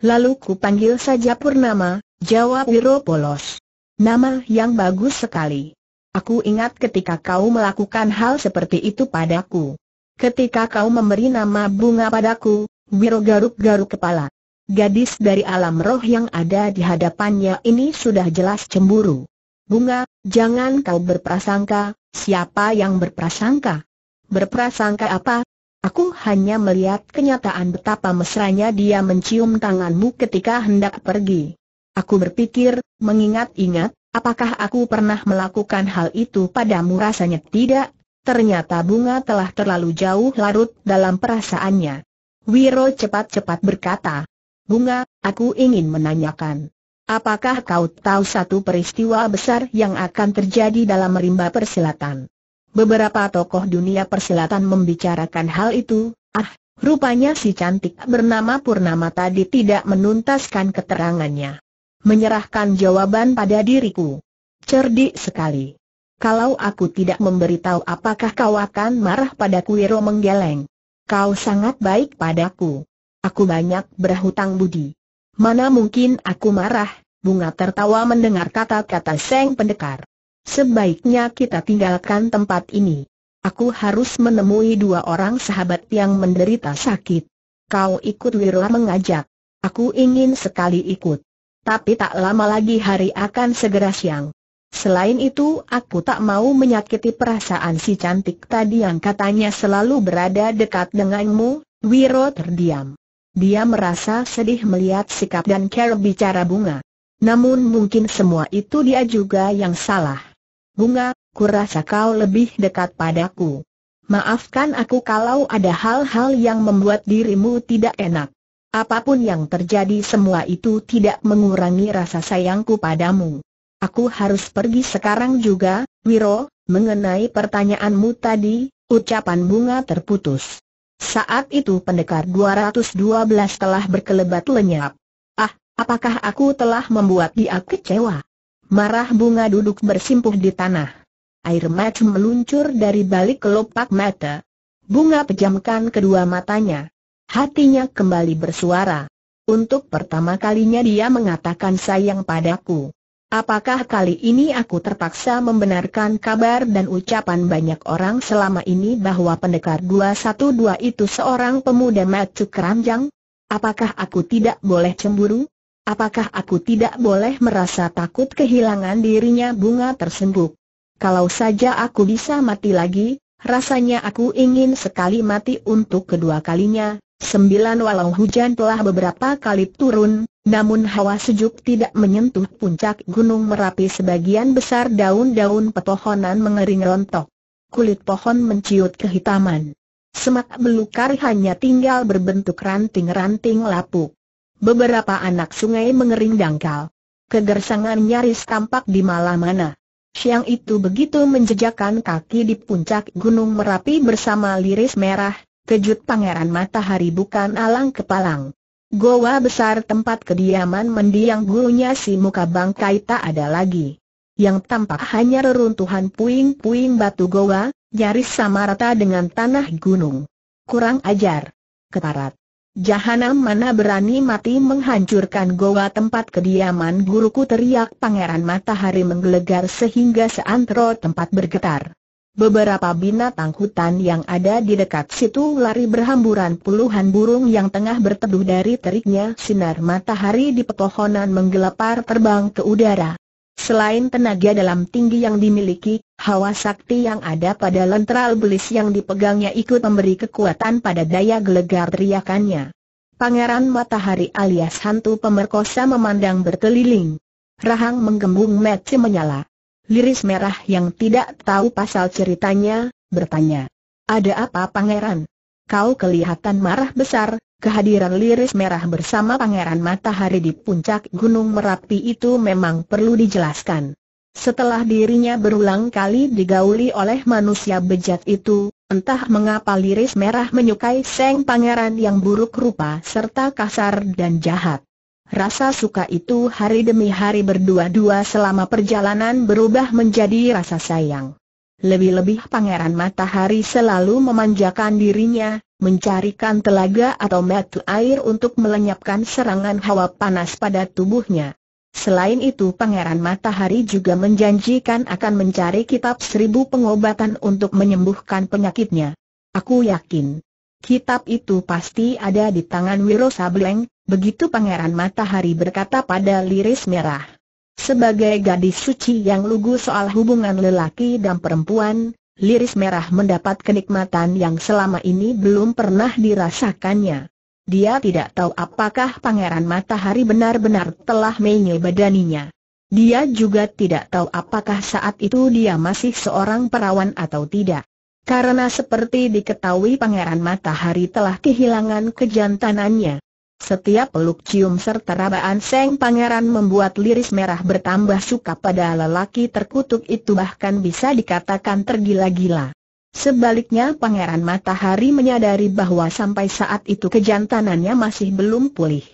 Lalu ku panggil saja Purnama, jawab Wiro polos. Nama yang bagus sekali. Aku ingat ketika kau melakukan hal seperti itu padaku. Ketika kau memberi nama bunga padaku, Wiro garuk-garuk kepala. Gadis dari alam roh yang ada di hadapannya ini sudah jelas cemburu. Bunga, jangan kau berprasangka, siapa yang berprasangka? Berprasangka apa? Aku hanya melihat kenyataan betapa mesranya dia mencium tanganmu ketika hendak pergi. Aku berpikir, mengingat-ingat, Apakah aku pernah melakukan hal itu padamu rasanya tidak? Ternyata bunga telah terlalu jauh larut dalam perasaannya. Wiro cepat-cepat berkata, Bunga, aku ingin menanyakan. Apakah kau tahu satu peristiwa besar yang akan terjadi dalam rimba persilatan? Beberapa tokoh dunia persilatan membicarakan hal itu, ah, rupanya si cantik bernama Purnama tadi tidak menuntaskan keterangannya menyerahkan jawaban pada diriku. Cerdik sekali. Kalau aku tidak memberitahu apakah kau akan marah pada Wiro menggeleng. Kau sangat baik padaku. Aku banyak berhutang budi. Mana mungkin aku marah, Bunga tertawa mendengar kata-kata Seng Pendekar. Sebaiknya kita tinggalkan tempat ini. Aku harus menemui dua orang sahabat yang menderita sakit. Kau ikut Wiro mengajak. Aku ingin sekali ikut. Tapi tak lama lagi hari akan segera siang. Selain itu aku tak mau menyakiti perasaan si cantik tadi yang katanya selalu berada dekat denganmu, Wiro terdiam. Dia merasa sedih melihat sikap dan cara bicara bunga. Namun mungkin semua itu dia juga yang salah. Bunga, kurasa kau lebih dekat padaku. Maafkan aku kalau ada hal-hal yang membuat dirimu tidak enak. Apapun yang terjadi semua itu tidak mengurangi rasa sayangku padamu. Aku harus pergi sekarang juga, Wiro, mengenai pertanyaanmu tadi, ucapan bunga terputus. Saat itu pendekar 212 telah berkelebat lenyap. Ah, apakah aku telah membuat dia kecewa? Marah bunga duduk bersimpuh di tanah. Air mata meluncur dari balik kelopak mata. Bunga pejamkan kedua matanya. Hatinya kembali bersuara. Untuk pertama kalinya dia mengatakan sayang padaku. Apakah kali ini aku terpaksa membenarkan kabar dan ucapan banyak orang selama ini bahwa pendekar 212 itu seorang pemuda macu keranjang? Apakah aku tidak boleh cemburu? Apakah aku tidak boleh merasa takut kehilangan dirinya bunga tersembuk? Kalau saja aku bisa mati lagi, rasanya aku ingin sekali mati untuk kedua kalinya, Sembilan walau hujan telah beberapa kali turun, namun hawa sejuk tidak menyentuh puncak Gunung Merapi sebagian besar daun-daun pepohonan mengering rontok. Kulit pohon menciut kehitaman. Semak belukar hanya tinggal berbentuk ranting-ranting lapuk. Beberapa anak sungai mengering dangkal. Kegersangan nyaris tampak di malam mana. Siang itu begitu menjejakkan kaki di puncak Gunung Merapi bersama liris merah, kejut Pangeran Matahari bukan alang kepalang. Goa besar tempat kediaman mendiang gurunya si muka bangkai tak ada lagi. Yang tampak hanya reruntuhan puing-puing batu goa, nyaris sama rata dengan tanah gunung. Kurang ajar. Keparat. Jahanam mana berani mati menghancurkan goa tempat kediaman guruku teriak pangeran matahari menggelegar sehingga seantero tempat bergetar. Beberapa binatang hutan yang ada di dekat situ lari berhamburan puluhan burung yang tengah berteduh dari teriknya sinar matahari di pepohonan menggelapar terbang ke udara. Selain tenaga dalam tinggi yang dimiliki, hawa sakti yang ada pada lentral belis yang dipegangnya ikut memberi kekuatan pada daya gelegar teriakannya. Pangeran Matahari alias hantu pemerkosa memandang berkeliling. Rahang menggembung mati menyala. Liris merah yang tidak tahu pasal ceritanya, bertanya. Ada apa pangeran? Kau kelihatan marah besar, kehadiran liris merah bersama pangeran matahari di puncak gunung Merapi itu memang perlu dijelaskan. Setelah dirinya berulang kali digauli oleh manusia bejat itu, entah mengapa liris merah menyukai seng pangeran yang buruk rupa serta kasar dan jahat. Rasa suka itu hari demi hari berdua-dua selama perjalanan berubah menjadi rasa sayang. Lebih-lebih Pangeran Matahari selalu memanjakan dirinya, mencarikan telaga atau mata air untuk melenyapkan serangan hawa panas pada tubuhnya. Selain itu Pangeran Matahari juga menjanjikan akan mencari kitab seribu pengobatan untuk menyembuhkan penyakitnya. Aku yakin, kitab itu pasti ada di tangan Wiro Sableng, Begitu Pangeran Matahari berkata pada Liris Merah. Sebagai gadis suci yang lugu soal hubungan lelaki dan perempuan, Liris Merah mendapat kenikmatan yang selama ini belum pernah dirasakannya. Dia tidak tahu apakah Pangeran Matahari benar-benar telah menyebadaninya. Dia juga tidak tahu apakah saat itu dia masih seorang perawan atau tidak. Karena seperti diketahui Pangeran Matahari telah kehilangan kejantanannya. Setiap peluk cium serta rabaan Seng Pangeran membuat liris merah bertambah suka pada lelaki terkutuk itu bahkan bisa dikatakan tergila-gila. Sebaliknya Pangeran Matahari menyadari bahwa sampai saat itu kejantanannya masih belum pulih.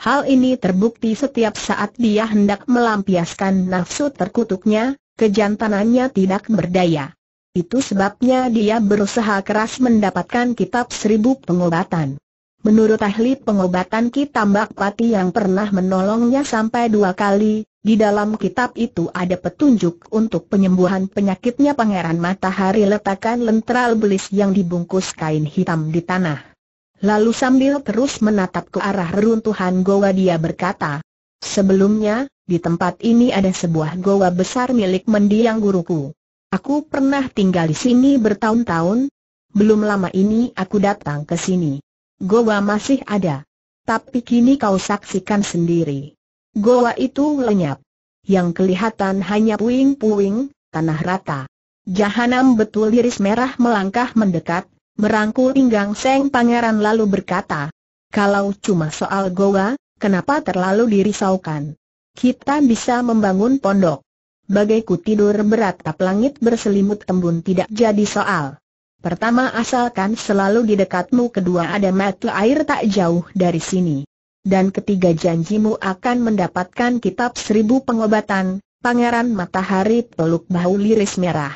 Hal ini terbukti setiap saat dia hendak melampiaskan nafsu terkutuknya, kejantanannya tidak berdaya. Itu sebabnya dia berusaha keras mendapatkan kitab seribu pengobatan. Menurut ahli pengobatan Kitab Pati yang pernah menolongnya sampai dua kali, di dalam kitab itu ada petunjuk untuk penyembuhan penyakitnya Pangeran Matahari letakkan lentral belis yang dibungkus kain hitam di tanah. Lalu sambil terus menatap ke arah reruntuhan goa dia berkata, Sebelumnya, di tempat ini ada sebuah goa besar milik mendiang guruku. Aku pernah tinggal di sini bertahun-tahun, belum lama ini aku datang ke sini. Goa masih ada. Tapi kini kau saksikan sendiri. Goa itu lenyap. Yang kelihatan hanya puing-puing, tanah rata. Jahanam betul iris merah melangkah mendekat, merangkul pinggang Seng Pangeran lalu berkata, kalau cuma soal goa, kenapa terlalu dirisaukan? Kita bisa membangun pondok. Bagaiku tidur tap langit berselimut tembun tidak jadi soal. Pertama asalkan selalu di dekatmu kedua ada mata air tak jauh dari sini. Dan ketiga janjimu akan mendapatkan kitab seribu pengobatan, Pangeran Matahari peluk bahu liris merah.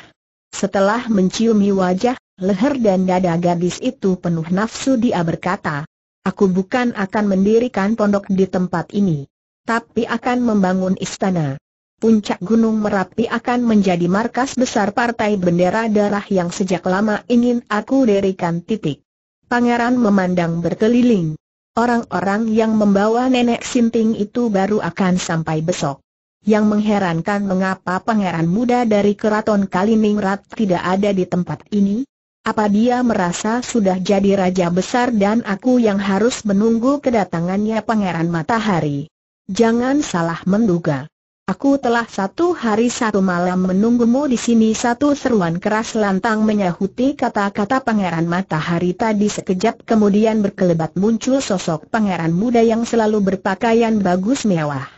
Setelah menciumi wajah, leher dan dada gadis itu penuh nafsu dia berkata, Aku bukan akan mendirikan pondok di tempat ini, tapi akan membangun istana puncak Gunung Merapi akan menjadi markas besar Partai Bendera Darah yang sejak lama ingin aku dirikan titik. Pangeran memandang berkeliling. Orang-orang yang membawa nenek Sinting itu baru akan sampai besok. Yang mengherankan mengapa pangeran muda dari keraton Kaliningrat tidak ada di tempat ini? Apa dia merasa sudah jadi raja besar dan aku yang harus menunggu kedatangannya pangeran matahari? Jangan salah menduga. Aku telah satu hari satu malam menunggumu di sini satu seruan keras lantang menyahuti kata-kata Pangeran Matahari tadi sekejap kemudian berkelebat muncul sosok pangeran muda yang selalu berpakaian bagus mewah.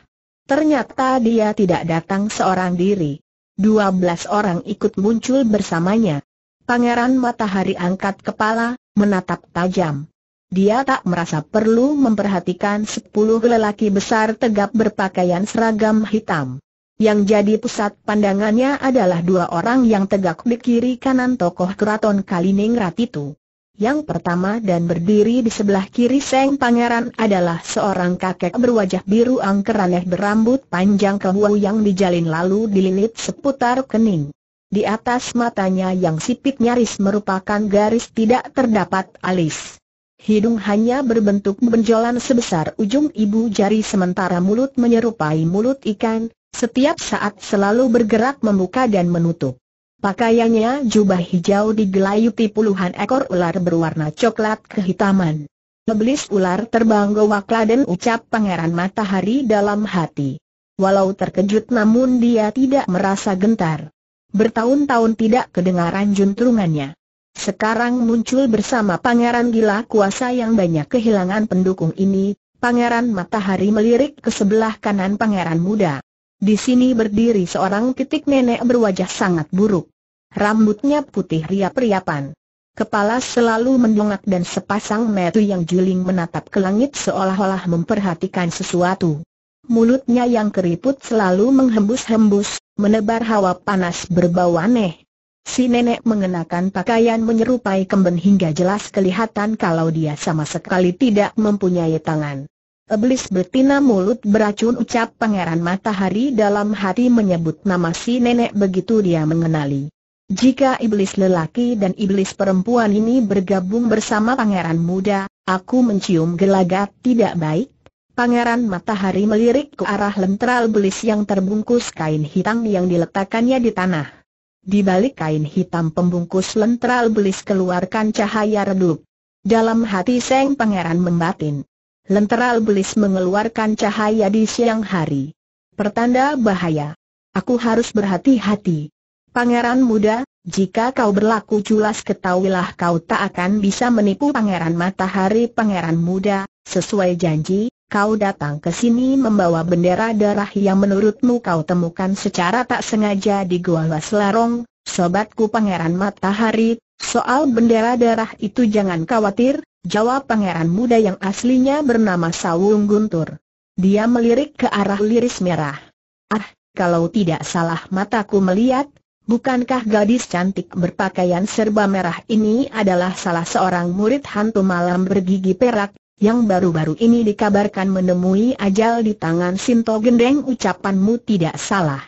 Ternyata dia tidak datang seorang diri. Dua belas orang ikut muncul bersamanya. Pangeran Matahari angkat kepala, menatap tajam. Dia tak merasa perlu memperhatikan sepuluh lelaki besar tegap berpakaian seragam hitam. Yang jadi pusat pandangannya adalah dua orang yang tegak di kiri kanan tokoh keraton Kaliningrat itu. Yang pertama dan berdiri di sebelah kiri Seng Pangeran adalah seorang kakek berwajah biru angkeraneh berambut panjang kebuau yang dijalin lalu dililit seputar kening. Di atas matanya yang sipit nyaris merupakan garis tidak terdapat alis. Hidung hanya berbentuk benjolan sebesar ujung ibu jari sementara mulut menyerupai mulut ikan, setiap saat selalu bergerak membuka dan menutup. Pakaiannya jubah hijau digelayuti puluhan ekor ular berwarna coklat kehitaman. leblis ular terbang gowakla dan ucap pangeran matahari dalam hati. Walau terkejut namun dia tidak merasa gentar. Bertahun-tahun tidak kedengaran juntrungannya. Sekarang muncul bersama Pangeran Gila Kuasa yang banyak kehilangan pendukung ini, Pangeran Matahari melirik ke sebelah kanan Pangeran Muda. Di sini berdiri seorang titik nenek berwajah sangat buruk. Rambutnya putih riap-riapan. Kepala selalu mendongak dan sepasang metu yang juling menatap ke langit seolah-olah memperhatikan sesuatu. Mulutnya yang keriput selalu menghembus-hembus, menebar hawa panas berbau aneh. Si nenek mengenakan pakaian menyerupai kemben hingga jelas kelihatan kalau dia sama sekali tidak mempunyai tangan. Iblis betina mulut beracun ucap Pangeran Matahari dalam hati menyebut nama si nenek begitu dia mengenali. Jika iblis lelaki dan iblis perempuan ini bergabung bersama pangeran muda, aku mencium gelagat tidak baik. Pangeran Matahari melirik ke arah lentera belis yang terbungkus kain hitam yang diletakkannya di tanah. Di balik kain hitam pembungkus lentral belis keluarkan cahaya redup. Dalam hati Seng Pangeran membatin. Lentral belis mengeluarkan cahaya di siang hari. Pertanda bahaya. Aku harus berhati-hati. Pangeran muda, jika kau berlaku culas ketahuilah kau tak akan bisa menipu pangeran matahari pangeran muda, sesuai janji, kau datang ke sini membawa bendera darah yang menurutmu kau temukan secara tak sengaja di Gua Waslarong, sobatku Pangeran Matahari, soal bendera darah itu jangan khawatir, jawab pangeran muda yang aslinya bernama Sawung Guntur. Dia melirik ke arah liris merah. Ah, kalau tidak salah mataku melihat, bukankah gadis cantik berpakaian serba merah ini adalah salah seorang murid hantu malam bergigi perak yang baru-baru ini dikabarkan menemui ajal di tangan Sinto Gendeng ucapanmu tidak salah.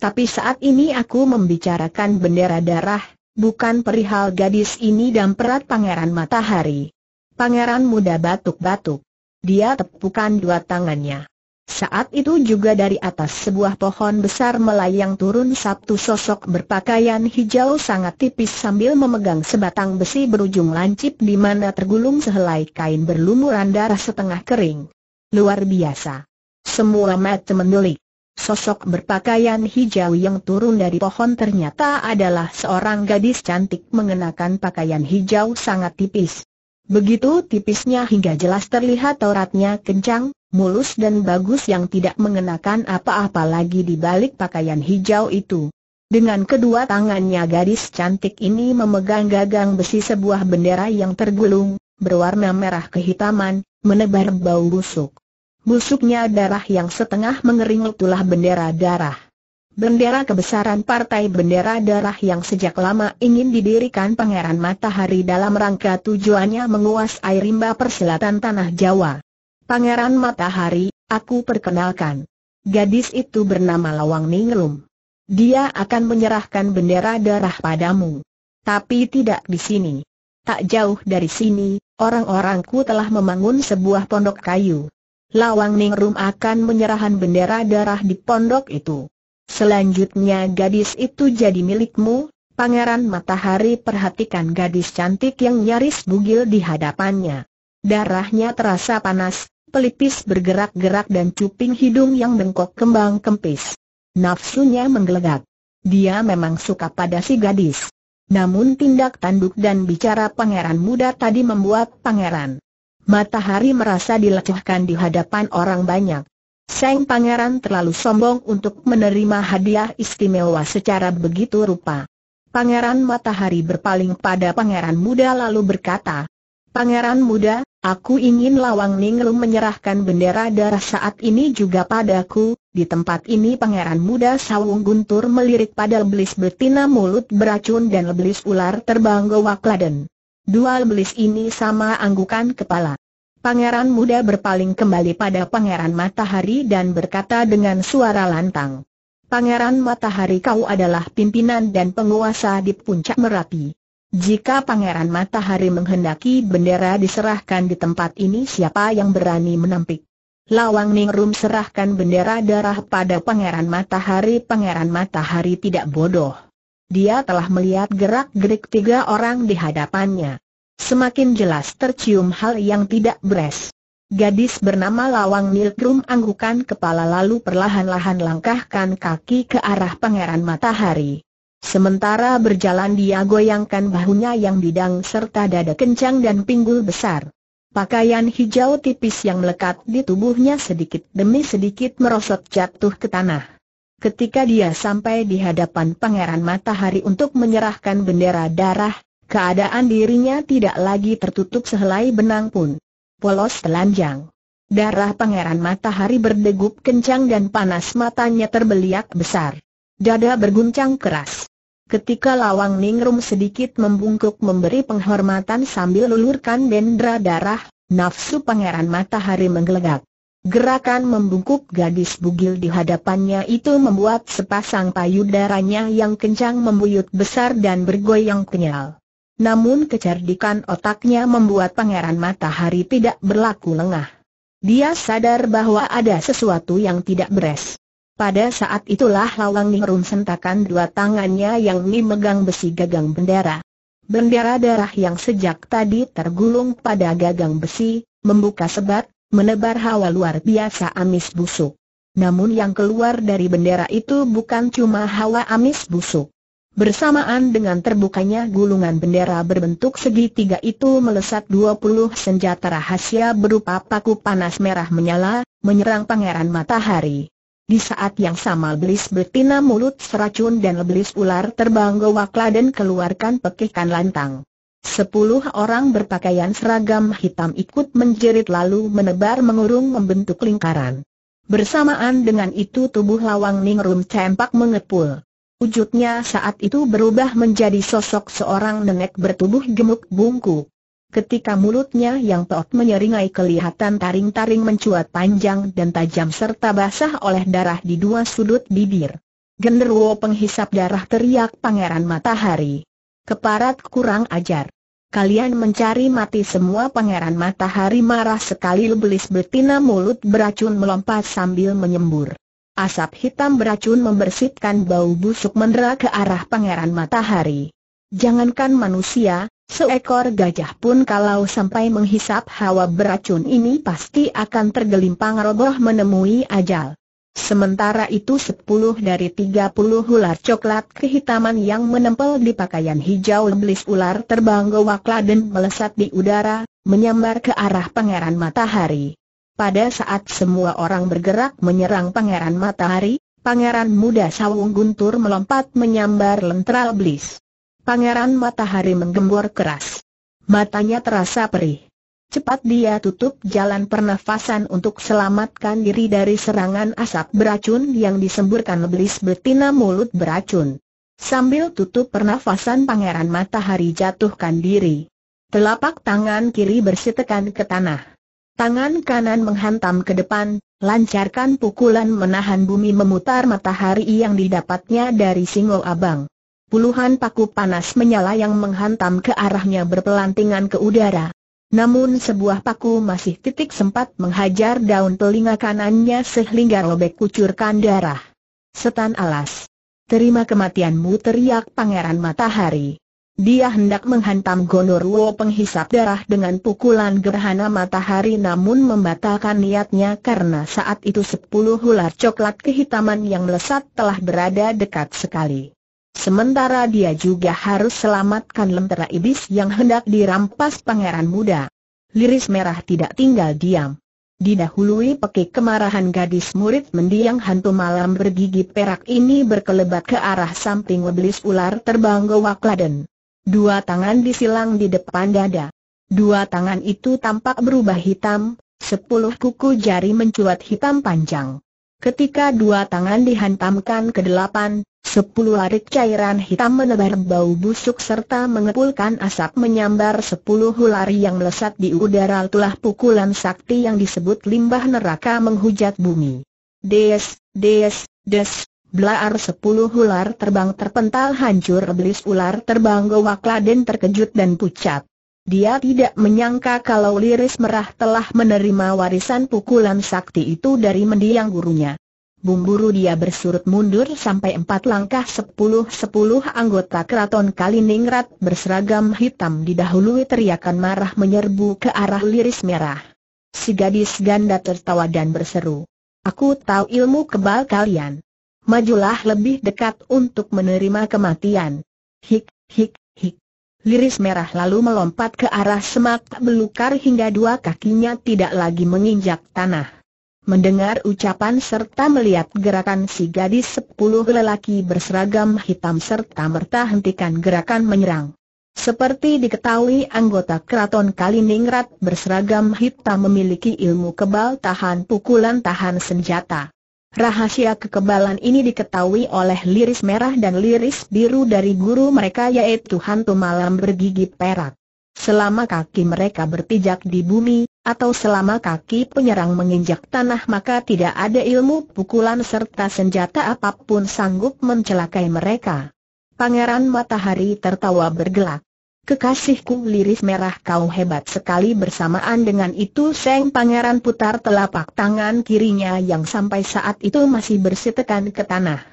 Tapi saat ini aku membicarakan bendera darah, bukan perihal gadis ini dan perat pangeran matahari. Pangeran muda batuk-batuk. Dia tepukan dua tangannya. Saat itu juga dari atas sebuah pohon besar melayang turun satu sosok berpakaian hijau sangat tipis sambil memegang sebatang besi berujung lancip di mana tergulung sehelai kain berlumuran darah setengah kering. Luar biasa. Semua mata mendelik. Sosok berpakaian hijau yang turun dari pohon ternyata adalah seorang gadis cantik mengenakan pakaian hijau sangat tipis. Begitu tipisnya hingga jelas terlihat toratnya kencang, mulus dan bagus yang tidak mengenakan apa-apa lagi di balik pakaian hijau itu. Dengan kedua tangannya gadis cantik ini memegang gagang besi sebuah bendera yang tergulung, berwarna merah kehitaman, menebar bau busuk. Busuknya darah yang setengah mengering itulah bendera darah bendera kebesaran Partai Bendera Darah yang sejak lama ingin didirikan Pangeran Matahari dalam rangka tujuannya menguasai rimba Perselatan Tanah Jawa. Pangeran Matahari, aku perkenalkan. Gadis itu bernama Lawang Ningrum. Dia akan menyerahkan bendera darah padamu. Tapi tidak di sini. Tak jauh dari sini, orang-orangku telah membangun sebuah pondok kayu. Lawang Ningrum akan menyerahkan bendera darah di pondok itu. Selanjutnya gadis itu jadi milikmu, Pangeran Matahari perhatikan gadis cantik yang nyaris bugil di hadapannya. Darahnya terasa panas, pelipis bergerak-gerak dan cuping hidung yang bengkok kembang kempis. Nafsunya menggelegak. Dia memang suka pada si gadis. Namun tindak tanduk dan bicara pangeran muda tadi membuat pangeran Matahari merasa dilecehkan di hadapan orang banyak. Seng Pangeran terlalu sombong untuk menerima hadiah istimewa secara begitu rupa. Pangeran Matahari berpaling pada Pangeran Muda lalu berkata, Pangeran Muda, aku ingin Lawang Ningrum menyerahkan bendera darah saat ini juga padaku. Di tempat ini Pangeran Muda Sawung Guntur melirik pada belis betina mulut beracun dan belis ular terbang goa laden. Dua belis ini sama anggukan kepala. Pangeran muda berpaling kembali pada Pangeran Matahari dan berkata dengan suara lantang. Pangeran Matahari kau adalah pimpinan dan penguasa di puncak Merapi. Jika Pangeran Matahari menghendaki bendera diserahkan di tempat ini siapa yang berani menampik? Lawang Ningrum serahkan bendera darah pada Pangeran Matahari. Pangeran Matahari tidak bodoh. Dia telah melihat gerak-gerik tiga orang di hadapannya semakin jelas tercium hal yang tidak beres. Gadis bernama Lawang Nilkrum anggukan kepala lalu perlahan-lahan langkahkan kaki ke arah pangeran matahari. Sementara berjalan dia goyangkan bahunya yang bidang serta dada kencang dan pinggul besar. Pakaian hijau tipis yang melekat di tubuhnya sedikit demi sedikit merosot jatuh ke tanah. Ketika dia sampai di hadapan pangeran matahari untuk menyerahkan bendera darah, Keadaan dirinya tidak lagi tertutup sehelai benang pun. Polos telanjang. Darah pangeran matahari berdegup kencang dan panas matanya terbeliak besar. Dada berguncang keras. Ketika Lawang Ningrum sedikit membungkuk memberi penghormatan sambil lulurkan dendra darah, nafsu pangeran matahari menggelegak. Gerakan membungkuk gadis bugil di hadapannya itu membuat sepasang payudaranya yang kencang membuyut besar dan bergoyang kenyal. Namun kecerdikan otaknya membuat Pangeran Matahari tidak berlaku lengah. Dia sadar bahwa ada sesuatu yang tidak beres. Pada saat itulah Lawang Nihrum sentakan dua tangannya yang memegang besi gagang bendera. Bendera darah yang sejak tadi tergulung pada gagang besi, membuka sebat, menebar hawa luar biasa amis busuk. Namun yang keluar dari bendera itu bukan cuma hawa amis busuk. Bersamaan dengan terbukanya gulungan bendera berbentuk segitiga itu melesat 20 senjata rahasia berupa paku panas merah menyala, menyerang pangeran matahari. Di saat yang sama belis betina mulut seracun dan belis ular terbang gowakla dan keluarkan pekikan lantang. Sepuluh orang berpakaian seragam hitam ikut menjerit lalu menebar mengurung membentuk lingkaran. Bersamaan dengan itu tubuh lawang Ningrum cempak mengepul. Wujudnya saat itu berubah menjadi sosok seorang nenek bertubuh gemuk bungku. Ketika mulutnya yang tot menyeringai kelihatan taring-taring mencuat panjang dan tajam serta basah oleh darah di dua sudut bibir. Genderwo penghisap darah teriak Pangeran Matahari. Keparat kurang ajar. Kalian mencari mati semua Pangeran Matahari marah sekali lebelis betina mulut beracun melompat sambil menyembur. Asap hitam beracun membersihkan bau busuk mendera ke arah pangeran matahari. Jangankan manusia, seekor gajah pun kalau sampai menghisap hawa beracun ini pasti akan tergelimpang roboh menemui ajal. Sementara itu sepuluh dari tiga puluh ular coklat kehitaman yang menempel di pakaian hijau iblis ular terbang gowakla dan melesat di udara, menyambar ke arah pangeran matahari. Pada saat semua orang bergerak menyerang Pangeran Matahari, Pangeran Muda Sawung Guntur melompat menyambar lentera iblis. Pangeran Matahari menggembor keras. Matanya terasa perih. Cepat dia tutup jalan pernafasan untuk selamatkan diri dari serangan asap beracun yang disemburkan iblis betina mulut beracun. Sambil tutup pernafasan pangeran matahari jatuhkan diri. Telapak tangan kiri bersitekan ke tanah. Tangan kanan menghantam ke depan, lancarkan pukulan menahan bumi memutar matahari yang didapatnya dari singo abang. Puluhan paku panas menyala yang menghantam ke arahnya berpelantingan ke udara. Namun sebuah paku masih titik sempat menghajar daun telinga kanannya sehingga robek kucurkan darah. Setan alas. Terima kematianmu teriak Pangeran Matahari. Dia hendak menghantam Gonorwo penghisap darah dengan pukulan gerhana matahari namun membatalkan niatnya karena saat itu sepuluh ular coklat kehitaman yang melesat telah berada dekat sekali. Sementara dia juga harus selamatkan lentera iblis yang hendak dirampas pangeran muda. Liris merah tidak tinggal diam. Didahului pekik kemarahan gadis murid mendiang hantu malam bergigi perak ini berkelebat ke arah samping weblis ular terbang gowak laden. Dua tangan disilang di depan dada. Dua tangan itu tampak berubah hitam, sepuluh kuku jari mencuat hitam panjang. Ketika dua tangan dihantamkan ke delapan, sepuluh larik cairan hitam menebar bau busuk serta mengepulkan asap menyambar sepuluh hulari yang melesat di udara telah pukulan sakti yang disebut limbah neraka menghujat bumi. Des, des, des, Belaar sepuluh ular terbang terpental hancur Belis ular terbang gowak Laden terkejut dan pucat Dia tidak menyangka kalau Liris Merah telah menerima warisan pukulan sakti itu dari mendiang gurunya Bumburu dia bersurut mundur sampai empat langkah sepuluh-sepuluh anggota keraton Kaliningrat berseragam hitam didahului teriakan marah menyerbu ke arah Liris Merah Si gadis ganda tertawa dan berseru Aku tahu ilmu kebal kalian majulah lebih dekat untuk menerima kematian. Hik, hik, hik. Liris merah lalu melompat ke arah semak belukar hingga dua kakinya tidak lagi menginjak tanah. Mendengar ucapan serta melihat gerakan si gadis sepuluh lelaki berseragam hitam serta merta hentikan gerakan menyerang. Seperti diketahui anggota keraton Kaliningrad berseragam hitam memiliki ilmu kebal tahan pukulan tahan senjata. Rahasia kekebalan ini diketahui oleh liris merah dan liris biru dari guru mereka yaitu hantu malam bergigi perak. Selama kaki mereka berpijak di bumi, atau selama kaki penyerang menginjak tanah maka tidak ada ilmu pukulan serta senjata apapun sanggup mencelakai mereka. Pangeran Matahari tertawa bergelak. Kekasihku liris merah kau hebat sekali bersamaan dengan itu Seng Pangeran putar telapak tangan kirinya yang sampai saat itu masih bersitekan ke tanah.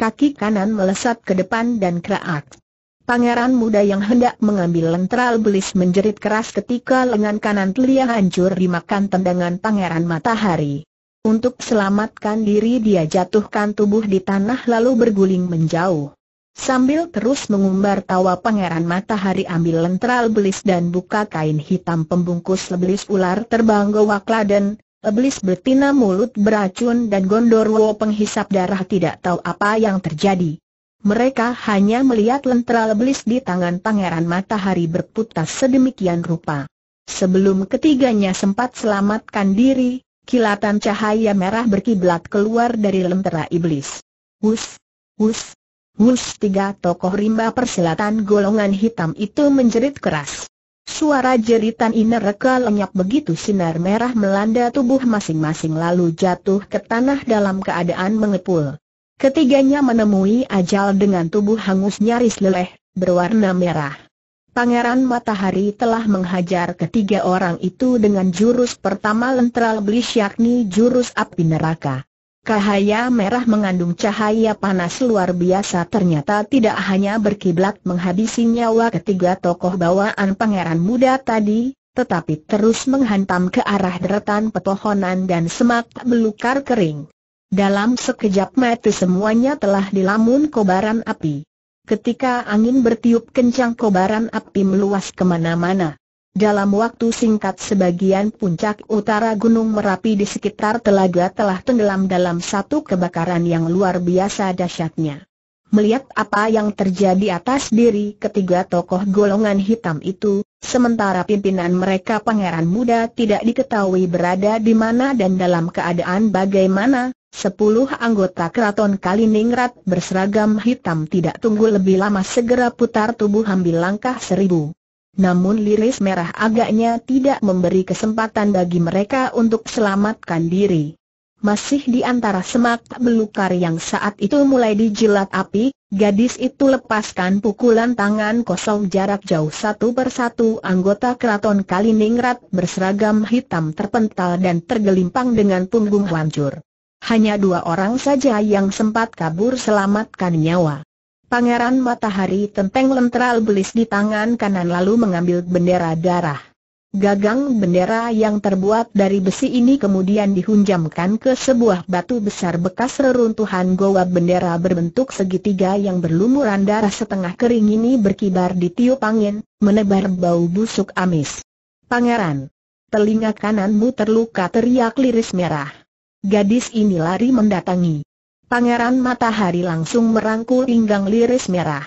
Kaki kanan melesat ke depan dan kerak. Pangeran muda yang hendak mengambil lentral belis menjerit keras ketika lengan kanan telia hancur dimakan tendangan pangeran matahari. Untuk selamatkan diri dia jatuhkan tubuh di tanah lalu berguling menjauh. Sambil terus mengumbar tawa pangeran matahari ambil lentral belis dan buka kain hitam pembungkus lebelis ular terbang ke wakladen, lebelis betina mulut beracun dan gondorwo penghisap darah tidak tahu apa yang terjadi. Mereka hanya melihat lentera lebelis di tangan pangeran matahari berputar sedemikian rupa. Sebelum ketiganya sempat selamatkan diri, kilatan cahaya merah berkiblat keluar dari lentera iblis. Wus, wus, Wus tiga tokoh rimba persilatan golongan hitam itu menjerit keras. Suara jeritan ini reka lenyap begitu sinar merah melanda tubuh masing-masing lalu jatuh ke tanah dalam keadaan mengepul. Ketiganya menemui ajal dengan tubuh hangus nyaris leleh, berwarna merah. Pangeran Matahari telah menghajar ketiga orang itu dengan jurus pertama lentral belis yakni jurus api neraka. Cahaya merah mengandung cahaya panas luar biasa ternyata tidak hanya berkiblat menghabisi nyawa ketiga tokoh bawaan pangeran muda tadi, tetapi terus menghantam ke arah deretan petohonan dan semak belukar kering. Dalam sekejap mata semuanya telah dilamun kobaran api. Ketika angin bertiup kencang kobaran api meluas kemana-mana. Dalam waktu singkat sebagian puncak utara Gunung Merapi di sekitar telaga telah tenggelam dalam satu kebakaran yang luar biasa dahsyatnya. Melihat apa yang terjadi atas diri ketiga tokoh golongan hitam itu, sementara pimpinan mereka pangeran muda tidak diketahui berada di mana dan dalam keadaan bagaimana, sepuluh anggota keraton Kaliningrad berseragam hitam tidak tunggu lebih lama segera putar tubuh ambil langkah seribu. Namun liris merah agaknya tidak memberi kesempatan bagi mereka untuk selamatkan diri. Masih di antara semak belukar yang saat itu mulai dijilat api, gadis itu lepaskan pukulan tangan kosong jarak jauh satu persatu anggota keraton Kaliningrat berseragam hitam terpental dan tergelimpang dengan punggung hancur. Hanya dua orang saja yang sempat kabur selamatkan nyawa. Pangeran Matahari Tenteng Lentral belis di tangan kanan lalu mengambil bendera darah. Gagang bendera yang terbuat dari besi ini kemudian dihunjamkan ke sebuah batu besar bekas reruntuhan goa bendera berbentuk segitiga yang berlumuran darah setengah kering ini berkibar di tiup angin, menebar bau busuk amis. Pangeran, telinga kananmu terluka teriak liris merah. Gadis ini lari mendatangi. Pangeran Matahari langsung merangkul pinggang liris merah.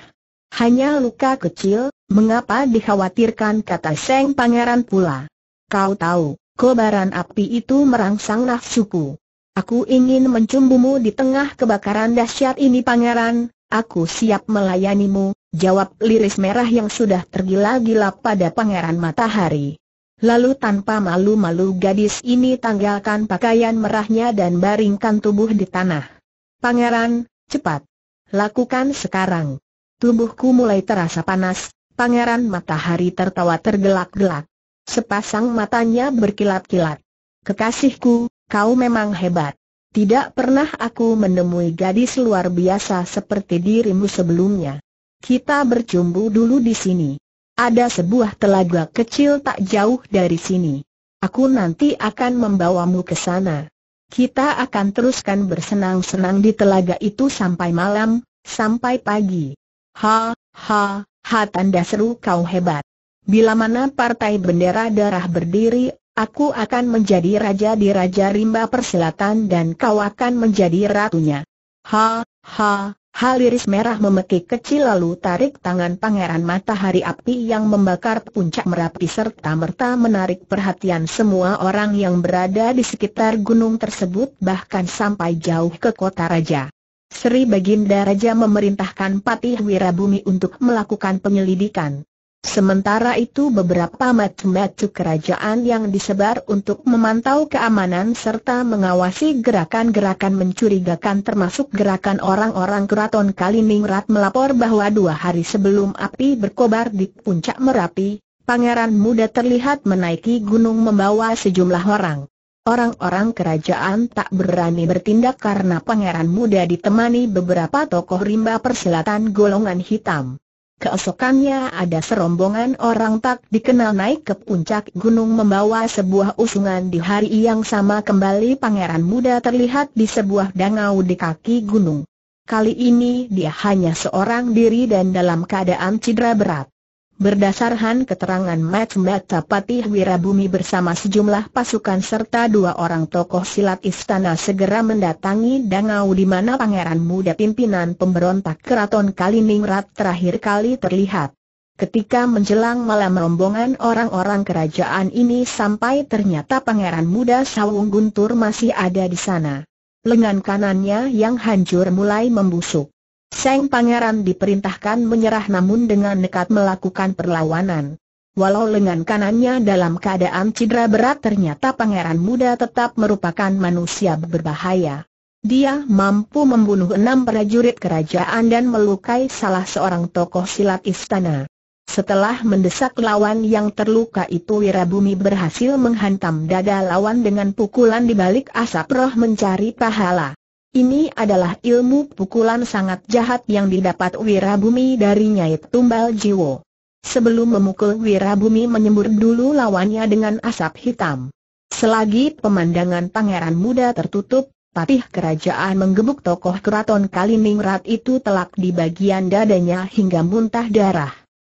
Hanya luka kecil, mengapa dikhawatirkan kata Seng Pangeran pula. Kau tahu, kobaran api itu merangsang nafsuku. Aku ingin mencumbumu di tengah kebakaran dahsyat ini Pangeran, aku siap melayanimu, jawab liris merah yang sudah tergila-gila pada Pangeran Matahari. Lalu tanpa malu-malu gadis ini tanggalkan pakaian merahnya dan baringkan tubuh di tanah. Pangeran, cepat. Lakukan sekarang. Tubuhku mulai terasa panas, Pangeran Matahari tertawa tergelak-gelak. Sepasang matanya berkilat-kilat. Kekasihku, kau memang hebat. Tidak pernah aku menemui gadis luar biasa seperti dirimu sebelumnya. Kita bercumbu dulu di sini. Ada sebuah telaga kecil tak jauh dari sini. Aku nanti akan membawamu ke sana. Kita akan teruskan bersenang-senang di telaga itu sampai malam, sampai pagi. Ha, ha, ha tanda seru kau hebat. Bila mana partai bendera darah berdiri, aku akan menjadi raja di Raja Rimba perselatan dan kau akan menjadi ratunya. Ha, ha, Haliris merah memekik kecil lalu tarik tangan pangeran matahari api yang membakar puncak merapi serta merta menarik perhatian semua orang yang berada di sekitar gunung tersebut bahkan sampai jauh ke kota raja. Sri Baginda Raja memerintahkan Patih Wirabumi untuk melakukan penyelidikan. Sementara itu beberapa matu-matu kerajaan yang disebar untuk memantau keamanan serta mengawasi gerakan-gerakan mencurigakan termasuk gerakan orang-orang keraton Kaliningrat melapor bahwa dua hari sebelum api berkobar di puncak Merapi, pangeran muda terlihat menaiki gunung membawa sejumlah orang. Orang-orang kerajaan tak berani bertindak karena pangeran muda ditemani beberapa tokoh rimba persilatan golongan hitam. Keesokannya ada serombongan orang tak dikenal naik ke puncak gunung membawa sebuah usungan di hari yang sama kembali pangeran muda terlihat di sebuah dangau di kaki gunung. Kali ini dia hanya seorang diri dan dalam keadaan cedera berat. Berdasarkan keterangan Mat Mbata Patih Wirabumi bersama sejumlah pasukan serta dua orang tokoh silat istana segera mendatangi Dangau di mana pangeran muda pimpinan pemberontak keraton Kaliningrat terakhir kali terlihat. Ketika menjelang malam rombongan orang-orang kerajaan ini sampai ternyata pangeran muda Sawung Guntur masih ada di sana. Lengan kanannya yang hancur mulai membusuk. Seng Pangeran diperintahkan menyerah namun dengan nekat melakukan perlawanan. Walau lengan kanannya dalam keadaan cedera berat ternyata pangeran muda tetap merupakan manusia berbahaya. Dia mampu membunuh enam prajurit kerajaan dan melukai salah seorang tokoh silat istana. Setelah mendesak lawan yang terluka itu Wirabumi berhasil menghantam dada lawan dengan pukulan di balik asap roh mencari pahala. Ini adalah ilmu pukulan sangat jahat yang didapat Wirabumi dari Nyai Tumbal Jiwo. Sebelum memukul Wirabumi menyembur dulu lawannya dengan asap hitam. Selagi pemandangan pangeran muda tertutup, patih kerajaan menggebuk tokoh keraton Kaliningrat itu telak di bagian dadanya hingga muntah darah.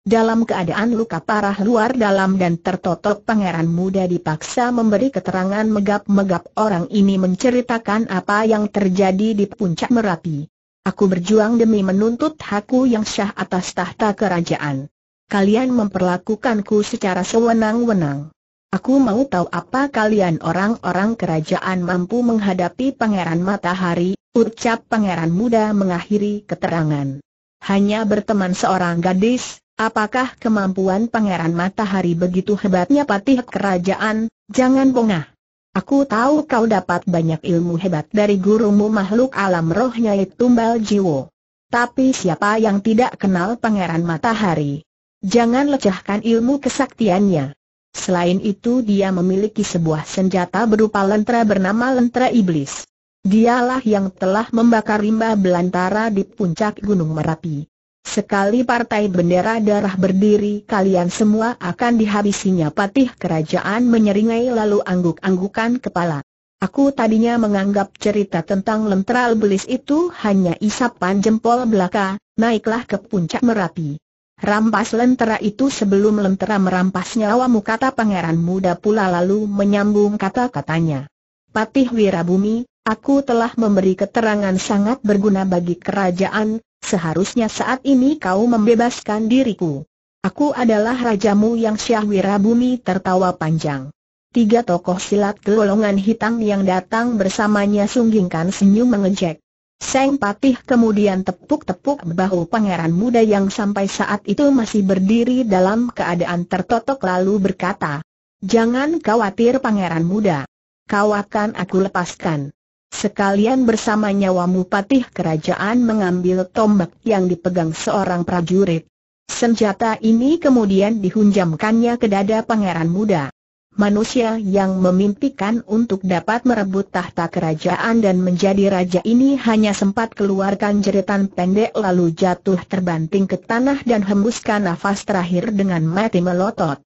Dalam keadaan luka parah luar dalam dan tertotok pangeran muda dipaksa memberi keterangan megap-megap orang ini menceritakan apa yang terjadi di puncak Merapi. Aku berjuang demi menuntut hakku yang syah atas tahta kerajaan. Kalian memperlakukanku secara sewenang-wenang. Aku mau tahu apa kalian orang-orang kerajaan mampu menghadapi pangeran matahari, ucap pangeran muda mengakhiri keterangan. Hanya berteman seorang gadis, Apakah kemampuan Pangeran Matahari begitu hebatnya patih kerajaan, jangan bongah. Aku tahu kau dapat banyak ilmu hebat dari gurumu makhluk alam rohnya Tumbal Jiwo. Tapi siapa yang tidak kenal Pangeran Matahari? Jangan lecahkan ilmu kesaktiannya. Selain itu dia memiliki sebuah senjata berupa lentera bernama lentera iblis. Dialah yang telah membakar rimba belantara di puncak Gunung Merapi. Sekali partai bendera darah berdiri kalian semua akan dihabisinya patih kerajaan menyeringai lalu angguk-anggukan kepala. Aku tadinya menganggap cerita tentang lentral belis itu hanya isapan jempol belaka, naiklah ke puncak Merapi. Rampas lentera itu sebelum lentera merampas nyawamu kata pangeran muda pula lalu menyambung kata-katanya. Patih Wirabumi, aku telah memberi keterangan sangat berguna bagi kerajaan, seharusnya saat ini kau membebaskan diriku. Aku adalah rajamu yang syahwira bumi tertawa panjang. Tiga tokoh silat golongan hitam yang datang bersamanya sunggingkan senyum mengejek. Seng Patih kemudian tepuk-tepuk bahu pangeran muda yang sampai saat itu masih berdiri dalam keadaan tertotok lalu berkata, Jangan khawatir pangeran muda. Kau akan aku lepaskan. Sekalian bersamanya Wamu Patih Kerajaan mengambil tombak yang dipegang seorang prajurit. Senjata ini kemudian dihunjamkannya ke dada pangeran muda. Manusia yang memimpikan untuk dapat merebut tahta kerajaan dan menjadi raja ini hanya sempat keluarkan jeritan pendek lalu jatuh terbanting ke tanah dan hembuskan nafas terakhir dengan mati melotot.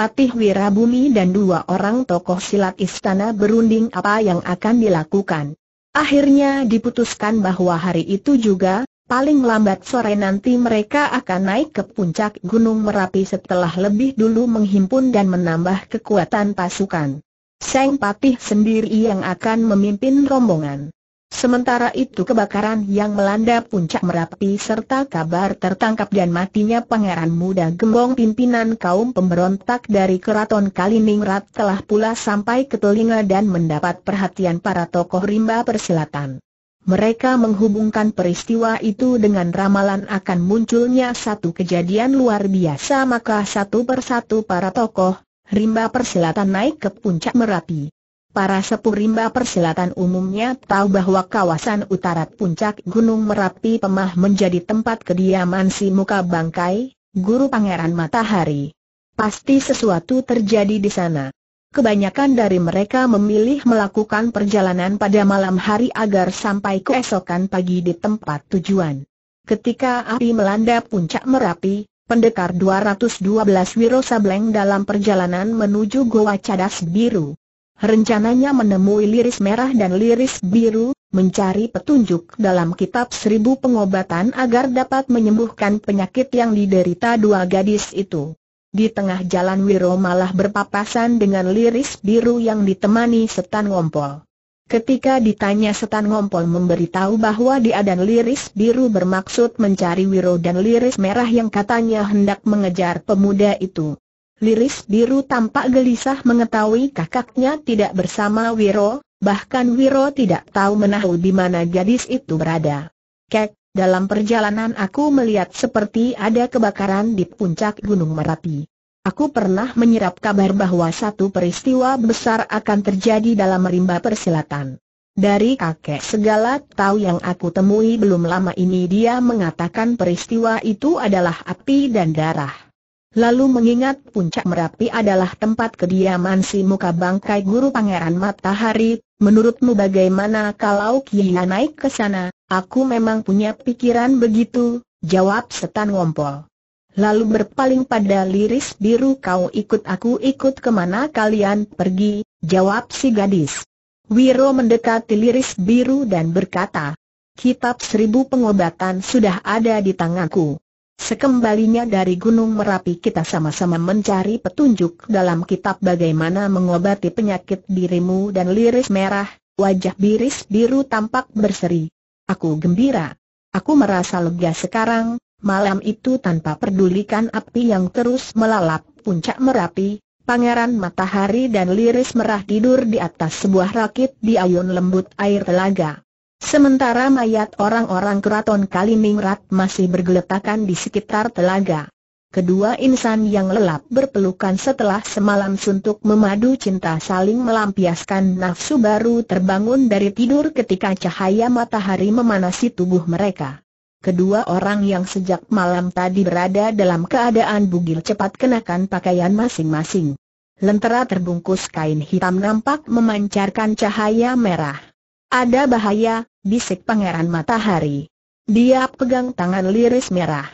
Patih Wirabumi dan dua orang tokoh silat istana berunding apa yang akan dilakukan. Akhirnya diputuskan bahwa hari itu juga, paling lambat sore nanti mereka akan naik ke puncak Gunung Merapi setelah lebih dulu menghimpun dan menambah kekuatan pasukan. Seng Patih sendiri yang akan memimpin rombongan. Sementara itu kebakaran yang melanda puncak Merapi serta kabar tertangkap dan matinya pangeran muda gembong pimpinan kaum pemberontak dari keraton Kaliningrat telah pula sampai ke telinga dan mendapat perhatian para tokoh rimba persilatan. Mereka menghubungkan peristiwa itu dengan ramalan akan munculnya satu kejadian luar biasa maka satu persatu para tokoh, rimba persilatan naik ke puncak Merapi. Para sepurimba persilatan umumnya tahu bahwa kawasan utara puncak Gunung Merapi Pemah menjadi tempat kediaman si muka bangkai, guru pangeran matahari. Pasti sesuatu terjadi di sana. Kebanyakan dari mereka memilih melakukan perjalanan pada malam hari agar sampai keesokan pagi di tempat tujuan. Ketika api melanda puncak Merapi, pendekar 212 Wiro Sableng dalam perjalanan menuju Goa Cadas Biru, Rencananya menemui liris merah dan liris biru, mencari petunjuk dalam kitab seribu pengobatan agar dapat menyembuhkan penyakit yang diderita dua gadis itu. Di tengah jalan Wiro malah berpapasan dengan liris biru yang ditemani setan ngompol. Ketika ditanya setan ngompol memberitahu bahwa dia dan liris biru bermaksud mencari Wiro dan liris merah yang katanya hendak mengejar pemuda itu. Liris biru tampak gelisah mengetahui kakaknya tidak bersama Wiro, bahkan Wiro tidak tahu menahu di mana gadis itu berada. Kek, dalam perjalanan aku melihat seperti ada kebakaran di puncak Gunung Merapi. Aku pernah menyerap kabar bahwa satu peristiwa besar akan terjadi dalam rimba persilatan. Dari kakek segala tahu yang aku temui belum lama ini dia mengatakan peristiwa itu adalah api dan darah. Lalu mengingat puncak Merapi adalah tempat kediaman si muka bangkai guru Pangeran Matahari, menurutmu bagaimana kalau Kia naik ke sana? Aku memang punya pikiran begitu, jawab Setan Ngompol. Lalu berpaling pada liris biru kau ikut aku ikut kemana kalian pergi, jawab si gadis. Wiro mendekati liris biru dan berkata, Kitab seribu pengobatan sudah ada di tanganku. Sekembalinya dari Gunung Merapi kita sama-sama mencari petunjuk dalam kitab bagaimana mengobati penyakit dirimu dan liris merah, wajah biris biru tampak berseri. Aku gembira. Aku merasa lega sekarang, malam itu tanpa pedulikan api yang terus melalap puncak Merapi, Pangeran Matahari dan liris merah tidur di atas sebuah rakit di ayun lembut air telaga. Sementara mayat orang-orang keraton Kaliningrat masih bergeletakan di sekitar telaga. Kedua insan yang lelap berpelukan setelah semalam suntuk memadu cinta saling melampiaskan nafsu baru terbangun dari tidur ketika cahaya matahari memanasi tubuh mereka. Kedua orang yang sejak malam tadi berada dalam keadaan bugil cepat kenakan pakaian masing-masing. Lentera terbungkus kain hitam nampak memancarkan cahaya merah. Ada bahaya, bisik Pangeran Matahari. Dia pegang tangan liris merah.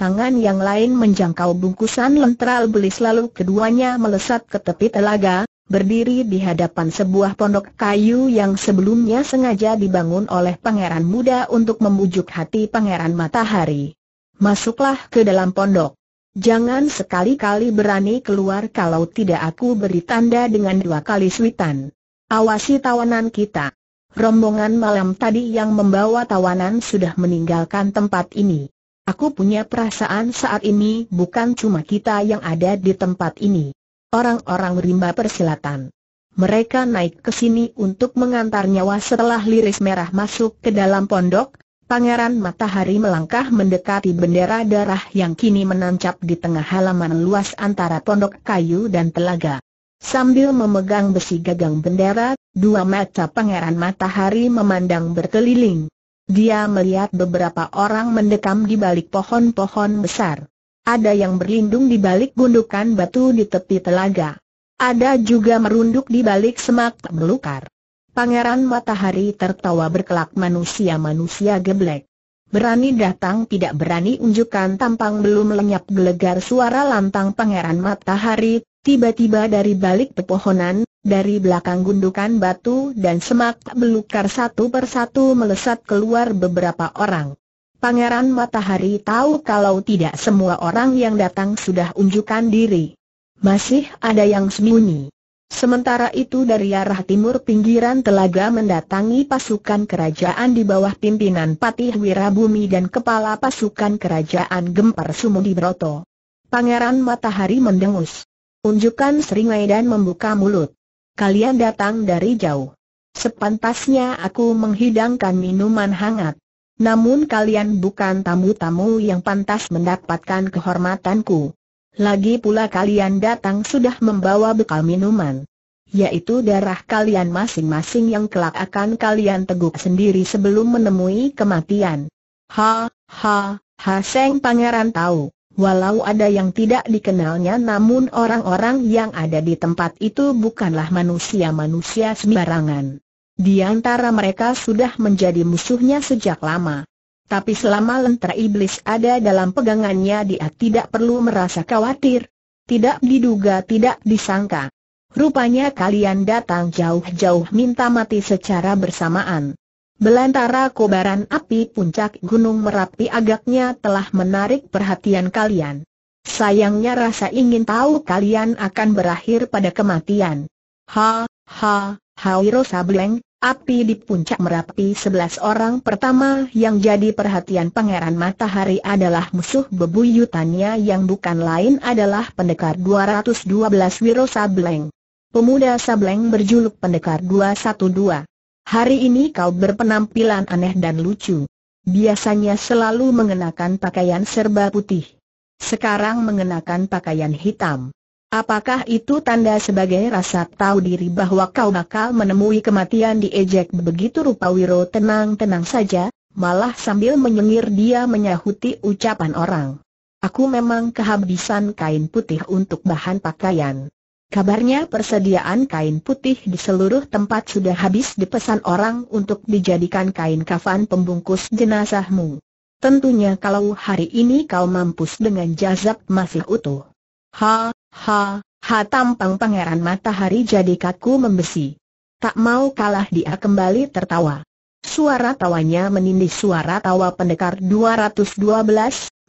Tangan yang lain menjangkau bungkusan lentral belis lalu keduanya melesat ke tepi telaga, berdiri di hadapan sebuah pondok kayu yang sebelumnya sengaja dibangun oleh pangeran muda untuk membujuk hati pangeran matahari. Masuklah ke dalam pondok. Jangan sekali-kali berani keluar kalau tidak aku beri tanda dengan dua kali switan. Awasi tawanan kita. Rombongan malam tadi yang membawa tawanan sudah meninggalkan tempat ini. Aku punya perasaan saat ini bukan cuma kita yang ada di tempat ini. Orang-orang rimba persilatan. Mereka naik ke sini untuk mengantar nyawa setelah liris merah masuk ke dalam pondok. Pangeran Matahari melangkah mendekati bendera darah yang kini menancap di tengah halaman luas antara pondok kayu dan telaga. Sambil memegang besi gagang bendera, dua mata pangeran matahari memandang berkeliling. Dia melihat beberapa orang mendekam di balik pohon-pohon besar. Ada yang berlindung di balik gundukan batu di tepi telaga. Ada juga merunduk di balik semak belukar. Pangeran Matahari tertawa berkelak manusia-manusia geblek. Berani datang tidak berani unjukkan tampang belum lenyap gelegar suara lantang Pangeran Matahari, Tiba-tiba dari balik pepohonan, dari belakang gundukan batu dan semak belukar satu persatu melesat keluar beberapa orang. Pangeran Matahari tahu kalau tidak semua orang yang datang sudah unjukkan diri. Masih ada yang sembunyi. Sementara itu dari arah timur pinggiran telaga mendatangi pasukan kerajaan di bawah pimpinan Patih Wirabumi dan kepala pasukan kerajaan Gempar Sumudi Broto. Pangeran Matahari mendengus. Unjukkan seringai dan membuka mulut. Kalian datang dari jauh. Sepantasnya aku menghidangkan minuman hangat. Namun kalian bukan tamu-tamu yang pantas mendapatkan kehormatanku. Lagi pula kalian datang sudah membawa bekal minuman. Yaitu darah kalian masing-masing yang kelak akan kalian teguk sendiri sebelum menemui kematian. Ha, ha, ha Seng Pangeran tahu Walau ada yang tidak dikenalnya namun orang-orang yang ada di tempat itu bukanlah manusia-manusia sembarangan. Di antara mereka sudah menjadi musuhnya sejak lama. Tapi selama lentera iblis ada dalam pegangannya dia tidak perlu merasa khawatir. Tidak diduga tidak disangka. Rupanya kalian datang jauh-jauh minta mati secara bersamaan. Belantara kobaran api puncak Gunung Merapi agaknya telah menarik perhatian kalian. Sayangnya rasa ingin tahu kalian akan berakhir pada kematian. Ha, ha, Hawiro Sableng, api di puncak Merapi sebelas orang pertama yang jadi perhatian Pangeran Matahari adalah musuh bebuyutannya yang bukan lain adalah pendekar 212 Wiro Sableng. Pemuda Sableng berjuluk pendekar 212. Hari ini kau berpenampilan aneh dan lucu. Biasanya selalu mengenakan pakaian serba putih. Sekarang mengenakan pakaian hitam. Apakah itu tanda sebagai rasa tahu diri bahwa kau bakal menemui kematian di ejek begitu rupa Wiro tenang-tenang saja, malah sambil menyengir dia menyahuti ucapan orang. Aku memang kehabisan kain putih untuk bahan pakaian. Kabarnya persediaan kain putih di seluruh tempat sudah habis dipesan orang untuk dijadikan kain kafan pembungkus jenazahmu. Tentunya kalau hari ini kau mampus dengan jazab masih utuh. Ha, ha, ha tampang pangeran matahari jadi kaku membesi. Tak mau kalah dia kembali tertawa. Suara tawanya menindih suara tawa pendekar 212,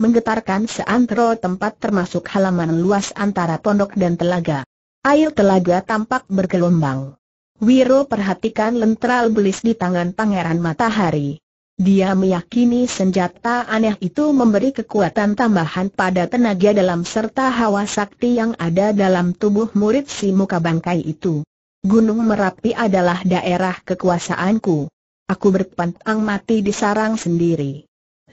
menggetarkan seantero tempat termasuk halaman luas antara pondok dan telaga. Air telaga tampak bergelombang. Wiro perhatikan lentral belis di tangan Pangeran Matahari. Dia meyakini senjata aneh itu memberi kekuatan tambahan pada tenaga dalam serta hawa sakti yang ada dalam tubuh murid si muka bangkai itu. Gunung Merapi adalah daerah kekuasaanku. Aku berpantang mati di sarang sendiri.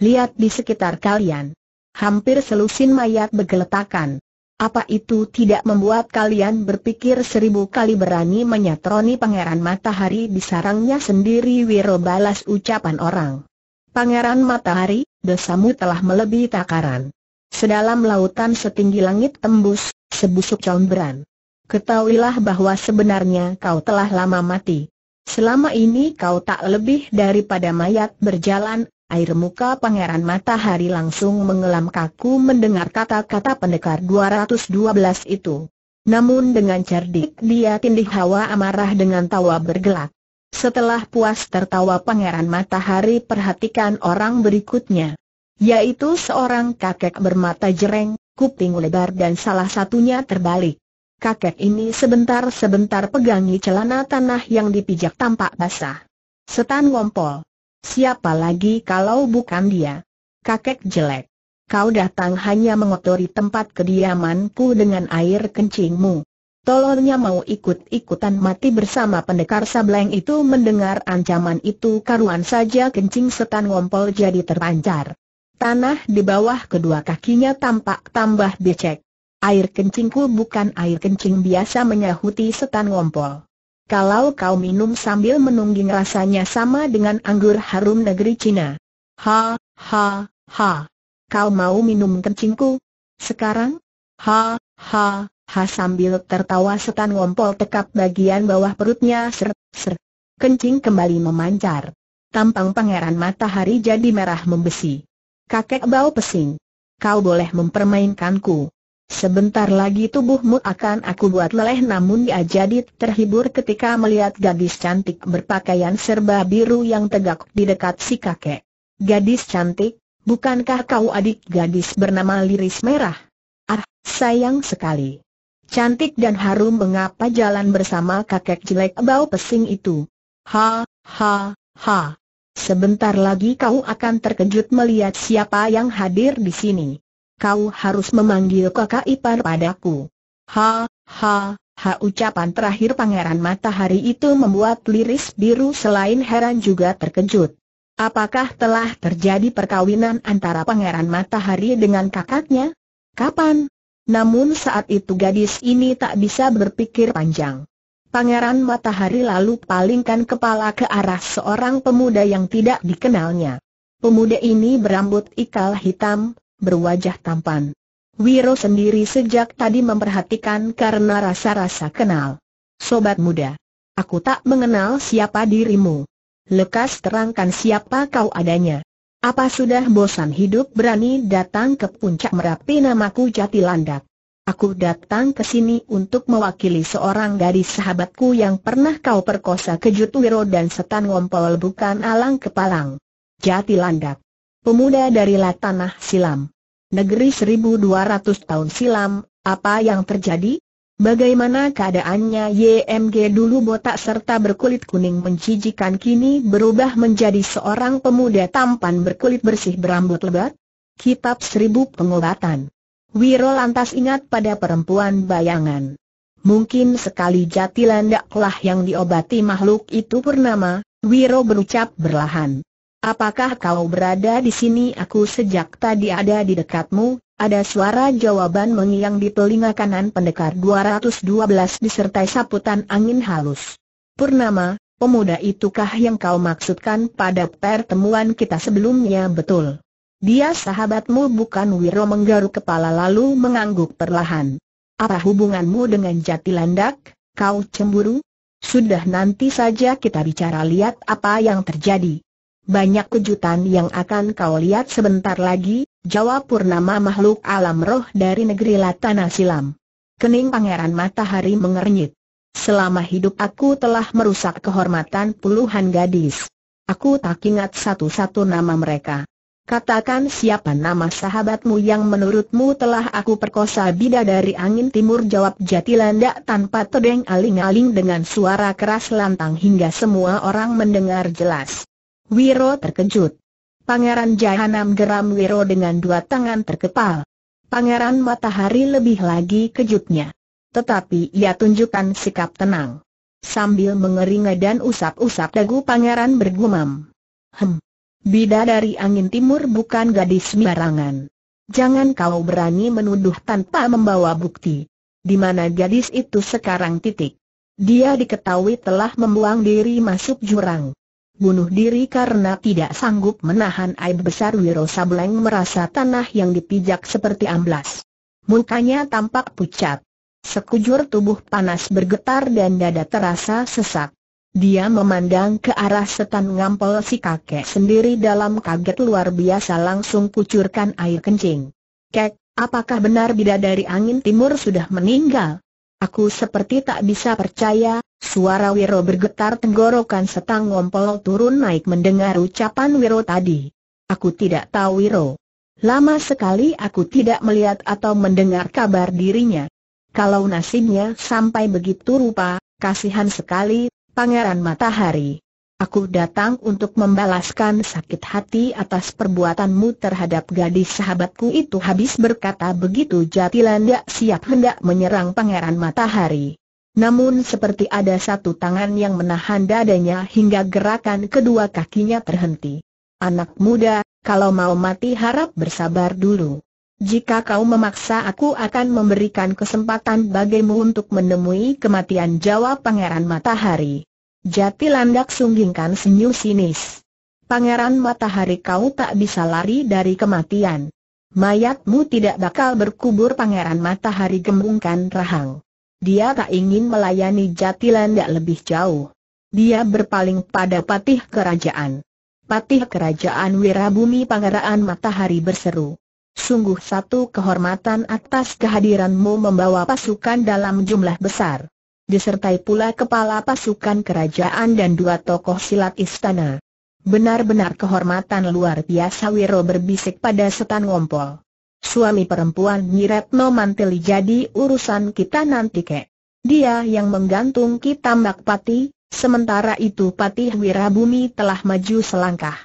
Lihat di sekitar kalian. Hampir selusin mayat bergeletakan. Apa itu tidak membuat kalian berpikir seribu kali berani menyatroni Pangeran Matahari di sarangnya sendiri Wiro balas ucapan orang. Pangeran Matahari, dosamu telah melebihi takaran. Sedalam lautan setinggi langit tembus, sebusuk comberan. Ketahuilah bahwa sebenarnya kau telah lama mati. Selama ini kau tak lebih daripada mayat berjalan, air muka Pangeran Matahari langsung mengelam kaku mendengar kata-kata pendekar 212 itu. Namun dengan cerdik dia tindih hawa amarah dengan tawa bergelak. Setelah puas tertawa Pangeran Matahari perhatikan orang berikutnya. Yaitu seorang kakek bermata jereng, kuping lebar dan salah satunya terbalik. Kakek ini sebentar-sebentar pegangi celana tanah yang dipijak tampak basah. Setan ngompol. Siapa lagi kalau bukan dia? Kakek jelek. Kau datang hanya mengotori tempat kediamanku dengan air kencingmu. Tolongnya mau ikut-ikutan mati bersama pendekar sableng itu mendengar ancaman itu karuan saja kencing setan ngompol jadi terpancar. Tanah di bawah kedua kakinya tampak tambah becek. Air kencingku bukan air kencing biasa menyahuti setan ngompol. Kalau kau minum sambil menungging rasanya sama dengan anggur harum negeri Cina. Ha, ha, ha. Kau mau minum kencingku? Sekarang? Ha, ha, ha sambil tertawa setan ngompol tekap bagian bawah perutnya ser, ser. Kencing kembali memancar. Tampang pangeran matahari jadi merah membesi. Kakek bau pesing. Kau boleh mempermainkanku. Sebentar lagi tubuhmu akan aku buat leleh namun dia ya jadi terhibur ketika melihat gadis cantik berpakaian serba biru yang tegak di dekat si kakek. Gadis cantik, bukankah kau adik gadis bernama Liris Merah? Ah, sayang sekali. Cantik dan harum mengapa jalan bersama kakek jelek bau pesing itu? Ha, ha, ha. Sebentar lagi kau akan terkejut melihat siapa yang hadir di sini kau harus memanggil kakak ipar padaku. Ha, ha, ha ucapan terakhir Pangeran Matahari itu membuat liris biru selain heran juga terkejut. Apakah telah terjadi perkawinan antara Pangeran Matahari dengan kakaknya? Kapan? Namun saat itu gadis ini tak bisa berpikir panjang. Pangeran Matahari lalu palingkan kepala ke arah seorang pemuda yang tidak dikenalnya. Pemuda ini berambut ikal hitam, berwajah tampan. Wiro sendiri sejak tadi memperhatikan karena rasa-rasa kenal. Sobat muda, aku tak mengenal siapa dirimu. Lekas terangkan siapa kau adanya. Apa sudah bosan hidup berani datang ke puncak merapi namaku Jati Landak. Aku datang ke sini untuk mewakili seorang dari sahabatku yang pernah kau perkosa kejut Wiro dan setan ngompol bukan alang kepalang. Jati Landak. Pemuda dari Latanah Silam negeri 1200 tahun silam, apa yang terjadi? Bagaimana keadaannya YMG dulu botak serta berkulit kuning menjijikan kini berubah menjadi seorang pemuda tampan berkulit bersih berambut lebat? Kitab Seribu Pengobatan Wiro lantas ingat pada perempuan bayangan. Mungkin sekali jati landaklah yang diobati makhluk itu bernama. Wiro berucap berlahan. Apakah kau berada di sini? Aku sejak tadi ada di dekatmu, ada suara jawaban mengiang di telinga kanan pendekar 212 disertai saputan angin halus. Purnama, pemuda itukah yang kau maksudkan pada pertemuan kita sebelumnya betul? Dia sahabatmu bukan Wiro menggaruk kepala lalu mengangguk perlahan. Apa hubunganmu dengan Jatilandak? Kau cemburu? Sudah nanti saja kita bicara lihat apa yang terjadi. Banyak kejutan yang akan kau lihat sebentar lagi, jawab Purnama makhluk alam roh dari negeri Latana Silam. Kening Pangeran Matahari mengernyit. Selama hidup aku telah merusak kehormatan puluhan gadis. Aku tak ingat satu-satu nama mereka. Katakan siapa nama sahabatmu yang menurutmu telah aku perkosa bida dari angin timur jawab Jatilanda tanpa tedeng aling-aling dengan suara keras lantang hingga semua orang mendengar jelas. Wiro terkejut. Pangeran Jahanam geram Wiro dengan dua tangan terkepal. Pangeran Matahari lebih lagi kejutnya. Tetapi ia tunjukkan sikap tenang. Sambil mengeringai dan usap-usap dagu pangeran bergumam. Hem. Bida dari angin timur bukan gadis sembarangan. Jangan kau berani menuduh tanpa membawa bukti. Di mana gadis itu sekarang titik. Dia diketahui telah membuang diri masuk jurang bunuh diri karena tidak sanggup menahan aib besar Wiro Sableng merasa tanah yang dipijak seperti amblas. Mukanya tampak pucat. Sekujur tubuh panas bergetar dan dada terasa sesak. Dia memandang ke arah setan ngampel si kakek sendiri dalam kaget luar biasa langsung kucurkan air kencing. Kek, apakah benar bidadari angin timur sudah meninggal? Aku seperti tak bisa percaya, Suara Wiro bergetar tenggorokan setang ngompol turun naik mendengar ucapan Wiro tadi. Aku tidak tahu Wiro. Lama sekali aku tidak melihat atau mendengar kabar dirinya. Kalau nasibnya sampai begitu rupa, kasihan sekali, Pangeran Matahari. Aku datang untuk membalaskan sakit hati atas perbuatanmu terhadap gadis sahabatku itu habis berkata begitu Jatilan siap hendak menyerang Pangeran Matahari. Namun seperti ada satu tangan yang menahan dadanya hingga gerakan kedua kakinya terhenti. Anak muda, kalau mau mati harap bersabar dulu. Jika kau memaksa aku akan memberikan kesempatan bagimu untuk menemui kematian jawab Pangeran Matahari. Jati landak sunggingkan senyum sinis. Pangeran Matahari kau tak bisa lari dari kematian. Mayatmu tidak bakal berkubur Pangeran Matahari gembungkan rahang. Dia tak ingin melayani tak lebih jauh. Dia berpaling pada patih kerajaan. Patih kerajaan Wirabumi Pangeraan Matahari berseru. Sungguh satu kehormatan atas kehadiranmu membawa pasukan dalam jumlah besar. Disertai pula kepala pasukan kerajaan dan dua tokoh silat istana. Benar-benar kehormatan luar biasa Wiro berbisik pada setan ngompol. Suami perempuan no Manteli jadi urusan kita nanti kek. Dia yang menggantung kita Mbak Pati, sementara itu Patih Wirabumi telah maju selangkah.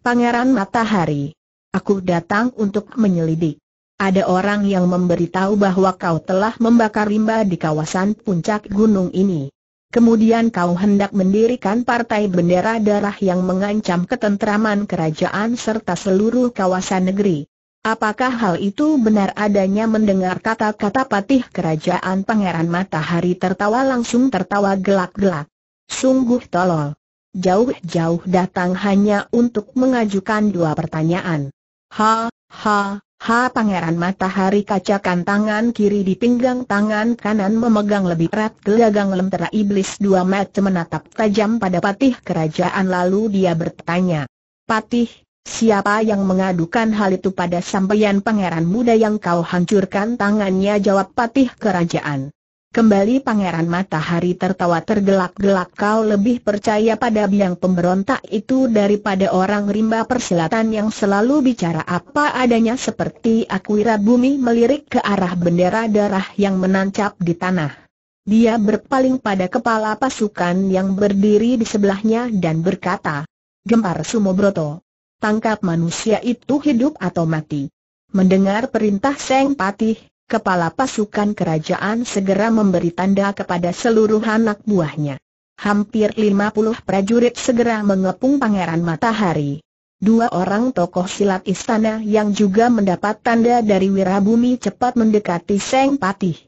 Pangeran Matahari. Aku datang untuk menyelidik. Ada orang yang memberitahu bahwa kau telah membakar rimba di kawasan puncak gunung ini. Kemudian kau hendak mendirikan partai bendera darah yang mengancam ketentraman kerajaan serta seluruh kawasan negeri. Apakah hal itu benar adanya mendengar kata-kata patih kerajaan Pangeran Matahari tertawa langsung tertawa gelak-gelak. Sungguh tolol. Jauh-jauh datang hanya untuk mengajukan dua pertanyaan. Ha, ha, ha Pangeran Matahari kacakan tangan kiri di pinggang tangan kanan memegang lebih erat gelagang lentera iblis dua mata menatap tajam pada patih kerajaan lalu dia bertanya. Patih, Siapa yang mengadukan hal itu pada sampeyan pangeran muda yang kau hancurkan tangannya jawab patih kerajaan. Kembali pangeran matahari tertawa tergelak-gelak kau lebih percaya pada biang pemberontak itu daripada orang rimba persilatan yang selalu bicara apa adanya seperti akuira bumi melirik ke arah bendera darah yang menancap di tanah. Dia berpaling pada kepala pasukan yang berdiri di sebelahnya dan berkata, Gempar Sumobroto tangkap manusia itu hidup atau mati. Mendengar perintah Seng Patih, kepala pasukan kerajaan segera memberi tanda kepada seluruh anak buahnya. Hampir 50 prajurit segera mengepung Pangeran Matahari. Dua orang tokoh silat istana yang juga mendapat tanda dari Wirabumi cepat mendekati Seng Patih.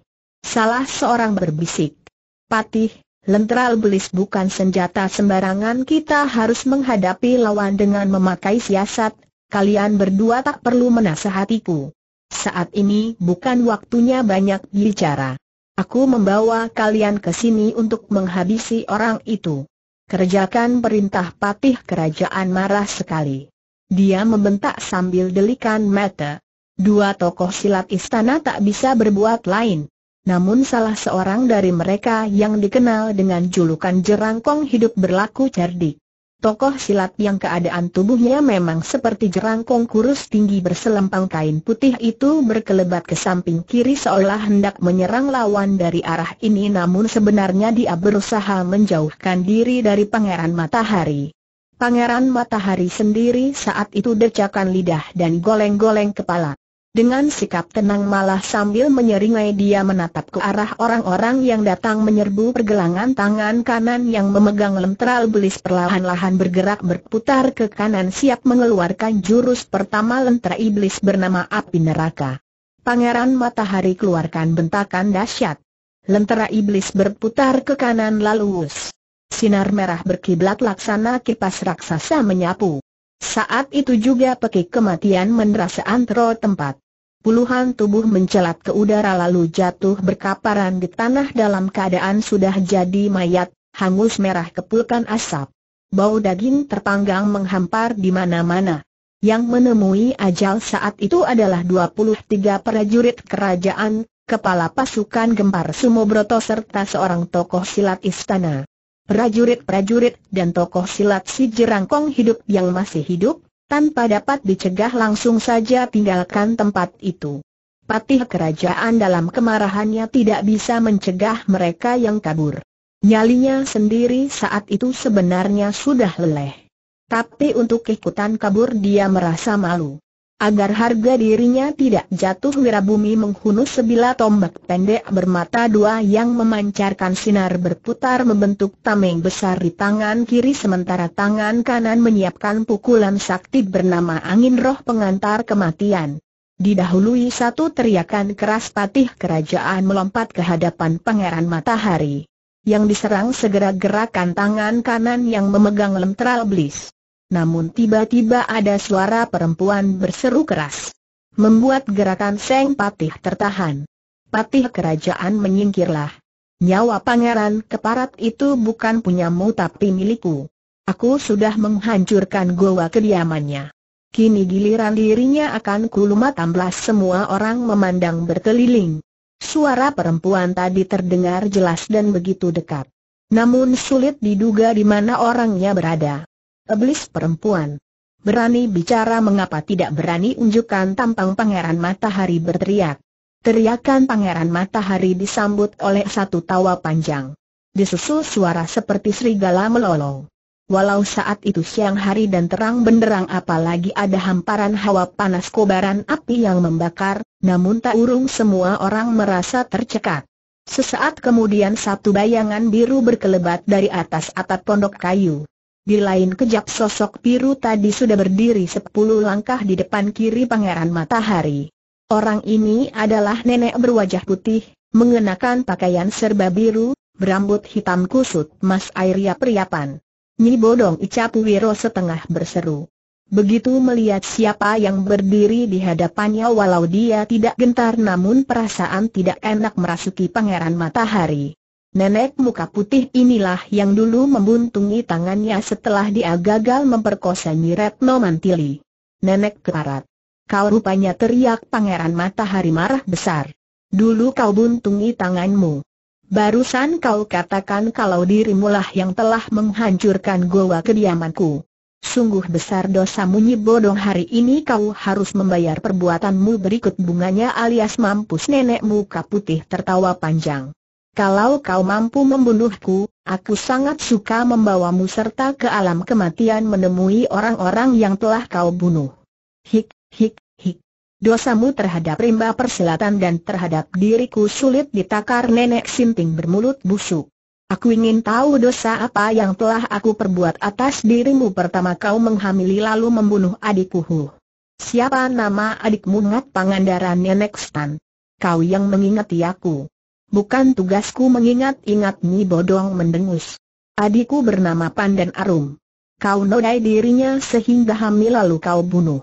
Salah seorang berbisik, Patih, Lentral belis bukan senjata sembarangan kita harus menghadapi lawan dengan memakai siasat, kalian berdua tak perlu menasehatiku. Saat ini bukan waktunya banyak bicara. Aku membawa kalian ke sini untuk menghabisi orang itu. Kerjakan perintah patih kerajaan marah sekali. Dia membentak sambil delikan mata. Dua tokoh silat istana tak bisa berbuat lain. Namun salah seorang dari mereka yang dikenal dengan julukan jerangkong hidup berlaku cerdik. Tokoh silat yang keadaan tubuhnya memang seperti jerangkong kurus tinggi berselempang kain putih itu berkelebat ke samping kiri seolah hendak menyerang lawan dari arah ini namun sebenarnya dia berusaha menjauhkan diri dari Pangeran Matahari. Pangeran Matahari sendiri saat itu decakan lidah dan goleng-goleng kepala. Dengan sikap tenang malah sambil menyeringai dia menatap ke arah orang-orang yang datang menyerbu pergelangan tangan kanan yang memegang lentera belis perlahan-lahan bergerak berputar ke kanan siap mengeluarkan jurus pertama lentera iblis bernama api neraka. Pangeran Matahari keluarkan bentakan dahsyat. Lentera iblis berputar ke kanan lalu us. Sinar merah berkiblat laksana kipas raksasa menyapu. Saat itu juga pekik kematian mendera seantero tempat puluhan tubuh mencelat ke udara lalu jatuh berkaparan di tanah dalam keadaan sudah jadi mayat, hangus merah kepulan asap. Bau daging terpanggang menghampar di mana-mana. Yang menemui ajal saat itu adalah 23 prajurit kerajaan, kepala pasukan gempar Sumobroto serta seorang tokoh silat istana. Prajurit-prajurit dan tokoh silat si Jerangkong hidup yang masih hidup, tanpa dapat dicegah langsung saja tinggalkan tempat itu. Patih kerajaan dalam kemarahannya tidak bisa mencegah mereka yang kabur. Nyalinya sendiri saat itu sebenarnya sudah leleh. Tapi untuk ikutan kabur dia merasa malu agar harga dirinya tidak jatuh wira bumi menghunus sebilah tombak pendek bermata dua yang memancarkan sinar berputar membentuk tameng besar di tangan kiri sementara tangan kanan menyiapkan pukulan sakti bernama angin roh pengantar kematian. Didahului satu teriakan keras patih kerajaan melompat ke hadapan pangeran matahari. Yang diserang segera gerakan tangan kanan yang memegang Lemtral blis. Namun tiba-tiba ada suara perempuan berseru keras. Membuat gerakan Seng Patih tertahan. Patih kerajaan menyingkirlah. Nyawa pangeran keparat itu bukan punyamu tapi milikku. Aku sudah menghancurkan goa kediamannya. Kini giliran dirinya akan kulumat amblas semua orang memandang berkeliling. Suara perempuan tadi terdengar jelas dan begitu dekat. Namun sulit diduga di mana orangnya berada. Iblis perempuan. Berani bicara mengapa tidak berani unjukkan tampang pangeran matahari berteriak. Teriakan pangeran matahari disambut oleh satu tawa panjang. Disusul suara seperti serigala melolong. Walau saat itu siang hari dan terang benderang apalagi ada hamparan hawa panas kobaran api yang membakar, namun tak urung semua orang merasa tercekat. Sesaat kemudian satu bayangan biru berkelebat dari atas atap pondok kayu. Di lain kejap sosok biru tadi sudah berdiri sepuluh langkah di depan kiri Pangeran Matahari. Orang ini adalah nenek berwajah putih, mengenakan pakaian serba biru, berambut hitam kusut mas Airia periapan. Nyi Bodong icap Wiro setengah berseru. Begitu melihat siapa yang berdiri di hadapannya walau dia tidak gentar namun perasaan tidak enak merasuki Pangeran Matahari. Nenek muka putih inilah yang dulu membuntungi tangannya setelah dia gagal memperkosa Nyiretno Mantili. Nenek keparat. Kau rupanya teriak pangeran matahari marah besar. Dulu kau buntungi tanganmu. Barusan kau katakan kalau dirimulah yang telah menghancurkan goa kediamanku. Sungguh besar dosa munyi bodong hari ini kau harus membayar perbuatanmu berikut bunganya alias mampus nenek muka putih tertawa panjang. Kalau kau mampu membunuhku, aku sangat suka membawamu serta ke alam kematian menemui orang-orang yang telah kau bunuh. Hik, hik, hik. Dosamu terhadap rimba persilatan dan terhadap diriku sulit ditakar nenek sinting bermulut busuk. Aku ingin tahu dosa apa yang telah aku perbuat atas dirimu pertama kau menghamili lalu membunuh adikku. Huh. Siapa nama adikmu ngat pangandaran nenek stan? Kau yang mengingati aku bukan tugasku mengingat-ingat Nyi Bodong mendengus. Adikku bernama Pandan Arum. Kau nodai dirinya sehingga hamil lalu kau bunuh.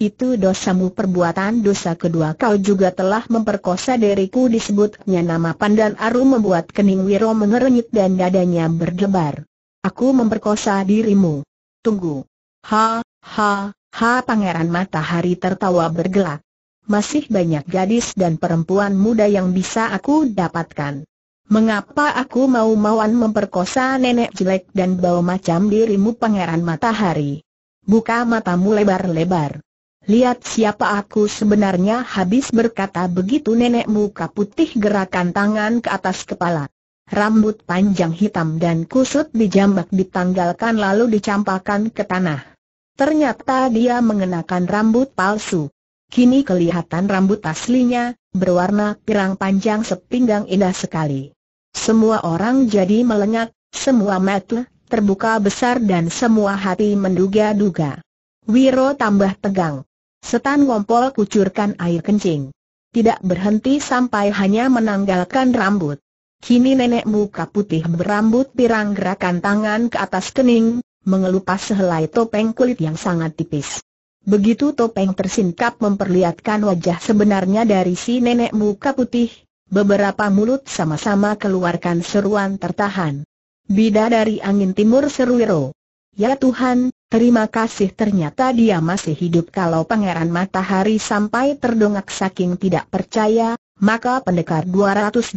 Itu dosamu perbuatan dosa kedua kau juga telah memperkosa diriku disebutnya nama Pandan Arum membuat kening Wiro mengerenyit dan dadanya berdebar. Aku memperkosa dirimu. Tunggu. Ha, ha, ha pangeran matahari tertawa bergelak masih banyak gadis dan perempuan muda yang bisa aku dapatkan. Mengapa aku mau-mauan memperkosa nenek jelek dan bau macam dirimu pangeran matahari? Buka matamu lebar-lebar. Lihat siapa aku sebenarnya habis berkata begitu nenek muka putih gerakan tangan ke atas kepala. Rambut panjang hitam dan kusut dijambak ditanggalkan lalu dicampakkan ke tanah. Ternyata dia mengenakan rambut palsu. Kini kelihatan rambut aslinya, berwarna pirang panjang sepinggang indah sekali. Semua orang jadi melengak, semua mata terbuka besar dan semua hati menduga-duga. Wiro tambah tegang. Setan ngompol kucurkan air kencing. Tidak berhenti sampai hanya menanggalkan rambut. Kini nenek muka putih berambut pirang gerakan tangan ke atas kening, mengelupas sehelai topeng kulit yang sangat tipis. Begitu topeng tersingkap memperlihatkan wajah sebenarnya dari si nenek muka putih, beberapa mulut sama-sama keluarkan seruan tertahan. Bida dari angin timur seruiro. Ya Tuhan, terima kasih ternyata dia masih hidup kalau pangeran matahari sampai terdongak saking tidak percaya, maka pendekar 212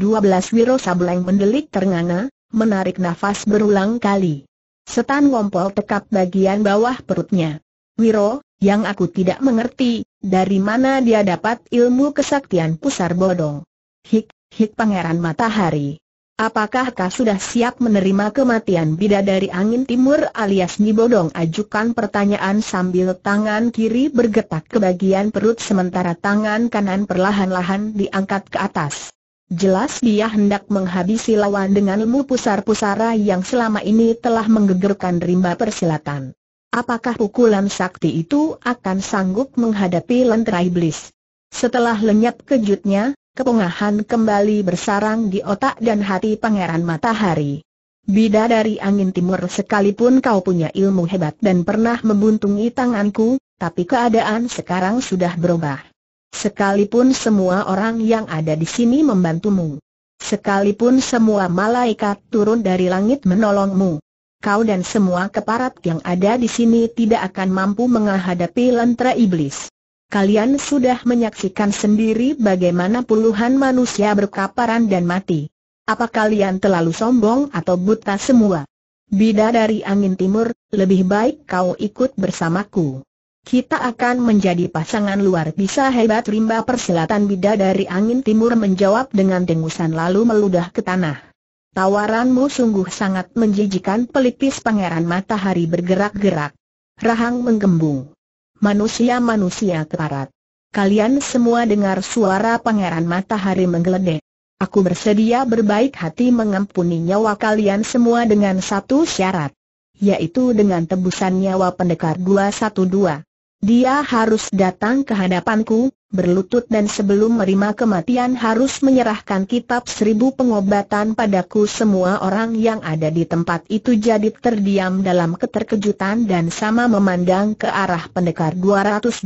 Wiro Sableng mendelik ternganga, menarik nafas berulang kali. Setan ngompol tekap bagian bawah perutnya. Wiro, yang aku tidak mengerti, dari mana dia dapat ilmu kesaktian pusar bodong. Hik, hik pangeran matahari. Apakah kau sudah siap menerima kematian bida dari angin timur alias Nibodong ajukan pertanyaan sambil tangan kiri bergetak ke bagian perut sementara tangan kanan perlahan-lahan diangkat ke atas. Jelas dia hendak menghabisi lawan dengan ilmu pusar-pusara yang selama ini telah menggegerkan rimba persilatan. Apakah pukulan sakti itu akan sanggup menghadapi lentera iblis? Setelah lenyap kejutnya, kepungahan kembali bersarang di otak dan hati Pangeran Matahari. Bida dari angin timur sekalipun kau punya ilmu hebat dan pernah membuntungi tanganku, tapi keadaan sekarang sudah berubah. Sekalipun semua orang yang ada di sini membantumu. Sekalipun semua malaikat turun dari langit menolongmu kau dan semua keparat yang ada di sini tidak akan mampu menghadapi lentera iblis. Kalian sudah menyaksikan sendiri bagaimana puluhan manusia berkaparan dan mati. Apa kalian terlalu sombong atau buta semua? Bida dari angin timur, lebih baik kau ikut bersamaku. Kita akan menjadi pasangan luar biasa hebat rimba perselatan bida dari angin timur menjawab dengan dengusan lalu meludah ke tanah. Tawaranmu sungguh sangat menjijikan pelipis pangeran matahari bergerak-gerak. Rahang menggembung. Manusia-manusia keparat. Kalian semua dengar suara pangeran matahari menggeledek. Aku bersedia berbaik hati mengampuni nyawa kalian semua dengan satu syarat. Yaitu dengan tebusan nyawa pendekar 212. Dia harus datang ke hadapanku, berlutut dan sebelum menerima kematian harus menyerahkan kitab seribu pengobatan padaku semua orang yang ada di tempat itu jadi terdiam dalam keterkejutan dan sama memandang ke arah pendekar 212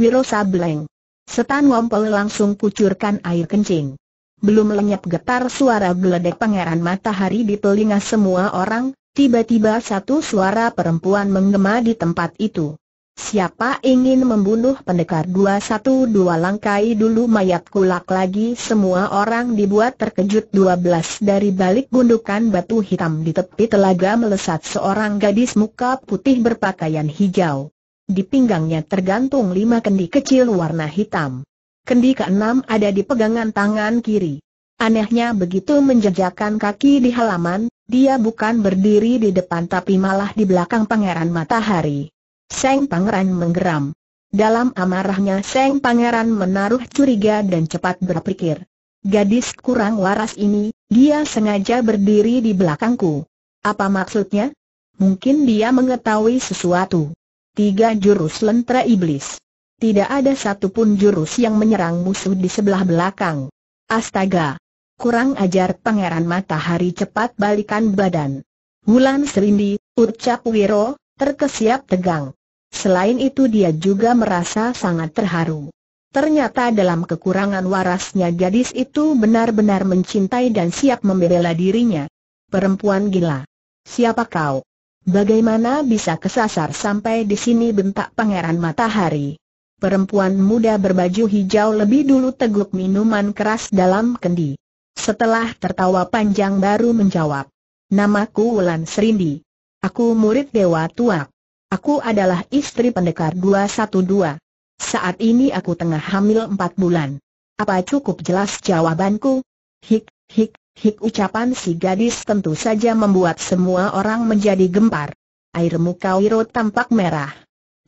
Wiro Sableng. Setan Wampel langsung kucurkan air kencing. Belum lenyap getar suara geledek pangeran matahari di telinga semua orang, tiba-tiba satu suara perempuan menggema di tempat itu. Siapa ingin membunuh pendekar 212 langkai dulu mayat kulak lagi Semua orang dibuat terkejut 12 dari balik gundukan batu hitam di tepi telaga melesat seorang gadis muka putih berpakaian hijau Di pinggangnya tergantung lima kendi kecil warna hitam Kendi keenam ada di pegangan tangan kiri Anehnya begitu menjejakkan kaki di halaman, dia bukan berdiri di depan tapi malah di belakang pangeran matahari Seng Pangeran menggeram. Dalam amarahnya Seng Pangeran menaruh curiga dan cepat berpikir. Gadis kurang waras ini, dia sengaja berdiri di belakangku. Apa maksudnya? Mungkin dia mengetahui sesuatu. Tiga jurus lentera iblis. Tidak ada satupun jurus yang menyerang musuh di sebelah belakang. Astaga! Kurang ajar Pangeran Matahari cepat balikan badan. Wulan Serindi, ucap Wiro, terkesiap tegang. Selain itu dia juga merasa sangat terharu. Ternyata dalam kekurangan warasnya gadis itu benar-benar mencintai dan siap membela dirinya. Perempuan gila. Siapa kau? Bagaimana bisa kesasar sampai di sini bentak pangeran matahari? Perempuan muda berbaju hijau lebih dulu teguk minuman keras dalam kendi. Setelah tertawa panjang baru menjawab. Namaku Wulan Serindi. Aku murid Dewa Tuak. Aku adalah istri pendekar 212. Saat ini aku tengah hamil empat bulan. Apa cukup jelas jawabanku? Hik, hik, hik ucapan si gadis tentu saja membuat semua orang menjadi gempar. Air muka Wiro tampak merah.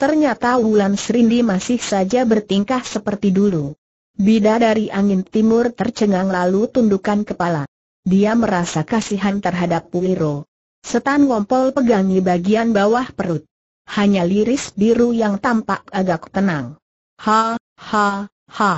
Ternyata Wulan Serindi masih saja bertingkah seperti dulu. Bida dari angin timur tercengang lalu tundukkan kepala. Dia merasa kasihan terhadap Wiro. Setan ngompol pegangi bagian bawah perut hanya liris biru yang tampak agak tenang. Ha, ha, ha.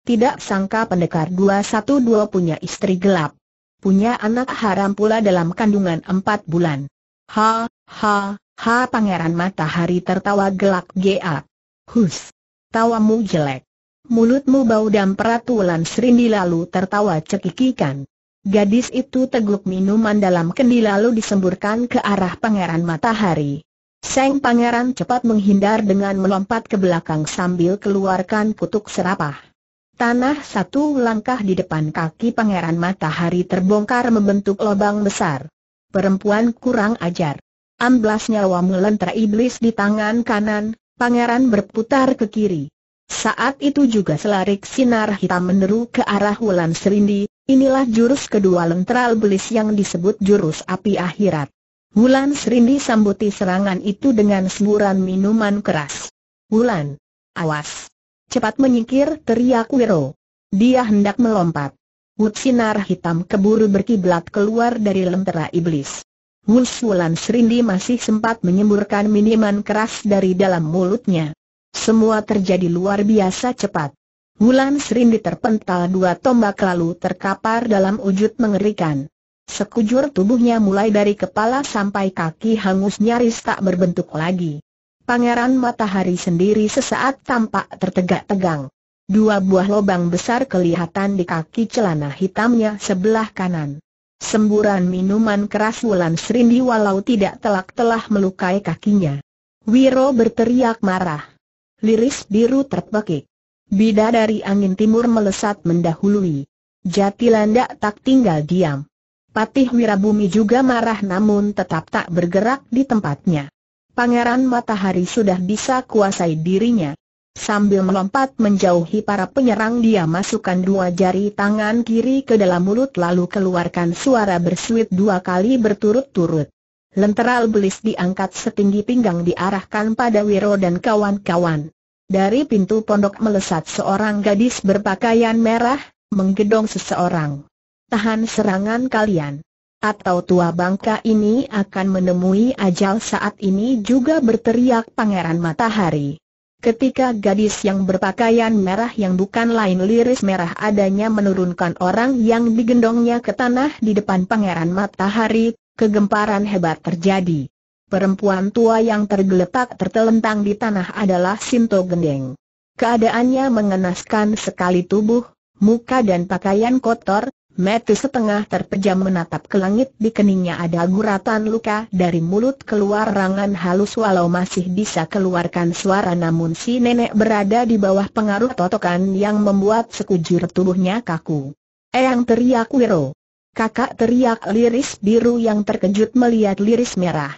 Tidak sangka pendekar 212 punya istri gelap. Punya anak haram pula dalam kandungan empat bulan. Ha, ha, ha pangeran matahari tertawa gelak geak. Hus. Tawamu jelek. Mulutmu bau dan peratulan serindi lalu tertawa cekikikan. Gadis itu teguk minuman dalam kendi lalu disemburkan ke arah pangeran matahari. Seng Pangeran cepat menghindar dengan melompat ke belakang sambil keluarkan kutuk serapah. Tanah satu langkah di depan kaki Pangeran Matahari terbongkar membentuk lubang besar. Perempuan kurang ajar. Amblas nyawa melentera iblis di tangan kanan, Pangeran berputar ke kiri. Saat itu juga selarik sinar hitam meneru ke arah Wulan Serindi, inilah jurus kedua lentral iblis yang disebut jurus api akhirat. Wulan Serindi sambuti serangan itu dengan semburan minuman keras. Wulan, awas! Cepat menyingkir teriak Wiro. Dia hendak melompat. Wut sinar hitam keburu berkiblat keluar dari lentera iblis. Wus Wulan Serindi masih sempat menyemburkan minuman keras dari dalam mulutnya. Semua terjadi luar biasa cepat. Wulan Serindi terpental dua tombak lalu terkapar dalam wujud mengerikan. Sekujur tubuhnya mulai dari kepala sampai kaki hangus nyaris tak berbentuk lagi. Pangeran Matahari sendiri sesaat tampak tertegak-tegang. Dua buah lobang besar kelihatan di kaki celana hitamnya sebelah kanan. Semburan minuman keras Wulan Serindi walau tidak telak-telah melukai kakinya. Wiro berteriak marah. Liris biru terpekik. Bida dari angin timur melesat mendahului. Jatilanda tak tinggal diam. Patih Wirabumi juga marah namun tetap tak bergerak di tempatnya. Pangeran Matahari sudah bisa kuasai dirinya. Sambil melompat menjauhi para penyerang dia masukkan dua jari tangan kiri ke dalam mulut lalu keluarkan suara bersuit dua kali berturut-turut. Lenteral belis diangkat setinggi pinggang diarahkan pada Wiro dan kawan-kawan. Dari pintu pondok melesat seorang gadis berpakaian merah, menggedong seseorang tahan serangan kalian. Atau tua bangka ini akan menemui ajal saat ini juga berteriak Pangeran Matahari. Ketika gadis yang berpakaian merah yang bukan lain liris merah adanya menurunkan orang yang digendongnya ke tanah di depan Pangeran Matahari, kegemparan hebat terjadi. Perempuan tua yang tergeletak tertelentang di tanah adalah Sinto Gendeng. Keadaannya mengenaskan sekali tubuh, muka dan pakaian kotor, Mati setengah terpejam menatap ke langit di keningnya ada guratan luka dari mulut keluar rangan halus walau masih bisa keluarkan suara namun si nenek berada di bawah pengaruh totokan yang membuat sekujur tubuhnya kaku. Eyang teriak Wiro. Kakak teriak liris biru yang terkejut melihat liris merah.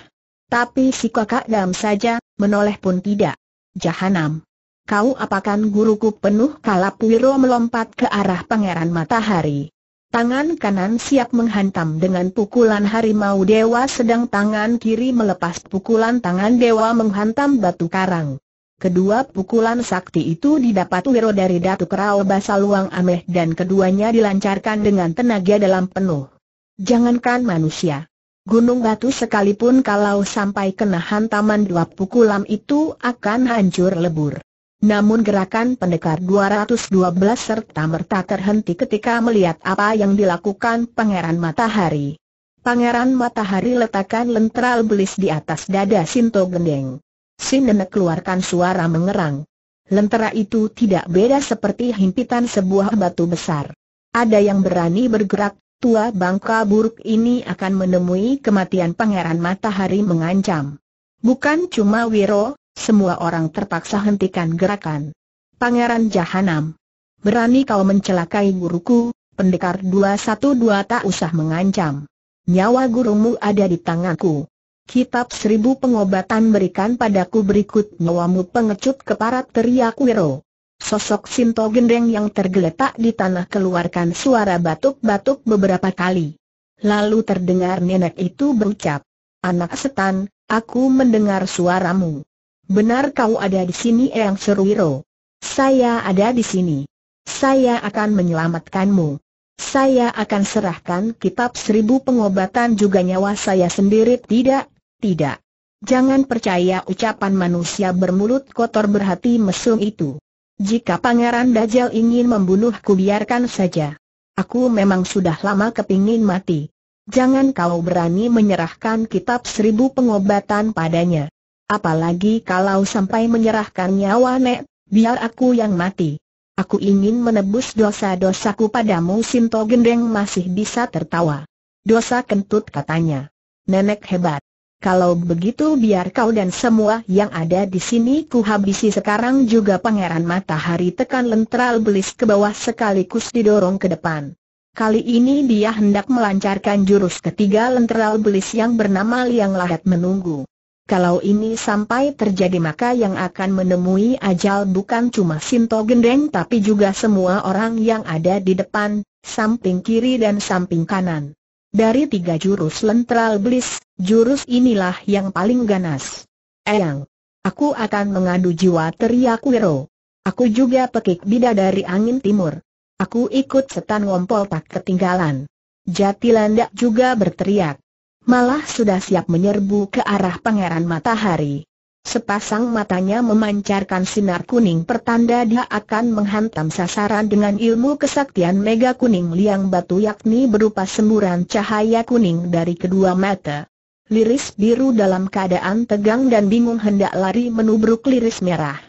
Tapi si kakak dam saja, menoleh pun tidak. Jahanam. Kau apakan guruku penuh kalap Wiro melompat ke arah pangeran matahari. Tangan kanan siap menghantam dengan pukulan harimau dewa sedang tangan kiri melepas pukulan tangan dewa menghantam batu karang. Kedua pukulan sakti itu didapat wiro dari datuk Kerao Basaluang Ameh dan keduanya dilancarkan dengan tenaga dalam penuh. Jangankan manusia. Gunung batu sekalipun kalau sampai kena hantaman dua pukulan itu akan hancur lebur. Namun gerakan pendekar 212 serta merta terhenti ketika melihat apa yang dilakukan Pangeran Matahari. Pangeran Matahari letakkan lentral belis di atas dada Sinto Gendeng. Si nenek keluarkan suara mengerang. Lentera itu tidak beda seperti himpitan sebuah batu besar. Ada yang berani bergerak, tua bangka buruk ini akan menemui kematian Pangeran Matahari mengancam. Bukan cuma Wiro, semua orang terpaksa hentikan gerakan. Pangeran Jahanam. Berani kau mencelakai guruku, pendekar 212 tak usah mengancam. Nyawa gurumu ada di tanganku. Kitab seribu pengobatan berikan padaku berikut nyawamu pengecut keparat teriak Wiro. Sosok Sinto Gendeng yang tergeletak di tanah keluarkan suara batuk-batuk beberapa kali. Lalu terdengar nenek itu berucap, Anak setan, aku mendengar suaramu benar kau ada di sini Eyang Seruiro. Saya ada di sini. Saya akan menyelamatkanmu. Saya akan serahkan kitab seribu pengobatan juga nyawa saya sendiri tidak, tidak. Jangan percaya ucapan manusia bermulut kotor berhati mesum itu. Jika Pangeran Dajjal ingin membunuhku biarkan saja. Aku memang sudah lama kepingin mati. Jangan kau berani menyerahkan kitab seribu pengobatan padanya. Apalagi kalau sampai menyerahkan nyawa Nek, biar aku yang mati. Aku ingin menebus dosa-dosaku padamu Sinto Gendeng masih bisa tertawa. Dosa kentut katanya. Nenek hebat. Kalau begitu biar kau dan semua yang ada di sini ku habisi sekarang juga Pangeran Matahari tekan lentral belis ke bawah sekaligus didorong ke depan. Kali ini dia hendak melancarkan jurus ketiga lentral belis yang bernama Liang Lahat Menunggu. Kalau ini sampai terjadi maka yang akan menemui ajal bukan cuma Sinto Gendeng tapi juga semua orang yang ada di depan, samping kiri dan samping kanan. Dari tiga jurus lentral blis, jurus inilah yang paling ganas. Eyang, aku akan mengadu jiwa teriak Wiro. Aku juga pekik bida dari angin timur. Aku ikut setan ngompol tak ketinggalan. Jatilandak juga berteriak malah sudah siap menyerbu ke arah pangeran matahari. Sepasang matanya memancarkan sinar kuning pertanda dia akan menghantam sasaran dengan ilmu kesaktian mega kuning liang batu yakni berupa semburan cahaya kuning dari kedua mata. Liris biru dalam keadaan tegang dan bingung hendak lari menubruk liris merah.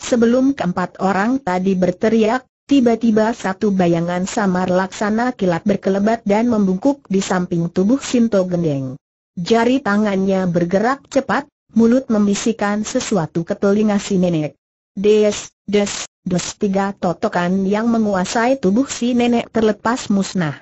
Sebelum keempat orang tadi berteriak, Tiba-tiba satu bayangan samar laksana kilat berkelebat dan membungkuk di samping tubuh Sinto Gendeng. Jari tangannya bergerak cepat, mulut membisikkan sesuatu ke telinga si nenek. Des, des, des tiga totokan yang menguasai tubuh si nenek terlepas musnah.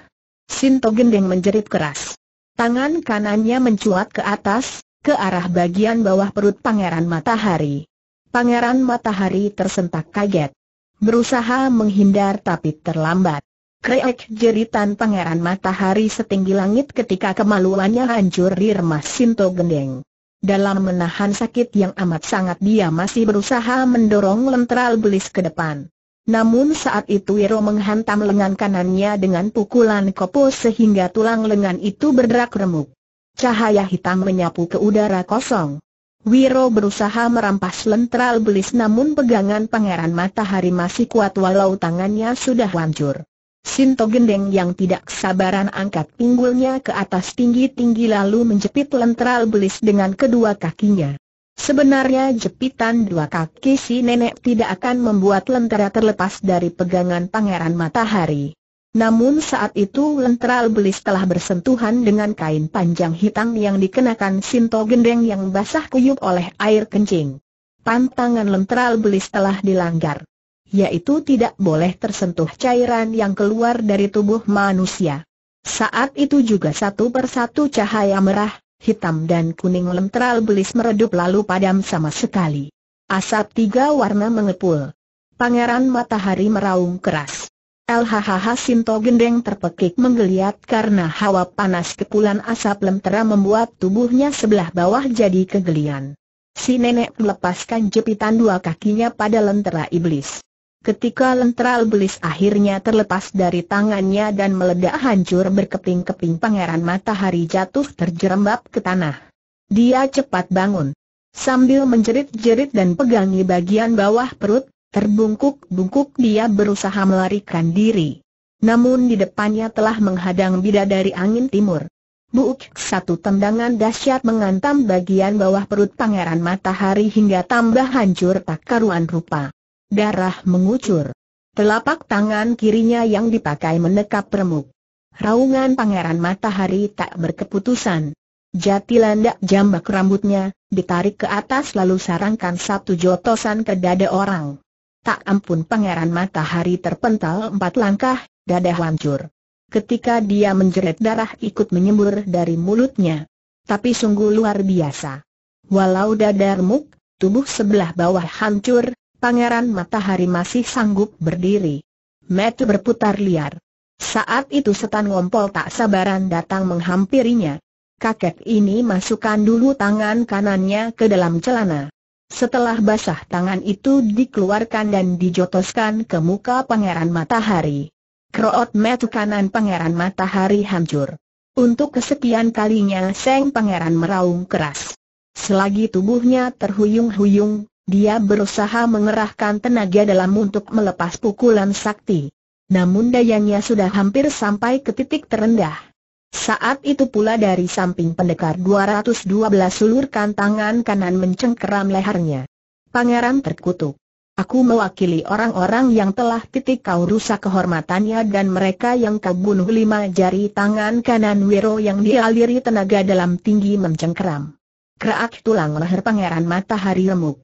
Sinto Gendeng menjerit keras. Tangan kanannya mencuat ke atas, ke arah bagian bawah perut Pangeran Matahari. Pangeran Matahari tersentak kaget. Berusaha menghindar tapi terlambat. Kreek jeritan pangeran matahari setinggi langit ketika kemaluannya hancur di remas Sinto Gendeng. Dalam menahan sakit yang amat sangat dia masih berusaha mendorong lenteral belis ke depan. Namun saat itu Wiro menghantam lengan kanannya dengan pukulan kopo sehingga tulang lengan itu berderak remuk. Cahaya hitam menyapu ke udara kosong. Wiro berusaha merampas lentral belis namun pegangan pangeran matahari masih kuat walau tangannya sudah hancur. Sinto Gendeng yang tidak sabaran angkat pinggulnya ke atas tinggi-tinggi lalu menjepit lentral belis dengan kedua kakinya. Sebenarnya jepitan dua kaki si nenek tidak akan membuat lentera terlepas dari pegangan pangeran matahari. Namun saat itu lentral belis telah bersentuhan dengan kain panjang hitam yang dikenakan Sinto Gendeng yang basah kuyup oleh air kencing. Pantangan lentral belis telah dilanggar. Yaitu tidak boleh tersentuh cairan yang keluar dari tubuh manusia. Saat itu juga satu persatu cahaya merah, hitam dan kuning lentral belis meredup lalu padam sama sekali. Asap tiga warna mengepul. Pangeran matahari meraung keras. LHHH Sinto Gendeng terpekik menggeliat karena hawa panas kepulan asap lentera membuat tubuhnya sebelah bawah jadi kegelian. Si nenek melepaskan jepitan dua kakinya pada lentera iblis. Ketika lentera iblis akhirnya terlepas dari tangannya dan meledak hancur berkeping-keping pangeran matahari jatuh terjerembab ke tanah. Dia cepat bangun. Sambil menjerit-jerit dan pegangi bagian bawah perut, Terbungkuk-bungkuk dia berusaha melarikan diri. Namun di depannya telah menghadang bidadari angin timur. Buuk satu tendangan dahsyat mengantam bagian bawah perut pangeran matahari hingga tambah hancur tak karuan rupa. Darah mengucur. Telapak tangan kirinya yang dipakai menekap remuk. Raungan pangeran matahari tak berkeputusan. Jati landak jambak rambutnya, ditarik ke atas lalu sarangkan satu jotosan ke dada orang. Tak ampun pangeran matahari terpental empat langkah, dada hancur. Ketika dia menjerit darah ikut menyembur dari mulutnya. Tapi sungguh luar biasa. Walau dada remuk, tubuh sebelah bawah hancur, pangeran matahari masih sanggup berdiri. Metu berputar liar. Saat itu setan ngompol tak sabaran datang menghampirinya. Kakek ini masukkan dulu tangan kanannya ke dalam celana. Setelah basah tangan itu dikeluarkan dan dijotoskan ke muka Pangeran Matahari. Kroot metu kanan Pangeran Matahari hancur. Untuk kesekian kalinya Seng Pangeran meraung keras. Selagi tubuhnya terhuyung-huyung, dia berusaha mengerahkan tenaga dalam untuk melepas pukulan sakti. Namun dayanya sudah hampir sampai ke titik terendah. Saat itu pula dari samping pendekar 212 sulurkan tangan kanan mencengkeram lehernya. Pangeran terkutuk. Aku mewakili orang-orang yang telah titik kau rusak kehormatannya dan mereka yang kau bunuh lima jari tangan kanan Wiro yang dialiri tenaga dalam tinggi mencengkeram. Kerak tulang leher pangeran matahari remuk.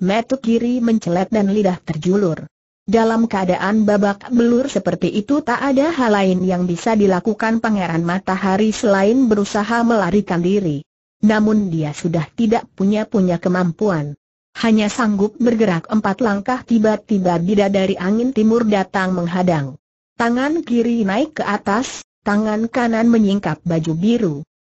Metu kiri mencelat dan lidah terjulur. Dalam keadaan babak belur seperti itu tak ada hal lain yang bisa dilakukan Pangeran Matahari selain berusaha melarikan diri. Namun dia sudah tidak punya-punya kemampuan. Hanya sanggup bergerak empat langkah tiba-tiba bidadari angin timur datang menghadang. Tangan kiri naik ke atas, tangan kanan menyingkap baju biru.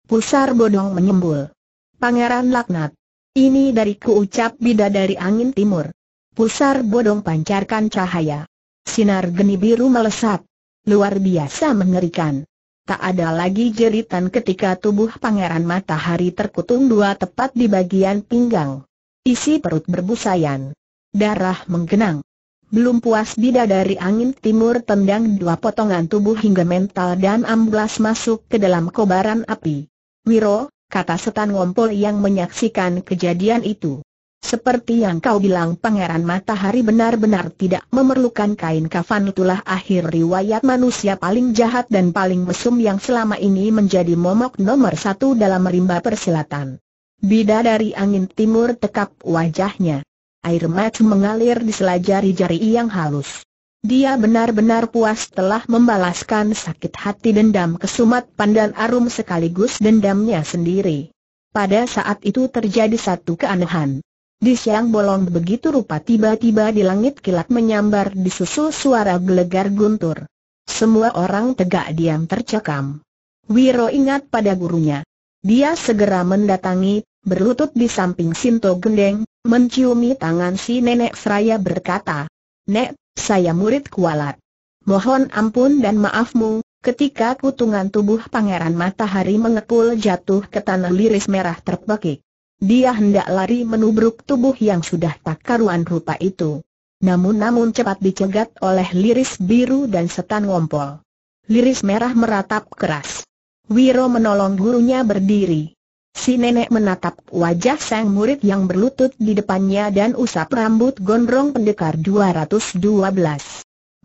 Pusar bodong menyembul. Pangeran laknat. Ini dari kuucap bidadari angin timur. Pusar bodong pancarkan cahaya. Sinar geni biru melesat. Luar biasa mengerikan. Tak ada lagi jeritan ketika tubuh pangeran matahari terkutung dua tepat di bagian pinggang. Isi perut berbusayan. Darah menggenang. Belum puas bida dari angin timur tendang dua potongan tubuh hingga mental dan amblas masuk ke dalam kobaran api. Wiro, kata setan ngompol yang menyaksikan kejadian itu. Seperti yang kau bilang Pangeran Matahari benar-benar tidak memerlukan kain kafan itulah akhir riwayat manusia paling jahat dan paling mesum yang selama ini menjadi momok nomor satu dalam rimba persilatan. Bida dari angin timur tekap wajahnya. Air mata mengalir di selajari jari yang halus. Dia benar-benar puas telah membalaskan sakit hati dendam kesumat pandan arum sekaligus dendamnya sendiri. Pada saat itu terjadi satu keanehan. Di siang bolong begitu rupa tiba-tiba di langit kilat menyambar disusul suara gelegar guntur. Semua orang tegak diam tercekam. Wiro ingat pada gurunya. Dia segera mendatangi, berlutut di samping Sinto Gendeng, menciumi tangan si nenek seraya berkata, Nek, saya murid kualat. Mohon ampun dan maafmu, ketika kutungan tubuh Pangeran Matahari mengepul jatuh ke tanah liris merah terpekik. Dia hendak lari menubruk tubuh yang sudah tak karuan rupa itu. Namun-namun cepat dicegat oleh liris biru dan setan ngompol. Liris merah meratap keras. Wiro menolong gurunya berdiri. Si nenek menatap wajah sang murid yang berlutut di depannya dan usap rambut gondrong pendekar 212.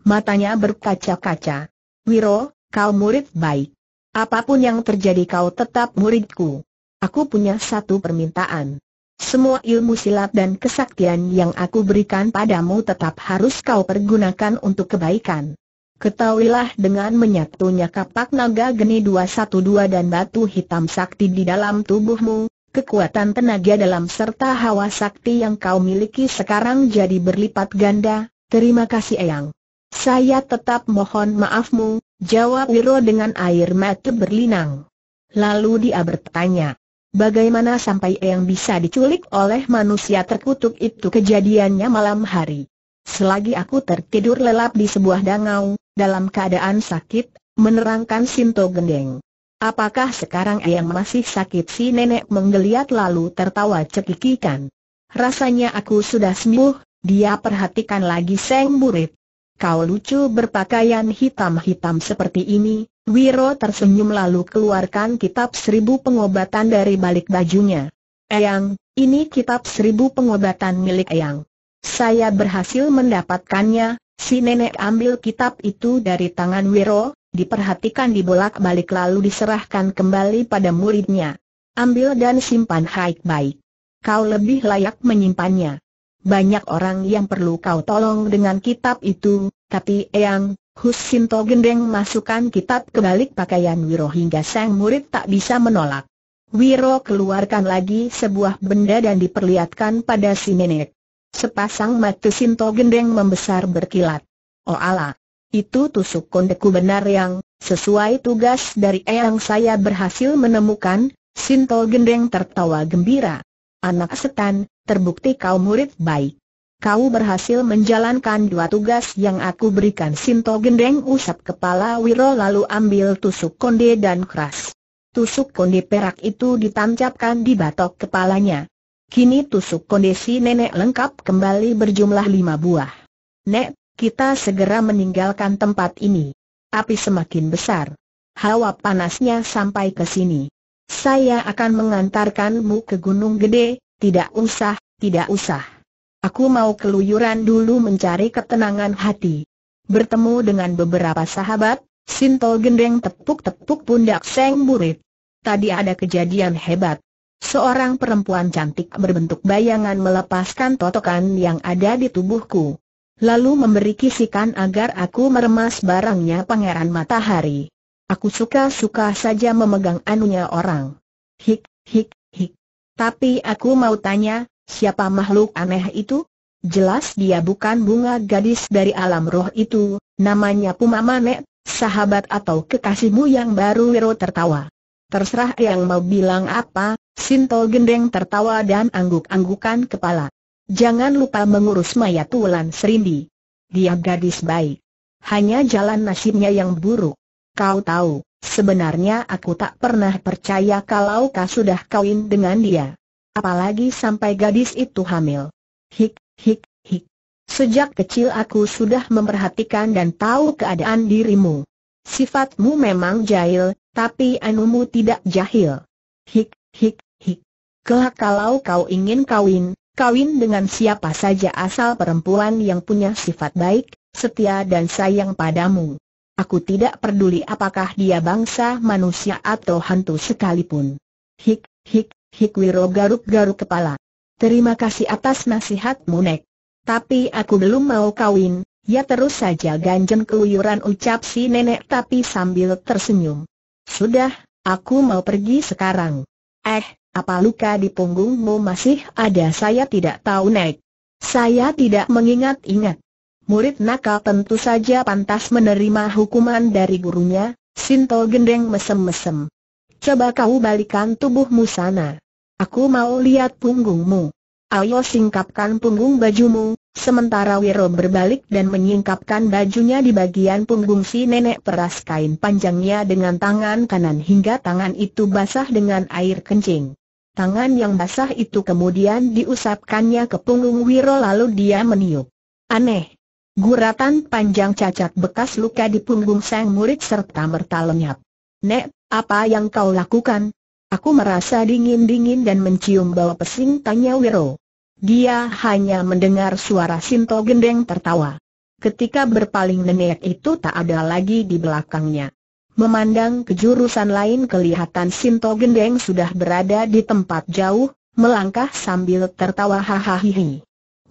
Matanya berkaca-kaca. Wiro, kau murid baik. Apapun yang terjadi kau tetap muridku aku punya satu permintaan. Semua ilmu silat dan kesaktian yang aku berikan padamu tetap harus kau pergunakan untuk kebaikan. Ketahuilah dengan menyatunya kapak naga geni 212 dan batu hitam sakti di dalam tubuhmu, kekuatan tenaga dalam serta hawa sakti yang kau miliki sekarang jadi berlipat ganda, terima kasih Eyang. Saya tetap mohon maafmu, jawab Wiro dengan air mata berlinang. Lalu dia bertanya, Bagaimana sampai yang bisa diculik oleh manusia terkutuk itu kejadiannya malam hari. Selagi aku tertidur lelap di sebuah dangau, dalam keadaan sakit, menerangkan Sinto Gendeng. Apakah sekarang Eyang masih sakit si nenek menggeliat lalu tertawa cekikikan. Rasanya aku sudah sembuh, dia perhatikan lagi Seng Burit. Kau lucu berpakaian hitam-hitam seperti ini, Wiro tersenyum lalu keluarkan kitab seribu pengobatan dari balik bajunya. Eyang, ini kitab seribu pengobatan milik Eyang. Saya berhasil mendapatkannya, si nenek ambil kitab itu dari tangan Wiro, diperhatikan dibolak-balik lalu diserahkan kembali pada muridnya. Ambil dan simpan baik-baik. Kau lebih layak menyimpannya. Banyak orang yang perlu kau tolong dengan kitab itu, tapi Eyang, Husinto Gendeng masukkan kitab ke balik pakaian Wiro hingga sang murid tak bisa menolak. Wiro keluarkan lagi sebuah benda dan diperlihatkan pada si nenek. Sepasang mata Sinto Gendeng membesar berkilat. Oh ala, itu tusuk kondeku benar yang, sesuai tugas dari eyang saya berhasil menemukan, Sinto Gendeng tertawa gembira. Anak setan, terbukti kau murid baik kau berhasil menjalankan dua tugas yang aku berikan Sinto Gendeng usap kepala Wiro lalu ambil tusuk konde dan keras. Tusuk konde perak itu ditancapkan di batok kepalanya. Kini tusuk konde si nenek lengkap kembali berjumlah lima buah. Nek, kita segera meninggalkan tempat ini. Api semakin besar. Hawa panasnya sampai ke sini. Saya akan mengantarkanmu ke Gunung Gede, tidak usah, tidak usah. Aku mau keluyuran dulu mencari ketenangan hati. Bertemu dengan beberapa sahabat, Sinto Gendeng tepuk-tepuk pundak Seng Burit. Tadi ada kejadian hebat. Seorang perempuan cantik berbentuk bayangan melepaskan totokan yang ada di tubuhku. Lalu memberi kisikan agar aku meremas barangnya pangeran matahari. Aku suka-suka saja memegang anunya orang. Hik, hik, hik. Tapi aku mau tanya, Siapa makhluk aneh itu? Jelas dia bukan bunga gadis dari alam roh itu, namanya Pumamanek, sahabat atau kekasihmu yang baru Wiro tertawa. Terserah yang mau bilang apa, Sinto Gendeng tertawa dan angguk-anggukan kepala. Jangan lupa mengurus mayat Wulan Serindi. Dia gadis baik. Hanya jalan nasibnya yang buruk. Kau tahu, sebenarnya aku tak pernah percaya kalau kau sudah kawin dengan dia apalagi sampai gadis itu hamil. Hik, hik, hik. Sejak kecil aku sudah memperhatikan dan tahu keadaan dirimu. Sifatmu memang jahil, tapi anumu tidak jahil. Hik, hik, hik. Kelak kalau kau ingin kawin, kawin dengan siapa saja asal perempuan yang punya sifat baik, setia dan sayang padamu. Aku tidak peduli apakah dia bangsa manusia atau hantu sekalipun. Hik, hik, Hikwiro garuk-garuk kepala. Terima kasih atas nasihatmu Nek. Tapi aku belum mau kawin, ya terus saja ganjen keluyuran ucap si nenek tapi sambil tersenyum. Sudah, aku mau pergi sekarang. Eh, apa luka di punggungmu masih ada saya tidak tahu Nek. Saya tidak mengingat-ingat. Murid nakal tentu saja pantas menerima hukuman dari gurunya, Sinto gendeng mesem-mesem. Coba kau balikan tubuhmu sana. Aku mau lihat punggungmu. Ayo singkapkan punggung bajumu, sementara Wiro berbalik dan menyingkapkan bajunya di bagian punggung si nenek peras kain panjangnya dengan tangan kanan hingga tangan itu basah dengan air kencing. Tangan yang basah itu kemudian diusapkannya ke punggung Wiro lalu dia meniup. Aneh. Guratan panjang cacat bekas luka di punggung sang murid serta merta lenyap. Nek, apa yang kau lakukan? Aku merasa dingin-dingin dan mencium bau pesing tanya Wiro. Dia hanya mendengar suara Sinto Gendeng tertawa. Ketika berpaling nenek itu tak ada lagi di belakangnya. Memandang ke jurusan lain kelihatan Sinto Gendeng sudah berada di tempat jauh, melangkah sambil tertawa hahaha.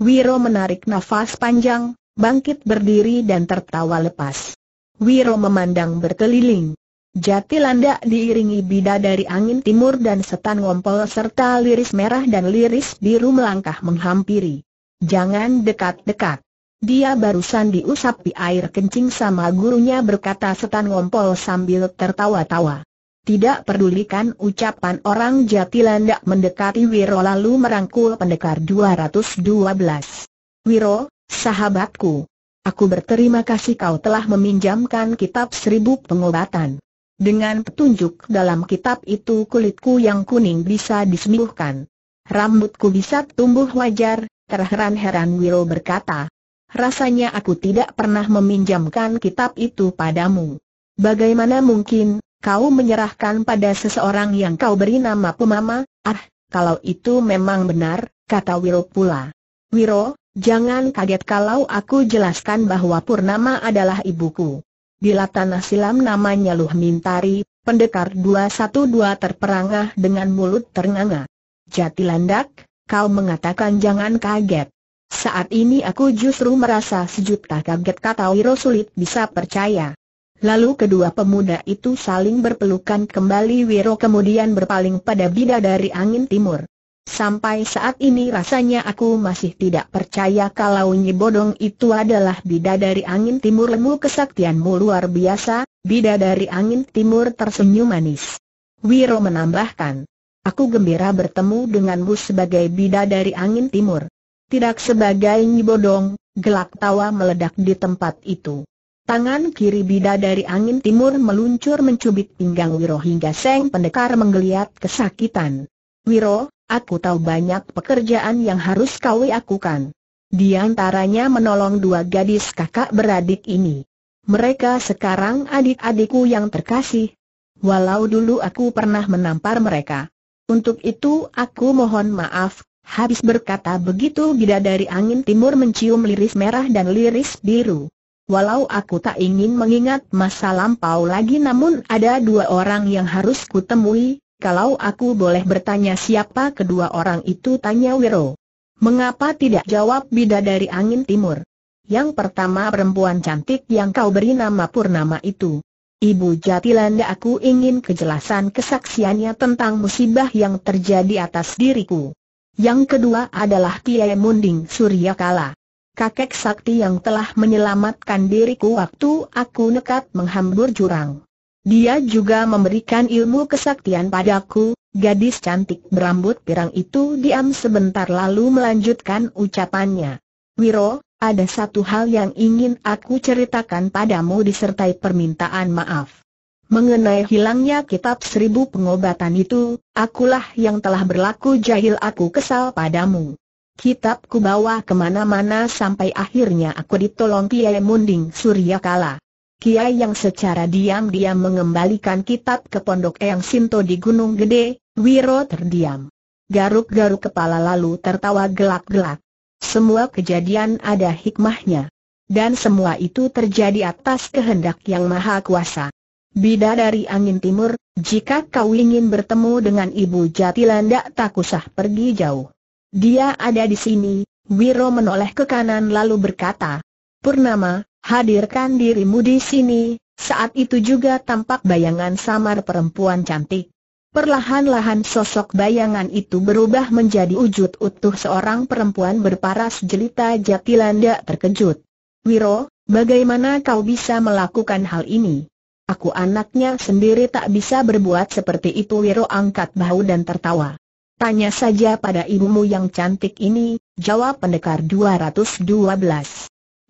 Wiro menarik nafas panjang, bangkit berdiri dan tertawa lepas. Wiro memandang berkeliling. Jati diiringi bida dari angin timur dan setan ngompol serta liris merah dan liris biru melangkah menghampiri. Jangan dekat-dekat. Dia barusan diusap di air kencing sama gurunya berkata setan ngompol sambil tertawa-tawa. Tidak pedulikan ucapan orang jati mendekati Wiro lalu merangkul pendekar 212. Wiro, sahabatku. Aku berterima kasih kau telah meminjamkan kitab seribu pengobatan. Dengan petunjuk dalam kitab itu kulitku yang kuning bisa disembuhkan. Rambutku bisa tumbuh wajar, terheran-heran Wiro berkata. Rasanya aku tidak pernah meminjamkan kitab itu padamu. Bagaimana mungkin, kau menyerahkan pada seseorang yang kau beri nama Pemama? Ah, kalau itu memang benar, kata Wiro pula. Wiro, jangan kaget kalau aku jelaskan bahwa Purnama adalah ibuku. Bila tanah silam namanya Luh Mintari, pendekar 212 terperangah dengan mulut ternganga. Jatilandak, kau mengatakan jangan kaget. Saat ini aku justru merasa sejuta kaget kata Wiro sulit bisa percaya. Lalu kedua pemuda itu saling berpelukan kembali Wiro kemudian berpaling pada bidadari angin timur. Sampai saat ini rasanya aku masih tidak percaya kalau Nyibodong itu adalah bidadari angin timur lemu kesaktianmu luar biasa, bidadari angin timur tersenyum manis. Wiro menambahkan, aku gembira bertemu denganmu sebagai bidadari angin timur. Tidak sebagai Nyibodong, gelak tawa meledak di tempat itu. Tangan kiri bidadari angin timur meluncur mencubit pinggang Wiro hingga Seng Pendekar menggeliat kesakitan. Wiro, Aku tahu banyak pekerjaan yang harus kau lakukan. Di antaranya menolong dua gadis kakak beradik ini. Mereka sekarang adik-adikku yang terkasih. Walau dulu aku pernah menampar mereka. Untuk itu aku mohon maaf, habis berkata begitu bidadari angin timur mencium liris merah dan liris biru. Walau aku tak ingin mengingat masa lampau lagi namun ada dua orang yang harus kutemui, kalau aku boleh bertanya siapa kedua orang itu tanya Wiro. Mengapa tidak jawab bida dari angin timur? Yang pertama perempuan cantik yang kau beri nama Purnama itu. Ibu Jatilanda aku ingin kejelasan kesaksiannya tentang musibah yang terjadi atas diriku. Yang kedua adalah Kiai Munding Suryakala. Kakek sakti yang telah menyelamatkan diriku waktu aku nekat menghambur jurang. Dia juga memberikan ilmu kesaktian padaku, gadis cantik berambut pirang itu diam sebentar lalu melanjutkan ucapannya. Wiro, ada satu hal yang ingin aku ceritakan padamu disertai permintaan maaf. Mengenai hilangnya kitab seribu pengobatan itu, akulah yang telah berlaku jahil aku kesal padamu. Kitabku bawa kemana-mana sampai akhirnya aku ditolong Kiai Munding Suryakala. Kiai yang secara diam-diam mengembalikan kitab ke pondok Eyang Sinto di Gunung Gede, Wiro terdiam. Garuk-garuk kepala lalu tertawa gelak-gelak. Semua kejadian ada hikmahnya. Dan semua itu terjadi atas kehendak yang maha kuasa. Bida dari angin timur, jika kau ingin bertemu dengan ibu Jatilanda tak usah pergi jauh. Dia ada di sini, Wiro menoleh ke kanan lalu berkata, Purnama, Hadirkan dirimu di sini, saat itu juga tampak bayangan samar perempuan cantik. Perlahan-lahan sosok bayangan itu berubah menjadi wujud utuh seorang perempuan berparas jelita Jatilanda terkejut. Wiro, bagaimana kau bisa melakukan hal ini? Aku anaknya sendiri tak bisa berbuat seperti itu Wiro angkat bahu dan tertawa. Tanya saja pada ibumu yang cantik ini, jawab pendekar 212.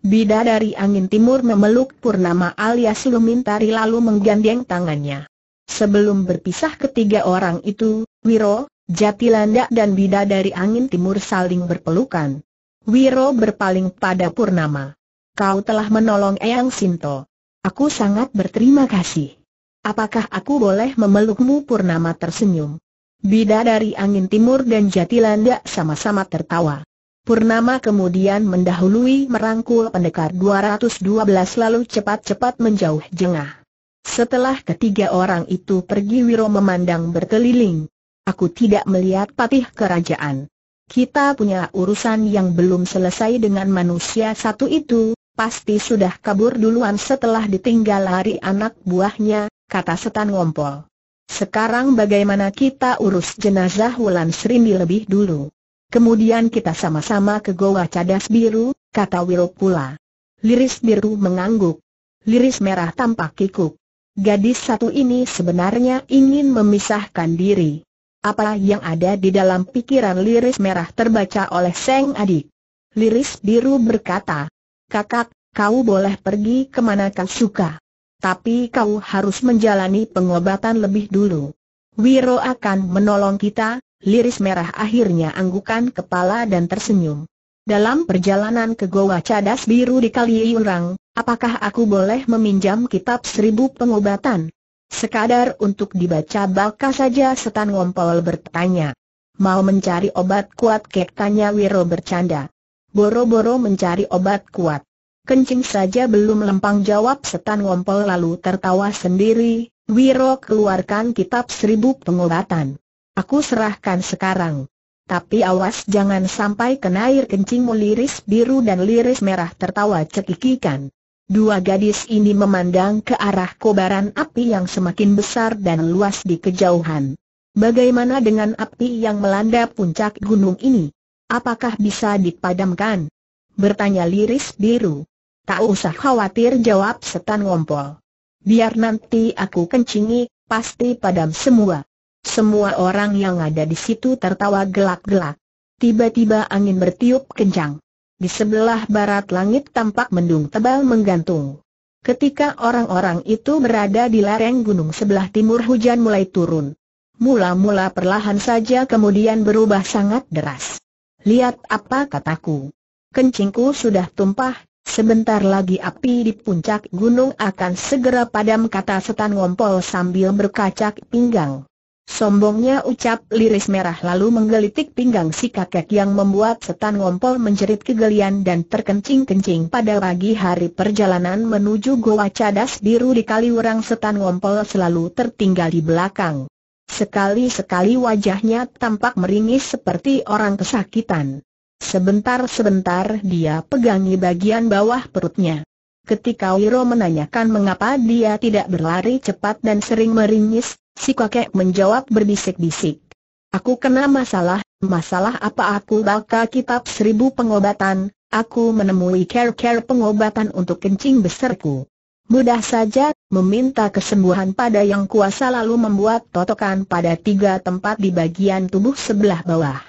Bida dari angin timur memeluk Purnama alias Lumintari lalu menggandeng tangannya. Sebelum berpisah ketiga orang itu, Wiro, Jatilanda dan Bida dari angin timur saling berpelukan. Wiro berpaling pada Purnama. Kau telah menolong Eyang Sinto. Aku sangat berterima kasih. Apakah aku boleh memelukmu Purnama tersenyum? Bida dari angin timur dan Jatilanda sama-sama tertawa. Purnama kemudian mendahului merangkul pendekar 212 lalu cepat-cepat menjauh jengah. Setelah ketiga orang itu pergi Wiro memandang berkeliling. Aku tidak melihat patih kerajaan. Kita punya urusan yang belum selesai dengan manusia satu itu, pasti sudah kabur duluan setelah ditinggal lari anak buahnya, kata setan ngompol. Sekarang bagaimana kita urus jenazah Wulan Srimi lebih dulu? Kemudian kita sama-sama ke Goa Cadas Biru, kata Wiro pula. Liris Biru mengangguk. Liris Merah tampak kikuk. Gadis satu ini sebenarnya ingin memisahkan diri. Apa yang ada di dalam pikiran Liris Merah terbaca oleh Seng Adik. Liris Biru berkata, Kakak, kau boleh pergi kemana kau suka. Tapi kau harus menjalani pengobatan lebih dulu. Wiro akan menolong kita, Liris merah akhirnya anggukan kepala dan tersenyum. Dalam perjalanan ke Goa Cadas Biru di kali Kaliurang, apakah aku boleh meminjam kitab seribu pengobatan? Sekadar untuk dibaca bakal saja setan ngompol bertanya. Mau mencari obat kuat kek tanya Wiro bercanda. Boro-boro mencari obat kuat. Kencing saja belum lempang jawab setan ngompol lalu tertawa sendiri, Wiro keluarkan kitab seribu pengobatan. Aku serahkan sekarang. Tapi awas jangan sampai kena air kencingmu liris biru dan liris merah tertawa cekikikan. Dua gadis ini memandang ke arah kobaran api yang semakin besar dan luas di kejauhan. Bagaimana dengan api yang melanda puncak gunung ini? Apakah bisa dipadamkan? Bertanya liris biru. Tak usah khawatir jawab setan ngompol. Biar nanti aku kencingi, pasti padam semua. Semua orang yang ada di situ tertawa gelak-gelak. Tiba-tiba angin bertiup kencang. Di sebelah barat langit tampak mendung tebal menggantung. Ketika orang-orang itu berada di lereng gunung sebelah timur hujan mulai turun. Mula-mula perlahan saja kemudian berubah sangat deras. Lihat apa kataku. Kencingku sudah tumpah, sebentar lagi api di puncak gunung akan segera padam kata setan ngompol sambil berkacak pinggang. Sombongnya ucap liris merah lalu menggelitik pinggang si kakek yang membuat setan ngompol menjerit kegelian dan terkencing-kencing pada pagi hari perjalanan menuju Goa Cadas Biru di Kaliurang setan ngompol selalu tertinggal di belakang. Sekali-sekali wajahnya tampak meringis seperti orang kesakitan. Sebentar-sebentar dia pegangi bagian bawah perutnya. Ketika Wiro menanyakan mengapa dia tidak berlari cepat dan sering meringis, si kakek menjawab berbisik-bisik. Aku kena masalah, masalah apa aku baca kitab seribu pengobatan, aku menemui care-care pengobatan untuk kencing besarku. Mudah saja, meminta kesembuhan pada yang kuasa lalu membuat totokan pada tiga tempat di bagian tubuh sebelah bawah.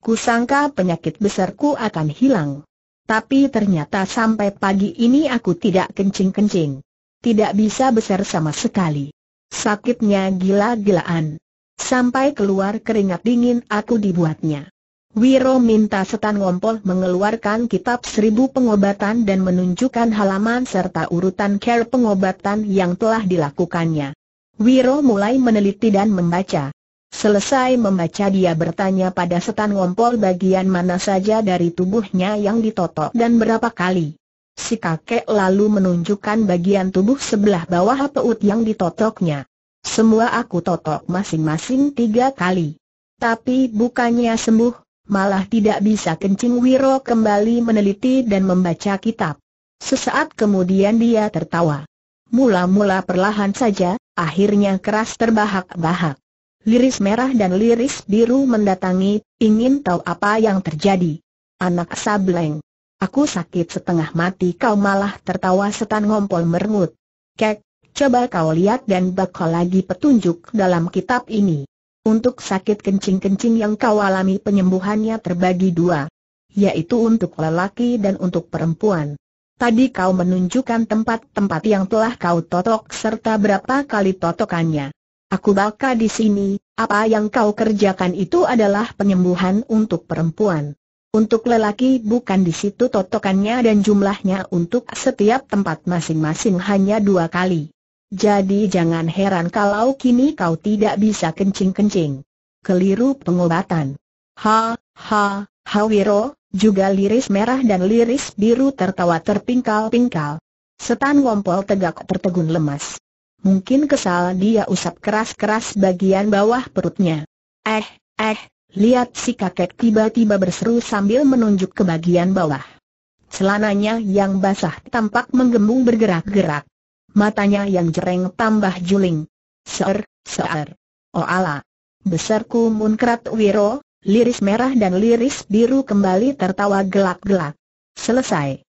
Kusangka penyakit besarku akan hilang. Tapi ternyata sampai pagi ini aku tidak kencing-kencing. Tidak bisa besar sama sekali. Sakitnya gila-gilaan. Sampai keluar keringat dingin aku dibuatnya. Wiro minta setan ngompol mengeluarkan kitab seribu pengobatan dan menunjukkan halaman serta urutan care pengobatan yang telah dilakukannya. Wiro mulai meneliti dan membaca. Selesai membaca dia bertanya pada setan ngompol bagian mana saja dari tubuhnya yang ditotok dan berapa kali. Si kakek lalu menunjukkan bagian tubuh sebelah bawah peut yang ditotoknya. Semua aku totok masing-masing tiga kali. Tapi bukannya sembuh, malah tidak bisa kencing Wiro kembali meneliti dan membaca kitab. Sesaat kemudian dia tertawa. Mula-mula perlahan saja, akhirnya keras terbahak-bahak. Liris merah dan liris biru mendatangi, ingin tahu apa yang terjadi. Anak sableng. Aku sakit setengah mati kau malah tertawa setan ngompol merengut. Kek, coba kau lihat dan bakal lagi petunjuk dalam kitab ini. Untuk sakit kencing-kencing yang kau alami penyembuhannya terbagi dua. Yaitu untuk lelaki dan untuk perempuan. Tadi kau menunjukkan tempat-tempat yang telah kau totok serta berapa kali totokannya. Aku baka di sini, apa yang kau kerjakan itu adalah penyembuhan untuk perempuan. Untuk lelaki bukan di situ totokannya dan jumlahnya untuk setiap tempat masing-masing hanya dua kali. Jadi jangan heran kalau kini kau tidak bisa kencing-kencing. Keliru pengobatan. Ha, ha, Hawiro, juga liris merah dan liris biru tertawa terpingkal-pingkal. Setan Wompol tegak tertegun lemas. Mungkin kesal dia usap keras-keras bagian bawah perutnya. Eh, eh, lihat si kakek tiba-tiba berseru sambil menunjuk ke bagian bawah. Celananya yang basah tampak menggembung bergerak-gerak. Matanya yang jereng tambah juling. Seer, seer. Oh ala. Besarku munkrat wiro, liris merah dan liris biru kembali tertawa gelak-gelak. Selesai.